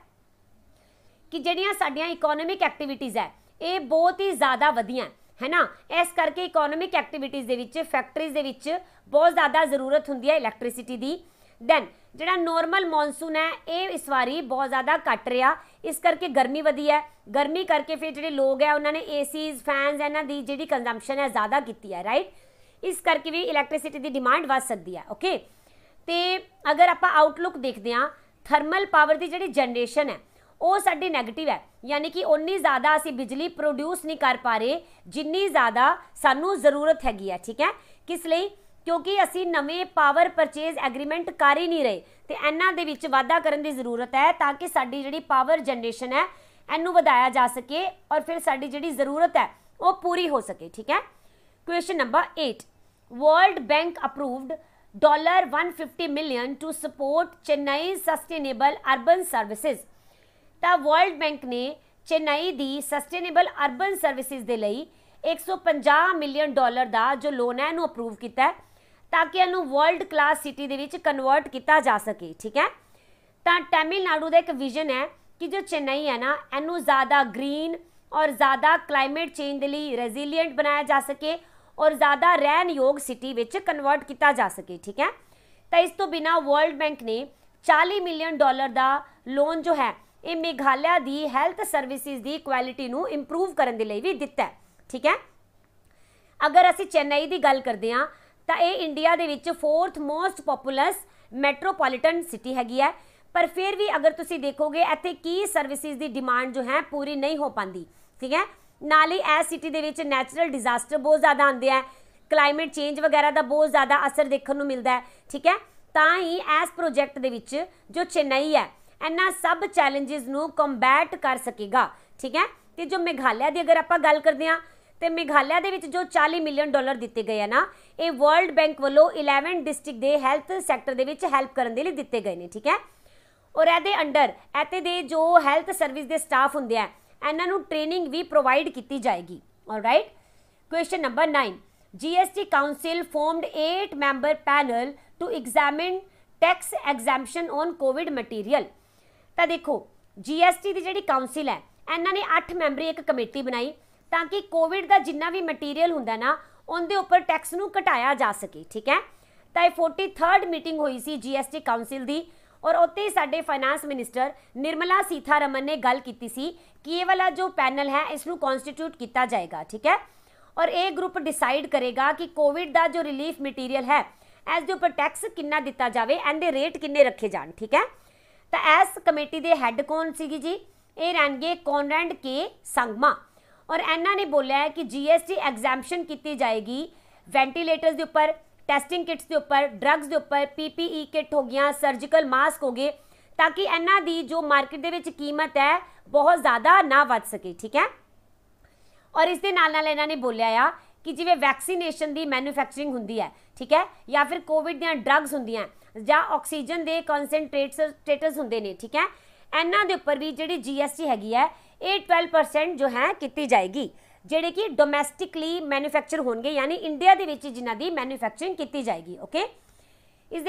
ਕਿ ਜਿਹੜੀਆਂ ਸਾਡੀਆਂ ਇਕਨੋਮਿਕ ਐਕਟੀਵਿਟੀਜ਼ ਹੈ ਇਹ ਬਹੁਤ ਹੀ ਜ਼ਿਆਦਾ ਵਧੀਆਂ ਹੈ ਨਾ ਇਸ ਕਰਕੇ ਇਕਨੋਮਿਕ ਐਕਟੀਵਿਟੀਜ਼ ਦੇ ਵਿੱਚ ਫੈਕਟਰੀਜ਼ ਦੇ ਵਿੱਚ ਬਹੁਤ ਜ਼ਿਆਦਾ ਜ਼ਰੂਰਤ ਹੁੰਦੀ ਹੈ ਇਲੈਕਟ੍ਰਿਸਿਟੀ ਦੀ ਦੈਨ ਜਿਹੜਾ ਨੋਰਮਲ ਮੌਨਸੂਨ ਹੈ ਇਹ ਇਸ ਵਾਰੀ ਬਹੁਤ ਜ਼ਿਆਦਾ ਘਟ ਰਿਹਾ ਇਸ ਕਰਕੇ ਗਰਮੀ ਵਧੀ ਹੈ ਗਰਮੀ ਕਰਕੇ ਫਿਰ ਜਿਹੜੇ ਲੋਕ ਹੈ ਉਹਨਾਂ ਨੇ ਏਸੀਜ਼ ਫੈਨਸ ਇਹਨਾਂ ਦੀ ਜਿਹੜੀ ਕੰਜ਼ੰਪਸ਼ਨ ਹੈ ਜ਼ਿਆਦਾ ਕੀਤੀ ਹੈ ਰਾਈਟ ਇਸ ਕਰਕੇ ਵੀ ਇਲੈਕਟ੍ਰਿਸਿਟੀ ਦੀ ਡਿਮਾਂਡ ਵਧ ਸਕਦੀ ਹੈ ਓਕੇ ਤੇ ਅਗਰ ਆਪਾਂ ਆਊਟਲੁੱਕ ਦੇਖਦੇ ਹਾਂ ਥਰਮਲ ਪਾਵਰ ਦੀ ਜਿਹੜੀ ਜਨਰੇਸ਼ਨ ਹੈ ਉਹ ਸਾਡੀ 네ਗੇਟਿਵ ਹੈ ਯਾਨੀ ਕਿ ਉਨੀ ਜ਼ਿਆਦਾ ਅਸੀਂ ਬਿਜਲੀ ਪ੍ਰੋਡਿਊਸ ਨਹੀਂ ਕਰ ਪਾ ਰਹੇ ਜਿੰਨੀ ਜ਼ਿਆਦਾ ਸਾਨੂੰ ਜ਼ਰੂਰਤ ਹੈਗੀ ਹੈ ਠੀਕ ਹੈ ਕਿਸ ਲਈ ਕਿਉਂਕਿ ਅਸੀਂ ਨਵੇਂ ਪਾਵਰ ਪਰਚੇਜ਼ ਐਗਰੀਮੈਂਟ ਕਰ ਹੀ ਨਹੀਂ ਰਹੇ ਤੇ ਇਹਨਾਂ ਦੇ ਵਿੱਚ ਵਾਧਾ ਕਰਨ ਦੀ ਜ਼ਰੂਰਤ ਹੈ ਤਾਂ ਕਿ ਸਾਡੀ ਜਿਹੜੀ ਪਾਵਰ ਜਨਰੇਸ਼ਨ ਹੈ ਇਹਨੂੰ ਵਧਾਇਆ ਜਾ ਸਕੇ ਔਰ ਫਿਰ ਸਾਡੀ ਜਿਹੜੀ ਜ਼ਰੂਰਤ ਹੈ ਉਹ ਪੂਰੀ ਹੋ ਸਕੇ ਠੀਕ ਹੈ question number 8 world bank approved dollar 150 million to support Chennai sustainable urban services ਤਾਂ ਵਰਲਡ ਬੈਂਕ ਨੇ ਚੇਨਈ ਦੀ ਸਸਟੇਨੇਬਲ ਅਰਬਨ ਸਰਵਿਸਿਜ਼ ਦੇ ਲਈ 150 ਮਿਲੀਅਨ ਡਾਲਰ ਦਾ ਜੋ ਲੋਨ ਹੈ ਇਹਨੂੰ ਅਪਰੂਵ ਕੀਤਾ ਹੈ ਤਾਂ ਕਿ ਇਹਨੂੰ ਵਰਲਡ ਕਲਾਸ ਸਿਟੀ ਦੇ ਵਿੱਚ ਕਨਵਰਟ ਕੀਤਾ ਜਾ ਸਕੇ ਠੀਕ ਹੈ ਤਾਂ ਤਾਮਿਲਨਾਡੂ ਦਾ ਇੱਕ ਵਿਜ਼ਨ ਹੈ ਕਿ ਜੋ ਚੇਨਈ ਹੈ ਨਾ ਇਹਨੂੰ ਜ਼ਿਆਦਾ ਗ੍ਰੀਨ ਔਰ ਜ਼ਿਆਦਾ ਕਲਾਈਮੇਟ ਚੇਂਜ ਦੇ ਲਈ ਰੈਜ਼ਿਲੀਐਂਟ ਬਣਾਇਆ ਜਾ ਸਕੇ ਔਰ ਜ਼ਿਆਦਾ ਰਹਿਣ ਯੋਗ ਸਿਟੀ ਵਿੱਚ ਕਨਵਰਟ ਕੀਤਾ ਜਾ ਸਕੇ ਠੀਕ ਹੈ ਤਾਂ ਇਸ ਤੋਂ ਬਿਨਾ ਵਰਲਡ ਬੈਂਕ ਨੇ 40 ਮਿਲੀਅਨ ਡਾਲਰ ਦਾ ਲੋਨ ਜੋ ਹੈ ਇਹ ਮੇਘਾਲਿਆ ਦੀ ਹੈਲਥ ਸਰਵਿਸਿਜ਼ ਦੀ ਕੁਆਲਿਟੀ ਨੂੰ ਇੰਪਰੂਵ ਕਰਨ ਦੇ ਲਈ ਵੀ ਦਿੱਤਾ ਠੀਕ ਹੈ ਅਗਰ ਅਸੀਂ ਚੇਨਈ ਦੀ ਗੱਲ ਕਰਦੇ ਹਾਂ ਤਾਂ ਇਹ ਇੰਡੀਆ ਦੇ ਵਿੱਚ fourth most populous metropolitan city ਹੈਗੀ ਹੈ ਪਰ ਫਿਰ ਵੀ ਅਗਰ ਤੁਸੀਂ ਦੇਖੋਗੇ ਇੱਥੇ ਕੀ ਸਰਵਿਸਿਜ਼ ਦੀ ਡਿਮਾਂਡ ਜੋ ਹੈ ਪੂਰੀ ਨਹੀਂ ਹੋ ਪਾਂਦੀ ਠੀਕ ਹੈ ਨਾਲ ਹੀ ਐਸ ਸਿਟੀ ਦੇ ਵਿੱਚ ਨੈਚੁਰਲ ਡਿਜ਼ਾਸਟਰ ਬਹੁਤ ਜ਼ਿਆਦਾ ਆਉਂਦੇ ਆ ਕਲਾਈਮੇਟ ਚੇਂਜ ਵਗੈਰਾ ਦਾ ਬਹੁਤ ਜ਼ਿਆਦਾ ਅਸਰ ਦੇਖਣ ਨੂੰ ਮਿਲਦਾ ਹੈ ਠੀਕ ਹੈ ਤਾਂ ਹੀ ਐਸ ਪ੍ਰੋਜੈਕਟ ਦੇ ਵਿੱਚ ਜੋ ਚੇਨਈ ਹੈ ਇਹਨਾਂ ਸਭ ਚੈਲੰਜਸ ਨੂੰ ਕੰਬੈਟ ਕਰ ਸਕੇਗਾ ਠੀਕ ਹੈ ਤੇ ਜੋ ਮੇਘਾਲਿਆ ਦੀ ਅਗਰ ਆਪਾਂ ਗੱਲ ਕਰਦੇ ਹਾਂ ਤੇ ਮੇਘਾਲਿਆ ਦੇ ਵਿੱਚ ਜੋ 40 ਮਿਲੀਅਨ ਡਾਲਰ ਦਿੱਤੇ ਗਏ ਆ ਨਾ ਇਹ ਵਰਲਡ ਬੈਂਕ ਵੱਲੋਂ 11 ਡਿਸਟ੍ਰਿਕਟ ਦੇ ਹੈਲਥ ਸੈਕਟਰ ਦੇ ਵਿੱਚ ਹੈਲਪ ਕਰਨ ਦੇ ਲਈ ਦਿੱਤੇ ਗਏ ਨੇ ਠੀਕ ਹੈ ਔਰ ਇਹਦੇ ਅੰਡਰ ਐਤੇ ਦੇ ਜੋ ਹੈਲਥ ਸਰਵਿਸ ਦੇ ਸਟਾਫ ਹੁੰਦੇ ਆ ਇਹਨਾਂ ਨੂੰ ਟ੍ਰੇਨਿੰਗ ਵੀ ਪ੍ਰੋਵਾਈਡ ਕੀਤੀ ਜਾਏਗੀ alright question number 9 GST council formed 8 member panel to examine tax exemption on COVID material ਤਾਂ ਦੇਖੋ ਜੀਐਸਟੀ ਦੀ ਜਿਹੜੀ ਕਾਉਂਸਲ ਹੈ ਇਹਨਾਂ ਨੇ 8 ਮੈਂਬਰੀ ਇੱਕ ਕਮੇਟੀ ਬਣਾਈ ਤਾਂ ਕਿ ਕੋਵਿਡ ਦਾ ਜਿੰਨਾ ਵੀ ਮਟੀਰੀਅਲ ਹੁੰਦਾ ਨਾ ਉਹਦੇ ਉੱਪਰ ਟੈਕਸ ਨੂੰ ਘਟਾਇਆ ਜਾ ਸਕੇ ਠੀਕ ਹੈ ਤਾਂ ਇਹ 43rd ਮੀਟਿੰਗ ਹੋਈ ਸੀ ਜੀਐਸਟੀ ਕਾਉਂਸਲ ਦੀ ਔਰ ਉੱਤੇ ਸਾਡੇ ਫਾਈਨਾਂਸ ਮਿਨਿਸਟਰ ਨਿਰਮਲਾ ਸੀਥਾਰਮਨ ਨੇ ਗੱਲ ਕੀਤੀ ਸੀ ਕਿ ਇਹ ਵਾਲਾ ਜੋ ਪੈਨਲ ਹੈ ਇਸ ਨੂੰ ਕਨਸਟੀਟਿਊਟ ਕੀਤਾ ਜਾਏਗਾ ਠੀਕ ਹੈ ਔਰ ਇਹ ਗਰੁੱਪ ਡਿਸਾਈਡ ਕਰੇਗਾ ਕਿ ਕੋਵਿਡ ਦਾ ਜੋ ਰਿਲੀਫ ਮਟੀਰੀਅਲ ਹੈ ਐਸ ਦੇ ਉੱਪਰ ਟੈਕਸ ਕਿੰਨਾ ਦਿੱਤਾ ਜਾਵੇ ਐਂਡ ਦੇ ਰੇਟ ਕਿੰਨੇ ਰੱਖੇ ਜਾਣ ਠੀਕ ਹੈ ਤਾਂ ਐਸ ਕਮੇਟੀ ਦੇ ਹੈੱਡ ਕੌਣ ਸੀਗੀ ਜੀ ਇਹ ਰਹਿਣਗੇ ਕੌਨਰੈਂਡ ਕੇ ਸੰਗਮਾ ਔਰ ਇਹਨਾਂ ਨੇ ਬੋਲਿਆ ਹੈ ਕਿ ਜੀਐਸਟੀ ਐਗਜ਼ੈਂਪਸ਼ਨ ਕੀਤੀ ਜਾਏਗੀ ਵੈਂਟੀਲੇਟਰਸ ਦੇ ਉੱਪਰ ਟੈਸਟਿੰਗ ਕਿਟਸ ਦੇ ਉੱਪਰ ਡਰੱਗਸ ਦੇ ਉੱਪਰ ਪੀਪੀਈ ਕਿਟ e ਹੋ ਗਿਆ ਸਰਜੀਕਲ ਮਾਸਕ ਹੋ ਗਏ ਤਾਂ ਕਿ ਇਹਨਾਂ ਦੀ ਜੋ ਮਾਰਕੀਟ ਦੇ ਵਿੱਚ ਕੀਮਤ ਹੈ ਬਹੁਤ ਜ਼ਿਆਦਾ ਨਾ ਵੱਧ ਸਕੇ ਠੀਕ ਹੈ ਔਰ ਇਸ ਦੇ ਨਾਲ ਨਾਲ ਇਹਨਾਂ ਨੇ ਬੋਲਿਆ ਆ ਕਿ ਜਿਵੇਂ ਵੈਕਸੀਨੇਸ਼ਨ ਦੀ ਮੈਨੂਫੈਕਚਰਿੰਗ ਹੁੰਦੀ ਹੈ ਠੀਕ ਹੈ ਜਾਂ ਫਿਰ ਕੋਵਿਡ ਦੀਆਂ ਡਰੱਗਸ ਹੁੰਦੀਆਂ ਜਾਂ ਆਕਸੀਜਨ ਦੇ ਕਨਸੈਂਟ੍ਰੇਟਸ ਸਟੇਟਸ ਹੁੰਦੇ ਨੇ ਠੀਕ ਹੈ ਇਹਨਾਂ ਦੇ ਉੱਪਰ ਵੀ ਜਿਹੜੀ ਜੀਐਸਟੀ ਹੈਗੀ ਹੈ ये ट्वेल्व परसेंट जो है की जाएगी जेडे कि डोमैसटिकली मैनुफैक्चर होनी इंडिया के जिन्हें मैनुफैक्चरिंग की जाएगी ओके इस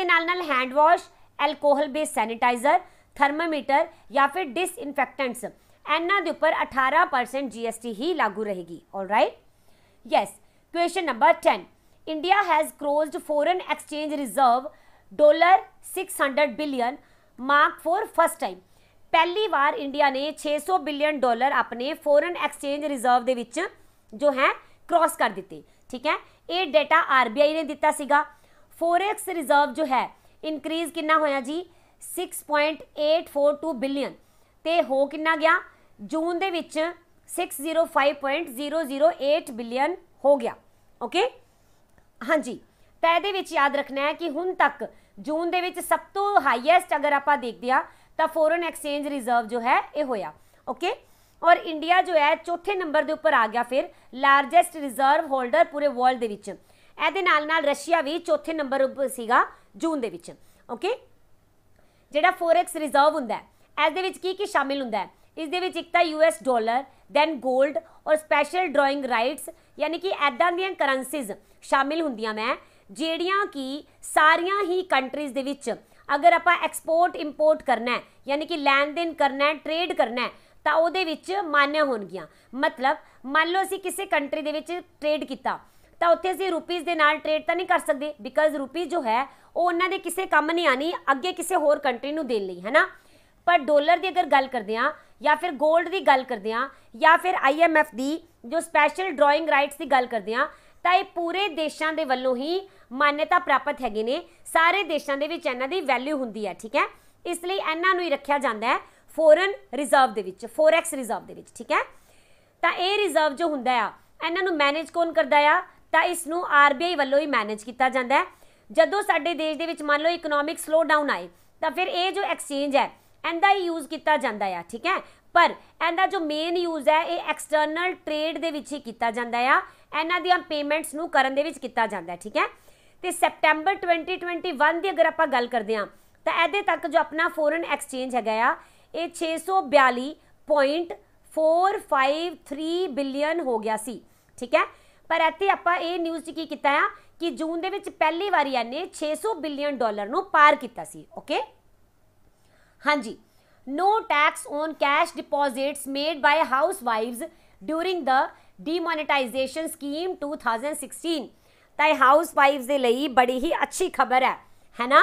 handwash alcohol based sanitiser thermometer या फिर डिसइनफेक्टेंट्स एना के उपर अठारह परसेंट जी एस टी ही लागू रहेगी all right yes question number ten India has crossed foreign exchange reserve dollar six hundred billion mark for first time ਪਹਿਲੀ ਵਾਰ ਇੰਡੀਆ ਨੇ 600 ਬਿਲੀਅਨ ਡਾਲਰ ਆਪਣੇ ਫੋਰਨ ਐਕਸਚੇਂਜ ਰਿਜ਼ਰਵ ਦੇ ਵਿੱਚ ਜੋ ਹੈ ਕ੍ਰਾਸ ਕਰ ਦਿੱਤੇ ਠੀਕ ਹੈ ਇਹ ਡਾਟਾ ਆਰਬੀਆਈ ਨੇ ਦਿੱਤਾ ਸੀਗਾ ਫੋਰੈਕਸ ਰਿਜ਼ਰਵ ਜੋ ਹੈ ਇਨਕਰੀਜ਼ ਕਿੰਨਾ ਹੋਇਆ ਜੀ 6.842 ਬਿਲੀਅਨ ਤੇ ਹੋ ਕਿੰਨਾ ਗਿਆ ਜੂਨ ਦੇ ਵਿੱਚ 605.008 ਬਿਲੀਅਨ ਹੋ ਗਿਆ ਓਕੇ ਹਾਂਜੀ ਤਾਂ ਇਹਦੇ ਵਿੱਚ ਯਾਦ ਰੱਖਣਾ ਹੈ ਕਿ ਹੁਣ ਤੱਕ ਜੂਨ ਦੇ ਵਿੱਚ ਸਭ ਤੋਂ ਹਾਈਐਸਟ ਅਗਰ ਆਪਾਂ ਦੇਖਦੇ ਆ ਤਾਂ ਫੋਰਨ ਐਕਸਚੇਂਜ ਰਿਜ਼ਰਵ ਜੋ ਹੈ ਇਹ ਹੋਇਆ ਓਕੇ ਔਰ ਇੰਡੀਆ ਜੋ ਹੈ ਚੌਥੇ ਨੰਬਰ ਦੇ ਉੱਪਰ ਆ ਗਿਆ ਫਿਰ ਲਾਰਜੈਸਟ ਰਿਜ਼ਰਵ ਹੋਲਡਰ ਪੂਰੇ ਵਰਲਡ ਦੇ ਵਿੱਚ ਇਹਦੇ ਨਾਲ ਨਾਲ ਰਸ਼ੀਆ ਵੀ ਚੌਥੇ ਨੰਬਰ ਉੱਪਰ ਸੀਗਾ ਜੂਨ ਦੇ ਵਿੱਚ ਓਕੇ ਜਿਹੜਾ ਫੋਰੈਕਸ ਰਿਜ਼ਰਵ ਹੁੰਦਾ ਹੈ ਇਸ ਦੇ ਵਿੱਚ ਕੀ ਕੀ ਸ਼ਾਮਿਲ ਹੁੰਦਾ ਹੈ ਇਸ ਦੇ ਵਿੱਚ ਇੱਕ ਤਾਂ ਯੂਐਸ ਡਾਲਰ ਦੈਨ ਗੋਲਡ ਔਰ ਸਪੈਸ਼ਲ ਡਰਾਇੰਗ ਰਾਈਟਸ ਯਾਨੀ ਕਿ ਐਦਾਂ ਦੀਆਂ ਕਰੰਸੀਜ਼ ਸ਼ਾਮਿਲ ਹੁੰਦੀਆਂ ਮੈਂ ਜਿਹੜੀਆਂ ਕਿ ਸਾਰੀਆਂ ਹੀ ਕੰਟਰੀਜ਼ ਦੇ ਵਿੱਚ ਅਗਰ ਆਪਾਂ ਐਕਸਪੋਰਟ ਇੰਪੋਰਟ ਕਰਨਾ ਹੈ ਯਾਨੀ ਕਿ ਲੈਣ ਦੇਣ ਕਰਨਾ ਹੈ ਟ੍ਰੇਡ ਕਰਨਾ ਹੈ ਤਾਂ ਉਹਦੇ ਵਿੱਚ ਮਾਨਿਆ ਹੋਣਗੀਆਂ ਮਤਲਬ ਮੰਨ ਲਓ ਅਸੀਂ ਕਿਸੇ ਕੰਟਰੀ ਦੇ ਵਿੱਚ ਟ੍ਰੇਡ ਕੀਤਾ ਤਾਂ ਉੱਥੇ ਅਸੀਂ ਰੁਪੀਸ ਦੇ ਨਾਲ ਟ੍ਰੇਡ ਤਾਂ ਨਹੀਂ ਕਰ ਸਕਦੇ ਬਿਕਾਜ਼ ਰੁਪੀਸ ਜੋ ਹੈ ਉਹ ਉਹਨਾਂ ਦੇ ਕਿਸੇ ਕੰਮ ਨਹੀਂ ਆਣੀ ਅੱਗੇ ਕਿਸੇ ਹੋਰ ਕੰਟਰੀ ਨੂੰ ਦੇਣ ਲਈ ਹੈਨਾ ਪਰ ਡਾਲਰ ਦੀ ਅਗਰ ਗੱਲ ਕਰਦੇ ਆ ਜਾਂ ਫਿਰ 골ਡ ਦੀ ਗੱਲ ਕਰਦੇ ਆ ਜਾਂ ਫਿਰ ਆਈਐਮਐਫ ਦੀ ਜੋ ਸਪੈਸ਼ਲ ਡਰਾਇੰਗ ਰਾਈਟਸ ਦੀ ਗੱਲ ਕਰਦੇ ਆ ਤਾਂ ਇਹ ਪੂਰੇ ਦੇਸ਼ਾਂ ਦੇ ਵੱਲੋਂ ਹੀ ਮਾਨਤਾ ਪ੍ਰਾਪਤ ਹੈਗੇ ਨੇ ਸਾਰੇ ਦੇਸ਼ਾਂ ਦੇ ਵਿੱਚ ਇਹਨਾਂ ਦੀ ਵੈਲਿਊ ਹੁੰਦੀ ਹੈ ਠੀਕ ਹੈ ਇਸ ਲਈ ਇਹਨਾਂ ਨੂੰ ਹੀ ਰੱਖਿਆ ਜਾਂਦਾ ਹੈ ਫੋਰਨ ਰਿਜ਼ਰਵ ਦੇ ਵਿੱਚ ਫੋਰੈਕਸ ਰਿਜ਼ਰਵ ਦੇ ਵਿੱਚ ਠੀਕ ਹੈ ਤਾਂ ਇਹ ਰਿਜ਼ਰਵ ਜੋ ਹੁੰਦਾ ਆ ਇਹਨਾਂ ਨੂੰ ਮੈਨੇਜ ਕੌਣ ਕਰਦਾ ਆ ਤਾਂ ਇਸ ਨੂੰ ਆਰਬੀਆਈ ਵੱਲੋਂ ਹੀ ਮੈਨੇਜ ਕੀਤਾ ਜਾਂਦਾ ਹੈ ਜਦੋਂ ਸਾਡੇ ਦੇਸ਼ ਦੇ ਵਿੱਚ ਮੰਨ ਲਓ ਇਕਨੋਮਿਕ ਸਲੋ ਡਾਊਨ ਆਏ ਤਾਂ ਫਿਰ ਇਹ ਜੋ ਐਕਸਚੇਂਜ ਹੈ ਇਹਦਾ ਹੀ ਯੂਜ਼ ਕੀਤਾ ਜਾਂਦਾ ਆ ਠੀਕ ਹੈ ਪਰ ਇਹਦਾ ਜੋ ਮੇਨ ਯੂਜ਼ ਹੈ ਇਹ ਐਕਸਟਰਨਲ ਟ੍ਰੇਡ ਦੇ ਵਿੱਚ ਹੀ ਕੀਤਾ ਜਾਂਦਾ ਆ ਇਹਨਾਂ ਦੀਆਂ ਪੇਮੈਂਟਸ ਨੂੰ ਕਰਨ ਦੇ ਵਿੱਚ ਕੀਤਾ ਜਾਂਦਾ ਹੈ ਠੀਕ ਹੈ ਤੇ ਸੈਪਟੈਂਬਰ 2021 ਦੀ ਅਗਰ ਆਪਾਂ ਗੱਲ ਕਰਦੇ ਹਾਂ ਤਾਂ ਇਹਦੇ ਤੱਕ ਜੋ ਆਪਣਾ ਫੋਰਨ ਐਕਸਚੇਂਜ ਹੈਗਾ ਆ ਇਹ 642.453 ਬਿਲੀਅਨ ਹੋ ਗਿਆ ਸੀ ਠੀਕ ਹੈ ਪਰ ਇੱਥੇ ਆਪਾਂ ਇਹ ਨਿਊਜ਼ 'ਚ ਕੀ ਕੀਤਾ ਆ ਕਿ ਜੂਨ ਦੇ ਵਿੱਚ ਪਹਿਲੀ ਵਾਰੀ ਇਹਨੇ 600 ਬਿਲੀਅਨ ਡਾਲਰ ਨੂੰ ਪਾਰ ਕੀਤਾ ਸੀ ਓਕੇ ਹਾਂਜੀ no tax on cash deposits made by housewives during the demonetization scheme 2016 ਤਾਂ ਇਹ ਹਾਊਸਵਾਈਵਸ ਦੇ ਲਈ ਬੜੀ ਹੀ ਅੱਛੀ ਖਬਰ ਹੈ ਹੈਨਾ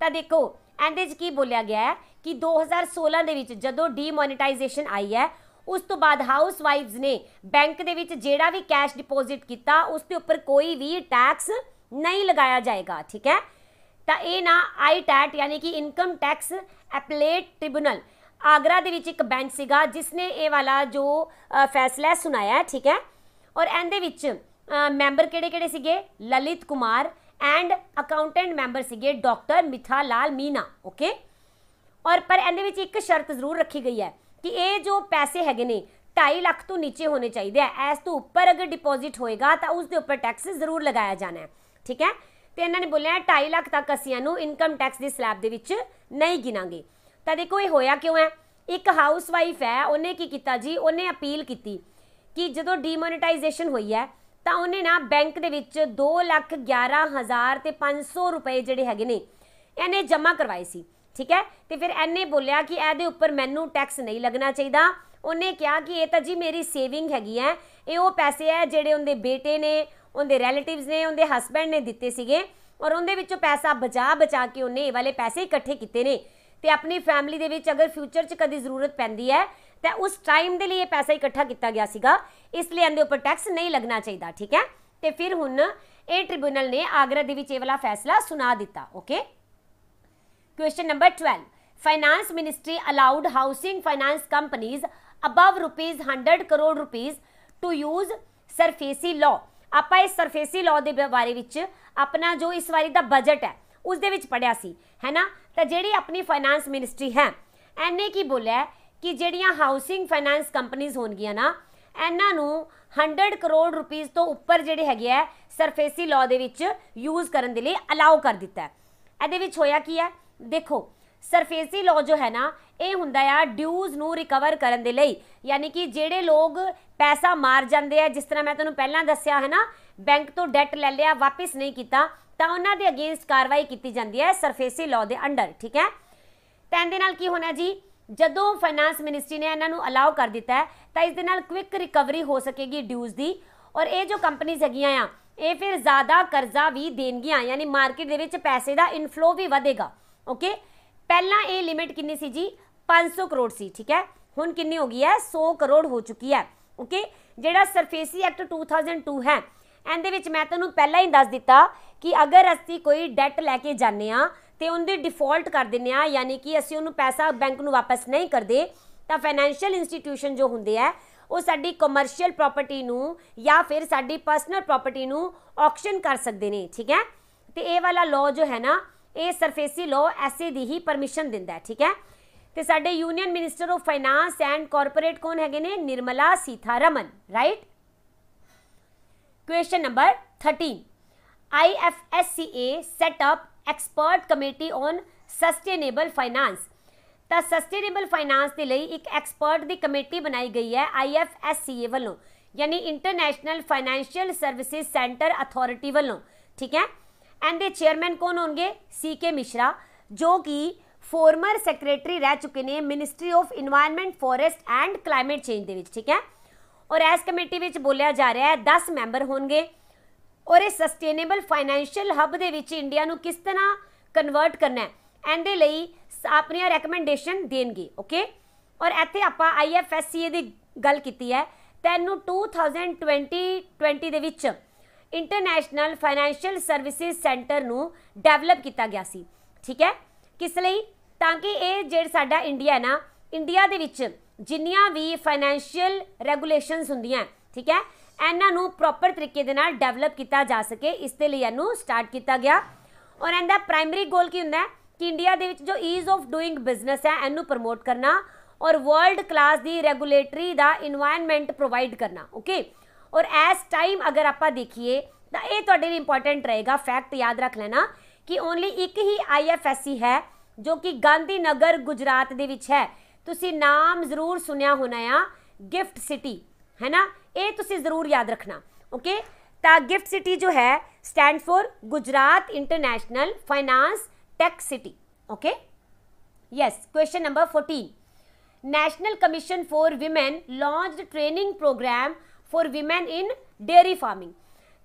ਤਾਂ ਦੇਖੋ ਇਹਦੇ ਵਿੱਚ ਕੀ ਬੋਲਿਆ ਗਿਆ ਕਿ 2016 ਦੇ ਵਿੱਚ ਜਦੋਂ ਡੀਮੋਨਟਾਈਜ਼ੇਸ਼ਨ ਆਈ ਹੈ ਉਸ ਤੋਂ ਬਾਅਦ ਹਾਊਸਵਾਈਵਸ ਨੇ ਬੈਂਕ ਦੇ ਵਿੱਚ ਜਿਹੜਾ ਵੀ ਕੈਸ਼ ਡਿਪੋਜ਼ਿਟ ਕੀਤਾ ਉਸ ਤੇ ਉੱਪਰ ਕੋਈ ਵੀ ਟੈਕਸ ਨਹੀਂ ਲਗਾਇਆ ਜਾਏਗਾ ਠੀਕ ਹੈ तो यह ना आई टैट यानी कि income tax appellate tribunal Agra के एक बैंच सेगा जिसने ये वाला जो फैसला सुनाया ठीक है और ए मैंबर कि Lalit Kumar and accountant member से डॉक्टर मिथा लाल मीना ओके और पर ए शर्त जरूर रखी गई है कि ये जो पैसे है ढाई लख तो नीचे होने चाहिए इस तो उपर अगर डिपोजिट होएगा तो उसके उपर टैक्स जरूर लगया जाना है ठीक है ਤੇ ਇਹਨਾਂ ਨੇ ਬੋਲਿਆ 2.5 ਲੱਖ ਤੱਕ ਅਸੀਂ ਇਹਨੂੰ ਇਨਕਮ ਟੈਕਸ ਦੀ ਸਲੈਬ ਦੇ ਵਿੱਚ ਨਹੀਂ ਗਿਨਾਂਗੇ ਤਾਂ ਦੇਖੋ ਇਹ ਹੋਇਆ ਕਿਉਂ ਹੈ ਇੱਕ ਹਾਊਸ ਵਾਈਫ ਹੈ ਉਹਨੇ ਕੀ ਕੀਤਾ ਜੀ ਉਹਨੇ ਅਪੀਲ ਕੀਤੀ ਕਿ ਜਦੋਂ ਡੀਮੋਨਟਾਈਜੇਸ਼ਨ ਹੋਈ ਹੈ ਤਾਂ ਉਹਨੇ ਨਾ ਬੈਂਕ ਦੇ ਵਿੱਚ 211000 ਤੇ 500 ਰੁਪਏ ਜਿਹੜੇ ਹੈਗੇ ਨੇ ਇਹਨੇ ਜਮ੍ਹਾਂ ਕਰਵਾਏ ਸੀ ਠੀਕ ਹੈ ਤੇ ਫਿਰ ਇਹਨੇ ਬੋਲਿਆ ਕਿ ਇਹਦੇ ਉੱਪਰ ਮੈਨੂੰ ਟੈਕਸ ਨਹੀਂ ਲੱਗਣਾ ਚਾਹੀਦਾ ਉਹਨੇ ਕਿਹਾ ਕਿ ਇਹ ਤਾਂ ਜੀ ਮੇਰੀ ਸੇਵਿੰਗ ਹੈਗੀ ਹੈ ਇਹ ਉਹ ਪੈਸੇ ਹੈ ਜਿਹੜੇ ਉਹਦੇ ਬੇਟੇ ਨੇ ਉਹਦੇ ਰਿਲੇਟਿਵਸ ਨੇ ਉਹਦੇ ਹਸਬੰਡ ਨੇ ਦਿੱਤੇ ਸੀਗੇ ਔਰ ਉਹਦੇ ਵਿੱਚੋਂ ਪੈਸਾ ਬਚਾ ਬਚਾ ਕੇ ਉਹਨੇ ਇਹ ਵਾਲੇ ਪੈਸੇ ਇਕੱਠੇ ਕੀਤੇ ਨੇ ਤੇ ਆਪਣੀ ਫੈਮਿਲੀ ਦੇ ਵਿੱਚ ਅਗਰ ਫਿਊਚਰ 'ਚ ਕਦੀ ਜ਼ਰੂਰਤ ਪੈਂਦੀ ਹੈ ਤਾਂ ਉਸ ਟਾਈਮ ਦੇ ਲਈ ਇਹ ਪੈਸਾ ਇਕੱਠਾ ਕੀਤਾ ਗਿਆ ਸੀਗਾ ਇਸ ਲਈ ਇਹਦੇ ਉੱਪਰ ਟੈਕਸ ਨਹੀਂ ਲੱਗਣਾ ਚਾਹੀਦਾ ਠੀਕ ਹੈ ਤੇ ਫਿਰ ਹੁਣ ਇਹ ਟ੍ਰਿਬਿਊਨਲ ਨੇ ਆਗਰਾ ਦੇ ਵਿੱਚ ਇਹ ਵਾਲਾ ਫੈਸਲਾ ਸੁਣਾ ਦਿੱਤਾ okay question number 12 finance ministry allowed housing finance ਕੰਪਨੀਆਂ above rupees 100 crore rupees to use SARFAESI law ਆਪਾਂ ਇਸ ਸਰਫੇਸੀ ਲਾਅ ਦੇ ਬਾਰੇ ਵਿੱਚ ਆਪਣਾ ਜੋ ਇਸ ਵਾਰੀ ਦਾ ਬਜਟ ਹੈ ਉਸ ਦੇ ਵਿੱਚ ਪੜਿਆ ਸੀ ਹੈਨਾ ਤਾਂ ਜਿਹੜੀ ਆਪਣੀ ਫਾਈਨਾਂਸ ਮਿਨਿਸਟਰੀ ਹੈ ਐਨੇ ਕੀ ਬੋਲਿਆ ਕਿ ਜਿਹੜੀਆਂ ਹਾਊਸਿੰਗ ਫਾਈਨਾਂਸ ਕੰਪਨੀਆਂ ਹੋਣਗੀਆਂ ਨਾ ਇਹਨਾਂ ਨੂੰ 100 ਕਰੋੜ ਰੁਪਏ ਤੋਂ ਉੱਪਰ ਜਿਹੜੇ ਹੈਗੇ ਆ ਸਰਫੇਸੀ ਲਾਅ ਦੇ ਵਿੱਚ ਯੂਜ਼ ਕਰਨ ਦੇ ਲਈ ਅਲਾਉ ਕਰ ਦਿੱਤਾ ਹੈ ਇਹਦੇ ਵਿੱਚ ਹੋਇਆ ਕੀ ਹੈ ਦੇਖੋ ਸਰਫੇਸੀ ਲਾਅ ਜੋ ਹੈ ਨਾ ਇਹ ਹੁੰਦਾ ਆ ਡਿਊਜ਼ ਨੂੰ ਰਿਕਵਰ ਕਰਨ ਦੇ ਲਈ ਯਾਨੀ ਕਿ ਜਿਹੜੇ ਲੋਕ ਪੈਸਾ ਮਾਰ ਜਾਂਦੇ ਆ ਜਿਸ ਤਰ੍ਹਾਂ ਮੈਂ ਤੁਹਾਨੂੰ ਪਹਿਲਾਂ ਦੱਸਿਆ ਹੈ ਨਾ ਬੈਂਕ ਤੋਂ ਡੈਟ ਲੈ ਲਿਆ ਵਾਪਸ ਨਹੀਂ ਕੀਤਾ ਤਾਂ ਉਹਨਾਂ ਦੇ ਅਗੇਂਸਟ ਕਾਰਵਾਈ ਕੀਤੀ ਜਾਂਦੀ ਹੈ ਸਰਫੇਸੀ ਲਾਅ ਦੇ ਅੰਡਰ ਠੀਕ ਹੈ ਤਾਂ ਦੇ ਨਾਲ ਕੀ ਹੋਣਾ ਜੀ ਜਦੋਂ ਫਾਈਨਾਂਸ ਮਿਨਿਸਟਰੀ ਨੇ ਇਹਨਾਂ ਨੂੰ ਅਲਾਉ ਕਰ ਦਿੱਤਾ ਤਾਂ ਇਸ ਦੇ ਨਾਲ ਕੁਇਕ ਰਿਕਵਰੀ ਹੋ ਸਕੇਗੀ ਡਿਊਜ਼ ਦੀ ਔਰ ਇਹ ਜੋ ਕੰਪਨੀਆਂ ਜਗੀਆਂ ਆ ਇਹ ਫਿਰ ਜ਼ਿਆਦਾ ਕਰਜ਼ਾ ਵੀ ਦੇਣਗੀਆਂ ਯਾਨੀ ਮਾਰਕੀਟ ਦੇ ਵਿੱਚ ਪੈਸੇ ਦਾ ਇਨਫਲੋ ਵੀ ਵਧੇਗਾ ਓਕੇ ਪਹਿਲਾਂ ਇਹ ਲਿਮਿਟ ਕਿੰਨੀ ਸੀ ਜੀ 500 ਕਰੋੜ ਸੀ ਠੀਕ ਹੈ ਹੁਣ ਕਿੰਨੀ ਹੋ ਗਈ ਹੈ 100 ਕਰੋੜ ਹੋ ਚੁੱਕੀ ਹੈ ਓਕੇ ਜਿਹੜਾ ਸਰਫੇਸੀ ਐਕਟ 2002 ਹੈ ਇਹਦੇ ਵਿੱਚ ਮੈਂ ਤੁਹਾਨੂੰ ਪਹਿਲਾਂ ਹੀ ਦੱਸ ਦਿੱਤਾ ਕਿ ਅਗਰ ਅਸੀਂ ਕੋਈ ਡੈਟ ਲੈ ਕੇ ਜਾਂਦੇ ਆ ਤੇ ਉਹਦੇ ਡਿਫਾਲਟ ਕਰ ਦਿੰਨੇ ਆ ਯਾਨੀ ਕਿ ਅਸੀਂ ਉਹਨੂੰ ਪੈਸਾ ਬੈਂਕ ਨੂੰ ਵਾਪਸ ਨਹੀਂ ਕਰਦੇ ਤਾਂ ਫਾਈਨੈਂਸ਼ੀਅਲ ਇੰਸਟੀਟਿਊਸ਼ਨ ਜੋ ਹੁੰਦੇ ਆ ਉਹ ਸਾਡੀ ਕਮਰਸ਼ੀਅਲ ਪ੍ਰਾਪਰਟੀ ਨੂੰ ਜਾਂ ਫਿਰ ਸਾਡੀ ਪਰਸਨਲ ਪ੍ਰਾਪਰਟੀ ਨੂੰ ਆਕਸ਼ਨ ਕਰ ਸਕਦੇ ਨੇ ਠੀਕ ਹੈ ਤੇ ਇਹ ਵਾਲਾ ਲਾਅ ਜੋ ਹੈ ਨਾ ਇਹ ਸਰਫੇਸੀ ਲਾਅ ਐਸੇ ਦੀ ਹੀ ਪਰਮਿਸ਼ਨ ਦਿੰਦਾ ਹੈ ਠੀਕ ਹੈ ਤੇ ਸਾਡੇ union minister of finance and corporate ਕੌਣ ਹੈਗੇ ਨੇ Nirmala Sitharaman right question number 13 IFSCA set up expert committee on sustainable finance ਤਾਂ ਸਸਟੇਨੇਬਲ ਫਾਈਨਾਂਸ ਦੇ ਲਈ ਇੱਕ ਐਕਸਪਰਟ ਦੀ ਕਮੇਟੀ ਬਣਾਈ ਗਈ ਹੈ IFSCA ਵੱਲੋਂ ਯਾਨੀ international financial services centre authority ਵੱਲੋਂ ਠੀਕ ਹੈ ਐਂਡ ਦੇ ਚੇਅਰਮੈਨ ਕੌਣ ਹੋਣਗੇ ਸੀ ਕੇ ਮਿਸ਼ਰਾ ਜੋ ਕਿ ਫੋਰਮਰ ਸੈਕਟਰੀ ਰਹਿ ਚੁੱਕੇ ਨੇ ministry of environment forest and climate change ਦੇ ਵਿੱਚ ਠੀਕ ਹੈ ਔਰ ਇਸ ਕਮੇਟੀ ਵਿੱਚ ਬੋਲਿਆ ਜਾ ਰਿਹਾ ਹੈ 10 ਮੈਂਬਰ ਹੋਣਗੇ ਔਰ ਇਹ ਸਸਟੇਨੇਬਲ ਫਾਈਨੈਂਸ਼ੀਅਲ ਹੱਬ ਦੇ ਵਿੱਚ ਇੰਡੀਆ ਨੂੰ ਕਿਸ ਤਰ੍ਹਾਂ ਕਨਵਰਟ ਕਰਨਾ ਹੈ ਐਂਦੇ ਲਈ ਆਪਣੀਆਂ ਰეკਮੈਂਡੇਸ਼ਨ ਦੇਣਗੇ ਓਕੇ ਔਰ ਇੱਥੇ ਆਪਾਂ ਆਈਐਫਐਸਸੀਏ ਦੀ ਗੱਲ ਕੀਤੀ ਹੈ ਤੈਨੂੰ 2020-20 ਦੇ ਵਿੱਚ ਇੰਟਰਨੈਸ਼ਨਲ ਫਾਈਨੈਂਸ਼ੀਅਲ ਸਰਵਿਸਿਜ਼ ਸੈਂਟਰ ਨੂੰ ਡਿਵੈਲਪ ਕੀਤਾ ਗਿਆ ਸੀ ਠੀਕ ਹੈ ਕਿਸ ਲਈ ਤਾਂ ਕਿ ਇਹ ਜਿਹੜਾ ਸਾਡਾ ਇੰਡੀਆ ਹੈ ਨਾ ਇੰਡੀਆ ਦੇ ਵਿੱਚ ਜਿੰਨੀਆਂ ਵੀ ਫਾਈਨੈਂਸ਼ੀਅਲ ਰੈਗੂਲੇਸ਼ਨਸ ਹੁੰਦੀਆਂ ਠੀਕ ਹੈ ਇਹਨਾਂ ਨੂੰ ਪ੍ਰੋਪਰ ਤਰੀਕੇ ਦੇ ਨਾਲ ਡਿਵੈਲਪ ਕੀਤਾ ਜਾ ਸਕੇ ਇਸ ਦੇ ਲਈ ਇਹਨੂੰ ਸਟਾਰਟ ਕੀਤਾ ਗਿਆ ਔਰ ਇਹਦਾ ਪ੍ਰਾਇਮਰੀ ਗੋਲ ਕੀ ਹੁੰਦਾ ਹੈ ਕਿ ਇੰਡੀਆ ਦੇ ਵਿੱਚ ਜੋ ਈਜ਼ ਆਫ ਡੂਇੰਗ ਬਿਜ਼ਨਸ ਹੈ ਇਹਨੂੰ ਪ੍ਰਮੋਟ ਕਰਨਾ ਔਰ ਵਰਲਡ ਕਲਾਸ ਦੀ ਰੈਗੂਲੇਟਰੀ ਦਾ এনवायरमेंट ਪ੍ਰੋਵਾਈਡ ਕਰਨਾ ਓਕੇ ਔਰ ਐਸ ਟਾਈਮ ਅਗਰ ਆਪਾਂ ਦੇਖੀਏ ਤਾਂ ਇਹ ਤੁਹਾਡੇ ਲਈ ਇੰਪੋਰਟੈਂਟ ਰਹੇਗਾ ਫੈਕਟ ਯਾਦ ਰੱਖ ਲੈਣਾ ਕਿ ਓਨਲੀ ਇੱਕ ਹੀ ਆਈਐਫਐਸਸੀ ਹੈ ਜੋ ਕਿ ਗਾਂਧੀ ਨਗਰ ਗੁਜਰਾਤ ਦੇ ਵਿੱਚ ਹੈ ਤੁਸੀਂ ਨਾਮ ਜ਼ਰੂਰ ਸੁਨਿਆ ਹੋਣਾ ਆ ਗਿਫਟ ਸਿਟੀ ਹੈ ਨਾ ਇਹ ਤੁਸੀਂ ਜ਼ਰੂਰ ਯਾਦ ਰੱਖਣਾ ਓਕੇ ਤਾਂ ਗਿਫਟ ਸਿਟੀ ਜੋ ਹੈ stand for Gujarat international finance tech city okay yes question number 14 national commission for women launched training programme for women in dairy farming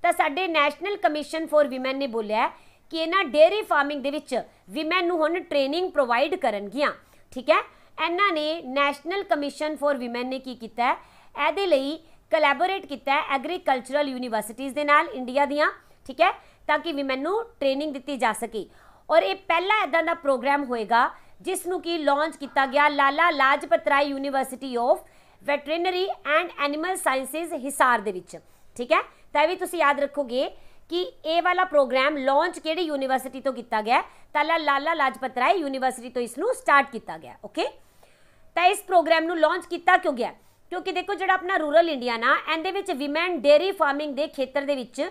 ਤਾਂ ਸਾਡੇ ਨੈਸ਼ਨਲ ਕਮਿਸ਼ਨ ਫॉर ਔਮਨ ਨੇ ਬੋਲਿਆ ਕਿ ਇਹਨਾਂ ਡੇਰੀ ਫਾਰਮਿੰਗ ਦੇ ਵਿੱਚ ਵਿਮੈਨ ਨੂੰ ਹੁਣ ਟ੍ਰੇਨਿੰਗ ਪ੍ਰੋਵਾਈਡ ਕਰਨਗੀਆਂ ਠੀਕ ਹੈ ਇਹਨਾਂ ਨੇ ਨੈਸ਼ਨਲ ਕਮਿਸ਼ਨ ਫॉर ਵਿਮੈਨ ਨੇ ਕੀ ਕੀਤਾ ਹੈ ਇਹਦੇ ਲਈ ਕੋਲੈਬੋਰੇਟ ਕੀਤਾ ਹੈ ਐਗਰੀਕਲਚਰਲ ਯੂਨੀਵਰਸਿਟੀਆਂ ਦੇ ਨਾਲ ਇੰਡੀਆ ਦੀਆਂ ਠੀਕ ਹੈ ਤਾਂ ਕਿ ਵਿਮੈਨ ਨੂੰ ਟ੍ਰੇਨਿੰਗ ਦਿੱਤੀ ਜਾ ਸਕੇ ਔਰ ਇਹ ਪਹਿਲਾ ਇਦਾਂ ਦਾ ਪ੍ਰੋਗਰਾਮ ਹੋਏਗਾ ਜਿਸ ਨੂੰ ਕੀ ਲਾਂਚ ਕੀਤਾ ਗਿਆ Lala Lajpat Rai university of veterinary and animal sciences Hisar ਦੇ ਵਿੱਚ ਠੀਕ ਹੈ ਤਾਂ ਵੀ ਤੁਸੀਂ ਯਾਦ ਰੱਖੋਗੇ ਕਿ ਇਹ ਵਾਲਾ ਪ੍ਰੋਗਰਾਮ ਲਾਂਚ ਕਿਹੜੀ ਯੂਨੀਵਰਸਿਟੀ ਤੋਂ ਕੀਤਾ ਗਿਆ ਤਾਲਾ ਲਾਲਾ ਲਾਜਪਤ ਰਾਏ ਯੂਨੀਵਰਸਿਟੀ ਤੋਂ ਇਸ ਨੂੰ ਸਟਾਰਟ ਕੀਤਾ ਗਿਆ ਓਕੇ ਤਾਂ ਇਸ ਪ੍ਰੋਗਰਾਮ ਨੂੰ ਲਾਂਚ ਕੀਤਾ ਕਿਉਂ ਗਿਆ ਕਿਉਂਕਿ ਦੇਖੋ ਜਿਹੜਾ ਆਪਣਾ ਰੂਰਲ ਇੰਡੀਆ ਨਾ ਇਹਦੇ ਵਿੱਚ ਵਿਮਨ ਡੇਰੀ ਫਾਰਮਿੰਗ ਦੇ ਖੇਤਰ ਦੇ ਵਿੱਚ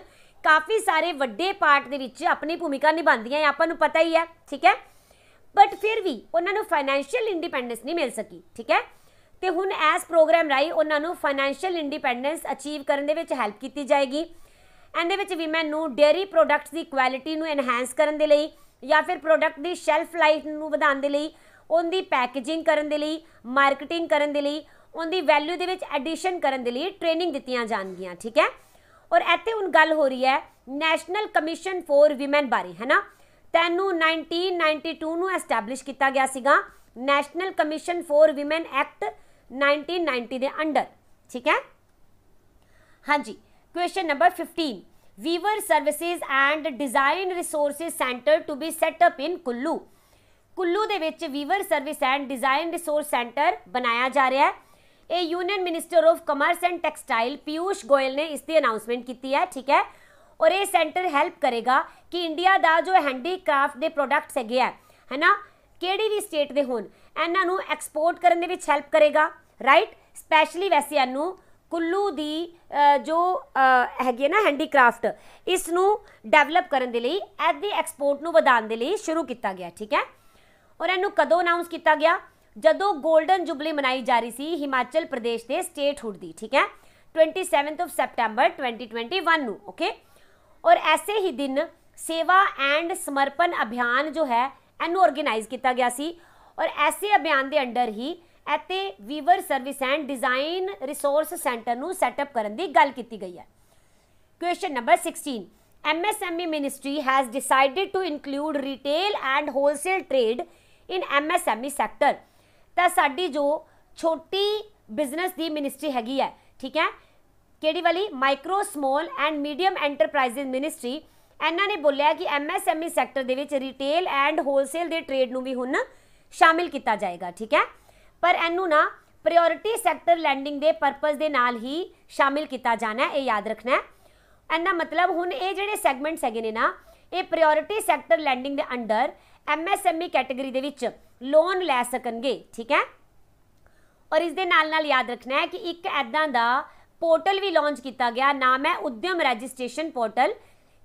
ਕਾਫੀ ਸਾਰੇ ਵੱਡੇ ਪਾਰਟ ਦੇ ਵਿੱਚ ਆਪਣੀ ਭੂਮਿਕਾ ਨਿਭਾਉਂਦੀਆਂ ਹੈ ਆਪਾਂ ਨੂੰ ਪਤਾ ਹੀ ਹੈ ਠੀਕ ਹੈ ਬਟ ਫਿਰ ਵੀ ਉਹਨਾਂ ਨੂੰ ਫਾਈਨੈਂਸ਼ੀਅਲ ਇੰਡੀਪੈਂਡੈਂਸ ਨਹੀਂ ਮਿਲ ਸਕੀ ਠੀਕ ਹੈ ਤੇ ਹੁਣ ਐਸ ਪ੍ਰੋਗਰਾਮ ਰਾਈ ਉਹਨਾਂ ਨੂੰ ਫਾਈਨੈਂਸ਼ੀਅਲ ਇੰਡੀਪੈਂਡੈਂਸ ਅਚੀਵ ਕਰਨ ਦੇ ਵਿੱਚ ਹੈਲਪ ਕੀਤੀ ਜਾਏਗੀ ਇਹਦੇ ਵਿੱਚ ਵੀ ਮੈਨੂੰ ਡੇਅਰੀ ਪ੍ਰੋਡਕਟਸ ਦੀ ਕੁਆਲਿਟੀ ਨੂੰ ਐਨਹਾਂਸ ਕਰਨ ਦੇ ਲਈ ਜਾਂ ਫਿਰ ਪ੍ਰੋਡਕਟ ਦੀ ਸ਼ੈਲਫ ਲਾਈਫ ਨੂੰ ਵਧਾਉਣ ਦੇ ਲਈ ਉਹਦੀ ਪੈਕੇਜਿੰਗ ਕਰਨ ਦੇ ਲਈ ਮਾਰਕੀਟਿੰਗ ਕਰਨ ਦੇ ਲਈ ਉਹਦੀ ਵੈਲਿਊ ਦੇ ਵਿੱਚ ਐਡੀਸ਼ਨ ਕਰਨ ਦੇ ਲਈ ਟ੍ਰੇਨਿੰਗ ਦਿੱਤੀਆਂ ਜਾਣਗੀਆਂ ਠੀਕ ਹੈ ਔਰ ਇੱਥੇ ਹੁਣ ਗੱਲ ਹੋ ਰਹੀ ਹੈ ਨੈਸ਼ਨਲ ਕਮਿਸ਼ਨ ਫੋਰ ਔਮਨ ਬਾਰੇ ਹੈ ਨਾ ਤੈਨੂੰ 1992 ਨੂੰ ਐਸਟੈਬਲਿਸ਼ ਕੀਤਾ ਗਿਆ ਸੀਗਾ national commission for women act 1990 ਦੇ ਅੰਡਰ ਠੀਕ ਹੈ ਹਾਂਜੀ Question number 15. Weaver Services and Design Resources Center to be set up in Kullu. Kullu ਦੇ ਵਿੱਚ weaver service and design resource centre ਬਣਾਇਆ ਜਾ ਰਿਹਾ ਹੈ ਇਹ union minister of commerce and textile Piyush Goyal ਨੇ ਇਸ ਦੀ ਅਨਾਉਂਸਮੈਂਟ ਕੀਤੀ ਹੈ ਠੀਕ ਹੈ ਔਰ ਇਹ ਸੈਂਟਰ ਹੈਲਪ ਕਰੇਗਾ ਕਿ ਇੰਡੀਆ ਦਾ ਜੋ ਹੈਂਡੀਕ੍ਰਾਫਟ ਦੇ ਪ੍ਰੋਡਕਟਸ ਹੈਗੇ ਆ ਹੈਨਾ ਕਿਹੜੀ ਵੀ ਸਟੇਟ ਦੇ ਹੋਣ ਇਹਨਾਂ ਨੂੰ ਐਕਸਪੋਰਟ ਕਰਨ ਦੇ ਵਿੱਚ ਹੈਲਪ ਕਰੇਗਾ ਰਾਈਟ ਸਪੈਸ਼ਲੀ ਵੈਸੇ ਇਹਨੂੰ ਕੁੱਲੂ ਦੀ ਜੋ ਹੈਗੀ ਹੈ ਨਾ ਹੈਂਡੀਕ੍ਰਾਫਟ ਇਸ ਨੂੰ ਡਿਵੈਲਪ ਕਰਨ ਦੇ ਲਈ ਐਟ ਦੀ ਐਕਸਪੋਰਟ ਨੂੰ ਵਧਾਉਣ ਦੇ ਲਈ ਸ਼ੁਰੂ ਕੀਤਾ ਗਿਆ ਠੀਕ ਹੈ ਔਰ ਇਹਨੂੰ ਕਦੋਂ ਅਨਾਉਂਸ ਕੀਤਾ ਗਿਆ ਜਦੋਂ 골ਡਨ ਜੁਬਲੀ ਮਨਾਈ ਜਾ ਰਹੀ ਸੀ ਹਿਮਾਚਲ ਪ੍ਰਦੇਸ਼ ਦੇ ਸਟੇਟ ਹੁੱਡ ਦੀ ਠੀਕ ਹੈ 27th ਆਫ ਸੈਪਟੈਂਬਰ 2021 ਨੂੰ ਓਕੇ ਔਰ ਐਸੇ ਹੀ ਦਿਨ ਸੇਵਾ ਐਂਡ ਸਮਰਪਣ ਅਭਿਆਨ ਜੋ ਹੈ ਇਹਨੂੰ ਆਰਗੇਨਾਈਜ਼ ਕੀਤਾ ਗਿਆ ਸੀ ਔਰ ਐਸੇ ਅਭਿਆਨ ਦੇ ਅੰਡਰ ਹੀ ਅਤੇ weaver service and design resource centre ਨੂੰ ਸੈਟਅਪ ਕਰਨ ਦੀ ਗੱਲ ਕੀਤੀ ਗਈ ਹੈ question number 16 MSME ministry has decided to include retail and wholesale trade in MSME sector ਤਾਂ ਸਾਡੀ ਜੋ ਛੋਟੀ ਬਿਜ਼ਨਸ ਦੀ ਮਿਨਿਸਟਰੀ ਹੈਗੀ ਹੈ ਠੀਕ ਹੈ ਕਿਹੜੀ ਵਾਲੀ micro small and medium enterprises ministry ਇਹਨਾਂ ਨੇ ਬੋਲਿਆ ਕਿ ਐਮਐਸਐਮਈ ਸੈਕਟਰ e ਦੇ ਵਿੱਚ ਰਿਟੇਲ ਐਂਡ ਹੋਲਸੇਲ ਦੇ ਟ੍ਰੇਡ ਨੂੰ ਵੀ ਹੁਣ ਸ਼ਾਮਿਲ ਕੀਤਾ ਜਾਏਗਾ ਠੀਕ ਹੈ ਪਰ ਇਹਨੂੰ ਨਾ ਪ੍ਰਾਇੋਰਟੀ ਸੈਕਟਰ ਲੈਂਡਿੰਗ ਦੇ ਪਰਪਸ ਦੇ ਨਾਲ ਹੀ ਸ਼ਾਮਿਲ ਕੀਤਾ ਜਾਣਾ ਹੈ ਇਹ ਯਾਦ ਰੱਖਣਾ ਹੈ ਇਹਨਾਂ ਮਤਲਬ ਹੁਣ ਇਹ ਜਿਹੜੇ ਸੈਗਮੈਂਟਸ ਹੈਗੇ ਨੇ ਨਾ ਇਹ ਪ੍ਰਾਇੋਰਟੀ ਸੈਕਟਰ ਲੈਂਡਿੰਗ ਦੇ ਅੰਡਰ ਐਮਐਸਐਮਈ ਕੈਟਾਗਰੀ ਦੇ ਵਿੱਚ ਲੋਨ ਲੈ ਸਕਣਗੇ ਠੀਕ ਹੈ ਔਰ ਇਸ ਦੇ ਨਾਲ ਨਾਲ ਯਾਦ ਰੱਖਣਾ ਹੈ ਕਿ ਇੱਕ ਐਦਾਂ ਦਾ ਪੋਰਟਲ ਵੀ ਲਾਂਚ ਕੀਤਾ ਗਿਆ ਨਾਮ ਹੈ ਉਦਯਮ ਰਜਿਸਟ੍ਰੇਸ਼ਨ ਪੋਰਟਲ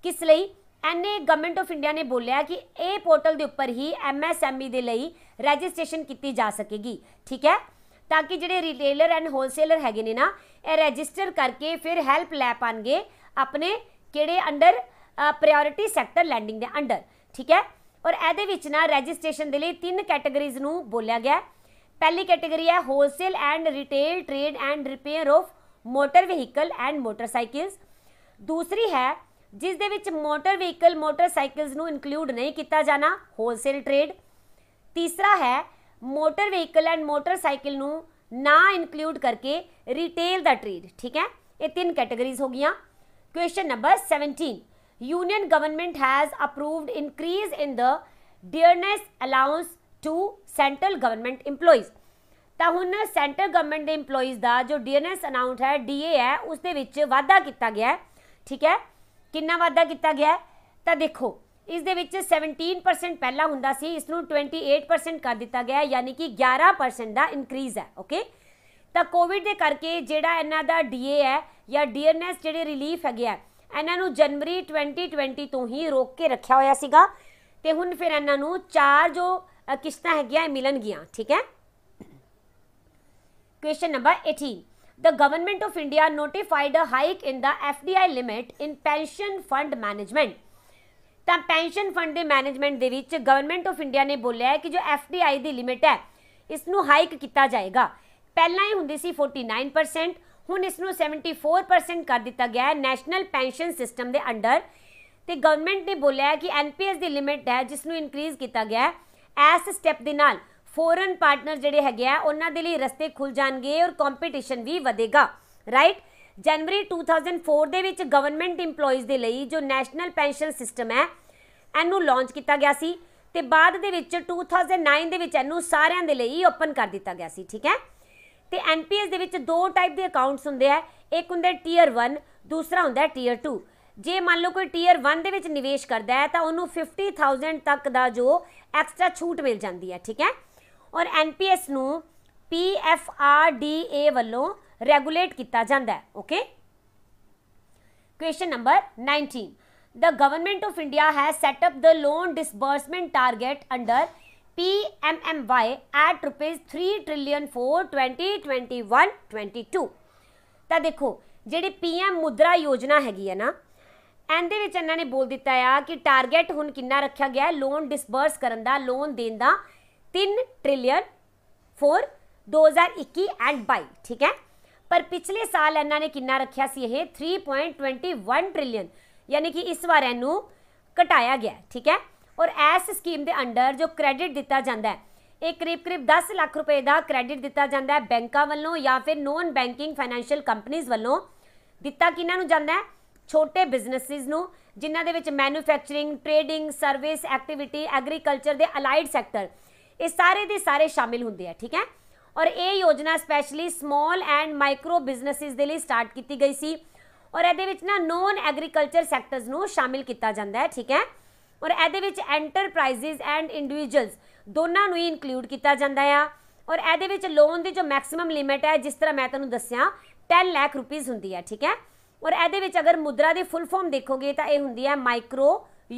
ਕਿਸ ਲਈ ਐਨਏ ਗਵਰਨਮੈਂਟ ਆਫ ਇੰਡੀਆ ਨੇ ਬੋਲਿਆ ਕਿ ਇਹ ਪੋਰਟਲ ਦੇ ਉੱਪਰ ਹੀ ਐਮਐਸਐਮਈ ਦੇ ਲਈ ਰਜਿਸਟ੍ਰੇਸ਼ਨ ਕੀਤੀ ਜਾ ਸਕੇਗੀ ਠੀਕ ਹੈ ਤਾਂ ਕਿ ਜਿਹੜੇ ਰਿਟੇਲਰ ਐਂਡ ਹੋਲਸੇਲਰ ਹੈਗੇ ਨੇ ਨਾ ਇਹ ਰਜਿਸਟਰ ਕਰਕੇ ਫਿਰ ਹੈਲਪ ਲੈ ਪਾਣਗੇ ਆਪਣੇ ਕਿਹੜੇ ਅੰਡਰ ਪ੍ਰਾਇੋਰਟੀ ਸੈਕਟਰ ਲੈਂਡਿੰਗ ਦੇ ਅੰਡਰ ਠੀਕ ਹੈ ਔਰ ਇਹਦੇ ਵਿੱਚ ਨਾ ਰਜਿਸਟ੍ਰੇਸ਼ਨ ਦੇ ਲਈ ਤਿੰਨ ਕੈਟਾਗਰੀਜ਼ ਨੂੰ ਬੋਲਿਆ ਗਿਆ ਪਹਿਲੀ ਕੈਟਾਗਰੀ ਹੈ wholesale and retail trade and repair of motor vehicle and motorcycles ਦੂਸਰੀ ਹੈ ਜਿਸ ਦੇ ਵਿੱਚ ਮੋਟਰ ਵਹੀਕਲ ਮੋਟਰਸਾਈਕਲਸ ਨੂੰ ਇਨਕਲੂਡ ਨਹੀਂ ਕੀਤਾ ਜਾਣਾ ਹੋਲਸੇਲ ਟ੍ਰੇਡ ਤੀਸਰਾ ਹੈ ਮੋਟਰ ਵਹੀਕਲ ਐਂਡ ਮੋਟਰਸਾਈਕਲ ਨੂੰ ਨਾ ਇਨਕਲੂਡ ਕਰਕੇ ਰਿਟੇਲ ਦਾ ਟ੍ਰੇਡ ਠੀਕ ਹੈ ਇਹ ਤਿੰਨ ਕੈਟਾਗਰੀਜ਼ ਹੋ ਗਈਆਂ question number 17 union government has approved increase in the dearness allowance to central government employees ਤਾਂ ਹੁਣ ਸੈਂਟਰ ਗਵਰਨਮੈਂਟ ਦੇ EMPLOYEES ਦਾ ਜੋ ਡੀਅਰਨੈਸ ਅਨਾਉਂਟ ਹੈ ਡੀਏ ਹੈ ਉਸ ਦੇ ਵਿੱਚ ਵਾਧਾ ਕੀਤਾ ਗਿਆ ਹੈ ਠੀਕ ਹੈ ਕਿੰਨਾ ਵਾਧਾ ਕੀਤਾ ਗਿਆ ਤਾਂ ਦੇਖੋ ਇਸ ਦੇ ਵਿੱਚ 17% ਪਹਿਲਾਂ ਹੁੰਦਾ ਸੀ ਇਸ ਨੂੰ 28% ਕਰ ਦਿੱਤਾ ਗਿਆ ਯਾਨੀ ਕਿ 11% ਦਾ ਇਨਕਰੀਜ਼ ਹੈ ਓਕੇ ਤਾਂ ਕੋਵਿਡ ਦੇ ਕਰਕੇ ਜਿਹੜਾ ਇਹਨਾਂ ਦਾ ਡੀਏ ਹੈ ਜਾਂ ਡੀਅਰਨੈਸ ਜਿਹੜੇ ਰਿਲੀਫ ਹੈਗਾ ਇਹਨਾਂ ਨੂੰ ਜਨਵਰੀ 2020 ਤੋਂ ਹੀ ਰੋਕ ਕੇ ਰੱਖਿਆ ਹੋਇਆ ਸੀਗਾ ਤੇ ਹੁਣ ਫਿਰ ਇਹਨਾਂ ਨੂੰ ਚਾਰ ਜੋ ਕਿਸ਼ਤਾਂ ਹੈਗੀਆਂ ਮਿਲਣਗੀਆਂ ਠੀਕ ਹੈ question number 18 the government of India notified a hike in the FDI limit in pension fund management. ਤਾਂ ਪੈਨਸ਼ਨ ਫੰਡ ਦੇ ਮੈਨੇਜਮੈਂਟ ਦੇ ਵਿੱਚ ਗਵਰਨਮੈਂਟ ਆਫ ਇੰਡੀਆ ਨੇ ਬੋਲਿਆ ਹੈ ਕਿ ਜੋ ਐਫਡੀਆਈ ਦੀ ਲਿਮਿਟ ਹੈ ਇਸ ਨੂੰ ਹਾਈਕ ਕੀਤਾ ਜਾਏਗਾ ਪਹਿਲਾਂ ਇਹ ਹੁੰਦੀ ਸੀ 49% ਹੁਣ ਇਸ ਨੂੰ 74% ਕਰ ਦਿੱਤਾ ਗਿਆ ਹੈ ਨੈਸ਼ਨਲ ਪੈਨਸ਼ਨ ਸਿਸਟਮ ਦੇ ਅੰਡਰ ਤੇ ਗਵਰਨਮੈਂਟ ਨੇ ਬੋਲਿਆ ਹੈ ਕਿ ਐਨਪੀਐਸ ਦੀ ਲਿਮਿਟ ਹੈ ਜਿਸ ਨੂੰ ਇਨਕਰੀਜ਼ ਕੀਤਾ ਗਿਆ ਹੈ ਐਸ ਸਟੈਪ ਦੇ ਨਾਲ ਫੋਰਨ ਪਾਰਟਨਰ ਜਿਹੜੇ ਹੈਗੇ ਆ ਉਹਨਾਂ ਦੇ ਲਈ ਰਸਤੇ ਖੁੱਲ ਜਾਣਗੇ ਔਰ ਕੰਪੀਟੀਸ਼ਨ ਵੀ ਵਧੇਗਾ ਰਾਈਟ ਜਨਵਰੀ 2004 ਦੇ ਵਿੱਚ ਗਵਰਨਮੈਂਟ EMPLOYEES ਦੇ ਲਈ ਜੋ ਨੈਸ਼ਨਲ ਪੈਨਸ਼ਨ ਸਿਸਟਮ ਹੈ ਇਹਨੂੰ ਲਾਂਚ ਕੀਤਾ ਗਿਆ ਸੀ ਤੇ ਬਾਅਦ ਦੇ ਵਿੱਚ 2009 ਦੇ ਵਿੱਚ ਇਹਨੂੰ ਸਾਰਿਆਂ ਦੇ ਲਈ ਓਪਨ ਕਰ ਦਿੱਤਾ ਗਿਆ ਸੀ ਠੀਕ ਹੈ ਤੇ ਐਨਪੀਐਸ ਦੇ ਵਿੱਚ ਦੋ ਟਾਈਪ ਦੇ ਅਕਾਊਂਟਸ ਹੁੰਦੇ ਆ ਇੱਕ ਹੁੰਦਾ ਟਾਇਰ 1 ਦੂਸਰਾ ਹੁੰਦਾ ਟਾਇਰ 2 ਜੇ ਮੰਨ ਲਓ ਕੋਈ ਟਾਇਰ 1 ਦੇ ਵਿੱਚ ਨਿਵੇਸ਼ ਕਰਦਾ ਹੈ ਤਾਂ ਉਹਨੂੰ 50000 ਤੱਕ ਦਾ ਜੋ ਐਕਸਟਰਾ ਛੂਟ ਮਿਲ ਜਾਂਦੀ ਹੈ ਠੀਕ ਹੈ ਔਰ ਐਨਪੀਐਸ ਨੂੰ ਪੀਐਫਆਰਡੀਏ ਵੱਲੋਂ ਰੈਗੂਲੇਟ ਕੀਤਾ ਜਾਂਦਾ ਹੈ okay question number 19 the government of India has set up the loan disbursement target under PMMY at rupees 3 trillion 4 2021-22 ਤਾਂ ਦੇਖੋ ਜਿਹੜੀ ਪੀਐਮ ਮੁਦਰਾ ਯੋਜਨਾ ਹੈਗੀ ਹੈ ਨਾ ਇਹਦੇ ਵਿੱਚ ਇਹਨਾਂ ਨੇ ਬੋਲ ਦਿੱਤਾ ਆ ਕਿ ਟਾਰਗੇਟ ਹੁਣ ਕਿੰਨਾ ਰੱਖਿਆ ਗਿਆ ਹੈ ਲੋਨ ਡਿਸਬਰਸ ਕਰਨ ਦਾ ਲੋਨ ਦੇਣ ਦਾ 3 ट्रिलियन 4 2021 ਐਂਡ ਬਾਈ ਠੀਕ ਹੈ ਪਰ ਪਿਛਲੇ ਸਾਲ ਇਹਨਾਂ ਨੇ ਕਿੰਨਾ ਰੱਖਿਆ ਸੀ ਇਹ 3.21 ਟ੍ਰਿਲੀਅਨ ਯਾਨੀ ਕਿ ਇਸ ਵਾਰ ਇਹਨੂੰ ਘਟਾਇਆ ਗਿਆ ਠੀਕ ਹੈ ਔਰ ਐਸ ਸਕੀਮ ਦੇ ਅੰਡਰ ਜੋ ਕ੍ਰੈਡਿਟ ਦਿੱਤਾ ਜਾਂਦਾ ਹੈ ਇਹ ਕਰੀਬ ਕਰੀਬ 10 ਲੱਖ ਰੁਪਏ ਦਾ ਕ੍ਰੈਡਿਟ ਦਿੱਤਾ ਜਾਂਦਾ ਹੈ ਬੈਂਕਾਂ ਵੱਲੋਂ ਜਾਂ ਫਿਰ ਨੋਨ ਬੈਂਕਿੰਗ ਫਾਈਨੈਂਸ਼ੀਅਲ ਕੰਪਨੀਆਂ ਵੱਲੋਂ ਦਿੱਤਾ ਕਿਹਨਾਂ ਨੂੰ ਜਾਂਦਾ ਹੈ ਛੋਟੇ ਬਿਜ਼ਨੈਸਿਸ ਨੂੰ ਜਿਨ੍ਹਾਂ ਦੇ ਵਿੱਚ manufacturing trading service activity agriculture ਦੇ ਅਲਾਈਡ ਸੈਕਟਰ ਇਹ ਸਾਰੇ ਦੇ ਸਾਰੇ ਸ਼ਾਮਿਲ ਹੁੰਦੇ ਆ ਠੀਕ ਹੈ ਔਰ ਇਹ ਯੋਜਨਾ specially small and micro businesses ਦੇ ਲਈ ਸਟਾਰਟ ਕੀਤੀ ਗਈ ਸੀ ਔਰ ਇਹਦੇ ਵਿੱਚ ਨਾ ਨੋਨ ਐਗਰੀਕਲਚਰ ਸੈਕਟਰਸ ਨੂੰ ਸ਼ਾਮਿਲ ਕੀਤਾ ਜਾਂਦਾ ਹੈ ਠੀਕ ਹੈ ਔਰ ਇਹਦੇ ਵਿੱਚ ਐਂਟਰਪ੍ਰਾਈਜ਼ਸ ਐਂਡ ਇੰਡੀਵਿਜੂਅਲਸ ਦੋਨਾਂ ਨੂੰ ਹੀ ਇਨਕਲੂਡ ਕੀਤਾ ਜਾਂਦਾ ਆ ਔਰ ਇਹਦੇ ਵਿੱਚ ਲੋਨ ਦੀ ਜੋ ਮੈਕਸਿਮਮ ਲਿਮਿਟ ਹੈ ਜਿਸ ਤਰ੍ਹਾਂ ਮੈਂ ਤੁਹਾਨੂੰ ਦੱਸਿਆ 10 ਲੱਖ ਰੁਪਏ ਹੁੰਦੀ ਹੈ ਠੀਕ ਹੈ ਔਰ ਇਹਦੇ ਵਿੱਚ ਅਗਰ ਮੁਦਰਾ ਦੀ ਫੁੱਲ ਫਾਰਮ ਦੇਖੋਗੇ ਤਾਂ ਇਹ ਹੁੰਦੀ ਹੈ micro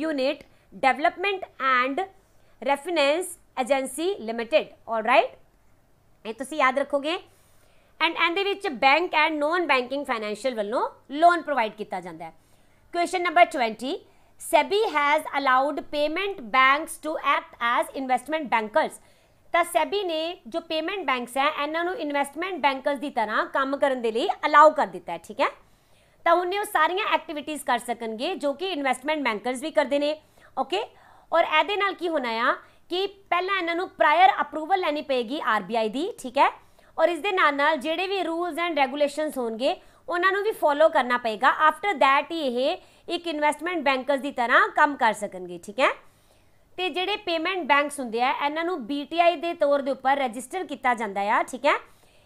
unit development and refinance agency limited alright ਇਹ ਤੁਸੀਂ ਯਾਦ ਰੱਖੋਗੇ ਐਂਡ ਇਹਦੇ ਵਿੱਚ bank and non banking financial ਵੱਲੋਂ ਲੋਨ ਪ੍ਰੋਵਾਈਡ ਕੀਤਾ ਜਾਂਦਾ ਹੈ question number 20 SEBI has allowed payment banks to act as investment bankers ਤਾਂ ਸੈਬੀ ਨੇ ਜੋ ਪੇਮੈਂਟ ਬੈਂਕਸ ਹੈ ਇਹਨਾਂ ਨੂੰ ਇਨਵੈਸਟਮੈਂਟ ਬੈਂਕਰਸ ਦੀ ਤਰ੍ਹਾਂ ਕੰਮ ਕਰਨ ਦੇ ਲਈ ਅਲਾਉ ਕਰ ਦਿੱਤਾ ਹੈ ਠੀਕ ਹੈ ਤਾਂ ਹੁਣ ਉਹ ਸਾਰੀਆਂ ਐਕਟੀਵਿਟੀਆਂ ਕਰ ਸਕਣਗੇ ਜੋ ਕਿ ਇਨਵੈਸਟਮੈਂਟ ਬੈਂਕਰਸ ਵੀ ਕਰਦੇ ਨੇ ਓਕੇ ਔਰ ਇਹਦੇ ਨਾਲ ਕੀ ਹੋਣਾ ਆ ਕਿ ਪਹਿਲਾਂ ਇਹਨਾਂ ਨੂੰ ਪ੍ਰਾਇਰ ਅਪਰੂਵਲ ਲੈਣੀ ਪਏਗੀ ਆਰਬੀਆਈ ਦੀ ਠੀਕ ਹੈ ਔਰ ਇਸ ਦੇ ਨਾਲ ਨਾਲ ਜਿਹੜੇ ਵੀ ਰੂਲਸ ਐਂਡ ਰੈਗੂਲੇਸ਼ਨਸ ਹੋਣਗੇ ਉਹਨਾਂ ਨੂੰ ਵੀ ਫੋਲੋ ਕਰਨਾ ਪਏਗਾ ਆਫਟਰ ਥੈਟ ਹੀ ਇਹ ਇੱਕ ਇਨਵੈਸਟਮੈਂਟ ਬੈਂਕਰਸ ਦੀ ਤਰ੍ਹਾਂ ਕੰਮ ਕਰ ਸਕਣਗੇ ਠੀਕ ਹੈ ਤੇ ਜਿਹੜੇ ਪੇਮੈਂਟ ਬੈਂਕਸ ਹੁੰਦੇ ਆ ਇਹਨਾਂ ਨੂੰ ਬੀਟੀਆਈ ਦੇ ਤੌਰ ਦੇ ਉੱਪਰ ਰਜਿਸਟਰ ਕੀਤਾ ਜਾਂਦਾ ਆ ਠੀਕ ਹੈ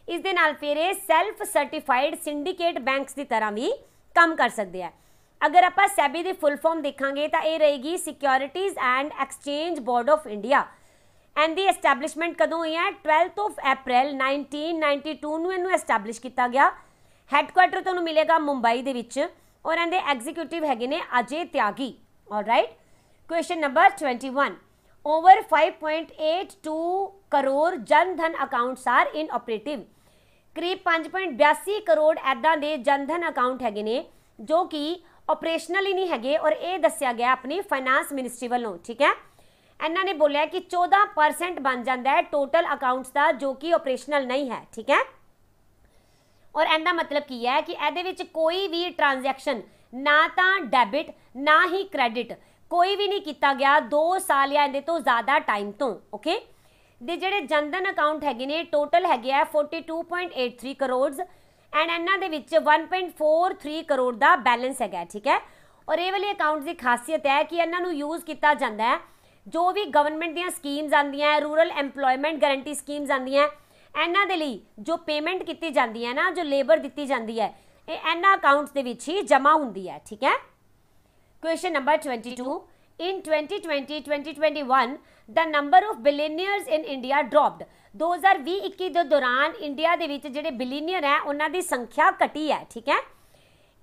ਇਸ ਦੇ ਨਾਲ ਫਿਰ ਇਹ ਸੈਲਫ ਸਰਟੀਫਾਈਡ ਸਿੰਡੀਕੇਟ ਬੈਂਕਸ ਦੀ ਤਰ੍ਹਾਂ ਵੀ ਕੰਮ ਕਰ ਸਕਦੇ ਆ ਅਗਰ ਆਪਾਂ ਸੈਬੀ ਦੀ ਫੁੱਲ ਫਾਰਮ ਦੇਖਾਂਗੇ ਤਾਂ ਇਹ ਰਹੇਗੀ securities and exchange board of India and ਦੀ ਐਸਟੈਬਲਿਸ਼ਮੈਂਟ ਕਦੋਂ ਹੋਈ ਹੈ 12th ਆਫ ਅਪ੍ਰੈਲ 1992 ਨੂੰ ਇਹਨੂੰ ਐਸਟੈਬਲਿਸ਼ ਕੀਤਾ ਗਿਆ ਹੈੱਡਕੁਆਟਰ ਤੁਹਾਨੂੰ ਮਿਲੇਗਾ ਮੁੰਬਈ ਦੇ ਵਿੱਚ ਔਰ ਇਹਦੇ ਐਗਜ਼ੀਕਿਊਟਿਵ ਹੈਗੇ ਨੇ Ajay Tyagi alright question number 21 over 5.82 crore Jan Dhan accounts are in operative ਕਰੀਬ 5.82 ਕਰੋੜ ਐਦਾਂ ਦੇ ਜਨ ਧਨ ਅਕਾਊਂਟ ਹੈਗੇ ਨੇ ਜੋ ਕਿ ਆਪਰੇਸ਼ਨਲ ਹੀ ਨਹੀਂ ਹੈਗੇ ਔਰ ਇਹ ਦੱਸਿਆ ਗਿਆ ਆਪਣੀ ਫਾਈਨਾਂਸ ਮਿਨਿਸਟਰੀ ਵੱਲੋਂ ਠੀਕ ਹੈ ਇਹਨਾਂ ਨੇ ਬੋਲਿਆ ਕਿ 14% ਬਣ ਜਾਂਦਾ ਹੈ ਟੋਟਲ ਅਕਾਊਂਟਸ ਦਾ ਜੋ ਕਿ ਆਪਰੇਸ਼ਨਲ ਨਹੀਂ ਹੈ ਠੀਕ ਹੈ ਔਰ ਇਹਦਾ ਮਤਲਬ ਕੀ ਹੈ ਕਿ ਇਹਦੇ ਵਿੱਚ ਕੋਈ ਵੀ ਟ੍ਰਾਂਜੈਕਸ਼ਨ ਨਾ ਤਾਂ ਡੈਬਿਟ ਨਾ ਹੀ ਕ੍ਰੈਡਿਟ ਕੋਈ ਵੀ ਨਹੀਂ ਕੀਤਾ ਗਿਆ 2 ਸਾਲ ਜਾਂ ਇਹਦੇ ਤੋਂ ਜ਼ਿਆਦਾ ਟਾਈਮ ਤੋਂ ਓਕੇ ਦੇ ਜਿਹੜੇ ਜਨਧਨ ਅਕਾਊਂਟ ਹੈਗੇ ਨੇ ਟੋਟਲ ਹੈਗੇ ਆ 42.83 ਕਰੋੜਸ ਐਂਡ ਇਹਨਾਂ ਦੇ ਵਿੱਚ 1.43 ਕਰੋੜ ਦਾ ਬੈਲੈਂਸ ਹੈਗਾ ਠੀਕ ਹੈ ਔਰ ਇਹ ਵਾਲੇ ਅਕਾਊਂਟ ਦੀ ਖਾਸੀਅਤ ਹੈ ਕਿ ਇਹਨਾਂ ਨੂੰ ਯੂਜ਼ ਕੀਤਾ ਜਾਂਦਾ ਹੈ ਜੋ ਵੀ ਗਵਰਨਮੈਂਟ ਦੀਆਂ ਸਕੀਮਸ ਆਂਦੀਆਂ ਹੈ ਰੂਰਲ ਏਮਪਲੋਇਮੈਂਟ ਗਾਰੰਟੀ ਸਕੀਮਸ ਆਂਦੀਆਂ ਇਹਨਾਂ ਦੇ ਲਈ ਜੋ ਪੇਮੈਂਟ ਕੀਤੀ ਜਾਂਦੀ ਹੈ ਨਾ ਜੋ ਲੇਬਰ ਦਿੱਤੀ ਜਾਂਦੀ ਹੈ ਇਹ ਇਹਨਾਂ ਅਕਾਊਂਟਸ ਦੇ ਵਿੱਚ ਹੀ ਜਮ੍ਹਾਂ ਹੁੰਦੀ ਹੈ ਠੀਕ ਹੈ question number 22 in 2020 2021 the number of billionaires in India dropped 2020-21 ਦੇ ਦੌਰਾਨ ਇੰਡੀਆ ਦੇ ਵਿੱਚ ਜਿਹੜੇ ਬਿਲੀਨੀਅਰ ਹੈ ਉਹਨਾਂ ਦੀ ਸੰਖਿਆ ਘਟੀ ਹੈ ਠੀਕ ਹੈ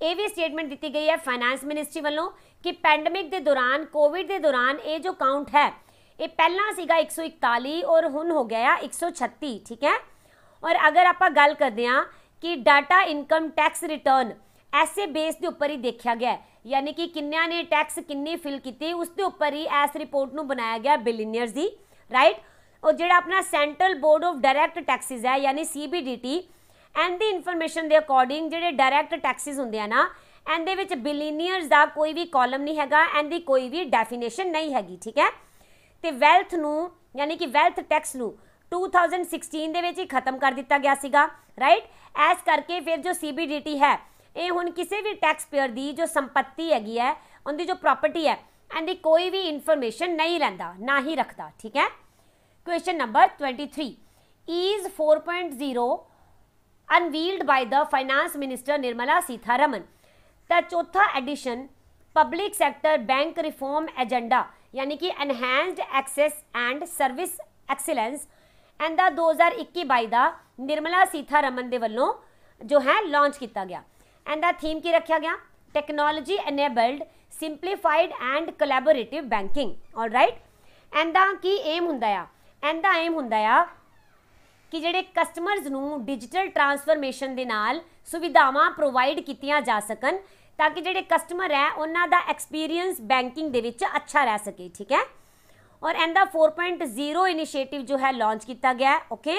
ਇਹ ਵੀ ਸਟੇਟਮੈਂਟ ਦਿੱਤੀ ਗਈ ਹੈ ਫਾਈਨਾਂਸ ਮਿਨਿਸਟਰੀ ਵੱਲੋਂ ਕਿ ਪੈਂਡੈਮਿਕ ਦੇ ਦੌਰਾਨ ਕੋਵਿਡ ਦੇ ਦੌਰਾਨ ਇਹ ਜੋ ਕਾਊਂਟ ਹੈ ਇਹ ਪਹਿਲਾਂ ਸੀਗਾ 141 ਔਰ ਹੁਣ ਹੋ ਗਿਆ 136 ਠੀਕ ਹੈ ਔਰ ਅਗਰ ਆਪਾਂ ਗੱਲ ਕਰਦੇ ਆ ਕਿ ਡਾਟਾ ਇਨਕਮ ਟੈਕਸ ਰਿਟਰਨ ਐਸੇ ਬੇਸ ਦੇ ਉੱਪਰ ਹੀ ਦੇਖਿਆ ਗਿਆ ਯਾਨੀ ਕਿ ਕਿੰਨਿਆਂ ਨੇ ਟੈਕਸ ਕਿੰਨੇ ਫਿਲ ਕੀਤੇ ਉਸ ਦੇ ਉੱਪਰ ਹੀ ਐਸ ਰਿਪੋਰਟ ਨੂੰ ਬਣਾਇਆ ਗਿਆ ਬਿਲੀਨੀਅਰਸ ਦੀ ਰਾਈਟ ਉਹ ਜਿਹੜਾ ਆਪਣਾ central board of direct taxes ਹੈ ਯਾਨੀ ਸੀਬੀਡੀਟੀ ਐਂਡ ਦੀ ਇਨਫੋਰਮੇਸ਼ਨ ਦੇ ਅਕੋਰਡਿੰਗ ਜਿਹੜੇ ਡਾਇਰੈਕਟ ਟੈਕਸਿਸ ਹੁੰਦੇ ਆ ਨਾ ਐਂਡ ਦੇ ਵਿੱਚ ਬਿਲੀਨੀਅਰਸ ਦਾ ਕੋਈ ਵੀ ਕਾਲਮ ਨਹੀਂ ਹੈਗਾ ਐਂਡ ਦੀ ਕੋਈ ਵੀ ਡੈਫੀਨੇਸ਼ਨ ਨਹੀਂ ਹੈਗੀ ਠੀਕ ਹੈ ਤੇ ਵੈਲਥ ਨੂੰ ਯਾਨੀ ਕਿ ਵੈਲਥ ਟੈਕਸ ਨੂੰ 2016 ਦੇ ਵਿੱਚ ਹੀ ਖਤਮ ਕਰ ਦਿੱਤਾ ਗਿਆ ਸੀਗਾ ਰਾਈਟ ਐਸ ਕਰਕੇ ਫਿਰ ਜੋ ਸੀਬੀਡੀਟੀ ਹੈ ये हूँ किसी भी टैक्सपेयर की जो संपत्ति हैगी है उनकी जो प्रॉपर्टी है एंड कोई भी इनफॉर्मेसन नहीं लगा ना ही रखता ठीक है question number twenty three is four point zero unveiled by the finance minister Nirmala Sitharaman the चौथा edition public sector bank reform agenda यानी कि enhanced access and service excellence and दो हज़ार इक्की बाई द निर्मला सीतारमन के वलों जो है लॉन्च किया गया ਐਂਡ ਦਾ ਥੀਮ ਕੀ ਰੱਖਿਆ ਗਿਆ technology enabled simplified and collaborative banking right and ਦਾ ਕੀ ਏਮ ਹੁੰਦਾ ਆ ਐਂਡ ਦਾ ਏਮ ਹੁੰਦਾ ਆ ਕਿ ਜਿਹੜੇ ਕਸਟਮਰਸ ਨੂੰ ਡਿਜੀਟਲ ਟਰਾਂਸਫਰਮੇਸ਼ਨ ਦੇ ਨਾਲ ਸੁਵਿਧਾਵਾਂ ਪ੍ਰੋਵਾਈਡ ਕੀਤੀਆਂ ਜਾ ਸਕਣ ਤਾਂ ਕਿ ਜਿਹੜੇ ਕਸਟਮਰ ਹੈ ਉਹਨਾਂ ਦਾ ਐਕਸਪੀਰੀਅੰਸ ਬੈਂਕਿੰਗ ਦੇ ਵਿੱਚ ਅੱਛਾ ਰਹਿ ਸਕੇ ਠੀਕ ਹੈ ਔਰ ਐਂਡ ਦਾ 4.0 ਇਨੀਸ਼ੀਏਟਿਵ ਜੋ ਹੈ ਲਾਂਚ ਕੀਤਾ ਗਿਆ ਹੈ ਓਕੇ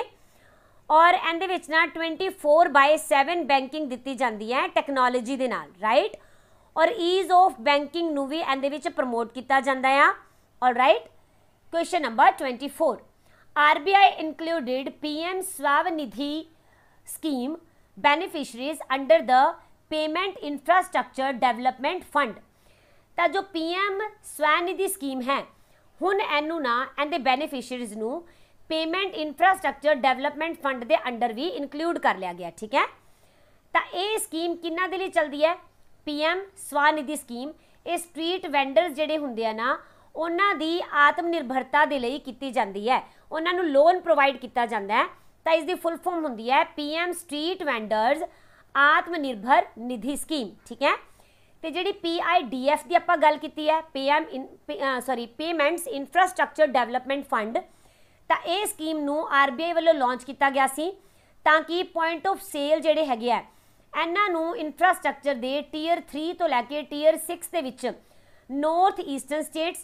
ਔਰ ਇਹਦੇ ਵਿੱਚ ਨਾ 24/7 ਬੈਂਕਿੰਗ ਦਿੱਤੀ ਜਾਂਦੀ ਹੈ ਟੈਕਨੋਲੋਜੀ ਦੇ ਨਾਲ ਰਾਈਟ ਔਰ ਈਜ਼ ਆਫ ਬੈਂਕਿੰਗ ਨੂੰ ਵੀ ਇਹਦੇ ਵਿੱਚ ਪ੍ਰਮੋਟ ਕੀਤਾ ਜਾਂਦਾ ਆ all right question number 24 RBI included PM Svanidhi scheme beneficiaries under the payment infrastructure development fund ਤਾਂ ਜੋ ਪੀਐਮ ਸਵਾਨਿਧੀ ਸਕੀਮ ਹੈ ਹੁਣ ਇਹਨੂੰ ਨਾ ਇਹਦੇ ਬੈਨੀਫੀਸ਼ਰੀਜ਼ ਨੂੰ ਪੇਮੈਂਟ ਇਨਫਰਾਸਟ੍ਰਕਚਰ ਡਿਵੈਲਪਮੈਂਟ ਫੰਡ ਦੇ ਅੰਡਰ ਵੀ ਇਨਕਲੂਡ ਕਰ ਲਿਆ ਗਿਆ ਠੀਕ ਹੈ ਤਾਂ ਇਹ ਸਕੀਮ ਕਿੰਨਾ ਦੇ ਲਈ ਚੱਲਦੀ ਹੈ ਪੀਐਮ ਸਵਾਨਿਧੀ ਸਕੀਮ ਇਹ ਸਟਰੀਟ ਵੈਂਡਰਸ ਜਿਹੜੇ ਹੁੰਦੇ ਆ ਨਾ ਉਹਨਾਂ ਦੀ ਆਤਮ ਨਿਰਭਰਤਾ ਦੇ ਲਈ ਕੀਤੀ ਜਾਂਦੀ ਹੈ ਉਹਨਾਂ ਨੂੰ ਲੋਨ ਪ੍ਰੋਵਾਈਡ ਕੀਤਾ ਜਾਂਦਾ ਹੈ ਤਾਂ ਇਸ ਦੀ ਫੁੱਲ ਫਾਰਮ ਹੁੰਦੀ ਹੈ ਪੀਐਮ ਸਟਰੀਟ ਵੈਂਡਰਸ ਆਤਮ ਨਿਰਭਰ ਨਿਧੀ ਸਕੀਮ ਠੀਕ ਹੈ ਤੇ ਜਿਹੜੀ ਪੀਆਈਡੀਐਫ ਦੀ ਆਪਾਂ ਗੱਲ ਕੀਤੀ ਹੈ PM sorry payments infrastructure development fund ਤਾਂ ਇਹ ਸਕੀਮ ਨੂੰ ਆਰਬੀਆਈ ਵੱਲੋਂ ਲਾਂਚ ਕੀਤਾ ਗਿਆ ਸੀ ਤਾਂ ਕਿ ਪੁਆਇੰਟ ਆਫ ਸੇਲ ਜਿਹੜੇ ਹੈਗੇ ਆ ਇਹਨਾਂ ਨੂੰ ਇਨਫਰਾਸਟ੍ਰਕਚਰ ਦੇ ਟਾਇਰ 3 ਤੋਂ ਲੈ ਕੇ ਟਾਇਰ 6 ਦੇ ਵਿੱਚ north eastern states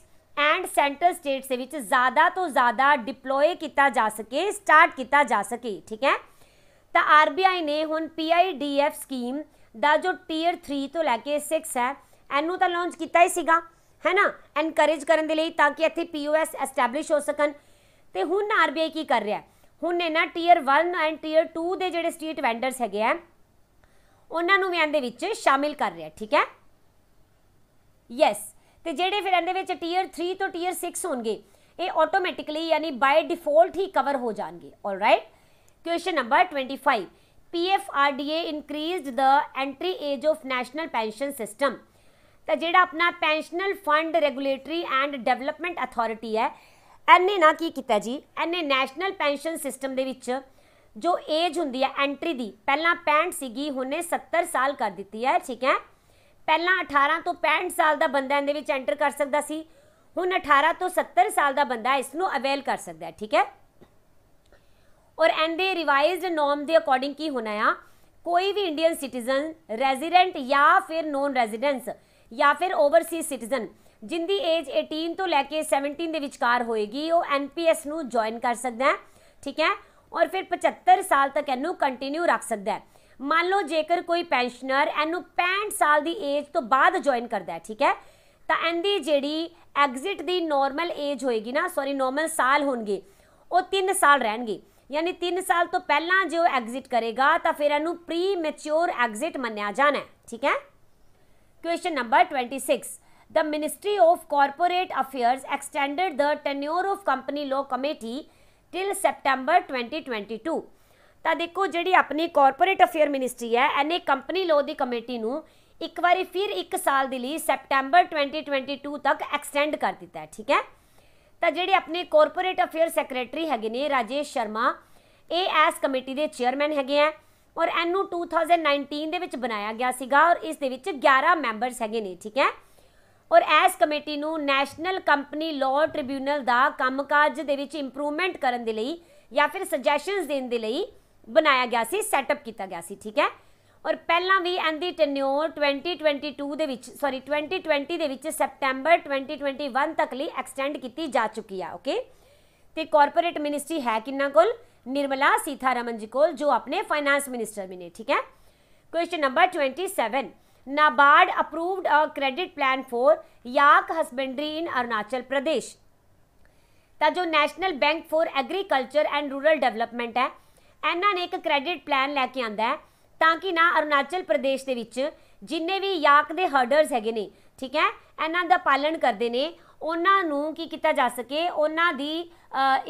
and centre states ਦੇ ਵਿੱਚ ਜ਼ਿਆਦਾ ਤੋਂ ਜ਼ਿਆਦਾ ਡਿਪਲੋਏ ਕੀਤਾ ਜਾ ਸਕੇ ਸਟਾਰਟ ਕੀਤਾ ਜਾ ਸਕੇ ਠੀਕ ਹੈ ਤਾਂ ਆਰਬੀਆਈ ਨੇ ਹੁਣ ਪੀਆਈਡੀਐਫ ਸਕੀਮ ਦਾ ਜੋ ਟਾਇਰ 3 ਤੋਂ ਲੈ ਕੇ 6 ਹੈ ਇਹਨੂੰ ਤਾਂ ਲਾਂਚ ਕੀਤਾ ਹੀ ਸੀਗਾ ਹੈਨਾ ਐਨਕਰੇਜ ਕਰਨ ਦੇ ਲਈ ਤਾਂ ਕਿ ਇੱਥੇ ਪੀਓਐਸ ਐਸਟੈਬਲਿਸ਼ ਹੋ ਸਕਣ ਤੇ ਹੁਣ ਆਰਬੀਆਈ ਕੀ ਕਰ ਰਿਹਾ ਹੁਣ ਇਹ ਨਾ ਟਾਇਰ 1 ਐਂਡ ਟਾਇਰ 2 ਦੇ ਜਿਹੜੇ ਸਟਰੀਟ ਵੈਂਡਰਸ ਹੈਗੇ ਆ ਉਹਨਾਂ ਨੂੰ ਵੀ ਇਹਦੇ ਵਿੱਚ ਸ਼ਾਮਿਲ ਕਰ ਰਿਹਾ ਠੀਕ ਹੈ ਯੈਸ ਤੇ ਜਿਹੜੇ ਫਿਰ ਇਹਦੇ ਵਿੱਚ ਟਾਇਰ 3 ਤੋਂ ਟਾਇਰ 6 ਹੋਣਗੇ ਇਹ ਆਟੋਮੈਟਿਕਲੀ ਯਾਨੀ ਬਾਈ ਡਿਫਾਲਟ ਹੀ ਕਵਰ ਹੋ ਜਾਣਗੇ right question number 25 PFRDA increased the entry age of national pension system ਤਾਂ ਜਿਹੜਾ ਆਪਣਾ pension fund regulatory and development authority ਹੈ ਐਨੇ ਨਾ ਕੀ ਕੀਤਾ ਜੀ ਐਨੇ ਨੈਸ਼ਨਲ ਪੈਨਸ਼ਨ ਸਿਸਟਮ ਦੇ ਵਿੱਚ ਜੋ ਏਜ ਹੁੰਦੀ ਹੈ ਐਂਟਰੀ ਦੀ ਪਹਿਲਾਂ 65 ਸੀਗੀ ਹੁਣੇ 70 ਸਾਲ ਕਰ ਦਿੱਤੀ ਹੈ ਠੀਕ ਹੈ ਪਹਿਲਾਂ 18 ਤੋਂ 65 ਸਾਲ ਦਾ ਬੰਦਾ ਇਹਦੇ ਵਿੱਚ ਐਂਟਰ ਕਰ ਸਕਦਾ ਸੀ ਹੁਣ 18 ਤੋਂ 70 ਸਾਲ ਦਾ ਬੰਦਾ ਇਸ ਨੂੰ ਅਵੇਲ ਕਰ ਸਕਦਾ ਹੈ ਠੀਕ ਹੈ ਔਰ ਐਂਦੇ ਰਿਵਾਈਜ਼ਡ ਨਾਰਮ ਦੇ ਅਕੋਰਡਿੰਗ ਕੀ ਹੋਣਾ ਆ ਕੋਈ ਵੀ ਇੰਡੀਅਨ ਸਿਟੀਜ਼ਨ ਰੈਜ਼ੀਡੈਂਟ ਜਾਂ ਫਿਰ ਨੋਨ ਰੈਜ਼ੀਡੈਂਸ ਜਾਂ ਫਿਰ ਓਵਰਸੀਜ਼ ਸਿਟੀਜ਼ਨ ਜਿੰਦੀ ਏਜ 18 ਤੋਂ ਲੈ ਕੇ 17 ਦੇ ਵਿਚਕਾਰ ਹੋਏਗੀ ਉਹ ਐਨਪੀਐਸ ਨੂੰ ਜੁਆਇਨ ਕਰ ਸਕਦਾ ਹੈ ਠੀਕ ਹੈ ਔਰ ਫਿਰ 75 ਸਾਲ ਤੱਕ ਇਹਨੂੰ ਕੰਟੀਨਿਊ ਰੱਖ ਸਕਦਾ ਹੈ ਮੰਨ ਲਓ ਜੇਕਰ ਕੋਈ ਪੈਨਸ਼ਨਰ ਇਹਨੂੰ 65 ਸਾਲ ਦੀ ਏਜ ਤੋਂ ਬਾਅਦ ਜੁਆਇਨ ਕਰਦਾ ਹੈ ਠੀਕ ਹੈ ਤਾਂ ਇਹਦੀ ਜਿਹੜੀ ਐਗਜ਼ਿਟ ਦੀ ਨਾਰਮਲ ਏਜ ਹੋਏਗੀ ਨਾ ਸੌਰੀ ਨਾਰਮਲ ਸਾਲ ਹੋਣਗੇ ਉਹ 3 ਸਾਲ ਰਹਿਣਗੇ ਯਾਨੀ 3 ਸਾਲ ਤੋਂ ਪਹਿਲਾਂ ਜੇ ਉਹ ਐਗਜ਼ਿਟ ਕਰੇਗਾ ਤਾਂ ਫਿਰ ਇਹਨੂੰ ਪ੍ਰੀ ਮੈਚੁਰ ਐਗਜ਼ਿਟ ਮੰਨਿਆ ਜਾਣਾ ਹੈ ਠੀਕ ਹੈ question number 26 the Ministry of Corporate Affairs extended the tenure of company law committee till September 2022 ਤਾਂ ਦੇਖੋ ਜਿਹੜੀ ਆਪਣੀ ਕਾਰਪੋਰੇਟ ਅਫੇਅਰ ਮਿਨਿਸਟਰੀ ਹੈ ਇਹਨੇ ਕੰਪਨੀ ਲਾਅ ਦੀ ਕਮੇਟੀ ਨੂੰ ਇੱਕ ਵਾਰੀ ਫਿਰ 1 ਸਾਲ ਦੇ ਲਈ ਸੈਪਟੈਂਬਰ 2022 ਤੱਕ ਐਕਸਟੈਂਡ ਕਰ ਦਿੱਤਾ ਹੈ ਠੀਕ ਹੈ ਤਾਂ ਜਿਹੜੇ ਆਪਣੇ ਕਾਰਪੋਰੇਟ ਅਫੇਅਰ ਸੈਕਟਰੀ ਹੈਗੇ ਨੇ ਰਾਜੇਸ਼ ਸ਼ਰਮਾ ਇਹ ਐਸ ਕਮੇਟੀ ਦੇ ਚੇਅਰਮੈਨ ਹੈਗੇ ਆ ਔਰ ਇਹਨੂੰ 2019 ਦੇ ਵਿੱਚ ਬਣਾਇਆ ਗਿਆ ਸੀਗਾ ਔਰ ਇਸ ਦੇ ਵਿੱਚ 11 ਮੈਂਬਰਸ ਹੈਗੇ ਨੇ ਠੀਕ ਹੈ ਔਰ ਐਸ ਕਮੇਟੀ ਨੂੰ ਨੈਸ਼ਨਲ ਕੰਪਨੀ ਲਾਅ ਟ੍ਰਿਬਿਊਨਲ ਦਾ ਕੰਮਕਾਜ ਦੇ ਵਿੱਚ ਇੰਪਰੂਵਮੈਂਟ ਕਰਨ ਦੇ ਲਈ ਜਾਂ ਫਿਰ ਸੁਜੈਸ਼ਨਸ ਦੇਣ ਦੇ ਲਈ ਬਣਾਇਆ ਗਿਆ ਸੀ ਸੈਟਅਪ ਕੀਤਾ ਗਿਆ ਸੀ ਠੀਕ ਹੈ ਔਰ ਪਹਿਲਾਂ ਵੀ ਐਂਦੀ ਟੈਨਿਓਰ 2022 ਦੇ ਵਿੱਚ ਸੌਰੀ 2020 ਦੇ ਵਿੱਚ ਸੈਪਟੈਂਬਰ 2021 ਤੱਕ ਲਈ ਐਕਸਟੈਂਡ ਕੀਤੀ ਜਾ ਚੁੱਕੀ ਆ ਓਕੇ ਤੇ ਕਾਰਪੋਰੇਟ ਮਿਨਿਸਟਰੀ ਹੈ ਕਿੰਨਾ ਕੋਲ ਨਿਰਮਲਾ ਸੀਥਾਰਮਨ ਜੀ ਕੋਲ ਜੋ ਆਪਣੇ ਫਾਈਨਾਂਸ ਮਿਨਿਸਟਰ ਵੀ ਨੇ ਠੀਕ ਹੈ question number 27 NABARD approved a credit plan for yak husbandry in Arunachal Pradesh. ਤਾਂ ਜੋ national bank for agriculture and rural development ਹੈ ਇਹਨਾਂ ਨੇ ਇੱਕ ਕ੍ਰੈਡਿਟ ਪਲਾਨ ਲੈ ਕੇ ਆਂਦਾ ਹੈ ਤਾਂ ਕਿ ਨਾ ਅਰੁਣਾਚਲ ਪ੍ਰਦੇਸ਼ ਦੇ ਵਿੱਚ ਜਿੰਨੇ ਵੀ ਯਾਕ ਦੇ ਹਰਡਰਸ ਹੈਗੇ ਨੇ ਠੀਕ ਹੈ ਇਹਨਾਂ ਦਾ ਪਾਲਣ ਕਰਦੇ ਨੇ ਉਹਨਾਂ ਨੂੰ ਕੀ ਕੀਤਾ ਜਾ ਸਕੇ ਉਹਨਾਂ ਦੀ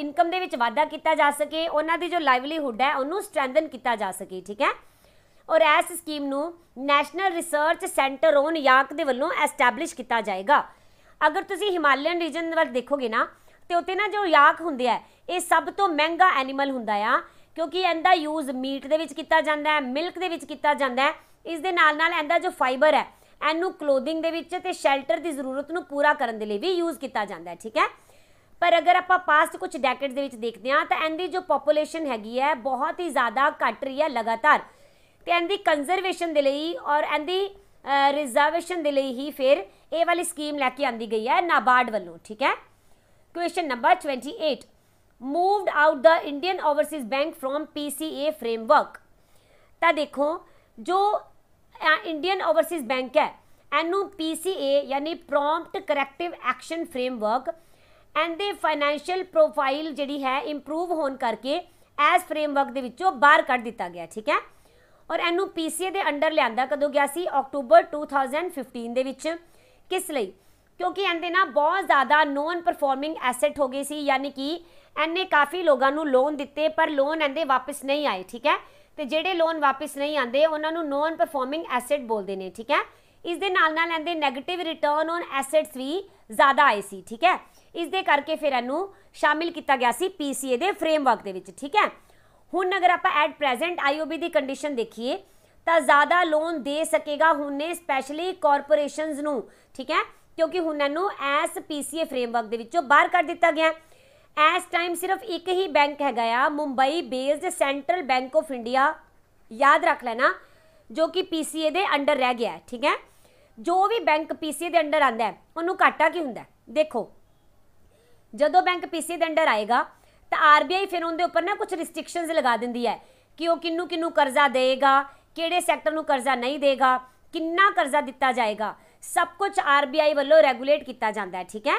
ਇਨਕਮ ਦੇ ਵਿੱਚ ਵਾਧਾ ਕੀਤਾ ਜਾ ਸਕੇ ਉਹਨਾਂ ਦੀ ਜੋ ਲਾਈਵਲੀਹੁੱਡ ਹੈ ਉਹਨੂੰ ਸਟਰੈਂਥਨ ਕੀਤਾ ਜਾ ਸਕੇ ਠੀਕ ਹੈ ਔਰ ਇਸ ਸਕੀਮ ਨੂੰ national research centre on yak ਦੇ ਵੱਲੋਂ ਐਸਟੈਬਲਿਸ਼ ਕੀਤਾ ਜਾਏਗਾ ਅਗਰ ਤੁਸੀਂ ਹਿਮਾਲਿਅਨ ਰੀਜਨ ਵੱਲ ਦੇਖੋਗੇ ਨਾ ਤੇ ਉੱਤੇ ਨਾ ਜੋ ਯਾਕ ਹੁੰਦੇ ਆ ਇਹ ਸਭ ਤੋਂ ਮਹਿੰਗਾ ਐਨੀਮਲ ਹੁੰਦਾ ਆ ਕਿਉਂਕਿ ਇਹਦਾ ਯੂਜ਼ ਮੀਟ ਦੇ ਵਿੱਚ ਕੀਤਾ ਜਾਂਦਾ ਹੈ ਮਿਲਕ ਦੇ ਵਿੱਚ ਕੀਤਾ ਜਾਂਦਾ ਹੈ ਇਸ ਦੇ ਨਾਲ ਨਾਲ ਇਹਦਾ ਜੋ ਫਾਈਬਰ ਹੈ ਇਹਨੂੰ ਕਲੋਥਿੰਗ ਦੇ ਵਿੱਚ ਤੇ ਸ਼ੈਲਟਰ ਦੀ ਜ਼ਰੂਰਤ ਨੂੰ ਪੂਰਾ ਕਰਨ ਦੇ ਲਈ ਵੀ ਯੂਜ਼ ਕੀਤਾ ਜਾਂਦਾ ਹੈ ਠੀਕ ਹੈ ਪਰ ਅਗਰ ਆਪਾਂ ਪਾਸਟ ਕੁਝ ਡੈਕੇਡਸ ਦੇ ਵਿੱਚ ਦੇਖਦੇ ਹਾਂ ਤਾਂ ਇਹਦੀ ਜੋ ਪੋਪੂਲੇਸ਼ਨ ਹੈਗੀ ਹੈ ਬਹੁਤ ਹੀ ਜ਼ਿਆਦਾ ਘਟ ਰਹੀ ਹੈ ਲਗਾਤਾਰ ਤੇ ਇਹਦੀ ਕੰਜ਼ਰਵੇਸ਼ਨ ਦੇ ਲਈ ਔਰ ਇਹਦੀ ਰਿਜ਼ਰਵੇਸ਼ਨ ਦੇ ਲਈ ਹੀ ਫਿਰ ਇਹ ਵਾਲੀ ਸਕੀਮ ਲੈ ਕੇ ਆਂਦੀ ਗਈ ਹੈ ਨਾਬਾਰਡ ਵੱਲੋਂ ਠੀਕ ਹੈ question number 28 moved out the Indian overseas bank from PCA framework ਤਾਂ ਦੇਖੋ ਜੋ ਇੰਡੀਅਨ ਓਵਰਸੀਜ਼ ਬੈਂਕ ਹੈ ਇਹਨੂੰ ਪੀਸੀਏ ਯਾਨੀ prompt corrective action framework and ਦੇ ਫਾਈਨੈਂਸ਼ੀਅਲ ਪ੍ਰੋਫਾਈਲ ਜਿਹੜੀ ਹੈ ਇੰਪਰੂਵ ਹੋਣ ਕਰਕੇ ਐਸ ਫਰੇਮਵਰਕ ਦੇ ਵਿੱਚੋਂ ਬਾਹਰ ਕੱਢ ਦਿੱਤਾ ਗਿਆ ਠੀਕ ਹੈ ਔਰ ਇਹਨੂੰ ਪੀਸੀਏ ਦੇ ਅੰਡਰ ਲਿਆਂਦਾ ਕਦੋਂ ਗਿਆ ਸੀ ਅਕਤੂਬਰ 2015 ਦੇ ਵਿੱਚ ਕਿਸ ਲਈ ਕਿਉਂਕਿ ਇਹਦੇ ਨਾਲ ਬਹੁਤ ਜ਼ਿਆਦਾ ਨੋਨ ਪਰਫਾਰਮਿੰਗ ਐਸੈਟ ਹੋ ਗਈ ਸੀ ਯਾਨੀ ਕਿ ਇਹਨੇ ਕਾਫੀ ਲੋਕਾਂ ਨੂੰ ਲੋਨ ਦਿੱਤੇ ਪਰ ਲੋਨ ਇਹਦੇ ਵਾਪਸ ਨਹੀਂ ਆਏ ਠੀਕ ਹੈ ਤੇ ਜਿਹੜੇ ਲੋਨ ਵਾਪਸ ਨਹੀਂ ਆਂਦੇ ਉਹਨਾਂ ਨੂੰ ਨੋਨ ਪਰਫਾਰਮਿੰਗ ਐਸੈਟ ਬੋਲਦੇ ਨੇ ਠੀਕ ਹੈ ਇਸ ਦੇ ਨਾਲ ਨਾਲ ਇਹਦੇ 네ਗੇਟਿਵ ਰਿਟਰਨ ਔਨ ਐਸੈਟਸ ਵੀ ਜ਼ਿਆਦਾ ਆਏ ਸੀ ਠੀਕ ਹੈ ਇਸ ਦੇ ਕਰਕੇ ਫਿਰ ਇਹਨੂੰ ਸ਼ਾਮਿਲ ਕੀਤਾ ਗਿਆ ਸੀ ਪੀਸੀਏ ਦੇ ਫਰੇਮਵਰਕ ਦੇ ਵਿੱਚ ਠੀਕ ਹੈ ਹੁਣ ਅਗਰ ਆਪਾਂ ਐਟ ਪ੍ਰੈਜ਼ੈਂਟ ਆਈਓਬੀ ਦੀ ਕੰਡੀਸ਼ਨ ਦੇਖੀਏ ਤਾਂ ਜ਼ਿਆਦਾ ਲੋਨ ਦੇ ਸਕੇਗਾ ਹੁਣੇ ਸਪੈਸ਼ਲੀ ਕਾਰਪੋਰੇਸ਼ਨਸ ਨੂੰ ਠੀਕ ਹੈ ਕਿਉਂਕਿ ਹੁਣ ਨੂੰ ਐਸ ਪੀਸੀਏ ਫਰੇਮਵਰਕ ਦੇ ਵਿੱਚੋਂ ਬਾਹਰ ਕਰ ਦਿੱਤਾ ਗਿਆ ਐਸ ਟਾਈਮ ਸਿਰਫ ਇੱਕ ਹੀ ਬੈਂਕ ਹੈਗਾ ਆ Mumbai based central bank of India ਯਾਦ ਰੱਖ ਲੈਣਾ ਜੋ ਕਿ ਪੀਸੀਏ ਦੇ ਅੰਡਰ ਰਹਿ ਗਿਆ ਠੀਕ ਹੈ ਜੋ ਵੀ ਬੈਂਕ ਪੀਸੀਏ ਦੇ ਅੰਡਰ ਆਂਦਾ ਉਹਨੂੰ ਘਾਟਾ ਕੀ ਹੁੰਦਾ ਦੇਖੋ ਜਦੋਂ ਬੈਂਕ ਪੀਸੀਏ ਦੇ ਅੰਡਰ ਆਏਗਾ ਤਾਂ ਆਰਬੀਆਈ ਫਿਰ ਉਹਦੇ ਉੱਪਰ ਨਾ ਕੁਝ ਰੈਸਟ੍ਰਿਕਸ਼ਨਸ ਲਗਾ ਦਿੰਦੀ ਹੈ ਕਿ ਉਹ ਕਿੰਨੂ ਕਿੰਨੂ ਕਰਜ਼ਾ ਦੇਗਾ ਕਿਹੜੇ ਸੈਕਟਰ ਨੂੰ ਕਰਜ਼ਾ ਨਹੀਂ ਦੇਗਾ ਕਿੰਨਾ ਕਰਜ਼ਾ ਦਿੱਤਾ ਜਾਏਗਾ ਸਭ ਕੁਝ ਆਰਬੀਆਈ ਵੱਲੋਂ ਰੈਗੂਲੇਟ ਕੀਤਾ ਜਾਂਦਾ ਹੈ ਠੀਕ ਹੈ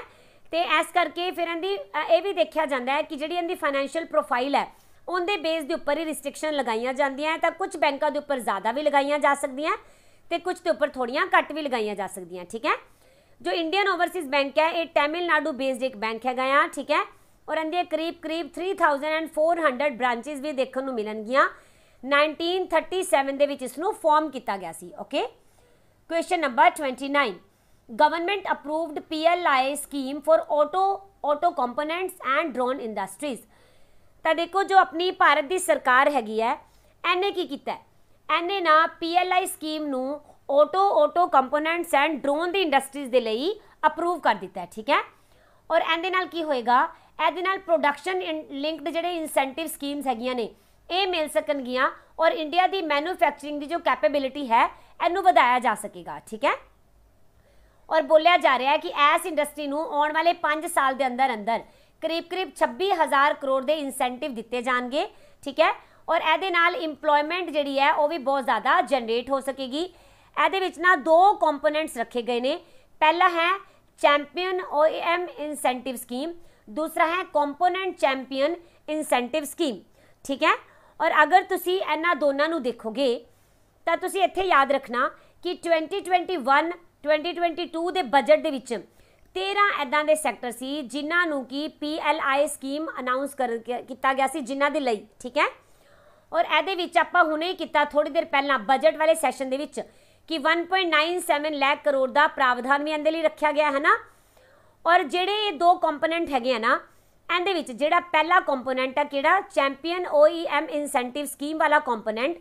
ਤੇ ਇਸ ਕਰਕੇ ਫਿਰ ਇਹਦੀ ਇਹ ਵੀ ਦੇਖਿਆ ਜਾਂਦਾ ਹੈ ਕਿ ਜਿਹੜੀ ਇਹਦੀ ਫਾਈਨੈਂਸ਼ੀਅਲ ਪ੍ਰੋਫਾਈਲ ਹੈ ਉਹਦੇ ਬੇਸ ਦੇ ਉੱਪਰ ਹੀ ਰੈਸਟ੍ਰਿਕਸ਼ਨ ਲਗਾਈਆਂ ਜਾਂਦੀਆਂ ਤਾਂ ਕੁਝ ਬੈਂਕਾਂ ਦੇ ਉੱਪਰ ਜ਼ਿਆਦਾ ਵੀ ਲਗਾਈਆਂ ਜਾ ਸਕਦੀਆਂ ਤੇ ਕੁਝ ਦੇ ਉੱਪਰ ਥੋੜੀਆਂ ਘੱਟ ਵੀ ਲਗਾਈਆਂ ਜਾ ਸਕਦੀਆਂ ਠੀਕ ਹੈ ਜੋ ਇੰਡੀਅਨ ਓਵਰਸੀਜ਼ ਬੈਂਕ ਹੈ ਇਹ ਤਾਮਿਲਨਾਡੂ ਬੇਸਡ ਇੱਕ ਬੈਂਕ ਹੈਗਾ ਆ ਠੀਕ ਹੈ ਔਰ ਇਹਦੇ ਕਰੀਬ-ਕਰੀਬ 3400 ਬ੍ਰਾਂਚਸ ਵੀ ਦੇਖਣ ਨੂੰ ਮਿਲਣਗੀਆਂ 1937 ਦੇ ਵਿੱਚ ਇਸ ਨੂੰ ਫਾਰਮ ਕੀਤਾ ਗਿਆ ਸੀ okay question number 29 government approved PLI scheme for auto auto components and drone industries ਤਾਂ ਦੇਖੋ ਜੋ ਆਪਣੀ ਭਾਰਤ ਦੀ ਸਰਕਾਰ ਹੈਗੀ ਹੈ ਐਨੇ ਕੀ ਕੀਤਾ ਐਨੇ ਨਾ ਪੀਐਲਆਈ ਸਕੀਮ ਨੂੰ auto auto components and drone ਦੀ ਇੰਡਸਟਰੀਜ਼ ਦੇ ਲਈ ਅਪਰੂਵ ਕਰ ਦਿੱਤਾ ਹੈ ਠੀਕ ਹੈ ਔਰ ਐਂਦੇ ਨਾਲ ਕੀ ਹੋਏਗਾ ਇਹਦੇ ਨਾਲ ਪ੍ਰੋਡਕਸ਼ਨ ਲਿੰਕਡ ਜਿਹੜੇ ਇਨਸੈਂਟਿਵ ਸਕੀਮਸ ਹੈਗੀਆਂ ਨੇ ਇਹ ਮਿਲ ਸਕਣਗੀਆਂ ਔਰ ਇੰਡੀਆ ਦੀ ਮੈਨੂਫੈਕਚਰਿੰਗ ਦੀ ਜੋ ਕੈਪੇਬਿਲਿਟੀ ਹੈ ਇਹਨੂੰ ਵਧਾਇਆ ਜਾ ਸਕੇਗਾ ਠੀਕ ਹੈ ਔਰ ਬੋਲਿਆ ਜਾ ਰਿਹਾ ਹੈ ਕਿ ਐਸ ਇੰਡਸਟਰੀ ਨੂੰ ਆਉਣ ਵਾਲੇ 5 ਸਾਲ ਦੇ ਅੰਦਰ ਅੰਦਰ ਕਰੀਬ-ਕਰੀਬ 26000 ਕਰੋੜ ਦੇ ਇਨਸੈਂਟਿਵ ਦਿੱਤੇ ਜਾਣਗੇ ਠੀਕ ਹੈ ਔਰ ਇਹਦੇ ਨਾਲ EMPLOYMENT ਜਿਹੜੀ ਹੈ ਉਹ ਵੀ ਬਹੁਤ ਜ਼ਿਆਦਾ ਜਨਰੇਟ ਹੋ ਸਕੇਗੀ ਇਹਦੇ ਵਿੱਚ ਨਾ ਦੋ ਕੰਪੋਨੈਂਟਸ ਰੱਖੇ ਗਏ ਨੇ ਪਹਿਲਾ ਹੈ ਚੈਂਪੀਅਨ OEM ਇਨਸੈਂਟਿਵ ਸਕੀਮ ਦੂਸਰਾ ਹੈ ਕੰਪੋਨੈਂਟ ਚੈਂਪੀਅਨ ਇਨਸੈਂਟਿਵ ਸਕੀਮ ਠੀਕ ਹੈ ਔਰ ਅਗਰ ਤੁਸੀਂ ਇਹਨਾਂ ਦੋਨਾਂ ਨੂੰ ਦੇਖੋਗੇ ਤਾਂ ਤੁਸੀਂ ਇੱਥੇ ਯਾਦ ਰੱਖਣਾ ਕਿ 2021 2022 ਦੇ ਬਜਟ ਦੇ ਵਿੱਚ 13 ਐਦਾਂ ਦੇ ਸੈਕਟਰ ਸੀ ਜਿਨ੍ਹਾਂ ਨੂੰ ਕੀ ਪੀਐਲਆਈ ਸਕੀਮ ਅਨਾਉਂਸ ਕਰ ਕੀਤਾ ਗਿਆ ਸੀ ਜਿਨ੍ਹਾਂ ਦੇ ਲਈ ਠੀਕ ਹੈ ਔਰ ਇਹਦੇ ਵਿੱਚ ਆਪਾਂ ਹੁਣੇ ਹੀ ਕੀਤਾ ਥੋੜੀ ਦੇਰ ਪਹਿਲਾਂ ਬਜਟ ਵਾਲੇ ਸੈਸ਼ਨ ਦੇ ਵਿੱਚ ਕਿ 1.97 ਲੱਖ ਕਰੋੜ ਦਾ ਪ੍ਰਾਵਧਾਨ ਵੀ ਇਹਦੇ ਲਈ ਰੱਖਿਆ ਗਿਆ ਹੈ ਨਾ ਔਰ ਜਿਹੜੇ ਇਹ ਦੋ ਕੰਪੋਨੈਂਟ ਹੈਗੇ ਆ ਨਾ ਇਹਦੇ ਵਿੱਚ ਜਿਹੜਾ ਪਹਿਲਾ ਕੰਪੋਨੈਂਟ ਆ ਕਿਹੜਾ ਚੈਂਪੀਅਨ OEM ਇਨਸੈਂਟਿਵ ਸਕੀਮ ਵਾਲਾ ਕੰਪੋਨੈਂਟ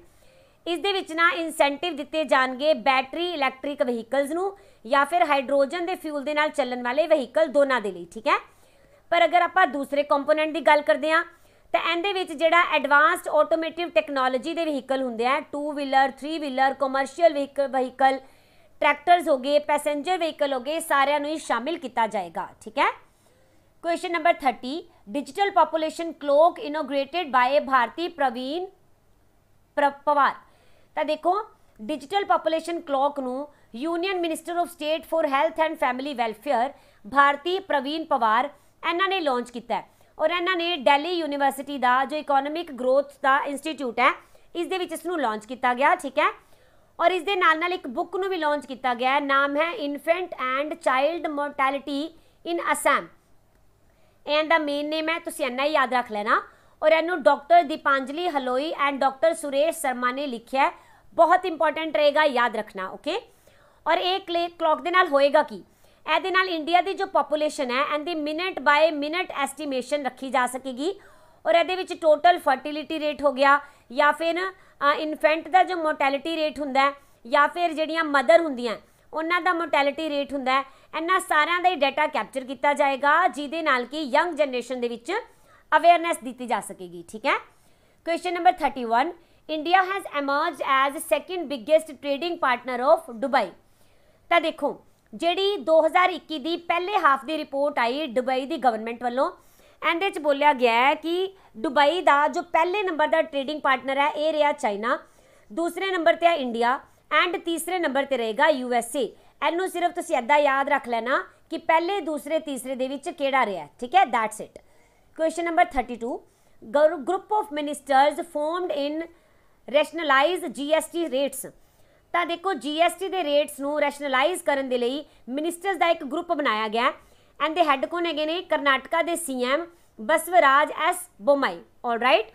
ਇਸ ਦੇ ਵਿੱਚ ਨਾ ਇਨਸੈਂਟਿਵ ਦਿੱਤੇ ਜਾਣਗੇ ਬੈਟਰੀ ਇਲੈਕਟ੍ਰਿਕ ਵਹੀਕਲਸ ਨੂੰ ਜਾਂ ਫਿਰ ਹਾਈਡਰੋਜਨ ਦੇ ਫਿਊਲ ਦੇ ਨਾਲ ਚੱਲਣ ਵਾਲੇ ਵਹੀਕਲ ਦੋਨਾਂ ਦੇ ਲਈ ਠੀਕ ਹੈ ਪਰ ਅਗਰ ਆਪਾਂ ਦੂਸਰੇ ਕੰਪੋਨੈਂਟ ਦੀ ਗੱਲ ਕਰਦੇ ਆ ਤਾਂ ਇਹਦੇ ਵਿੱਚ ਜਿਹੜਾ ਐਡਵਾਂਸਡ ਆਟੋਮੇਟਿਵ ਟੈਕਨੋਲੋਜੀ ਦੇ ਵਹੀਕਲ ਹੁੰਦੇ ਆ 2 wheeler 3 wheeler commercial vehicle tractors ਹੋ ਗਏ ਪੈਸੇਂਜਰ ਵਹੀਕਲ ਹੋ ਗਏ ਸਾਰਿਆਂ ਨੂੰ ਹੀ ਸ਼ਾਮਿਲ ਕੀਤਾ ਜਾਏਗਾ ਠੀਕ ਹੈ question number 30 digital population clock inaugurated by Bharati Pravin Pawar ਤਾਂ ਦੇਖੋ ਡਿਜੀਟਲ ਪੋਪੂਲੇਸ਼ਨ ਕਲੋਕ ਨੂੰ union minister of state for health and family welfare Bharati Pravin Pawar ਇਹਨਾਂ ਨੇ ਲਾਂਚ ਕੀਤਾ ਔਰ ਇਹਨਾਂ ਨੇ ਦਿੱਲੀ ਯੂਨੀਵਰਸਿਟੀ ਦਾ ਜੋ ਇਕਨੋਮਿਕ ਗਰੋਥ ਦਾ ਇੰਸਟੀਚਿਊਟ ਹੈ ਇਸ ਦੇ ਵਿੱਚ ਇਸ ਨੂੰ ਲਾਂਚ ਕੀਤਾ ਗਿਆ ਠੀਕ ਹੈ ਔਰ ਇਸ ਦੇ ਨਾਲ ਨਾਲ ਇੱਕ ਬੁੱਕ ਨੂੰ ਵੀ ਲਾਂਚ ਕੀਤਾ ਗਿਆ ਹੈ ਨਾਮ ਹੈ infant and child mortality in Assam and ਦਾ ਮੇਨ ਨੇਮ ਹੈ ਤੁਸੀਂ ਇੰਨਾ ਹੀ ਯਾਦ ਰੱਖ ਲੈਣਾ ਔਰ ਇਹਨੂੰ doctor Dipanjali Haloi and doctor Suresh Sharma ਨੇ ਲਿਖਿਆ ਹੈ ਬਹੁਤ ਇੰਪੋਰਟੈਂਟ ਰਹੇਗਾ ਯਾਦ ਰੱਖਣਾ ਓਕੇ ਔਰ ਇਹ ਕਲੌਕ ਦੇ ਨਾਲ ਹੋਏਗਾ ਕੀ ਇਹਦੇ ਨਾਲ ਇੰਡੀਆ ਦੀ ਜੋ ਪੋਪੂਲੇਸ਼ਨ ਹੈ ਐਂਡ ਦੀ ਮਿੰਟ ਬਾਏ ਮਿੰਟ ਐਸਟੀਮੇਸ਼ਨ ਰੱਖੀ ਜਾ ਸਕੇਗੀ ਔਰ ਇਹਦੇ ਵਿੱਚ ਟੋਟਲ ਫਰਟੀਲਿਟੀ ਰੇਟ ਹੋ ਗਿਆ ਜਾਂ ਫਿਰ ਇਨਫੈਂਟ ਦਾ ਜੋ ਮੋਰਟੈਲਿਟੀ ਰੇਟ ਹੁੰਦਾ ਜਾਂ ਫਿਰ ਜਿਹੜੀਆਂ ਮਦਰ ਹੁੰਦੀਆਂ ਉਹਨਾਂ ਦਾ ਮੋਰਟੈਲਿਟੀ ਰੇਟ ਹੁੰਦਾ ਇਹਨਾਂ ਸਾਰਿਆਂ ਦਾ ਹੀ ਡਾਟਾ ਕੈਪਚਰ ਕੀਤਾ ਜਾਏਗਾ ਜਿਹਦੇ ਨਾਲ ਕਿ ਯੰਗ ਜਨਰੇਸ਼ਨ ਦੇ ਵਿੱਚ ਅਵੇਅਰਨੈਸ ਦਿੱਤੀ ਜਾ ਸਕੇਗੀ ਠੀਕ ਹੈ question number 31 India has emerged as second biggest trading partner of Dubai ਤਾਂ ਦੇਖੋ ਜਿਹੜੀ 2021 ਦੀ ਪਹਿਲੇ ਹਾਫ ਦੀ ਰਿਪੋਰਟ ਆਈ ਦੁਬਈ ਦੀ ਗਵਰਨਮੈਂਟ ਵੱਲੋਂ ਐਂਡ ਚ ਬੋਲਿਆ ਗਿਆ ਹੈ ਕਿ ਦੁਬਈ ਦਾ ਜੋ ਪਹਿਲੇ ਨੰਬਰ ਦਾ ਟ੍ਰੇਡਿੰਗ ਪਾਰਟਨਰ ਹੈ ਇਹ ਰਿਹਾ ਚਾਈਨਾ ਦੂਸਰੇ ਨੰਬਰ ਤੇ ਹੈ ਇੰਡੀਆ ਐਂਡ ਤੀਸਰੇ ਨੰਬਰ ਤੇ ਰਹੇਗਾ ਯੂ ਐਸ ਏ ਇਹਨੂੰ ਸਿਰਫ ਤੁਸੀਂ ਅੱਧਾ ਯਾਦ ਰੱਖ ਲੈਣਾ ਕਿ ਪਹਿਲੇ ਦੂਸਰੇ ਤੀਸਰੇ ਦੇ ਵਿੱਚ ਕਿਹੜਾ ਰਿਹਾ ਠੀਕ ਹੈ that's it question number 32 group of ministers formed in rationalise GST rates ਤਾਂ ਦੇਖੋ ਜੀਐਸਟੀ ਦੇ ਰੇਟਸ ਨੂੰ ਰੈਸ਼ਨਲਾਈਜ਼ ਕਰਨ ਦੇ ਲਈ ਮਿਨਿਸਟਰਸ ਦਾ ਇੱਕ ਗਰੁੱਪ ਬਣਾਇਆ ਗਿਆ ਹੈ ਐਂਡ ਦੇ ਹੈੱਡ ਕੋਨ ਹੈਗੇ ਨੇ ਕਰਨਾਟਕਾ ਦੇ ਸੀਐਮ ਬਸਵਰਾਜ ਐਸ ਬੋਮਾਈ ਆਲਰਾਈਟ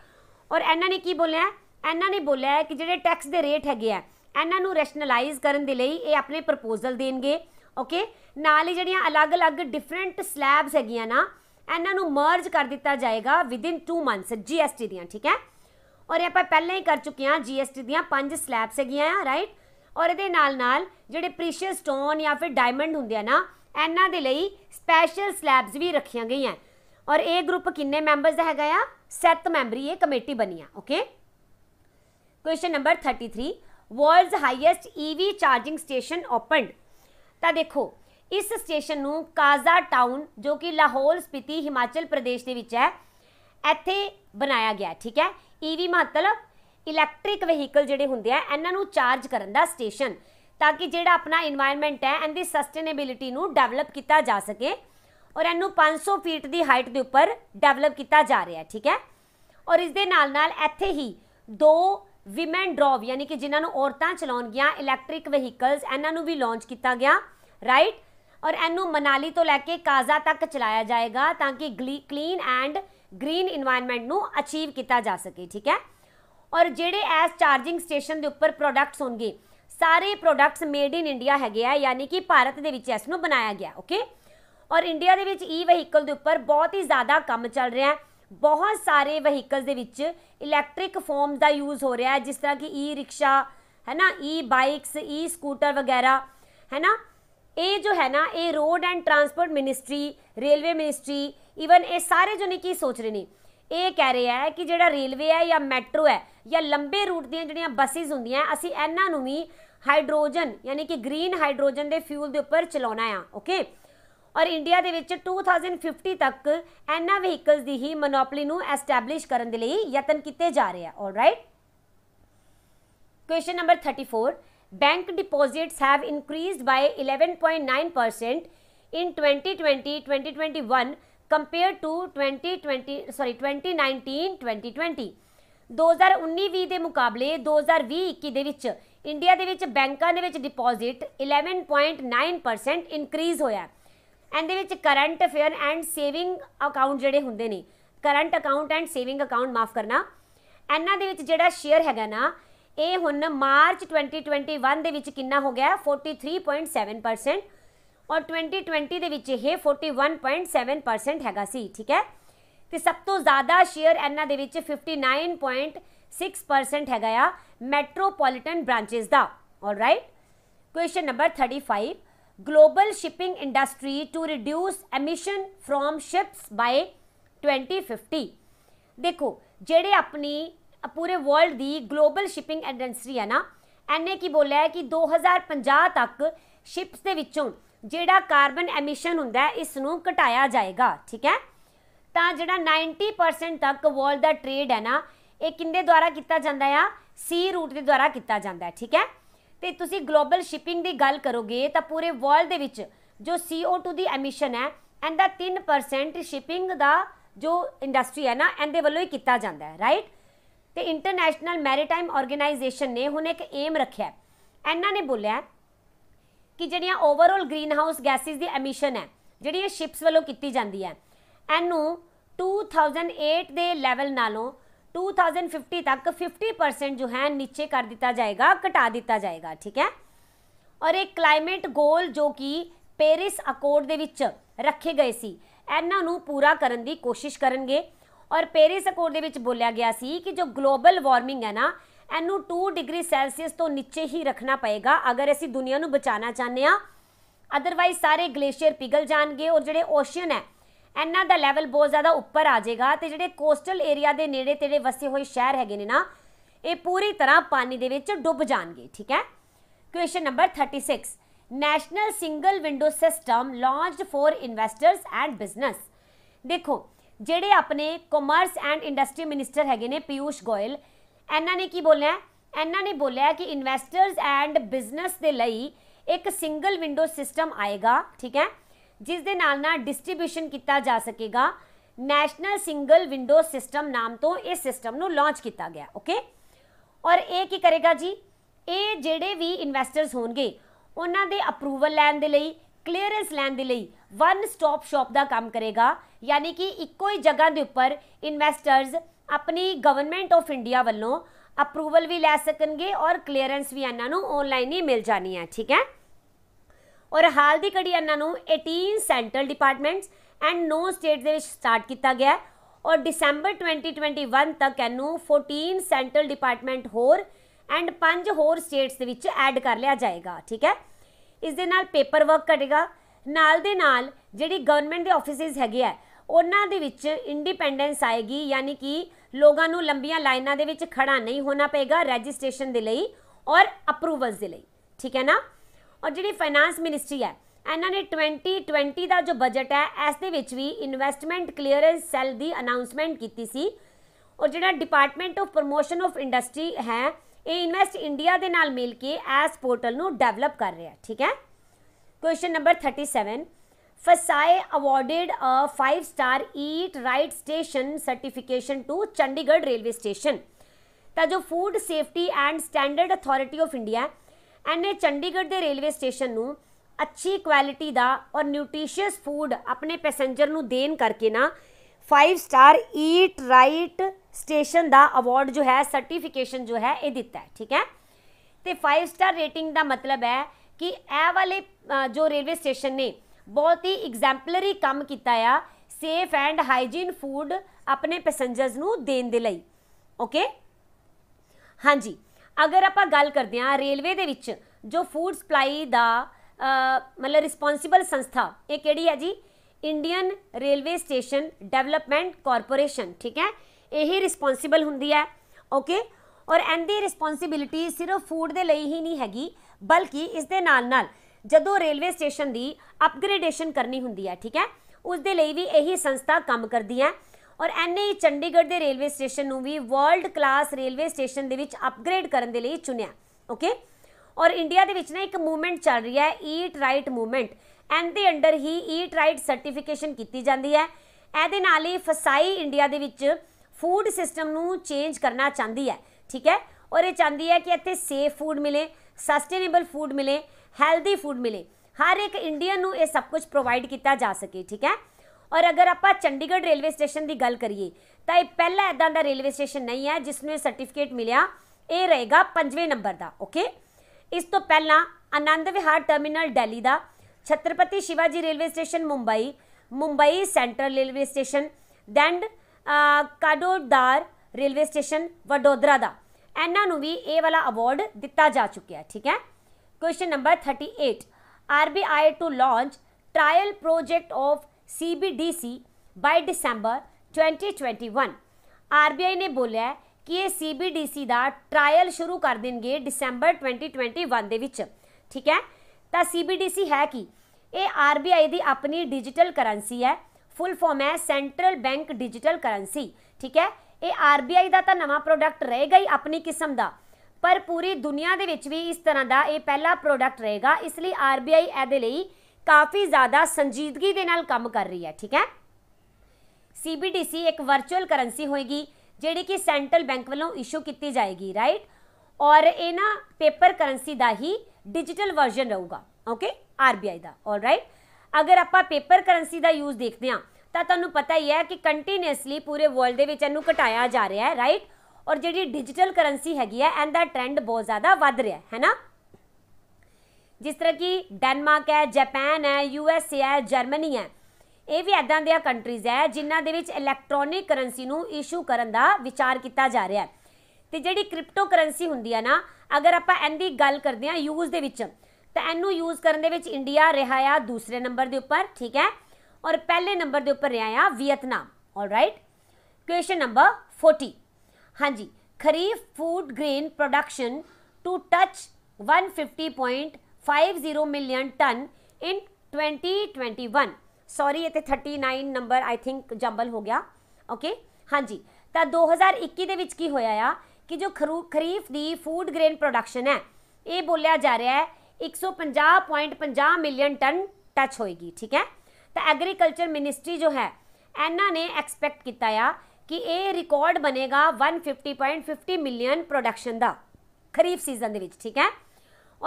ਔਰ ਇਹਨਾਂ ਨੇ ਕੀ ਬੋਲਿਆ ਇਹਨਾਂ ਨੇ ਬੋਲਿਆ ਕਿ ਜਿਹੜੇ ਟੈਕਸ ਦੇ ਰੇਟ ਹੈਗੇ ਆ ਇਹਨਾਂ ਨੂੰ ਰੈਸ਼ਨਲਾਈਜ਼ ਕਰਨ ਦੇ ਲਈ ਇਹ ਆਪਣੇ ਪ੍ਰਪੋਜ਼ਲ ਦੇਣਗੇ ਓਕੇ ਨਾਲ ਹੀ ਜਿਹੜੀਆਂ ਅਲੱਗ-ਅਲੱਗ ਡਿਫਰੈਂਟ ਸਲੈਬਸ ਹੈਗੀਆਂ ਨਾ ਇਹਨਾਂ ਨੂੰ ਮਰਜ ਕਰ ਦਿੱਤਾ ਜਾਏਗਾ ਵਿਦਿਨ 2 ਮੰਥਸ ਜੀਐਸਟੀ ਦੀਆਂ ਠੀਕ ਹੈ ਔਰ ਇਹ ਆਪਾਂ ਪਹਿਲਾਂ ਹੀ ਕਰ ਚੁੱਕੇ ਹਾਂ ਜੀਐਸਟੀ ਦੀਆਂ ਪੰਜ ਸਲੈਬਸ ਹੈਗੀਆਂ ਆ ਰਾਈਟ ਔਰ ਇਹਦੇ ਨਾਲ ਨਾਲ ਜਿਹੜੇ ਪ੍ਰੀਸ਼ੀਅਸ ਸਟੋਨ ਜਾਂ ਫਿਰ ਡਾਇਮੰਡ ਹੁੰਦੇ ਆ ਨਾ ਇਹਨਾਂ ਦੇ ਲਈ ਸਪੈਸ਼ਲ ਸਲੈਬਸ ਵੀ ਰੱਖੀਆਂ ਗਈਆਂ ਔਰ ਇਹ ਗਰੁੱਪ ਕਿੰਨੇ ਮੈਂਬਰਸ ਦਾ ਹੈਗਾ ਆ ਸੱਤ ਮੈਂਬਰੀ ਇਹ ਕਮੇਟੀ ਬਣੀ ਆ okay question number 33 world's highest EV charging station opened ਤਾਂ ਦੇਖੋ ਇਸ ਸਟੇਸ਼ਨ ਨੂੰ ਕਾਜ਼ਾ ਟਾਊਨ ਜੋ ਕਿ ਲਾਹੌਰ ਸਪੀਤੀ ਹਿਮਾਚਲ ਪ੍ਰਦੇਸ਼ ਦੇ ਵਿੱਚ ਹੈ ਇੱਥੇ ਬਣਾਇਆ ਗਿਆ ਠੀਕ ਹੈ ਈਵੀ ਮਤਲਬ ਇਲੈਕਟ੍ਰਿਕ ਵਹੀਕਲ ਜਿਹੜੇ ਹੁੰਦੇ ਆ ਇਹਨਾਂ ਨੂੰ ਚਾਰਜ ਕਰਨ ਦਾ ਸਟੇਸ਼ਨ ਤਾਂ ਕਿ ਜਿਹੜਾ ਆਪਣਾ এনवायरमेंट ਹੈ ਐਂਡ ਦੀ ਸਸਟੇਨੇਬਿਲਿਟੀ ਨੂੰ ਡਿਵੈਲਪ ਕੀਤਾ ਜਾ ਸਕੇ ਔਰ ਇਹਨੂੰ 500 ਫੀਟ ਦੀ ਹਾਈਟ ਦੇ ਉੱਪਰ ਡਿਵੈਲਪ ਕੀਤਾ ਜਾ ਰਿਹਾ ਹੈ ਠੀਕ ਹੈ ਔਰ ਇਸ ਦੇ ਨਾਲ ਨਾਲ ਇੱਥੇ ਹੀ ਦੋ ਵਿਮਨ ਡਰਾਵ ਯਾਨੀ ਕਿ ਜਿਨ੍ਹਾਂ ਨੂੰ ਔਰਤਾਂ ਚਲਾਉਣਗੀਆਂ ਇਲੈਕਟ੍ਰਿਕ ਵਹੀਕਲਸ ਇਹਨਾਂ ਨੂੰ ਵੀ ਲਾਂਚ ਕੀਤਾ ਗਿਆ ਰਾਈਟ ਔਰ ਇਹਨੂੰ ਮਨਾਲੀ ਤੋਂ ਲੈ ਕੇ ਕਾਜ਼ਾ ਤੱਕ ਚਲਾਇਆ ਜਾਏਗਾ ਤਾਂ ਕਿ ਕਲੀਨ ਐਂਡ ਗ੍ਰੀਨ এনवायरमेंट ਨੂੰ ਅਚੀਵ ਕੀਤਾ ਜਾ ਸਕੇ ਠੀਕ ਹੈ ਔਰ ਜਿਹੜੇ ਐਸ ਚਾਰਜਿੰਗ ਸਟੇਸ਼ਨ ਦੇ ਉੱਪਰ ਪ੍ਰੋਡਕਟਸ ਹੋਣਗੇ ਸਾਰੇ ਪ੍ਰੋਡਕਟਸ ਮੇਡ ਇਨ ਇੰਡੀਆ ਹੈਗੇ ਆ ਯਾਨੀ ਕਿ ਭਾਰਤ ਦੇ ਵਿੱਚ ਇਸ ਨੂੰ ਬਣਾਇਆ ਗਿਆ ਓਕੇ ਔਰ ਇੰਡੀਆ ਦੇ ਵਿੱਚ ਈ ਵਹੀਕਲ ਦੇ ਉੱਪਰ ਬਹੁਤ ਹੀ ਜ਼ਿਆਦਾ ਕੰਮ ਚੱਲ ਰਿਹਾ ਹੈ ਬਹੁਤ ਸਾਰੇ ਵਹੀਕਲ ਦੇ ਵਿੱਚ ਇਲੈਕਟ੍ਰਿਕ ਫਾਰਮਸ ਦਾ ਯੂਜ਼ ਹੋ ਰਿਹਾ ਹੈ ਜਿਸ ਤਰ੍ਹਾਂ ਕਿ ਈ ਰਿਕਸ਼ਾ ਹੈ ਨਾ ਈ ਬਾਈਕਸ ਈ ਸਕੂਟਰ ਵਗੈਰਾ ਹੈ ਨਾ ਇਹ ਜੋ ਹੈ ਨਾ ਇਹ road and transport ministry railway ministry even ਇਹ ਸਾਰੇ ਜੋ ਨੇ ਕੀ ਸੋਚ ਰਹੇ ਨੇ ਇਹ ਕਹਿ ਰਿਹਾ ਹੈ ਕਿ ਜਿਹੜਾ ਰੇਲਵੇ ਹੈ ਜਾਂ ਮੈਟਰੋ ਹੈ ਜਾਂ ਲੰਬੇ ਰੂਟ ਦੀਆਂ ਜਿਹੜੀਆਂ ਬੱਸਿਸ ਹੁੰਦੀਆਂ ਅਸੀਂ ਇਹਨਾਂ ਨੂੰ ਵੀ ਹਾਈਡਰੋਜਨ ਯਾਨੀ ਕਿ ਗ੍ਰੀਨ ਹਾਈਡਰੋਜਨ ਦੇ ਫਿਊਲ ਦੇ ਉੱਪਰ ਚਲਾਉਣਾ ਆ ਓਕੇ ਔਰ ਇੰਡੀਆ ਦੇ ਵਿੱਚ 2050 ਤੱਕ ਐਨਾ ਵਹੀਕਲਸ ਦੀ ਹੀ ਮੋਨੋਪੋਲੀ ਨੂੰ ਐਸਟੈਬਲਿਸ਼ ਕਰਨ ਦੇ ਲਈ ਯਤਨ ਕੀਤੇ ਜਾ ਰਹੇ ਆ alright question number 34 bank deposits have increased by 11.9% in 2020-2021 compared to 2020 sorry 2019-2020 2019-20 ਦੇ ਮੁਕਾਬਲੇ 2020-21 ਦੇ ਵਿੱਚ ਇੰਡੀਆ ਦੇ ਵਿੱਚ ਬੈਂਕਾਂ ਦੇ ਵਿੱਚ ਡਿਪੋਜ਼ਿਟ 11.9% ਇਨਕਰੀਜ਼ ਹੋਇਆ ਦੇ ਵਿੱਚ current affair and saving account ਜਿਹੜੇ ਹੁੰਦੇ ਨੇ current account and saving account ਮਾਫ ਕਰਨਾ ਇਹਨਾਂ ਦੇ ਵਿੱਚ ਜਿਹੜਾ ਸ਼ੇਅਰ ਹੈਗਾ ਨਾ ਇਹ ਹੁਣ ਮਾਰਚ 2021 ਦੇ ਵਿੱਚ ਕਿੰਨਾ ਹੋ ਗਿਆ 43.7% ਔਰ 2020 ਦੇ ਵਿੱਚ ਇਹ 41.7% ਹੈਗਾ ਸੀ ਠੀਕ ਹੈ ਤੇ ਸਭ ਤੋਂ ਜ਼ਿਆਦਾ ਸ਼ੇਅਰ ਇਹਨਾਂ ਦੇ ਵਿੱਚ 59. 6% ਹੈਗਾ ਆ ਮੈਟਰੋਪੋਲੀਟਨ ਬ੍ਰਾਂਚੇਸ ਦਾ right question number 35 global shipping industry to reduce emission from ships by 2050 ਦੇਖੋ ਜਿਹੜੇ ਆਪਣੀ ਪੂਰੇ ਵਰਲਡ ਦੀ ਗਲੋਬਲ ਸ਼ਿਪਿੰਗ ਇੰਡਸਟਰੀ ਹੈ ਨਾ ਐਨੇ ਕੀ ਬੋਲਿਆ ਹੈ ਕਿ 2050 ਤੱਕ ਸ਼ਿਪਸ ਦੇ ਵਿੱਚੋਂ ਜਿਹੜਾ ਕਾਰਬਨ ਐਮਿਸ਼ਨ ਹੁੰਦਾ ਹੈ ਇਸ ਨੂੰ ਘਟਾਇਆ ਜਾਏਗਾ ਠੀਕ ਹੈ ਤਾਂ ਜਿਹੜਾ 90% ਤੱਕ ਵਰਲਡ ਦਾ ਟ੍ਰੇਡ ਹੈ ਨਾ ਇਹ ਕਿੰਦੇ ਦੁਆਰਾ ਕੀਤਾ ਜਾਂਦਾ ਆ ਸੀ ਰੂਟ ਦੇ ਦੁਆਰਾ ਕੀਤਾ ਜਾਂਦਾ ਹੈ ਠੀਕ ਹੈ ਤੇ ਤੁਸੀਂ ਗਲੋਬਲ ਸ਼ਿਪਿੰਗ ਦੀ ਗੱਲ ਕਰੋਗੇ ਤਾਂ ਪੂਰੇ ਵਰਲਡ ਦੇ ਵਿੱਚ ਜੋ CO2 ਦੀ ਐਮਿਸ਼ਨ ਹੈ ਐਂਡ ਦਾ 3% ਸ਼ਿਪਿੰਗ ਦਾ ਜੋ ਇੰਡਸਟਰੀ ਹੈ ਨਾ ਦੇ ਵੱਲੋਂ ਹੀ ਕੀਤਾ ਜਾਂਦਾ ਹੈ ਰਾਈਟ ਤੇ ਇੰਟਰਨੈਸ਼ਨਲ ਮੈਰੀਟਾਈਮ ਆਰਗੇਨਾਈਜੇਸ਼ਨ ਨੇ ਹੁਣ ਇੱਕ ਏਮ ਰੱਖਿਆ ਇਹਨਾਂ ਨੇ ਬੋਲਿਆ ਕਿ ਜਿਹੜੀਆਂ ਓਵਰਆਲ ਗ੍ਰੀਨ ਹਾਊਸ ਗੈਸਿਸ ਦੀ ਐਮਿਸ਼ਨ ਹੈ ਜਿਹੜੀ ਇਹ ਸ਼ਿਪਸ ਵੱਲੋਂ ਕੀਤੀ ਜਾਂਦੀ ਹੈ ਇਹਨੂੰ 2008 ਦੇ ਲੈਵਲ ਨਾਲੋਂ 2050 तक 50 परसेंट जो है नीचे कर दिया जाएगा घटा दिया जाएगा ठीक है ਔਰ ਇਹ ਕਲਾਈਮੇਟ ਗੋਲ ਜੋ ਕਿ ਪੈਰਿਸ ਅਕੋਰਡ ਦੇ ਵਿੱਚ ਰੱਖੇ ਗਏ ਸੀ ਇਹਨਾਂ ਨੂੰ ਪੂਰਾ ਕਰਨ ਦੀ ਕੋਸ਼ਿਸ਼ ਕਰਨਗੇ ਔਰ ਪੈਰਿਸ ਅਕੋਰਡ ਦੇ ਵਿੱਚ ਬੋਲਿਆ ਗਿਆ ਸੀ ਕਿ ਜੋ ਗਲੋਬਲ ਵਾਰਮਿੰਗ ਹੈ ਨਾ ਇਹਨੂੰ 2 ਡਿਗਰੀ ਸੈਲਸੀਅਸ ਤੋਂ ਨੀਚੇ ਹੀ ਰੱਖਣਾ ਪਏਗਾ ਅਗਰ ਅਸੀਂ ਦੁਨੀਆ ਨੂੰ ਬਚਾਉਣਾ ਚਾਹੁੰਦੇ ਆ ਅਦਰਵਾਈਜ਼ ਸਾਰੇ ਗਲੇਸ਼ੀਅਰ ਪਿਘਲ ਜਾਣਗੇ ਔਰ ਜਿਹੜੇ ਓਸ਼ੀਅਨ ਹੈ ਇਹਨਾਂ ਦਾ ਲੈਵਲ ਬਹੁਤ ਜ਼ਿਆਦਾ ਉੱਪਰ ਆ ਜਾਏਗਾ ਤੇ ਜਿਹੜੇ ਕੋਸਟਲ ਏਰੀਆ ਦੇ ਨੇੜੇ ਤੇੜੇ ਵਸੇ ਹੋਏ ਸ਼ਹਿਰ ਹੈਗੇ ਨੇ ਨਾ ਇਹ ਪੂਰੀ ਤਰ੍ਹਾਂ ਪਾਣੀ ਦੇ ਵਿੱਚ ਡੁੱਬ ਜਾਣਗੇ ਠੀਕ ਹੈ question number 36 national single window system launched for investors and business ਦੇਖੋ ਜਿਹੜੇ ਆਪਣੇ ਕਮਰਸ ਐਂਡ ਇੰਡਸਟਰੀ ਮਿਨਿਸਟਰ ਹੈਗੇ ਨੇ ਪਿਊਸ਼ ਗੋਇਲ ਇਹਨਾਂ ਨੇ ਕੀ ਬੋਲਿਆ ਇਹਨਾਂ ਨੇ ਬੋਲਿਆ ਕਿ ਇਨਵੈਸਟਰਸ ਐਂਡ ਬਿਜ਼ਨਸ ਦੇ ਲਈ ਇੱਕ ਸਿੰਗਲ ਵਿੰਡੋ ਸਿਸਟਮ ਆਏਗਾ ਠੀਕ ਹੈ ਜਿਸ ਦੇ ਨਾਲ ਨਾਲ ਡਿਸਟ੍ਰੀਬਿਊਸ਼ਨ ਕੀਤਾ ਜਾ ਸਕੇਗਾ ਨੈਸ਼ਨਲ ਸਿੰਗਲ ਵਿੰਡੋ ਸਿਸਟਮ ਨਾਮ ਤੋਂ ਇਸ ਸਿਸਟਮ ਨੂੰ ਲਾਂਚ ਕੀਤਾ ਗਿਆ ਓਕੇ ਔਰ ਇਹ ਕੀ ਕਰੇਗਾ ਜੀ ਇਹ ਜਿਹੜੇ ਵੀ ਇਨਵੈਸਟਰਸ ਹੋਣਗੇ ਉਹਨਾਂ ਦੇ ਅਪਰੂਵਲ ਲੈਣ ਦੇ ਲਈ ਕਲੀਅਰੈਂਸ ਲੈਣ ਦੇ ਲਈ ਵਨ ਸਟਾਪ ਸ਼ਾਪ ਦਾ ਕੰਮ ਕਰੇਗਾ ਯਾਨੀ ਕਿ ਇੱਕੋ ਹੀ ਜਗ੍ਹਾ ਦੇ ਉੱਪਰ ਇਨਵੈਸਟਰਸ ਆਪਣੀ ਗਵਰਨਮੈਂਟ ਆਫ ਇੰਡੀਆ ਵੱਲੋਂ ਅਪਰੂਵਲ ਵੀ ਲੈ ਸਕਣਗੇ ਔਰ ਕਲੀਅਰੈਂਸ ਵੀ ਇਹਨਾਂ ਨੂੰ ਆਨਲਾਈਨ ਹੀ ਮਿਲ ਜਾਣੀ ਹੈ ਠੀਕ ਹੈ ਔਰ ਹਾਲ ਦੀ ਘੜੀ ਇਹਨਾਂ ਨੂੰ 18 ਸੈਂਟਰਲ ਡਿਪਾਰਟਮੈਂਟਸ ਐਂਡ ਨੋ ਸਟੇਟ ਦੇ ਵਿੱਚ ਸਟਾਰਟ ਕੀਤਾ ਗਿਆ ਔਰ ਡਿਸੰਬਰ 2021 ਤੱਕ ਇਹਨੂੰ 14 ਸੈਂਟਰਲ ਡਿਪਾਰਟਮੈਂਟ ਹੋਰ ਐਂਡ ਪੰਜ ਹੋਰ ਸਟੇਟਸ ਦੇ ਵਿੱਚ ਐਡ ਕਰ ਲਿਆ ਜਾਏਗਾ ਠੀਕ ਹੈ ਇਸ ਦੇ ਨਾਲ ਪੇਪਰ ਵਰਕ ਘਟੇਗਾ ਨਾਲ ਦੇ ਨਾਲ ਜਿਹੜੀ ਗਵਰਨਮੈਂਟ ਦੇ ਆਫਿਸਿਸ ਹੈਗੇ ਆ ਉਹਨਾਂ ਦੇ ਵਿੱਚ ਇੰਡੀਪੈਂਡੈਂਸ ਆਏਗੀ ਯਾਨੀ ਕਿ ਲੋਕਾਂ ਨੂੰ ਲੰਬੀਆਂ ਲਾਈਨਾਂ ਦੇ ਵਿੱਚ ਖੜਾ ਨਹੀਂ ਹੋਣਾ ਪਏਗਾ ਰਜਿਸਟ੍ਰੇਸ਼ਨ ਦੇ ਲਈ ਔਰ ਅਪਰੂਵਲਸ ਦੇ ਲਈ ਠੀਕ ਹੈ ਨਾ ਔਰ ਜਿਹੜੀ ਫਾਈਨਾਂਸ ਮਿਨਿਸਟਰੀ ਹੈ ਇਹਨਾਂ ਨੇ 2020 ਦਾ ਜੋ ਬਜਟ ਹੈ ਇਸ ਦੇ ਵਿੱਚ ਵੀ ਇਨਵੈਸਟਮੈਂਟ ਕਲੀਅਰੈਂਸ ਸੈੱਲ ਦੀ ਅਨਾਉਂਸਮੈਂਟ ਕੀਤੀ ਸੀ ਔਰ ਜਿਹੜਾ department of promotion of industry ਹੈ ਇਹ ਇਨਵੈਸਟ ਇੰਡੀਆ ਦੇ ਨਾਲ ਮਿਲ ਕੇ ਐਸ ਪੋਰਟਲ ਨੂੰ ਡਿਵੈਲਪ ਕਰ ਰਿਹਾ ਠੀਕ ਹੈ question number 37 FSSAI awarded a 5 star eat right station certification to Chandigarh railway station ਤਾਂ ਜੋ food safety and standard authority of India ਐਨੇ ਚੰਡੀਗੜ੍ਹ ਦੇ ਰੇਲਵੇ ਸਟੇਸ਼ਨ ਨੂੰ ਅੱਛੀ ਕੁਆਲਿਟੀ ਦਾ ਔਰ ਨਿਊਟ੍ਰੀਸ਼ੀਅਸ ਫੂਡ ਆਪਣੇ ਪੈਸੇਂਜਰ ਨੂੰ ਦੇਣ ਕਰਕੇ ਨਾ 5 ਸਟਾਰ ਈਟ ਰਾਈਟ ਸਟੇਸ਼ਨ ਦਾ ਅਵਾਰਡ ਜੋ ਹੈ ਸਰਟੀਫਿਕੇਸ਼ਨ ਜੋ ਹੈ ਇਹ ਦਿੱਤਾ ਹੈ ਠੀਕ ਹੈ ਤੇ 5 ਸਟਾਰ ਰੇਟਿੰਗ ਦਾ ਮਤਲਬ ਹੈ ਕਿ ਇਹ ਵਾਲੇ ਜੋ ਰੇਲਵੇ ਸਟੇਸ਼ਨ ਨੇ ਬਹੁਤ ਹੀ ਐਗਜ਼ੈਂਪਲਰੀ ਕੰਮ ਕੀਤਾ ਆ ਸੇਫ ਐਂਡ ਹਾਈਜੀਨ ਫੂਡ ਆਪਣੇ ਪੈਸੇਂਜਰਸ ਨੂੰ ਦੇਣ ਦੇ ਲਈ ਓਕੇ ਹਾਂਜੀ ਅਗਰ ਆਪਾਂ ਗੱਲ ਕਰਦੇ ਹਾਂ ਰੇਲਵੇ ਦੇ ਵਿੱਚ ਜੋ ਫੂਡ ਸਪਲਾਈ ਦਾ ਮਤਲਬ ਰਿਸਪੌਂਸਿਬਲ ਸੰਸਥਾ ਇਹ ਕਿਹੜੀ ਹੈ ਜੀ Indian railway station development corporation ਠੀਕ ਹੈ ਇਹ ਹੀ ਰਿਸਪੌਂਸਿਬਲ ਹੁੰਦੀ ਹੈ ਓਕੇ ਔਰ ਇਹਦੀ ਰਿਸਪੌਂਸਿਬਿਲਿਟੀ ਸਿਰਫ ਫੂਡ ਦੇ ਲਈ ਹੀ ਨਹੀਂ ਹੈਗੀ ਬਲਕਿ ਇਸ ਦੇ ਨਾਲ ਨਾਲ ਜਦੋਂ ਰੇਲਵੇ ਸਟੇਸ਼ਨ ਦੀ ਅਪਗ੍ਰੇਡੇਸ਼ਨ ਕਰਨੀ ਹੁੰਦੀ ਹੈ ਠੀਕ ਹੈ ਉਸ ਦੇ ਲਈ ਵੀ ਇਹੀ ਸੰਸਥਾ ਕੰਮ ਕਰਦੀ ਹੈ ਔਰ ਐਨਏ ਚੰਡੀਗੜ੍ਹ ਦੇ ਰੇਲਵੇ ਸਟੇਸ਼ਨ ਨੂੰ ਵੀ ਵਰਲਡ ਕਲਾਸ ਰੇਲਵੇ ਸਟੇਸ਼ਨ ਦੇ ਵਿੱਚ ਅਪਗ੍ਰੇਡ ਕਰਨ ਦੇ ਲਈ ਚੁਣਿਆ ਓਕੇ ਔਰ ਇੰਡੀਆ ਦੇ ਵਿੱਚ ਨਾ ਇੱਕ ਮੂਵਮੈਂਟ ਚੱਲ ਰਹੀ ਹੈ ਈਟ ਰਾਈਟ ਮੂਵਮੈਂਟ ਐਂਡ ਦੇ ਅੰਡਰ ਹੀ ਈਟ ਰਾਈਟ ਸਰਟੀਫਿਕੇਸ਼ਨ ਕੀਤੀ ਜਾਂਦੀ ਹੈ ਇਹਦੇ ਨਾਲ ਹੀ ਫਸਾਈ ਇੰਡੀਆ ਦੇ ਵਿੱਚ ਫੂਡ ਸਿਸਟਮ ਨੂੰ ਚੇਂਜ ਕਰਨਾ ਚਾਹੁੰਦੀ ਹੈ ਠੀਕ ਹੈ ਔਰ ਇਹ ਚਾਹੁੰਦੀ ਹੈ ਕਿ ਇੱਥੇ ਸੇਫ ਫੂਡ ਮਿਲੇ ਸਸਟੇਨੇਬਲ ਫੂਡ ਮਿਲੇ ਹੈਲਦੀ ਫੂਡ ਮਿਲੇ ਹਰ ਇੱਕ ਇੰਡੀਅਨ ਨੂੰ ਇਹ ਸਭ ਕੁਝ ਪ੍ਰੋਵਾਈਡ ਕੀਤਾ ਜਾ ਸਕੇ ਠੀਕ ਹੈ ਔਰ ਅਗਰ ਆਪਾਂ ਚੰਡੀਗੜ੍ਹ ਰੇਲਵੇ ਸਟੇਸ਼ਨ ਦੀ ਗੱਲ ਕਰੀਏ ਤਾਂ ਇਹ ਪਹਿਲਾ ਐਦਾਂ ਦਾ ਰੇਲਵੇ ਸਟੇਸ਼ਨ ਨਹੀਂ ਹੈ ਜਿਸ ਨੂੰ ਇਹ ਸਰਟੀਫਿਕੇਟ ਮਿਲਿਆ ਇਹ ਰਹੇਗਾ 5ਵੇਂ ਨੰਬਰ ਦਾ ਓਕੇ ਇਸ ਤੋਂ ਪਹਿਲਾਂ ਆਨੰਦ ਵਿਹਾਰ ਟਰਮੀਨਲ ਦਿੱਲੀ ਦਾ Chhatrapati Shivaji railway station Mumbai Mumbai central railway station ਦੈਂਡ ਕਾਡੋਦਾਰ ਰੇਲਵੇ ਸਟੇਸ਼ਨ ਵਡੋਦਰਾ ਦਾ ਇਹਨਾਂ ਨੂੰ ਵੀ ਇਹ ਵਾਲਾ ਅਵਾਰਡ ਦਿੱਤਾ ਜਾ ਚੁੱਕਿਆ ਠੀਕ ਹੈ question number 38 RBI to launch trial project of CBDC by December 2021 RBI ਨੇ ਬੋਲਿਆ ਕਿ ਇਹ CBDC ਦਾ ਟ੍ਰਾਇਲ ਸ਼ੁਰੂ ਕਰ ਦੇਣਗੇ ਦਸੰਬਰ 2021 ਦੇ ਵਿੱਚ ਠੀਕ ਹੈ ਤਾਂ CBDC ਹੈ ਕੀ ਇਹ RBI ਦੀ ਆਪਣੀ ਡਿਜੀਟਲ ਕਰੰਸੀ ਹੈ ਫੁੱਲ ਫਾਰਮ ਹੈ ਸੈਂਟਰਲ ਬੈਂਕ ਡਿਜੀਟਲ ਕਰੰਸੀ ਠੀਕ ਹੈ ਇਹ RBI ਦਾ ਤਾਂ ਨਵਾਂ ਪ੍ਰੋਡਕਟ ਰਹੇਗਾ ਹੀ ਆਪਣੀ ਕਿਸਮ ਦਾ ਪਰ ਪੂਰੀ ਦੁਨੀਆ ਦੇ ਵਿੱਚ ਵੀ ਇਸ ਤਰ੍ਹਾਂ ਦਾ ਇਹ ਪਹਿਲਾ ਪ੍ਰੋਡਕਟ ਰਹੇਗਾ ਇਸ ਲਈ RBI ਇਹਦੇ ਲਈ ਕਾਫੀ ਜ਼ਿਆਦਾ ਸੰਜੀਦਗੀ ਦੇ ਨਾਲ ਕੰਮ ਕਰ ਰਹੀ ਹੈ ਠੀਕ ਹੈ ਸੀਬੀਡੀਸੀ ਇੱਕ ਵਰਚੁਅਲ ਕਰੰਸੀ ਹੋਏਗੀ ਜਿਹੜੀ ਕਿ ਸੈਂਟਰਲ ਬੈਂਕ ਵੱਲੋਂ ਇਸ਼ੂ ਕੀਤੀ ਜਾਏਗੀ ਰਾਈਟ ਔਰ ਇਹ ਨਾ ਪੇਪਰ ਕਰੰਸੀ ਦਾ ਹੀ ਡਿਜੀਟਲ ਵਰਜ਼ਨ ਰਹੂਗਾ ਓਕੇ RBI ਦਾ ਰਾਈਟ ਅਗਰ ਆਪਾਂ ਪੇਪਰ ਕਰੰਸੀ ਦਾ ਯੂਜ਼ ਦੇਖਦੇ ਹਾਂ ਤਾਂ ਤੁਹਾਨੂੰ ਪਤਾ ਹੀ ਹੈ ਕਿ ਕੰਟੀਨਿਊਸਲੀ ਪੂਰੇ ਵਰਲਡ ਦੇ ਵਿੱਚ ਇਹਨੂੰ ਘਟਾਇਆ ਜਾ ਰਿਹਾ ਹੈ ਰਾਈਟ ਔਰ ਜਿਹੜੀ ਡਿਜੀਟਲ ਕਰੰਸੀ ਹੈਗੀ ਹੈ ਐਂਡ ਦਾ ਟ੍ਰੈਂਡ ਬਹੁਤ ਜ਼ਿਆਦਾ ਵੱਧ ਰਿਹਾ ਹੈ ਹੈਨਾ ਜਿਸ ਤਰ੍ਹਾਂ ਕਿ ਡੈਨਮਾਰਕ ਹੈ ਜਾਪਾਨ ਹੈ ਯੂ ਐਸ ਏ ਹੈ ਜਰਮਨੀ ਹੈ ਇਹ ਵੀ ਐਦਾਂ ਦੇ ਕੰਟਰੀਜ਼ ਹੈ ਜਿਨ੍ਹਾਂ ਦੇ ਵਿੱਚ ਇਲੈਕਟ੍ਰੋਨਿਕ ਕਰੰਸੀ ਨੂੰ ਇਸ਼ੂ ਕਰਨ ਦਾ ਵਿਚਾਰ ਕੀਤਾ ਜਾ ਰਿਹਾ ਹੈ ਤੇ ਜਿਹੜੀ ਕ੍ਰਿਪਟੋ ਕਰੰਸੀ ਹੁੰਦੀ ਹੈ ਨਾ ਅਗਰ ਆਪਾਂ ਐਂਦੀ ਗੱਲ ਕਰਦੇ ਹਾਂ ਯੂਜ਼ ਦੇ ਵਿੱਚ ਤਾਂ ਇਹਨੂੰ ਯੂਜ਼ ਕਰਨ ਦੇ ਵਿੱਚ ਇੰਡੀਆ ਰਿਹਾ ਆ ਦੂਸਰੇ ਨੰਬਰ ਦੇ ਉੱਪਰ ਠੀਕ ਹੈ ਔਰ ਪਹਿਲੇ ਨੰਬਰ ਦੇ ਉੱਪਰ ਰਿਹਾ ਆ ਵੀਅਤਨਾਮ ਰਾਈਟ ਕੁਐਸਚਨ ਨੰਬਰ 40 ਹਾਂਜੀ kharif food grain production to touch 150. 50 million tonne in 2021 sorry ਤੇ 39 ਨੰਬਰ ਆਈ ਥਿੰਕ ਜੰਬਲ ਹੋ ਗਿਆ ਓਕੇ ਹਾਂਜੀ ਤਾਂ 2021 ਦੇ ਵਿੱਚ ਕੀ ਹੋਇਆ ਆ ਕਿ ਜੋ ਖਰੀਫ ਦੀ ਫੂਡ ਗ੍ਰੇਨ ਪ੍ਰੋਡਕਸ਼ਨ ਹੈ ਇਹ ਬੋਲਿਆ ਜਾ ਰਿਹਾ ਹੈ 150.50 ਮਿਲੀਅਨ ਟਨ ਟੱਚ ਹੋਏਗੀ ਠੀਕ ਹੈ ਤਾਂ ਐਗਰੀਕਲਚਰ ਮਿਨਿਸਟਰੀ ਜੋ ਹੈ ਇਹਨਾਂ ਨੇ ਐਕਸਪੈਕਟ ਕੀਤਾ ਆ ਕਿ ਇਹ ਰਿਕਾਰਡ ਬਣੇਗਾ 150.50 ਮਿਲੀਅਨ ਪ੍ਰੋਡਕਸ਼ਨ ਦਾ ਖਰੀਫ ਸੀਜ਼ਨ ਦੇ ਵਿੱਚ ਠੀਕ ਹੈ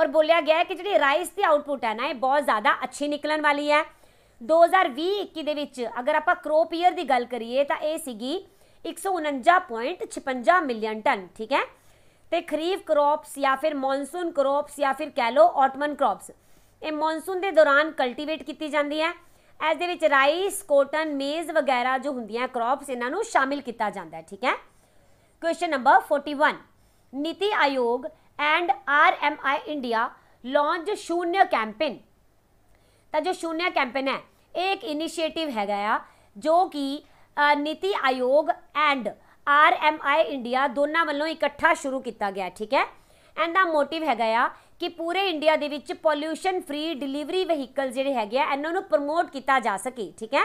ਔਰ ਬੋਲਿਆ ਗਿਆ ਹੈ ਕਿ ਜਿਹੜੀ ਰਾਈਸ ਦੀ ਆਊਟਪੁੱਟ ਹੈ ਨਾ ਇਹ ਬਹੁਤ ਜ਼ਿਆਦਾ ਅੱਛੀ ਨਿਕਲਣ ਵਾਲੀ ਹੈ 2020-21 ਦੇ ਵਿੱਚ ਅਗਰ ਆਪਾਂ ਕ੍ਰੋਪ ਈਅਰ ਦੀ ਗੱਲ ਕਰੀਏ ਤਾਂ ਇਹ ਸੀਗੀ 149.56 ਮਿਲੀਅਨ ਟਨ ਠੀਕ ਹੈ ਤੇ ਖਰੀਫ ਕ੍ਰੋਪਸ ਜਾਂ ਫਿਰ ਮੌਨਸੂਨ ਕ੍ਰੋਪਸ ਜਾਂ ਫਿਰ ਕਹਿ ਲੋ ਆਟਮਨ ਕ੍ਰੋਪਸ ਇਹ ਮੌਨਸੂਨ ਦੇ ਦੌਰਾਨ ਕਲਟੀਵੇਟ ਕੀਤੀ ਜਾਂਦੀ ਹੈ ਇਸ ਦੇ ਵਿੱਚ ਰਾਈਸ ਕੋਟਨ ਮੇਜ਼ ਵਗੈਰਾ ਜੋ ਹੁੰਦੀਆਂ ਕ੍ਰੋਪਸ ਇਹਨਾਂ ਨੂੰ ਸ਼ਾਮਿਲ ਕੀਤਾ ਜਾਂਦਾ ਹੈ ਠੀਕ ਹੈ ਕੁਐਸਚਨ ਨੰਬਰ 41 ਨੀਤੀ ਆਯੋਗ and RMI India launch Shunya campaign ਤਾਂ ਜੋ Shunya campaign ਹੈ ਇਹ ਇੱਕ ਇਨੀਸ਼ੀਏਟਿਵ ਹੈਗਾ ਆ ਜੋ ਕਿ ਨੀਤੀ ਆਯੋਗ ਐਂਡ RMI India ਦੋਨਾਂ ਵੱਲੋਂ ਇਕੱਠਾ ਸ਼ੁਰੂ ਕੀਤਾ ਗਿਆ ਠੀਕ ਹੈ ਐਂਡ ਦਾ ਮੋਟਿਵ ਹੈਗਾ ਆ ਕਿ ਪੂਰੇ ਇੰਡੀਆ ਦੇ ਵਿੱਚ ਪੋਲੂਸ਼ਨ ਫ੍ਰੀ ਡਿਲੀਵਰੀ ਵਹੀਕਲ ਜਿਹੜੇ ਹੈਗੇ ਆ ਇਹਨਾਂ ਨੂੰ ਪ੍ਰਮੋਟ ਕੀਤਾ ਜਾ ਸਕੇ ਠੀਕ ਹੈ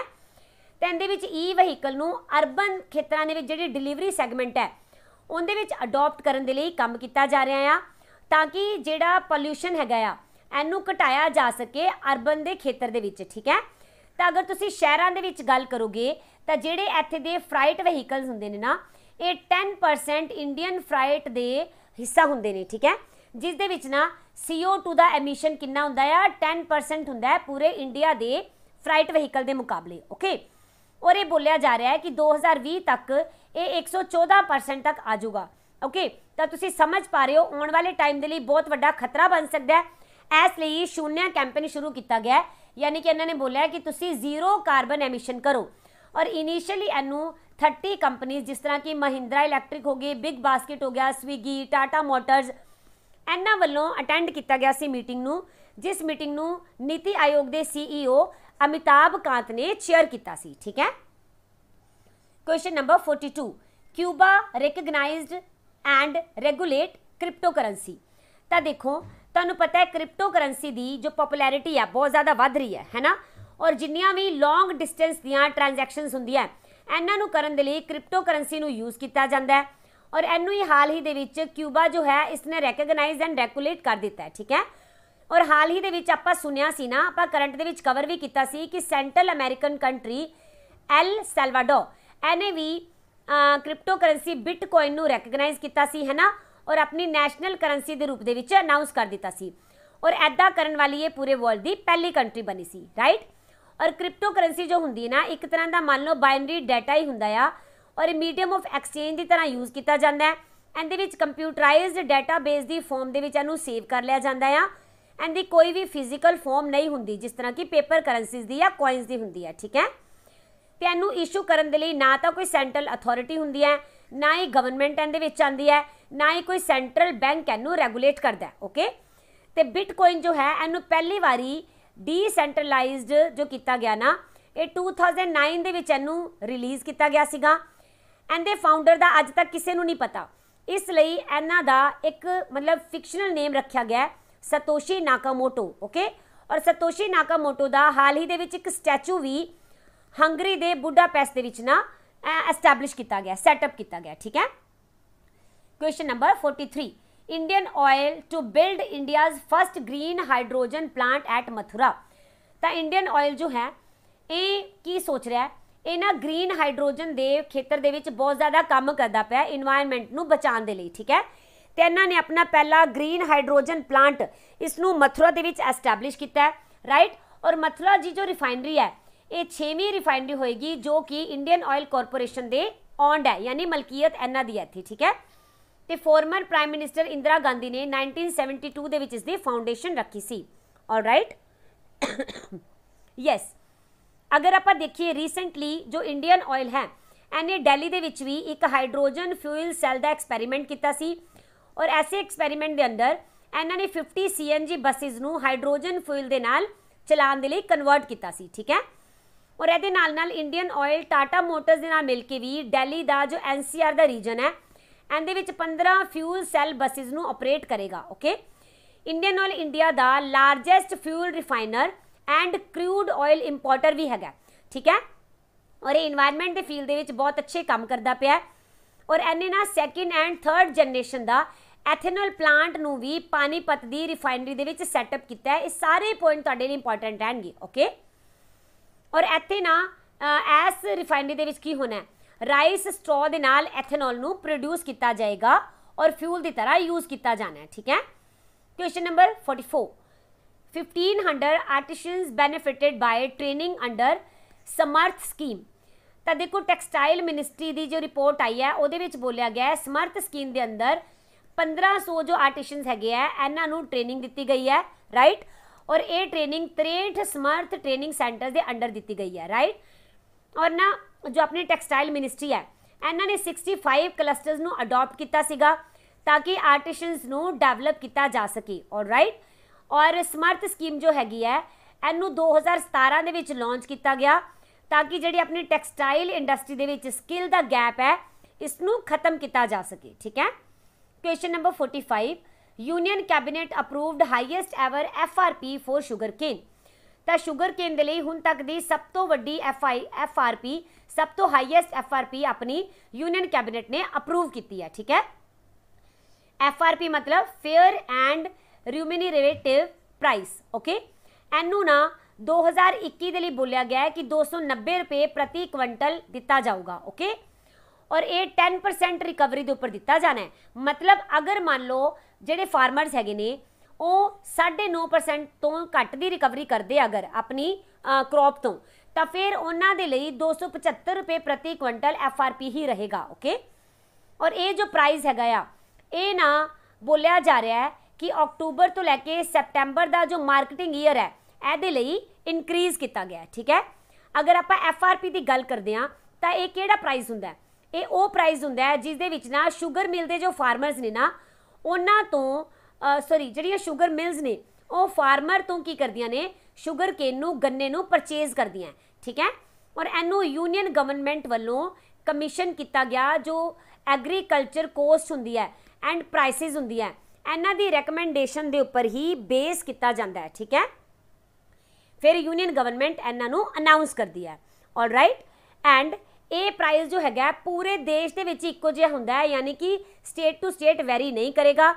ਤਾਂ ਇਹਦੇ ਵਿੱਚ ਈ ਵਹੀਕਲ ਨੂੰ ਅਰਬਨ ਖੇਤਰਾਂ ਦੇ ਵਿੱਚ ਜਿਹੜੀ ਡਿਲੀਵਰੀ ਸੈਗਮੈਂਟ ਹੈ ਉਹਦੇ ਵਿੱਚ ਅਡਾਪਟ ਕਰਨ ਦੇ ਲਈ ਕੰਮ ਕੀਤਾ ਜਾ ਰਿਹਾ ਆ ਤਾਂ ਕਿ ਜਿਹੜਾ ਪੋਲੂਸ਼ਨ ਹੈਗਾ ਆ ਇਹਨੂੰ ਘਟਾਇਆ ਜਾ ਸਕੇ ਅਰਬਨ ਦੇ ਖੇਤਰ ਦੇ ਵਿੱਚ ਠੀਕ ਹੈ ਤਾਂ ਅਗਰ ਤੁਸੀਂ ਸ਼ਹਿਰਾਂ ਦੇ ਵਿੱਚ ਗੱਲ ਕਰੋਗੇ ਤਾਂ ਜਿਹੜੇ ਇੱਥੇ ਦੇ ਫਰਾਈਟ ਵਹੀਕਲਸ ਹੁੰਦੇ ਨੇ ਨਾ ਇਹ 10% ਇੰਡੀਅਨ ਫਰਾਈਟ ਦੇ ਹਿੱਸਾ ਹੁੰਦੇ ਨੇ ਠੀਕ ਹੈ ਜਿਸ ਦੇ ਵਿੱਚ ਨਾ CO2 ਦਾ ਐਮਿਸ਼ਨ ਕਿੰਨਾ ਹੁੰਦਾ ਆ 10% ਹੁੰਦਾ ਹੈ ਪੂਰੇ ਇੰਡੀਆ ਦੇ ਫਰਾਈਟ ਵਹੀਕਲ ਦੇ ਮੁਕਾਬਲੇ ਓਕੇ ਔਰ ਇਹ ਬੋਲਿਆ ਜਾ ਰਿਹਾ ਹੈ ਕਿ 2020 ਤੱਕ ਇਹ 114% ਤੱਕ ਆ ਜਾਊਗਾ ਓਕੇ ਤਾਂ ਤੁਸੀਂ ਸਮਝ ਪਾ ਰਹੇ ਹੋ ਆਉਣ ਵਾਲੇ ਟਾਈਮ ਦੇ ਲਈ ਬਹੁਤ ਵੱਡਾ ਖਤਰਾ ਬਣ ਸਕਦਾ ਹੈ ਇਸ ਲਈ ਸ਼ੂਨਿਆ ਕੈਂਪੇਨ ਸ਼ੁਰੂ ਕੀਤਾ ਗਿਆ ਹੈ ਯਾਨੀ ਕਿ ਇਹਨਾਂ ਨੇ ਬੋਲਿਆ ਕਿ ਤੁਸੀਂ ਜ਼ੀਰੋ ਕਾਰਬਨ ਐਮਿਸ਼ਨ ਕਰੋ ਔਰ ਇਨੀਸ਼ੀਅਲੀ ਇਹਨੂੰ 30 ਕੰਪਨੀਆਂ ਜਿਸ ਤਰ੍ਹਾਂ ਕਿ ਮਹਿੰਦਰਾ ਇਲੈਕਟ੍ਰਿਕ ਹੋ ਗਈ ਬਿਗ ਬਾਸਕਟ ਹੋ ਗਿਆ ਸਵਿਗੀ ਟਾਟਾ ਮੋਟਰਸ ਇਹਨਾਂ ਵੱਲੋਂ ਅਟੈਂਡ ਕੀਤਾ ਗਿਆ ਸੀ ਮੀਟਿੰਗ ਨੂੰ ਜਿਸ ਮੀਟਿੰਗ ਨੂੰ ਨੀਤੀ ਆਯੋਗ ਦੇ ਸੀਈਓ ਅਮਿਤਾਬ ਕਾਂਤ ਨੇ ਚੇਅਰ ਕੀਤਾ ਸੀ ਠੀਕ ਹੈ question number 42 Cuba recognised and regulate cryptocurrency ਤਾਂ ਦੇਖੋ ਤੁਹਾਨੂੰ ਪਤਾ ਹੈ ਕ੍ਰਿਪਟੋ ਕਰੰਸੀ ਦੀ ਜੋ ਪਪੂਲੈਰਿਟੀ ਆ ਬਹੁਤ ਜ਼ਿਆਦਾ ਵੱਧ ਰਹੀ ਹੈ ਹੈਨਾ ਔਰ ਜਿੰਨੀਆਂ ਵੀ ਲੌਂਗ ਡਿਸਟੈਂਸ ਦੀਆਂ ਟ੍ਰਾਂਜੈਕਸ਼ਨਸ ਹੁੰਦੀਆਂ ਇਹਨਾਂ ਨੂੰ ਕਰਨ ਦੇ ਲਈ ਕ੍ਰਿਪਟੋ ਕਰੰਸੀ ਨੂੰ ਯੂਜ਼ ਕੀਤਾ ਜਾਂਦਾ ਹੈ ਔਰ ਇਹਨੂੰ ਹੀ ਹਾਲ ਹੀ ਦੇ ਵਿੱਚ ਕਿਊਬਾ ਜੋ ਹੈ ਇਸਨੇ ਰੈਕਗਨਾਈਜ਼ ਐਂਡ ਰੈਗੂਲੇਟ ਕਰ ਦਿੱਤਾ ਹੈ ਠੀਕ ਹੈ ਔਰ ਹਾਲ ਹੀ ਦੇ ਵਿੱਚ ਆਪਾਂ ਸੁਣਿਆ ਸੀ ਨਾ ਆਪਾਂ ਕਰੰਟ ਦੇ ਵਿੱਚ ਕਵਰ ਵੀ ਕੀਤਾ ਸੀ ਕਿ central American country El Salvador ਵੀ ਕ੍ਰਿਪਟੋ ਕਰੰਸੀ ਬਿਟਕੋਇਨ ਨੂੰ ਰੈਕਗਨਾਈਜ਼ ਕੀਤਾ ਸੀ ਹੈਨਾ ਔਰ ਆਪਣੀ ਨੈਸ਼ਨਲ ਕਰੰਸੀ ਦੇ ਰੂਪ ਦੇ ਵਿੱਚ ਅਨਾਉਂਸ ਕਰ ਦਿੱਤਾ ਸੀ ਔਰ ਐਦਾਂ ਕਰਨ ਵਾਲੀ ਇਹ ਪੂਰੇ ਵਰਲਡ ਦੀ ਪਹਿਲੀ ਕੰਟਰੀ ਬਣੀ ਸੀ ਰਾਈਟ ਔਰ ਕ੍ਰਿਪਟੋ ਕਰੰਸੀ ਜੋ ਹੁੰਦੀ ਹੈ ਨਾ ਇੱਕ ਤਰ੍ਹਾਂ ਦਾ ਮੰਨ ਲਓ ਬਾਈਨਰੀ ਡਾਟਾ ਹੀ ਹੁੰਦਾ ਆ ਔਰ ਮੀਡੀਅਮ ਆਫ ਐਕਸਚੇਂਜ ਦੀ ਤਰ੍ਹਾਂ ਯੂਜ਼ ਕੀਤਾ ਜਾਂਦਾ ਹੈ ਦੇ ਵਿੱਚ ਕੰਪਿਊਟਰਾਈਜ਼ਡ ਡਾਟਾਬੇਸ ਦੀ ਫਾਰਮ ਦੇ ਵਿੱਚ ਇਹਨੂੰ ਸੇਵ ਕਰ ਲਿਆ ਜਾਂਦਾ ਆ ਐਂਡ ਦੀ ਕੋਈ ਵੀ ਫਿਜ਼ੀਕਲ ਫਾਰਮ ਨਹੀਂ ਹੁੰਦੀ ਜਿਸ ਤਰ੍ਹਾਂ ਕਿ ਪੇਪਰ ਕਰੰਸੀਜ਼ ਦੀ ਜਾਂ ਕੋਇਨਸ ਦੀ ਹੁੰਦੀ ਹੈ ਠੀਕ ਹੈ ਤੇ ਇਹਨੂੰ ਇਸ਼ੂ ਕਰਨ ਦੇ ਲਈ ਨਾ ਤਾਂ ਕੋਈ ਸੈਂਟਰਲ ਅਥਾਰਟੀ ਹੁੰਦੀ ਹੈ ਨਾ ਹੀ ਗਵਰਨਮੈਂਟ ਇਹਦੇ ਵਿੱਚ ਆਂਦੀ ਹੈ ਨਾ ਹੀ ਕੋਈ ਸੈਂਟਰਲ ਬੈਂਕ ਇਹਨੂੰ ਰੈਗੂਲੇਟ ਕਰਦਾ ਓਕੇ ਤੇ ਬਿਟਕੋਇਨ ਜੋ ਹੈ ਇਹਨੂੰ ਪਹਿਲੀ ਵਾਰੀ ਡੀਸੈਂਟਰਲਾਈਜ਼ਡ ਜੋ ਕੀਤਾ ਗਿਆ ਨਾ ਇਹ 2009 ਦੇ ਵਿੱਚ ਇਹਨੂੰ ਰਿਲੀਜ਼ ਕੀਤਾ ਗਿਆ ਸੀਗਾ ਐਂਡ ਦੇ ਫਾਊਂਡਰ ਦਾ ਅੱਜ ਤੱਕ ਕਿਸੇ ਨੂੰ ਨਹੀਂ ਪਤਾ ਇਸ ਲਈ ਇਹਨਾਂ ਦਾ ਇੱਕ ਮਤਲਬ ਫਿਕਸ਼ਨਲ ਨੇਮ ਰੱਖਿਆ ਗਿਆ ਸਤੋਸ਼ੀ ਨਾਕਾਮੋਟੋ ਓਕੇ ਔਰ ਸਤੋਸ਼ੀ ਨਾਕਾਮੋਟੋ ਦਾ ਹਾਲ ਹੀ ਦੇ ਵਿੱਚ ਇੱਕ ਸਟੈਚੂ ਵੀ ਹੰਗਰੀ ਦੇ ਪੈਸ ਦੇ ਵਿੱਚ ਨਾ ਐਸਟੈਬਲਿਸ਼ ਕੀਤਾ ਗਿਆ ਸੈਟਅਪ ਕੀਤਾ ਗਿਆ ਠੀਕ ਹੈ question number 43 Indian oil to build India's first green hydrogen plant at Mathura ਤਾਂ ਇੰਡੀਅਨ ਆਇਲ ਜੋ ਹੈ ਇਹ ਕੀ ਸੋਚ ਰਿਹਾ ਹੈ ਇਹਨਾਂ ਗ੍ਰੀਨ ਹਾਈਡਰੋਜਨ ਦੇ ਖੇਤਰ ਦੇ ਵਿੱਚ ਬਹੁਤ ਜ਼ਿਆਦਾ ਕੰਮ ਕਰਦਾ ਪਿਆ এনवायरमेंट ਨੂੰ ਬਚਾਉਣ ਦੇ ਲਈ ਠੀਕ ਹੈ ਤੇ ਇਹਨਾਂ ਨੇ ਆਪਣਾ ਪਹਿਲਾ ਗ੍ਰੀਨ ਹਾਈਡਰੋਜਨ ਪਲਾਂਟ ਇਸ ਨੂੰ ਮਥੁਰਾ ਦੇ ਵਿੱਚ ਐਸਟੈਬਲਿਸ਼ ਕੀਤਾ ਹੈ ਰਾਈਟ ਔਰ ਮਥੁਰਾ ਜੀ ਜੋ ਰਿਫਾਈਨਰੀ ਹੈ ਇਹ 6ਵੀਂ ਰਿਫਾਈਨਰੀ ਹੋਏਗੀ ਜੋ ਕਿ ਇੰਡੀਅਨ ਆਇਲ ਕਾਰਪੋਰੇਸ਼ਨ ਦੇ ਓਨਡ ਹੈ ਯਾਨੀ ਮਲਕੀਅਤ ਇਹਨਾਂ ਦੀ ਹੈ ਠੀਕ ਹੈ ਤੇ former prime minister Indira Gandhi ਨੇ 1972 ਦੇ ਵਿੱਚ ਇਸ ਦੀ ਫਾਊਂਡੇਸ਼ਨ ਰੱਖੀ ਸੀ ਆਲ ਰਾਈਟ ਯੈਸ ਅਗਰ ਆਪਾਂ ਦੇਖੀਏ ਰੀਸੈਂਟਲੀ ਜੋ ਇੰਡੀਅਨ ਆਇਲ ਹੈ ਐਨੇ ਦਿੱਲੀ ਦੇ ਵਿੱਚ ਵੀ ਇੱਕ ਹਾਈਡਰੋਜਨ ਫਿਊਲ ਸੈੱਲ ਦਾ ਐਕਸਪੈਰੀਮੈਂਟ ਕੀਤਾ ਸੀ ਔਰ ਐਸੇ ਐਕਸਪੈਰੀਮੈਂਟ ਦੇ ਅੰਦਰ ਇਹਨਾਂ ਨੇ 50 CNG ਬੱਸਿਸ ਨੂੰ ਹਾਈਡਰੋਜਨ ਫਿਊਲ ਦੇ ਨਾਲ ਚਲਾਉਣ ਦੇ ਲਈ ਕਨਵਰਟ ਕੀਤਾ ਸੀ ਠੀਕ ਹੈ ਔਰ ਇਹਦੇ ਨਾਲ ਨਾਲ ਇੰਡੀਅਨ ਆਇਲ ਟਾਟਾ ਮੋਟਰਸ ਦੇ ਨਾਲ ਮਿਲ ਕੇ ਵੀ ਦਿੱਲੀ ਦਾ ਜੋ ਐਨਸੀਆਰ ਦਾ ਰੀਜਨ ਹੈ ਇਹਦੇ ਵਿੱਚ 15 ਫਿਊਲ ਸੈਲ ਬੱਸਿਸ ਨੂੰ ਆਪਰੇਟ ਕਰੇਗਾ ਓਕੇ ਇੰਡੀਅਨ ਆਇਲ ਇੰਡੀਆ ਦਾ largest fuel refiner and crude oil importer ਵੀ ਹੈਗਾ ਠੀਕ ਹੈ ਔਰ ਇਹ এনवायरमेंट ਦੇ ਫੀਲਡ ਦੇ ਵਿੱਚ ਬਹੁਤ ਅੱਛੇ ਕੰਮ ਕਰਦਾ ਪਿਆ ਹੈ ਔਰ ਐਨੇ ਨਾਲ ਸੈਕਿੰਡ ਐਂਡ ਥਰਡ ਜਨਰੇਸ਼ਨ ਦਾ ਐਥੇਨੋਲ ਪਲਾਂਟ ਨੂੰ ਵੀ ਪਾਣੀਪਤ ਦੀ ਰਿਫਾਈਨਰੀ ਦੇ ਵਿੱਚ ਸੈਟਅਪ ਕੀਤਾ ਹੈ ਇਹ ਸਾਰੇ ਪੁਆਇੰਟ ਤੁਹਾਡੇ ਲਈ ਇੰਪੋਰਟੈਂਟ ਰਹਿਣਗੇ ਓਕੇ ਔਰ ਇੱਥੇ ਨਾ ਐਸ ਰਿਫਾਈਨਰੀ ਦੇ ਵਿੱਚ ਕੀ ਹੋਣਾ ਹੈ ਰਾਈਸ ਸਟ੍ਰੋ ਦੇ ਨਾਲ ਐਥੇਨੋਲ ਨੂੰ ਪ੍ਰੋਡਿਊਸ ਕੀਤਾ ਜਾਏਗਾ ਔਰ ਫਿਊਲ ਦੀ ਤਰ੍ਹਾਂ ਯੂਜ਼ ਕੀਤਾ ਜਾਣਾ ਹੈ ਠੀਕ ਹੈ question number 44 1500 artisans benefited by training under Samarth scheme ਤਾਂ ਦੇਖੋ ਟੈਕਸਟਾਈਲ ਮਿਨਿਸਟਰੀ ਦੀ ਜੋ ਰਿਪੋਰਟ ਆਈ ਹੈ ਉਹਦੇ ਵਿੱਚ ਬੋਲਿਆ ਗਿਆ ਹੈ ਸਮਰਥ ਸਕੀਮ ਦੇ ਅੰਦਰ 1500 ਜੋ ਆਰਟਿਸ਼ਨਸ ਹੈਗੇ ਆ ਇਹਨਾਂ ਨੂੰ ਟ੍ਰੇਨਿੰਗ ਦਿੱਤੀ ਗਈ ਹੈ ਰਾਈਟ ਔਰ ਇਹ ਟ੍ਰੇਨਿੰਗ 63 ਸਮਰਥ ਟ੍ਰੇਨਿੰਗ ਸੈਂਟਰ ਦੇ ਅੰਡਰ ਦਿੱਤੀ ਗਈ ਹੈ ਰਾਈਟ ਔਰ ਨਾ ਜੋ ਆਪਣੀ ਟੈਕਸਟਾਈਲ ਮਿਨਿਸਟਰੀ ਹੈ ਇਹਨਾਂ ਨੇ 65 ਕਲਸਟਰਸ ਨੂੰ ਅਡਾਪਟ ਕੀਤਾ ਸੀਗਾ ਤਾਂ ਕਿ ਆਰਟਿਸ਼ਨਸ ਨੂੰ ਡਿਵੈਲਪ ਕੀਤਾ ਜਾ ਸਕੇ ਔਰ ਰਾਈਟ ਔਰ ਸਮਰਥ ਸਕੀਮ ਜੋ ਹੈਗੀ ਹੈ ਇਹਨੂੰ 2017 ਦੇ ਵਿੱਚ ਲਾਂਚ ਕੀਤਾ ਗਿਆ ਤਾਂ ਕਿ ਜਿਹੜੀ ਆਪਣੀ ਟੈਕਸਟਾਈਲ ਇੰਡਸਟਰੀ ਦੇ ਵਿੱਚ ਸਕਿੱਲ ਦਾ ਗੈਪ ਹੈ ਇਸ ਨੂੰ ਖਤਮ ਕੀਤਾ ਜਾ ਸਕੇ ਠੀਕ ਹੈ question number 45 union cabinet approved highest ever F R P for sugar cane ਤਾਂ ਸ਼ੂਗਰ ਕੇਨ ਦੇ ਲਈ ਹੁਣ ਤੱਕ ਦੀ ਸਭ ਤੋਂ ਵੱਡੀ F F I R P ਸਭ ਤੋਂ ਹਾਈਐਸਟ ਐਫ ਆਰ ਪੀ ਆਪਣੀ ਯੂਨੀਅਨ ਕੈਬਨਿਟ ਨੇ ਅਪਰੂਵ ਕੀਤੀ ਹੈ ਠੀਕ ਹੈ ਐਫ ਆਰ ਪੀ ਮਤਲਬ fair and remunerative price okay ਇਹਨੂੰ ਨਾ 2021 ਦੇ ਲਈ ਬੋਲਿਆ ਗਿਆ ਹੈ ਕਿ 290 ਰੁਪਏ ਪ੍ਰਤੀ ਕੁਇੰਟਲ ਦਿੱਤਾ ਜਾਊਗਾ ਓਕੇ ਔਰ ਇਹ 10% ਰਿਕਵਰੀ ਦੇ ਉੱਪਰ ਦਿੱਤਾ ਜਾਣਾ ਹੈ ਮਤਲਬ ਅਗਰ ਮੰਨ ਲਓ ਜਿਹੜੇ ਫਾਰਮਰਸ ਹੈਗੇ ਨੇ ਉਹ 9.5% ਤੋਂ ਘੱਟ ਦੀ ਰਿਕਵਰੀ ਕਰਦੇ ਅਗਰ ਆਪਣੀ ਕ੍ਰੌਪ ਤੋਂ ਤਾਂ ਫਿਰ ਉਹਨਾਂ ਦੇ ਲਈ 275 ਰੁਪਏ ਪ੍ਰਤੀ ਕੁਇੰਟਲ ਐਫ ਆਰ ਪੀ ਹੀ ਰਹੇਗਾ ਓਕੇ ਔਰ ਇਹ ਜੋ ਪ੍ਰਾਈਸ ਹੈਗਾ ਆ ਇਹ ਨਾ ਬੋਲਿਆ ਜਾ ਰਿਹਾ ਹੈ ਕਿ ਅਕਤੂਬਰ ਤੋਂ ਲੈ ਕੇ ਸੈਪਟੈਂਬਰ ਦਾ ਜੋ ਮਾਰਕੀਟਿੰਗ ਈਅਰ ਹੈ ਇਹਦੇ ਲਈ ਇਨਕਰੀਜ਼ ਕੀਤਾ ਗਿਆ ਠੀਕ ਹੈ ਅਗਰ ਆਪਾਂ ਐਫ ਆਰ ਪੀ ਦੀ ਗੱਲ ਕਰਦੇ ਆ ਤਾਂ ਇਹ ਕਿਹੜਾ ਪ੍ਰਾਈਸ ਹੁੰਦਾ ਇਹ ਉਹ ਪ੍ਰਾਈਸ ਹੁੰਦਾ ਜਿਸ ਦੇ ਵਿੱਚ ਨਾ 슈ਗਰ ਮਿਲ ਦੇ ਜੋ ਫਾਰਮਰਸ ਨੇ ਨਾ ਉਹਨਾਂ ਤੋਂ ਸੌਰੀ ਜਿਹੜੀਆਂ 슈ਗਰ ਮਿਲਸ ਨੇ ਉਹ ਫਾਰਮਰ ਤੋਂ ਕੀ ਕਰਦੀਆਂ ਨੇ 슈ਗਰ ਕੇਨ ਨੂੰ ਗੰਨੇ ਨੂੰ ਪਰਚੇਜ਼ ਕਰਦੀਆਂ ਠੀਕ ਹੈ ਔਰ ਇਹਨੂੰ ਯੂਨੀਅਨ ਗਵਰਨਮੈਂਟ ਵੱਲੋਂ ਕਮਿਸ਼ਨ ਕੀਤਾ ਗਿਆ ਜੋ ਐਗਰੀਕਲਚਰ ਕੋਸਟ ਹੁੰਦੀ ਹੈ ਐਂਡ ਪ੍ਰਾਈਸਿਸ ਹੁੰਦੀ ਹੈ ਇਹਨਾਂ ਦੀ ਰეკਮੈਂਡੇਸ਼ਨ ਦੇ ਉੱਪਰ ਹੀ ਬੇਸ ਕੀਤਾ ਜਾਂਦਾ ਹੈ ਠੀਕ ਹੈ ਫਿਰ ਯੂਨੀਅਨ ਗਵਰਨਮੈਂਟ ਇਹਨਾਂ ਨੂੰ ਅਨਾਉਂਸ ਕਰਦੀ ਹੈ ਆਲ ਰਾਈਟ ਐਂਡ ਇਹ ਪ੍ਰਾਈਸ ਜੋ ਹੈਗਾ ਪੂਰੇ ਦੇਸ਼ ਦੇ ਵਿੱਚ ਇੱਕੋ ਜਿਹਾ ਹੁੰਦਾ ਹੈ ਯਾਨੀ ਕਿ ਸਟੇਟ ਟੂ ਸਟੇਟ ਵੈਰੀ ਨਹੀਂ ਕਰੇਗਾ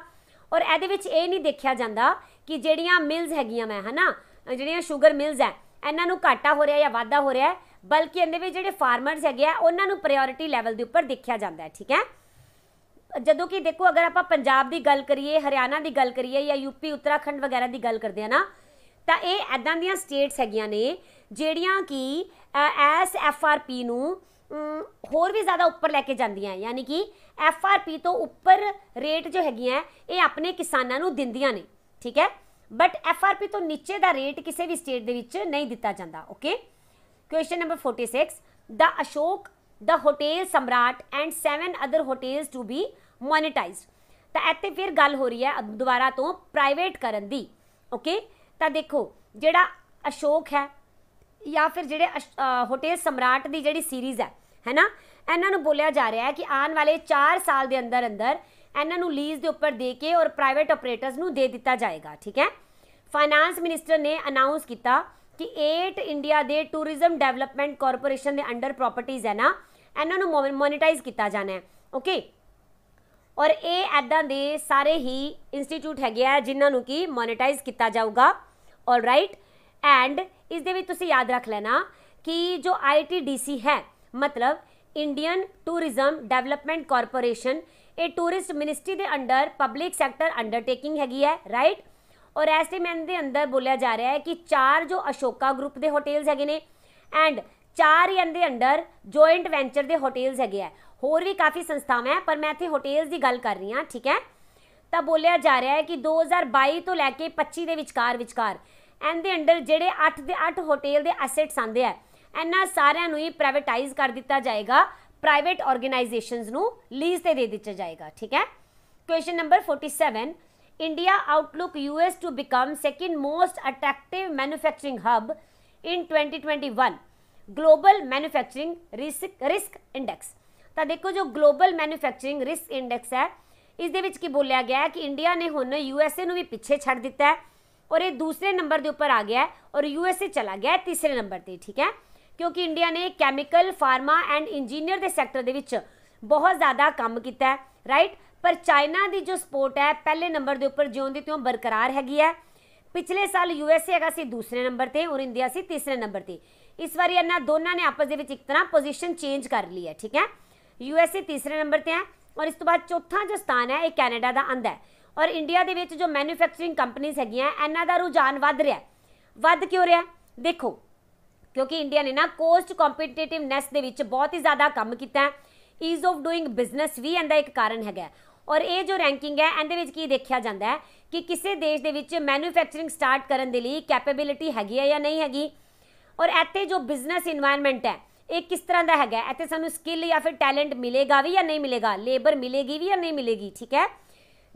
ਔਰ ਇਹਦੇ ਵਿੱਚ ਇਹ ਨਹੀਂ ਦੇਖਿਆ ਜਾਂਦਾ ਕਿ ਜਿਹੜੀਆਂ ਮਿਲਸ ਹੈਗੀਆਂ ਮੈਂ ਹਨਾ ਜਿਹੜੀਆਂ 슈ਗਰ ਮਿਲਸ ਹੈ ਇਹਨਾਂ ਨੂੰ ਘਾਟਾ ਹੋ ਰਿਹਾ ਜਾਂ ਵਾਧਾ ਹੋ ਰਿਹਾ ਬਲਕਿ ਇਹਦੇ ਵਿੱਚ ਜਿਹੜੇ ਫਾਰਮਰਸ ਹੈਗੇ ਆ ਉਹਨਾਂ ਨੂੰ ਪ੍ਰਾਇੋਰਟੀ ਲੈਵਲ ਦੇ ਉੱਪਰ ਦੇਖਿਆ ਜਾਂਦਾ ਹੈ ਠੀਕ ਹੈ ਜਦੋਂ ਕਿ ਦੇਖੋ ਅਗਰ ਆਪਾਂ ਪੰਜਾਬ ਦੀ ਗੱਲ ਕਰੀਏ ਹਰਿਆਣਾ ਦੀ ਗੱਲ ਕਰੀਏ ਜਾਂ ਯੂਪੀ ਉੱਤਰਾਖੰਡ ਵਗੈਰਾ ਦੀ ਗੱਲ ਕਰਦੇ ਆ ਨਾ ਤਾਂ ਇਹ ਐਦਾਂ ਦੀਆਂ ਸਟੇਟਸ ਹੈਗੀਆਂ ਨੇ ਜਿਹੜੀਆਂ ਕਿ ਐਸ ਐਫ ਆਰ ਪੀ ਨੂੰ ਹੋਰ ਵੀ ਜ਼ਿਆਦਾ ਉੱਪਰ ਲੈ ਕੇ ਜਾਂਦੀਆਂ ਯਾਨੀ ਕਿ ਐਫ ਆਰ ਪੀ ਤੋਂ ਉੱਪਰ ਰੇਟ ਜੋ ਹੈਗੀਆਂ ਇਹ ਆਪਣੇ ਕਿਸਾਨਾਂ ਨੂੰ ਦਿੰਦੀਆਂ ਨੇ ਠੀਕ ਹੈ ਬਟ ਐਫ ਆਰ ਪੀ ਤੋਂ ਨੀਚੇ ਦਾ ਰੇਟ ਕਿਸੇ ਵੀ ਸਟੇਟ ਦੇ ਵਿੱਚ ਨਹੀਂ ਦਿੱਤਾ ਜਾਂਦਾ ਓਕੇ ਕੁਐਸਚਨ ਨੰਬਰ 46 ਦਾ ਅਸ਼ੋਕ ਦਾ hotel Samrat and 7 other hotels to be monetized ਤਾਂ ਇੱਥੇ ਫਿਰ ਗੱਲ ਹੋ ਰਹੀ ਹੈ ਦੁਬਾਰਾ ਤੋਂ ਪ੍ਰਾਈਵੇਟ ਕਰਨ ਦੀ ਓਕੇ ਤਾਂ ਦੇਖੋ ਜਿਹੜਾ ਅਸ਼ੋਕ ਹੈ ਜਾਂ ਫਿਰ ਜਿਹੜੇ ਹੋਟੇਲ ਸਮਰਾਟ ਦੀ ਜਿਹੜੀ ਸੀਰੀਜ਼ ਹੈ ਹੈਨਾ ਇਹਨਾਂ ਨੂੰ ਬੋਲਿਆ ਜਾ ਰਿਹਾ ਹੈ ਕਿ ਆਉਣ ਵਾਲੇ 4 ਸਾਲ ਦੇ ਅੰਦਰ ਅੰਦਰ ਇਹਨਾਂ ਨੂੰ ਲੀਜ਼ ਦੇ ਉੱਪਰ ਦੇ ਕੇ ਔਰ ਪ੍ਰਾਈਵੇਟ ਆਪਰੇਟਰਸ ਨੂੰ ਦੇ ਦਿੱਤਾ ਜਾਏਗਾ ਠੀਕ ਹੈ ਫਾਈਨਾਂਸ ਮਿਨਿਸਟਰ ਨੇ ਅਨਾਉਂਸ ਕੀਤਾ ਕਿ 8 ਇੰਡੀਆ ਦੇ ਟੂਰਿਜ਼ਮ ਡਿਵੈਲਪਮੈਂਟ ਕਾਰਪੋਰੇਸ਼ਨ ਦੇ ਅੰਡਰ ਪ੍ਰਾਪਰਟੀਆਂ ਹੈ ਨਾ ਇਹਨਾਂ ਨੂੰ ਮੋਨੇਟਾਈਜ਼ ਕੀਤਾ ਜਾਣਾ ਹੈ ਓਕੇ ਔਰ ਇਹ ਐਦਾਂ ਦੇ ਸਾਰੇ ਹੀ ਇੰਸਟੀਚਿਊਟ ਹੈਗੇ ਆ ਜਿਨ੍ਹਾਂ ਨੂੰ ਕੀ ਮੋਨੇਟਾਈਜ਼ ਕੀਤਾ ਜਾਊਗਾ ਆਲ ਰਾਈਟ ਐਂਡ ਇਸ ਦੇ ਵਿੱਚ ਤੁਸੀਂ ਯਾਦ ਰੱਖ ਲੈਣਾ ਕਿ ਜੋ ਆਈਟੀਡੀਸੀ ਹੈ ਮਤਲਬ ਇੰਡੀਅਨ ਟੂਰਿਜ਼ਮ ਡਿਵੈਲਪਮੈਂਟ ਕਾਰਪੋਰੇਸ਼ਨ ਇਹ ਟੂਰਿਸਟ ਮਿਨਿਸਟਰੀ ਦੇ ਅੰਡਰ ਪਬਲਿਕ ਸੈਕਟਰ ਅੰਡਰਟੇਕਿੰਗ ਹੈਗੀ ਹੈ ਰਾਈਟ ਔਰ ਮੈਂ ਦੇ ਅੰਦਰ ਬੋਲਿਆ ਜਾ ਰਿਹਾ ਹੈ ਕਿ ਚਾਰ ਜੋ ਅਸ਼ੋਕਾ ਗਰੁੱਪ ਦੇ ਹੋਟਲਸ ਹੈਗੇ ਨੇ ਐਂਡ ਚਾਰ ਇਹਨਾਂ ਦੇ ਅੰਡਰ ਜੁਆਇੰਟ ਵੈਂਚਰ ਦੇ ਹੋਟਲਸ ਹੈਗੇ ਆ ਹੋਰ ਵੀ ਕਾਫੀ ਸੰਸਥਾਵਾਂ ਹੈ ਪਰ ਮੈਂ ਇੱਥੇ ਹੋਟੇਲਸ ਦੀ ਗੱਲ ਕਰ ਰਹੀ ਹਾਂ ਠੀਕ ਹੈ ਤਾਂ ਬੋਲਿਆ ਜਾ ਰਿਹਾ ਹੈ ਕਿ 2022 ਤੋਂ ਲੈ ਕੇ 25 ਦੇ ਵਿਚਕਾਰ ਵਿਚਕਾਰ ਇਹਦੇ ਅੰਡਰ ਜਿਹੜੇ 8 ਦੇ 8 ਹੋਟਲ ਦੇ ਐਸੈਟਸ ਆਂਦੇ ਆ ਇਹਨਾਂ ਸਾਰਿਆਂ ਨੂੰ ਹੀ ਪ੍ਰਾਈਵੇਟਾਈਜ਼ ਕਰ ਦਿੱਤਾ ਜਾਏਗਾ ਪ੍ਰਾਈਵੇਟ ਆਰਗੇਨਾਈਜੇਸ਼ਨਸ ਨੂੰ ਲੀਜ਼ ਤੇ ਦੇ ਦਿੱਤਾ ਜਾਏਗਾ ਠੀਕ ਹੈ question number 47 India outlook US to become second most attractive manufacturing hub in 2021 global manufacturing risk index ਤਾਂ ਦੇਖੋ ਜੋ ਗਲੋਬਲ ਮੈਨੂਫੈਕਚਰਿੰਗ ਰਿਸਕ ਇੰਡੈਕਸ ਹੈ ਇਸ ਦੇ ਵਿੱਚ ਕੀ ਬੋਲਿਆ ਗਿਆ ਹੈ ਕਿ ਇੰਡੀਆ ਨੇ ਹੁਣ ਯੂਐਸਏ ਨੂੰ ਵੀ ਪਿੱਛੇ ਛੱਡ ਦਿੱਤਾ ਹੈ ਔਰ ਇਹ ਦੂਸਰੇ ਨੰਬਰ ਦੇ ਉੱਪਰ ਆ ਗਿਆ ਹੈ ਔਰ ਯੂਐਸਏ ਚਲਾ ਗਿਆ ਹੈ ਤੀਸਰੇ ਨੰਬਰ ਤੇ ਠੀਕ ਹੈ ਕਿਉਂਕਿ ਇੰਡੀਆ ਨੇ ਕੈਮੀਕਲ ਫਾਰਮਾ ਐਂਡ ਇੰਜੀਨੀਅਰ ਦੇ ਸੈਕਟਰ ਦੇ ਵਿੱਚ ਬਹੁਤ ਜ਼ਿਆਦਾ ਕੰਮ ਕੀਤਾ ਹੈ ਰਾਈਟ ਪਰ ਚਾਈਨਾ ਦੀ ਜੋ ਸਪੋਰਟ ਹੈ ਪਹਿਲੇ ਨੰਬਰ ਦੇ ਉੱਪਰ ਜਿਉਂ ਦੀ ਤਿਉਂ ਬਰਕਰਾਰ ਹੈਗੀ ਹੈ ਪਿਛਲੇ ਸਾਲ ਯੂਐਸਏ ਹੈਗਾ ਸੀ ਦੂਸਰੇ ਨੰਬਰ ਤੇ ਔਰ ਇੰਡੀਆ ਸੀ ਤੀਸਰੇ ਨੰਬਰ ਤੇ ਇਸ ਵਾਰੀ ਇਹਨਾਂ ਦੋਨਾਂ ਨੇ ਆਪਸ ਦੇ ਵਿੱਚ ਇੱਕ ਤਰ੍ਹਾਂ ਪੋਜੀਸ਼ਨ ਚੇਂਜ ਕਰ ਲਈ ਹੈ ਠੀਕ ਹੈ ਯੂਐਸਏ ਤੀਸਰੇ ਨੰਬਰ ਤੇ ਹੈ ਔਰ ਇਸ ਤੋਂ ਬਾਅਦ ਚੌਥਾ ਜੋ ਸਥਾਨ ਹੈ ਇਹ ਕੈਨੇਡਾ ਦਾ ਆਂਦਾ ਹੈ ਔਰ ਇੰਡੀਆ ਦੇ ਵਿੱਚ ਜੋ ਮੈਨੂਫੈਕਚਰਿੰਗ ਕੰਪਨੀਆਂ ਹੈਗੀਆਂ ਇਹਨਾਂ ਦਾ ਰੁਝਾਨ ਵੱਧ ਰਿਹਾ ਵੱਧ ਕਿਉਂ ਰਿਹਾ ਦੇਖੋ ਕਿਉਂਕਿ ਇੰਡੀਆ ਨੇ ਨਾ ਕੋਸਟ ਕੰਪੀਟੀਟਿਵਨੈਸ ਦੇ ਵਿੱਚ ਬਹੁਤ ਹੀ ਜ਼ਿਆਦਾ ਕੰਮ ਕੀਤਾ ਹੈ ਈਜ਼ ਆਫ ਡੂਇੰਗ ਬਿਜ਼ਨਸ ਵੀ ਇਹਦਾ ਇੱਕ ਕਾਰਨ ਹੈਗਾ ਔਰ ਇਹ ਜੋ ਰੈਂਕਿੰਗ ਹੈ ਇਹਦੇ ਵਿੱਚ ਕੀ ਦੇਖਿਆ ਜਾਂਦਾ ਹੈ ਕਿ ਕਿਸੇ ਦੇਸ਼ ਦੇ ਵਿੱਚ ਮੈਨੂਫੈਕਚਰਿੰਗ ਸਟਾਰਟ ਕਰਨ ਦੇ ਲਈ ਕੈਪੇਬਿਲਿਟੀ ਹੈਗੀ ਹੈ ਜਾਂ ਨਹੀਂ ਹੈਗੀ ਔਰ ਇੱਥੇ ਜੋ ਬਿਜ਼ਨਸ এনवायरमेंट ਹੈ ਇਹ ਕਿਸ ਤਰ੍ਹਾਂ ਦਾ ਹੈਗਾ ਇੱਥੇ ਸਾਨੂੰ ਸਕਿੱਲ ਜਾਂ ਫਿਰ ਟੈਲੈਂਟ ਮਿਲੇਗਾ ਵੀ ਜਾਂ ਨਹੀਂ ਮਿਲੇਗਾ ਲੇਬਰ ਮਿਲੇਗੀ ਵੀ ਜਾਂ ਨਹੀਂ ਮਿਲੇਗੀ ਠੀਕ ਹੈ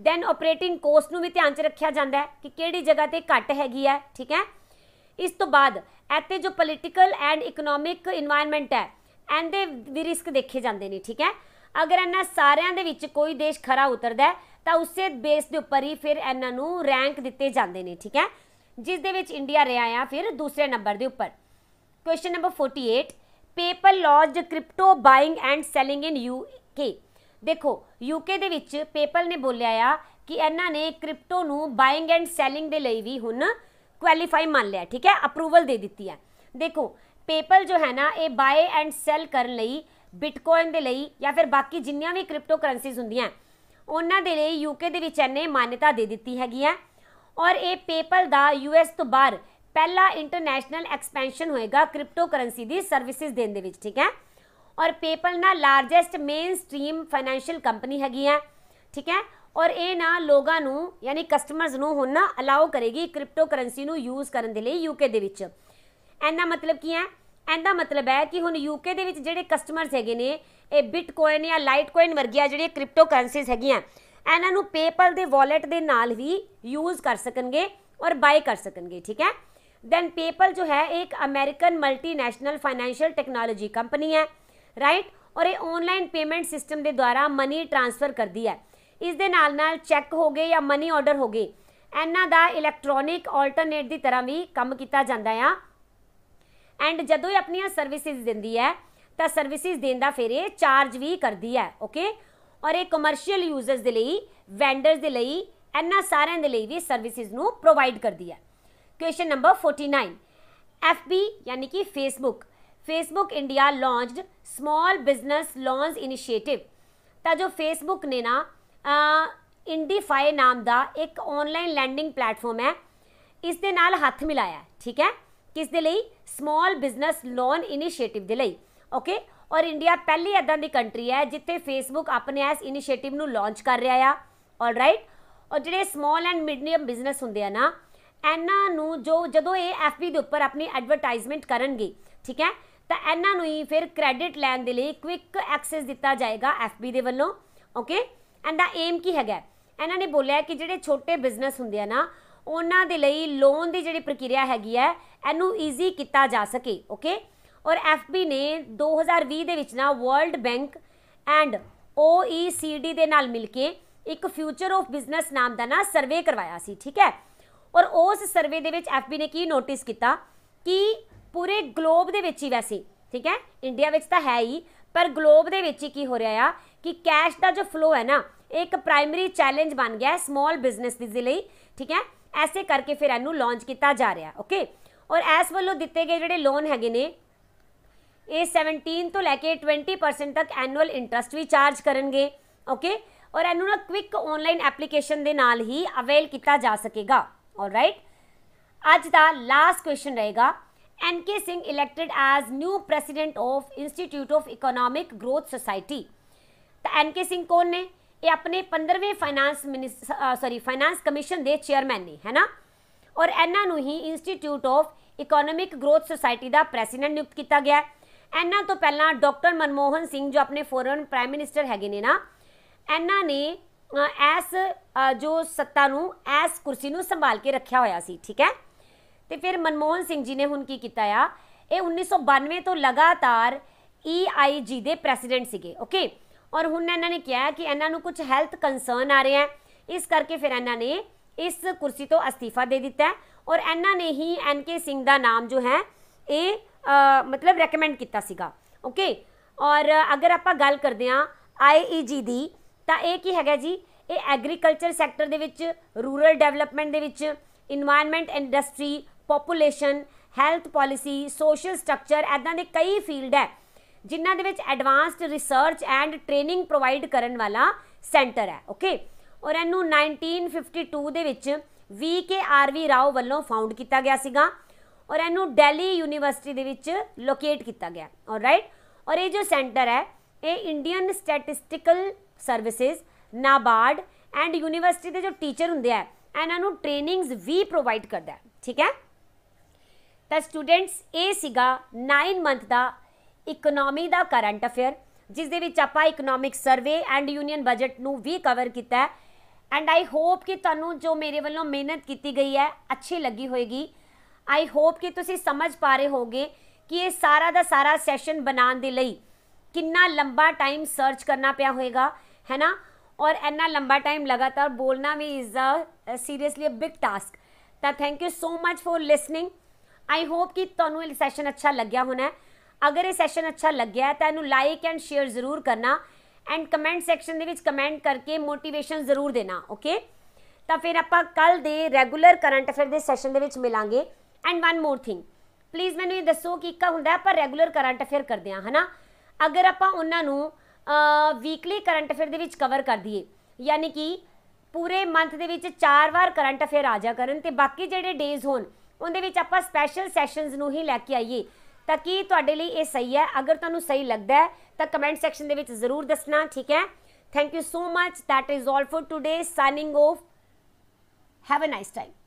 ਦੈਨ ਆਪਰੇਟਿੰਗ ਕੋਸਟ ਨੂੰ ਵੀ ਧਿਆਨ 'ਚ ਰੱਖਿਆ ਜਾਂਦਾ ਹੈ ਕਿ ਕਿਹੜੀ ਜਗ੍ਹਾ ਤੇ ਘੱਟ ਹੈਗੀ ਹੈ ਠੀਕ ਹੈ ਇਸ ਤੋਂ ਬਾਅਦ ਇੱਥੇ ਜੋ ਪੋਲਿਟੀਕਲ ਐਂਡ ਇਕਨੋਮਿਕ এনवायरमेंट ਹੈ ਦੇ ਵੀ ਰਿਸਕ ਦੇਖੇ ਜਾਂਦੇ ਨੇ ਠੀਕ ਹੈ ਅਗਰ ਇਹਨਾਂ ਸਾਰਿਆਂ ਦੇ ਵਿੱਚ ਕੋਈ ਦੇਸ਼ ਖਰਾ ਉਤਰਦਾ ਤਾਂ ਉਸੇ ਬੇਸ ਦੇ ਉੱਪਰ ਹੀ ਫਿਰ ਇਹਨਾਂ ਨੂੰ ਰੈਂਕ ਦਿੱਤੇ ਜਾਂਦੇ ਨੇ ਠੀਕ ਹੈ ਜਿਸ ਦੇ ਵਿੱਚ ਇੰਡੀਆ ਰਿਹਾ ਆ ਫਿਰ ਦੂਸਰੇ ਨੰਬਰ ਦੇ ਉੱਪਰ question number 48 PayPal launch crypto buying and selling in UK ਦੇਖੋ ਯੂਕੇ ਦੇ ਵਿੱਚ ਪੇਪਲ ਨੇ ਬੋਲਿਆ ਆ ਕਿ ਇਹਨਾਂ ਨੇ ਕ੍ਰਿਪਟੋ ਨੂੰ ਬਾਇੰਗ ਐਂਡ ਸੈਲਿੰਗ ਦੇ ਲਈ ਵੀ ਹੁਣ ਕੁਆਲੀਫਾਈ ਮੰਨ ਲਿਆ ਠੀਕ ਹੈ ਅਪਰੂਵਲ ਦੇ ਦਿੱਤੀ ਹੈ ਦੇਖੋ ਪੇਪਲ ਜੋ ਹੈ ਨਾ ਇਹ ਬਾਇ ਐਂਡ ਸੈਲ ਕਰਨ ਲਈ ਬਿਟਕੋਇਨ ਦੇ ਲਈ ਜਾਂ ਫਿਰ ਬਾਕੀ ਜਿੰਨੀਆਂ ਵੀ ਕ੍ਰਿਪਟੋ ਕਰੰਸੀਜ਼ ਹੁੰਦੀਆਂ ਉਹਨਾਂ ਦੇ ਲਈ ਯੂਕੇ ਦੇ ਵਿੱਚ ਇਹਨੇ ਮਾਨਤਾ ਦੇ ਦਿੱਤੀ ਹੈਗੀ ਹੈ ਔਰ ਇਹ ਪੇਪਲ ਦਾ ਯੂਐਸ ਤੋਂ ਬਾਹਰ ਪਹਿਲਾ ਇੰਟਰਨੈਸ਼ਨਲ ਐਕਸਪੈਂਸ਼ਨ ਹੋਏਗਾ ਕ੍ਰਿਪਟੋ ਕਰੰਸੀ ਦੀ ਸਰਵਿਸਿਜ਼ ਦੇਣ ਦੇ ਵਿੱਚ ਠੀਕ ਹੈ ਔਰ ਪੇਪਲ ਨਾ largest mainstream financial company ਹੈਗੀ ਹੈ ਠੀਕ ਹੈ ਔਰ ਇਹ ਨਾ ਲੋਗਾ ਨੂੰ ਯਾਨੀ ਕਸਟਮਰਸ ਨੂੰ ਹੁਣ ਨਾ ਅਲਾਉ ਕਰੇਗੀ ਕ੍ਰਿਪਟੋ ਕਰੰਸੀ ਨੂੰ ਯੂਜ਼ ਕਰਨ ਦੇ ਲਈ ਯੂਕੇ ਦੇ ਵਿੱਚ ਐਨਾ ਮਤਲਬ ਕੀ ਹੈ ਐਂਦਾ ਮਤਲਬ ਹੈ ਕਿ ਹੁਣ ਯੂਕੇ ਦੇ ਵਿੱਚ ਜਿਹੜੇ ਕਸਟਮਰਸ ਹੈਗੇ ਨੇ ਇਹ ਬਿਟਕੋਇਨ ਜਾਂ ਲਾਈਟਕੋਇਨ ਵਰਗੀਆਂ ਜਿਹੜੀਆਂ ਕ੍ਰਿਪਟੋ ਕਰੰਸੀਜ਼ ਹੈਗੀਆਂ ਇਹਨਾਂ ਨੂੰ ਪੇਪਲ ਦੇ ਵਾਲਟ ਦੇ ਨਾਲ ਵੀ ਯੂਜ਼ ਕਰ ਸਕਣਗੇ ਔਰ ਬਾਏ ਕਰ ਸਕਣਗੇ ਠੀਕ ਹੈ देन पेपल जो है एक American multinational financial technology company है ਰਾਈਟ ਔਰ ਇਹ ਆਨਲਾਈਨ ਪੇਮੈਂਟ ਸਿਸਟਮ ਦੇ ਦੁਆਰਾ ਮਨੀ ਟ੍ਰਾਂਸਫਰ ਕਰਦੀ ਹੈ ਇਸ ਦੇ ਨਾਲ ਨਾਲ ਚੈੱਕ ਹੋ ਗਏ ਜਾਂ ਮਨੀ ਆਰਡਰ ਹੋ ਗਏ ਇਹਨਾਂ ਦਾ ਇਲੈਕਟ੍ਰੋਨਿਕ ਆਲਟਰਨੇਟ ਦੀ ਤਰ੍ਹਾਂ ਵੀ ਕੰਮ ਕੀਤਾ ਜਾਂਦਾ ਆ ਐਂਡ ਜਦੋਂ ਇਹ ਆਪਣੀਆਂ ਸਰਵਿਸਿਜ਼ ਦਿੰਦੀ ਹੈ ਤਾਂ ਸਰਵਿਸਿਜ਼ ਦੇਣ ਦਾ ਫਿਰ ਇਹ ਚਾਰਜ ਵੀ ਕਰਦੀ ਹੈ ਓਕੇ ਔਰ ਇਹ ਕਮਰਸ਼ੀਅਲ ਯੂਜ਼ਰਸ ਦੇ ਲਈ ਵੈਂਡਰਸ ਦੇ ਲਈ ਇਹਨਾਂ ਸਾਰਿਆਂ ਦੇ ਲਈ ਵੀ ਸਰਵਿਸਿਜ਼ ਨੂੰ ਪ੍ਰੋਵਾਈਡ ਕਰਦੀ ਹੈ क्वेश्चन ਨੰਬਰ 49 एफबी ਯਾਨੀ ਕਿ Facebook Facebook India launched small business launch initiative ਤਾਂ ਜੋ ਫੇਸਬੁੱਕ ਨੇ ਨਾ ਇੰਡੀਫਾਈ ਨਾਮ ਦਾ ਇੱਕ ਆਨਲਾਈਨ ਲੈਂਡਿੰਗ ਪਲੇਟਫਾਰਮ ਹੈ ਇਸ ਦੇ ਨਾਲ ਹੱਥ ਮਿਲਾਇਆ ਠੀਕ ਹੈ ਕਿਸ ਦੇ ਲਈ ਸਮਾਲ ਬਿਜ਼ਨਸ ਲੋਨ ਇਨੀਸ਼ੀਏਟਿਵ ਦੇ ਲਈ ਓਕੇ ਔਰ ਇੰਡੀਆ ਪਹਿਲੀ ਐਦਾਂ ਦੀ ਕੰਟਰੀ ਹੈ ਜਿੱਥੇ ਫੇਸਬੁੱਕ ਆਪਣੇ ਇਸ ਇਨੀਸ਼ੀਏਟਿਵ ਨੂੰ ਲਾਂਚ ਕਰ ਰਿਹਾ ਆ ਆਲ ਔਰ ਜਿਹੜੇ ਸਮਾਲ ਐਂਡ ਮੀਡੀਅਮ ਬਿਜ਼ਨਸ ਹੁੰਦੇ ਆ ਨਾ ਇਹਨਾਂ ਨੂੰ ਜੋ ਜਦੋਂ ਇਹ ਐਫਬੀ ਦੇ ਉੱਪਰ ਆਪਣੀ ਐਡਵਰਟਾਈਜ਼ਮੈਂਟ ਕਰਨਗੇ ਠੀਕ ਹੈ ਤਾਂ ਇਹਨਾਂ ਨੂੰ ਹੀ ਫਿਰ ਕ੍ਰੈਡਿਟ ਲੈਣ ਦੇ ਲਈ ਕੁਇਕ ਐਕਸੈਸ ਦਿੱਤਾ ਜਾਏਗਾ ਐਫਬੀ ਦੇ ਵੱਲੋਂ ਓਕੇ ਐਂਡ ਦਾ ਏਮ ਕੀ ਹੈਗਾ ਇਹਨਾਂ ਨੇ ਬੋਲਿਆ ਕਿ ਜਿਹੜੇ ਛੋਟੇ ਬਿਜ਼ਨਸ ਹੁੰਦੇ ਆ ਨਾ ਉਹਨਾਂ ਦੇ ਲਈ ਲੋਨ ਦੀ ਜਿਹੜੀ ਪ੍ਰਕਿਰਿਆ ਹੈਗੀ ਹੈ ਇਹਨੂੰ ਈਜ਼ੀ ਕੀਤਾ ਜਾ ਸਕੇ ਓਕੇ ਔਰ ਐਫਬੀ ਨੇ 2020 ਦੇ ਵਿੱਚ ਨਾ ਵਰਲਡ ਬੈਂਕ ਐਂਡ OECD ਦੇ ਨਾਲ ਮਿਲ ਕੇ ਇੱਕ ਫਿਊਚਰ ਆਫ ਬਿਜ਼ਨਸ ਨਾਮ ਦਾ ਨਾ ਸਰਵੇ ਕਰਵਾਇਆ ਸੀ ਠੀਕ ਹੈ ਔਰ ਉਸ ਸਰਵੇ ਦੇ ਵਿੱਚ ਐਫਬੀ ਨੇ ਕੀ ਨੋਟਿਸ ਕੀਤਾ ਕਿ ਪੂਰੇ ਗਲੋਬ ਦੇ ਵਿੱਚ ਹੀ ਵੈਸੇ ਠੀਕ ਹੈ ਇੰਡੀਆ ਵਿੱਚ ਤਾਂ ਹੈ ਹੀ ਪਰ ਗਲੋਬ ਦੇ ਵਿੱਚ ਹੀ ਕੀ ਹੋ ਰਿਹਾ ਆ ਕਿ ਕੈਸ਼ ਦਾ ਜੋ ਫਲੋ ਹੈ ਨਾ ਇੱਕ ਪ੍ਰਾਇਮਰੀ ਚੈਲੰਜ ਬਣ ਗਿਆ ਹੈ ਸਮਾਲ ਬਿਜ਼ਨਸ ਦੇ ਲਈ ਠੀਕ ਹੈ ਐਸੇ ਕਰਕੇ ਫਿਰ ਇਹਨੂੰ ਲਾਂਚ ਕੀਤਾ ਜਾ ਰਿਹਾ ਓਕੇ ਔਰ ਐਸ ਵੱਲੋਂ ਦਿੱਤੇ ਗਏ ਜਿਹੜੇ ਲੋਨ ਹੈਗੇ ਨੇ ਇਹ 17 ਤੋਂ ਲੈ ਕੇ 20% ਤੱਕ ਐਨੂਅਲ ਇੰਟਰਸਟ ਵੀ ਚਾਰਜ ਕਰਨਗੇ ਓਕੇ ਔਰ ਇਹਨੂੰ ਨਾ ਕੁਇਕ ਆਨਲਾਈਨ ਐਪਲੀਕੇਸ਼ਨ ਦੇ ਨਾਲ ਹੀ ਅਵੇਲ ਕੀਤਾ ਜਾ ਸਕੇਗਾ alright. ਅੱਜ ਦਾ ਲਾਸਟ ਕੁਐਸਚਨ ਰਹੇਗਾ NK Singh elected as new president of institute of economic growth society ਤਾਂ ਐਨਕੇ ਸਿੰਘ ਕੌਣ ਨੇ ਇਹ ਆਪਣੇ 15ਵੇਂ ਫਾਈਨਾਂਸ ਸੌਰੀ ਫਾਈਨਾਂਸ ਕਮਿਸ਼ਨ ਦੇ ਚੇਅਰਮੈਨ ਨੇ ਹੈਨਾ ਔਰ ਇਹਨਾਂ ਨੂੰ ਹੀ institute of economic growth society ਦਾ ਪ੍ਰੈਜ਼ੀਡੈਂਟ ਨਿਯੁਕਤ ਕੀਤਾ ਗਿਆ ਇਹਨਾਂ ਤੋਂ ਪਹਿਲਾਂ ਡਾਕਟਰ ਮਨਮੋਹਨ ਸਿੰਘ ਜੋ ਆਪਣੇ ਫੋਰਨ ਪ੍ਰਾਈਮ ਮਿਨਿਸਟਰ ਹੈਗੇ ਨੇ ਨਾ ਇਹਨਾਂ ਨੇ ਐਸ ਜੋ ਸੱਤਾ ਨੂੰ ਐਸ ਕੁਰਸੀ ਨੂੰ ਸੰਭਾਲ ਕੇ ਰੱਖਿਆ ਹੋਇਆ ਸੀ ਠੀਕ ਹੈ ਤੇ ਫਿਰ ਮਨਮੋਹਨ ਸਿੰਘ ਜੀ ਨੇ ਹੁਣ ਕੀ ਕੀਤਾ ਆ ਇਹ 1992 ਤੋਂ ਲਗਾਤਾਰ EIG ਦੇ ਪ੍ਰੈਜ਼ੀਡੈਂਟ ਸੀਗੇ ਓਕੇ ਔਰ ਹੁਣ ਇਹਨਾਂ ਨੇ ਕਿਹਾ ਕਿ ਇਹਨਾਂ ਨੂੰ ਕੁਝ ਹੈਲਥ ਕਨਸਰਨ ਆ ਰਿਹਾ ਇਸ ਕਰਕੇ ਫਿਰ ਇਹਨਾਂ ਨੇ ਇਸ ਕੁਰਸੀ ਤੋਂ ਅਸਤੀਫਾ ਦੇ ਦਿੱਤਾ ਔਰ ਇਹਨਾਂ ਨੇ ਹੀ ਐਨਕੇ ਸਿੰਘ ਦਾ ਨਾਮ ਜੋ ਹੈ ਇਹ ਮਤਲਬ ਰეკਮੈਂਡ ਕੀਤਾ ਸੀਗਾ ਓਕੇ ਔਰ ਅਗਰ ਆਪਾਂ ਗੱਲ ਕਰਦੇ ਆ ਆਈਈਜੀ e ਦੀ ਤਾਂ ਇਹ ਕੀ ਹੈਗਾ ਜੀ ਇਹ ਐਗਰੀਕਲਚਰ ਸੈਕਟਰ ਦੇ ਵਿੱਚ ਰੂਰਲ ਡਿਵੈਲਪਮੈਂਟ ਦੇ ਵਿੱਚ environment industry population health policy social structure ਐਦਾਂ ਦੇ ਕਈ ਫੀਲਡ ਹੈ ਜਿਨ੍ਹਾਂ ਦੇ ਵਿੱਚ advanced research and training provide ਕਰਨ ਵਾਲਾ ਸੈਂਟਰ ਹੈ ਓਕੇ ਔਰ ਇਹਨੂੰ 1952 ਦੇ ਵਿੱਚ ਵੀ ਕੇ ਆਰ ਵੀ ਰਾਓ ਵੱਲੋਂ ਫਾਊਂਡ ਕੀਤਾ ਗਿਆ ਸੀਗਾ ਔਰ ਇਹਨੂੰ ਦਿੱਲੀ ਯੂਨੀਵਰਸਿਟੀ ਦੇ ਵਿੱਚ ਲੋਕੇਟ ਕੀਤਾ ਗਿਆ ਆਲਰਾਈਟ ਔਰ ਇਹ ਜੋ ਸੈਂਟਰ ਹੈ ਇਹ Indian statistical services NABARD and university ਦੇ ਜੋ ਟੀਚਰ ਹੁੰਦੇ ਆ ਇਹਨਾਂ ਨੂੰ ਟ੍ਰੇਨਿੰਗਸ ਵੀ ਪ੍ਰੋਵਾਈਡ ਕਰਦਾ ਹੈ ਠੀਕ ਹੈ ਤਾਂ ਸਟੂਡੈਂਟਸ ਇਹ ਸੀਗਾ 9 ਮੰਥ ਦਾ ਇਕਨੋਮੀ ਦਾ ਕਰੰਟ ਅਫੇਅਰ ਜਿਸ ਦੇ ਵਿੱਚ ਆਪਾਂ economic survey and union budget ਨੂੰ ਵੀ ਕਵਰ ਕੀਤਾ ਹੈ ਐਂਡ ਆਈ ਹੋਪ ਕਿ ਤੁਹਾਨੂੰ ਜੋ ਮੇਰੇ ਵੱਲੋਂ ਮਿਹਨਤ ਕੀਤੀ ਗਈ ਹੈ ਅੱਛੀ ਲੱਗੀ ਹੋਵੇਗੀ ਆਈ ਹੋਪ ਕਿ ਤੁਸੀਂ ਸਮਝ ਪਾ ਰਹੇ ਹੋਗੇ ਕਿ ਇਹ ਸਾਰਾ ਦਾ ਸਾਰਾ ਸੈਸ਼ਨ ਬਣਾਉਣ ਦੇ ਲਈ ਕਿੰਨਾ ਲੰਬਾ ਟਾਈਮ ਸਰਚ ਕਰਨਾ ਪਿਆ ਹੋਵੇਗਾ ਹੈ ਨਾ ਔਰ ਇੰਨਾ ਲੰਬਾ ਟਾਈਮ ਲਗਾਤਾਰ ਬੋਲਣਾ ਵੀ is a seriously a big task ਤਾਂ thank you so much for listening I hope ਕਿ ਤੁਹਾਨੂੰ ਇਹ ਸੈਸ਼ਨ ਅੱਛਾ ਲੱਗਿਆ ਹੋਣਾ ਅਗਰ ਇਹ ਸੈਸ਼ਨ ਅੱਛਾ ਲੱਗਿਆ ਤਾਂ ਇਹਨੂੰ ਲਾਈਕ ਐਂਡ ਸ਼ੇਅਰ ਜ਼ਰੂਰ ਕਰਨਾ ਐਂਡ ਕਮੈਂਟ ਸੈਕਸ਼ਨ ਦੇ ਵਿੱਚ ਕਮੈਂਟ ਕਰਕੇ ਮੋਟੀਵੇਸ਼ਨ ਜ਼ਰੂਰ ਦੇਣਾ ਓਕੇ ਤਾਂ ਫਿਰ ਆਪਾਂ ਕੱਲ ਦੇ ਰੈਗੂਲਰ ਕਰੰਟ ਅਫੇਅਰ ਦੇ ਸੈਸ਼ਨ ਦੇ ਵਿੱਚ ਮਿਲਾਂਗੇ and one more thing please ਮੈਨੂੰ ਇਹ ਦੱਸੋ ਕਿ ਇੱਕਾ ਹੁੰਦਾ ਆਪਾਂ ਰੈਗੂਲਰ ਕਰੰਟ ਅਫੇਅਰ ਕਰਦੇ ਆ ਹਨਾ ਅਗਰ ਆਪਾਂ ਉਹਨਾਂ ਨੂੰ ਵੀਕਲੀ ਕਰੰਟ ਅਫੇਅਰ ਦੇ ਵਿੱਚ ਕਵਰ ਕਰ ਦਈਏ ਯਾਨੀ ਕਿ ਪੂਰੇ ਮੰਥ ਦੇ ਵਿੱਚ ਚਾਰ ਵਾਰ ਕਰੰਟ ਅਫੇਅਰ ਆ ਜਾ ਕਰਨ ਤੇ ਬਾਕੀ ਜਿਹੜੇ ਡੇਜ਼ ਹੋਣ ਉਹਦੇ ਵਿੱਚ ਆਪਾਂ ਸਪੈਸ਼ਲ ਸੈਸ਼ਨਸ ਨੂੰ ਹੀ ਲੈ ਕੇ ਆਈਏ ਤਾਂ ਕੀ ਤੁਹਾਡੇ ਲਈ ਇਹ ਸਹੀ ਹੈ ਅਗਰ ਤੁਹਾਨੂੰ ਸਹੀ ਲੱਗਦਾ ਹੈ ਤਾਂ ਕਮੈਂਟ ਸੈਕਸ਼ਨ ਦੇ ਵਿੱਚ ਜ਼ਰੂਰ ਦੱਸਣਾ ਠੀਕ ਹੈ thank you so much that is all for today signing off have a nice time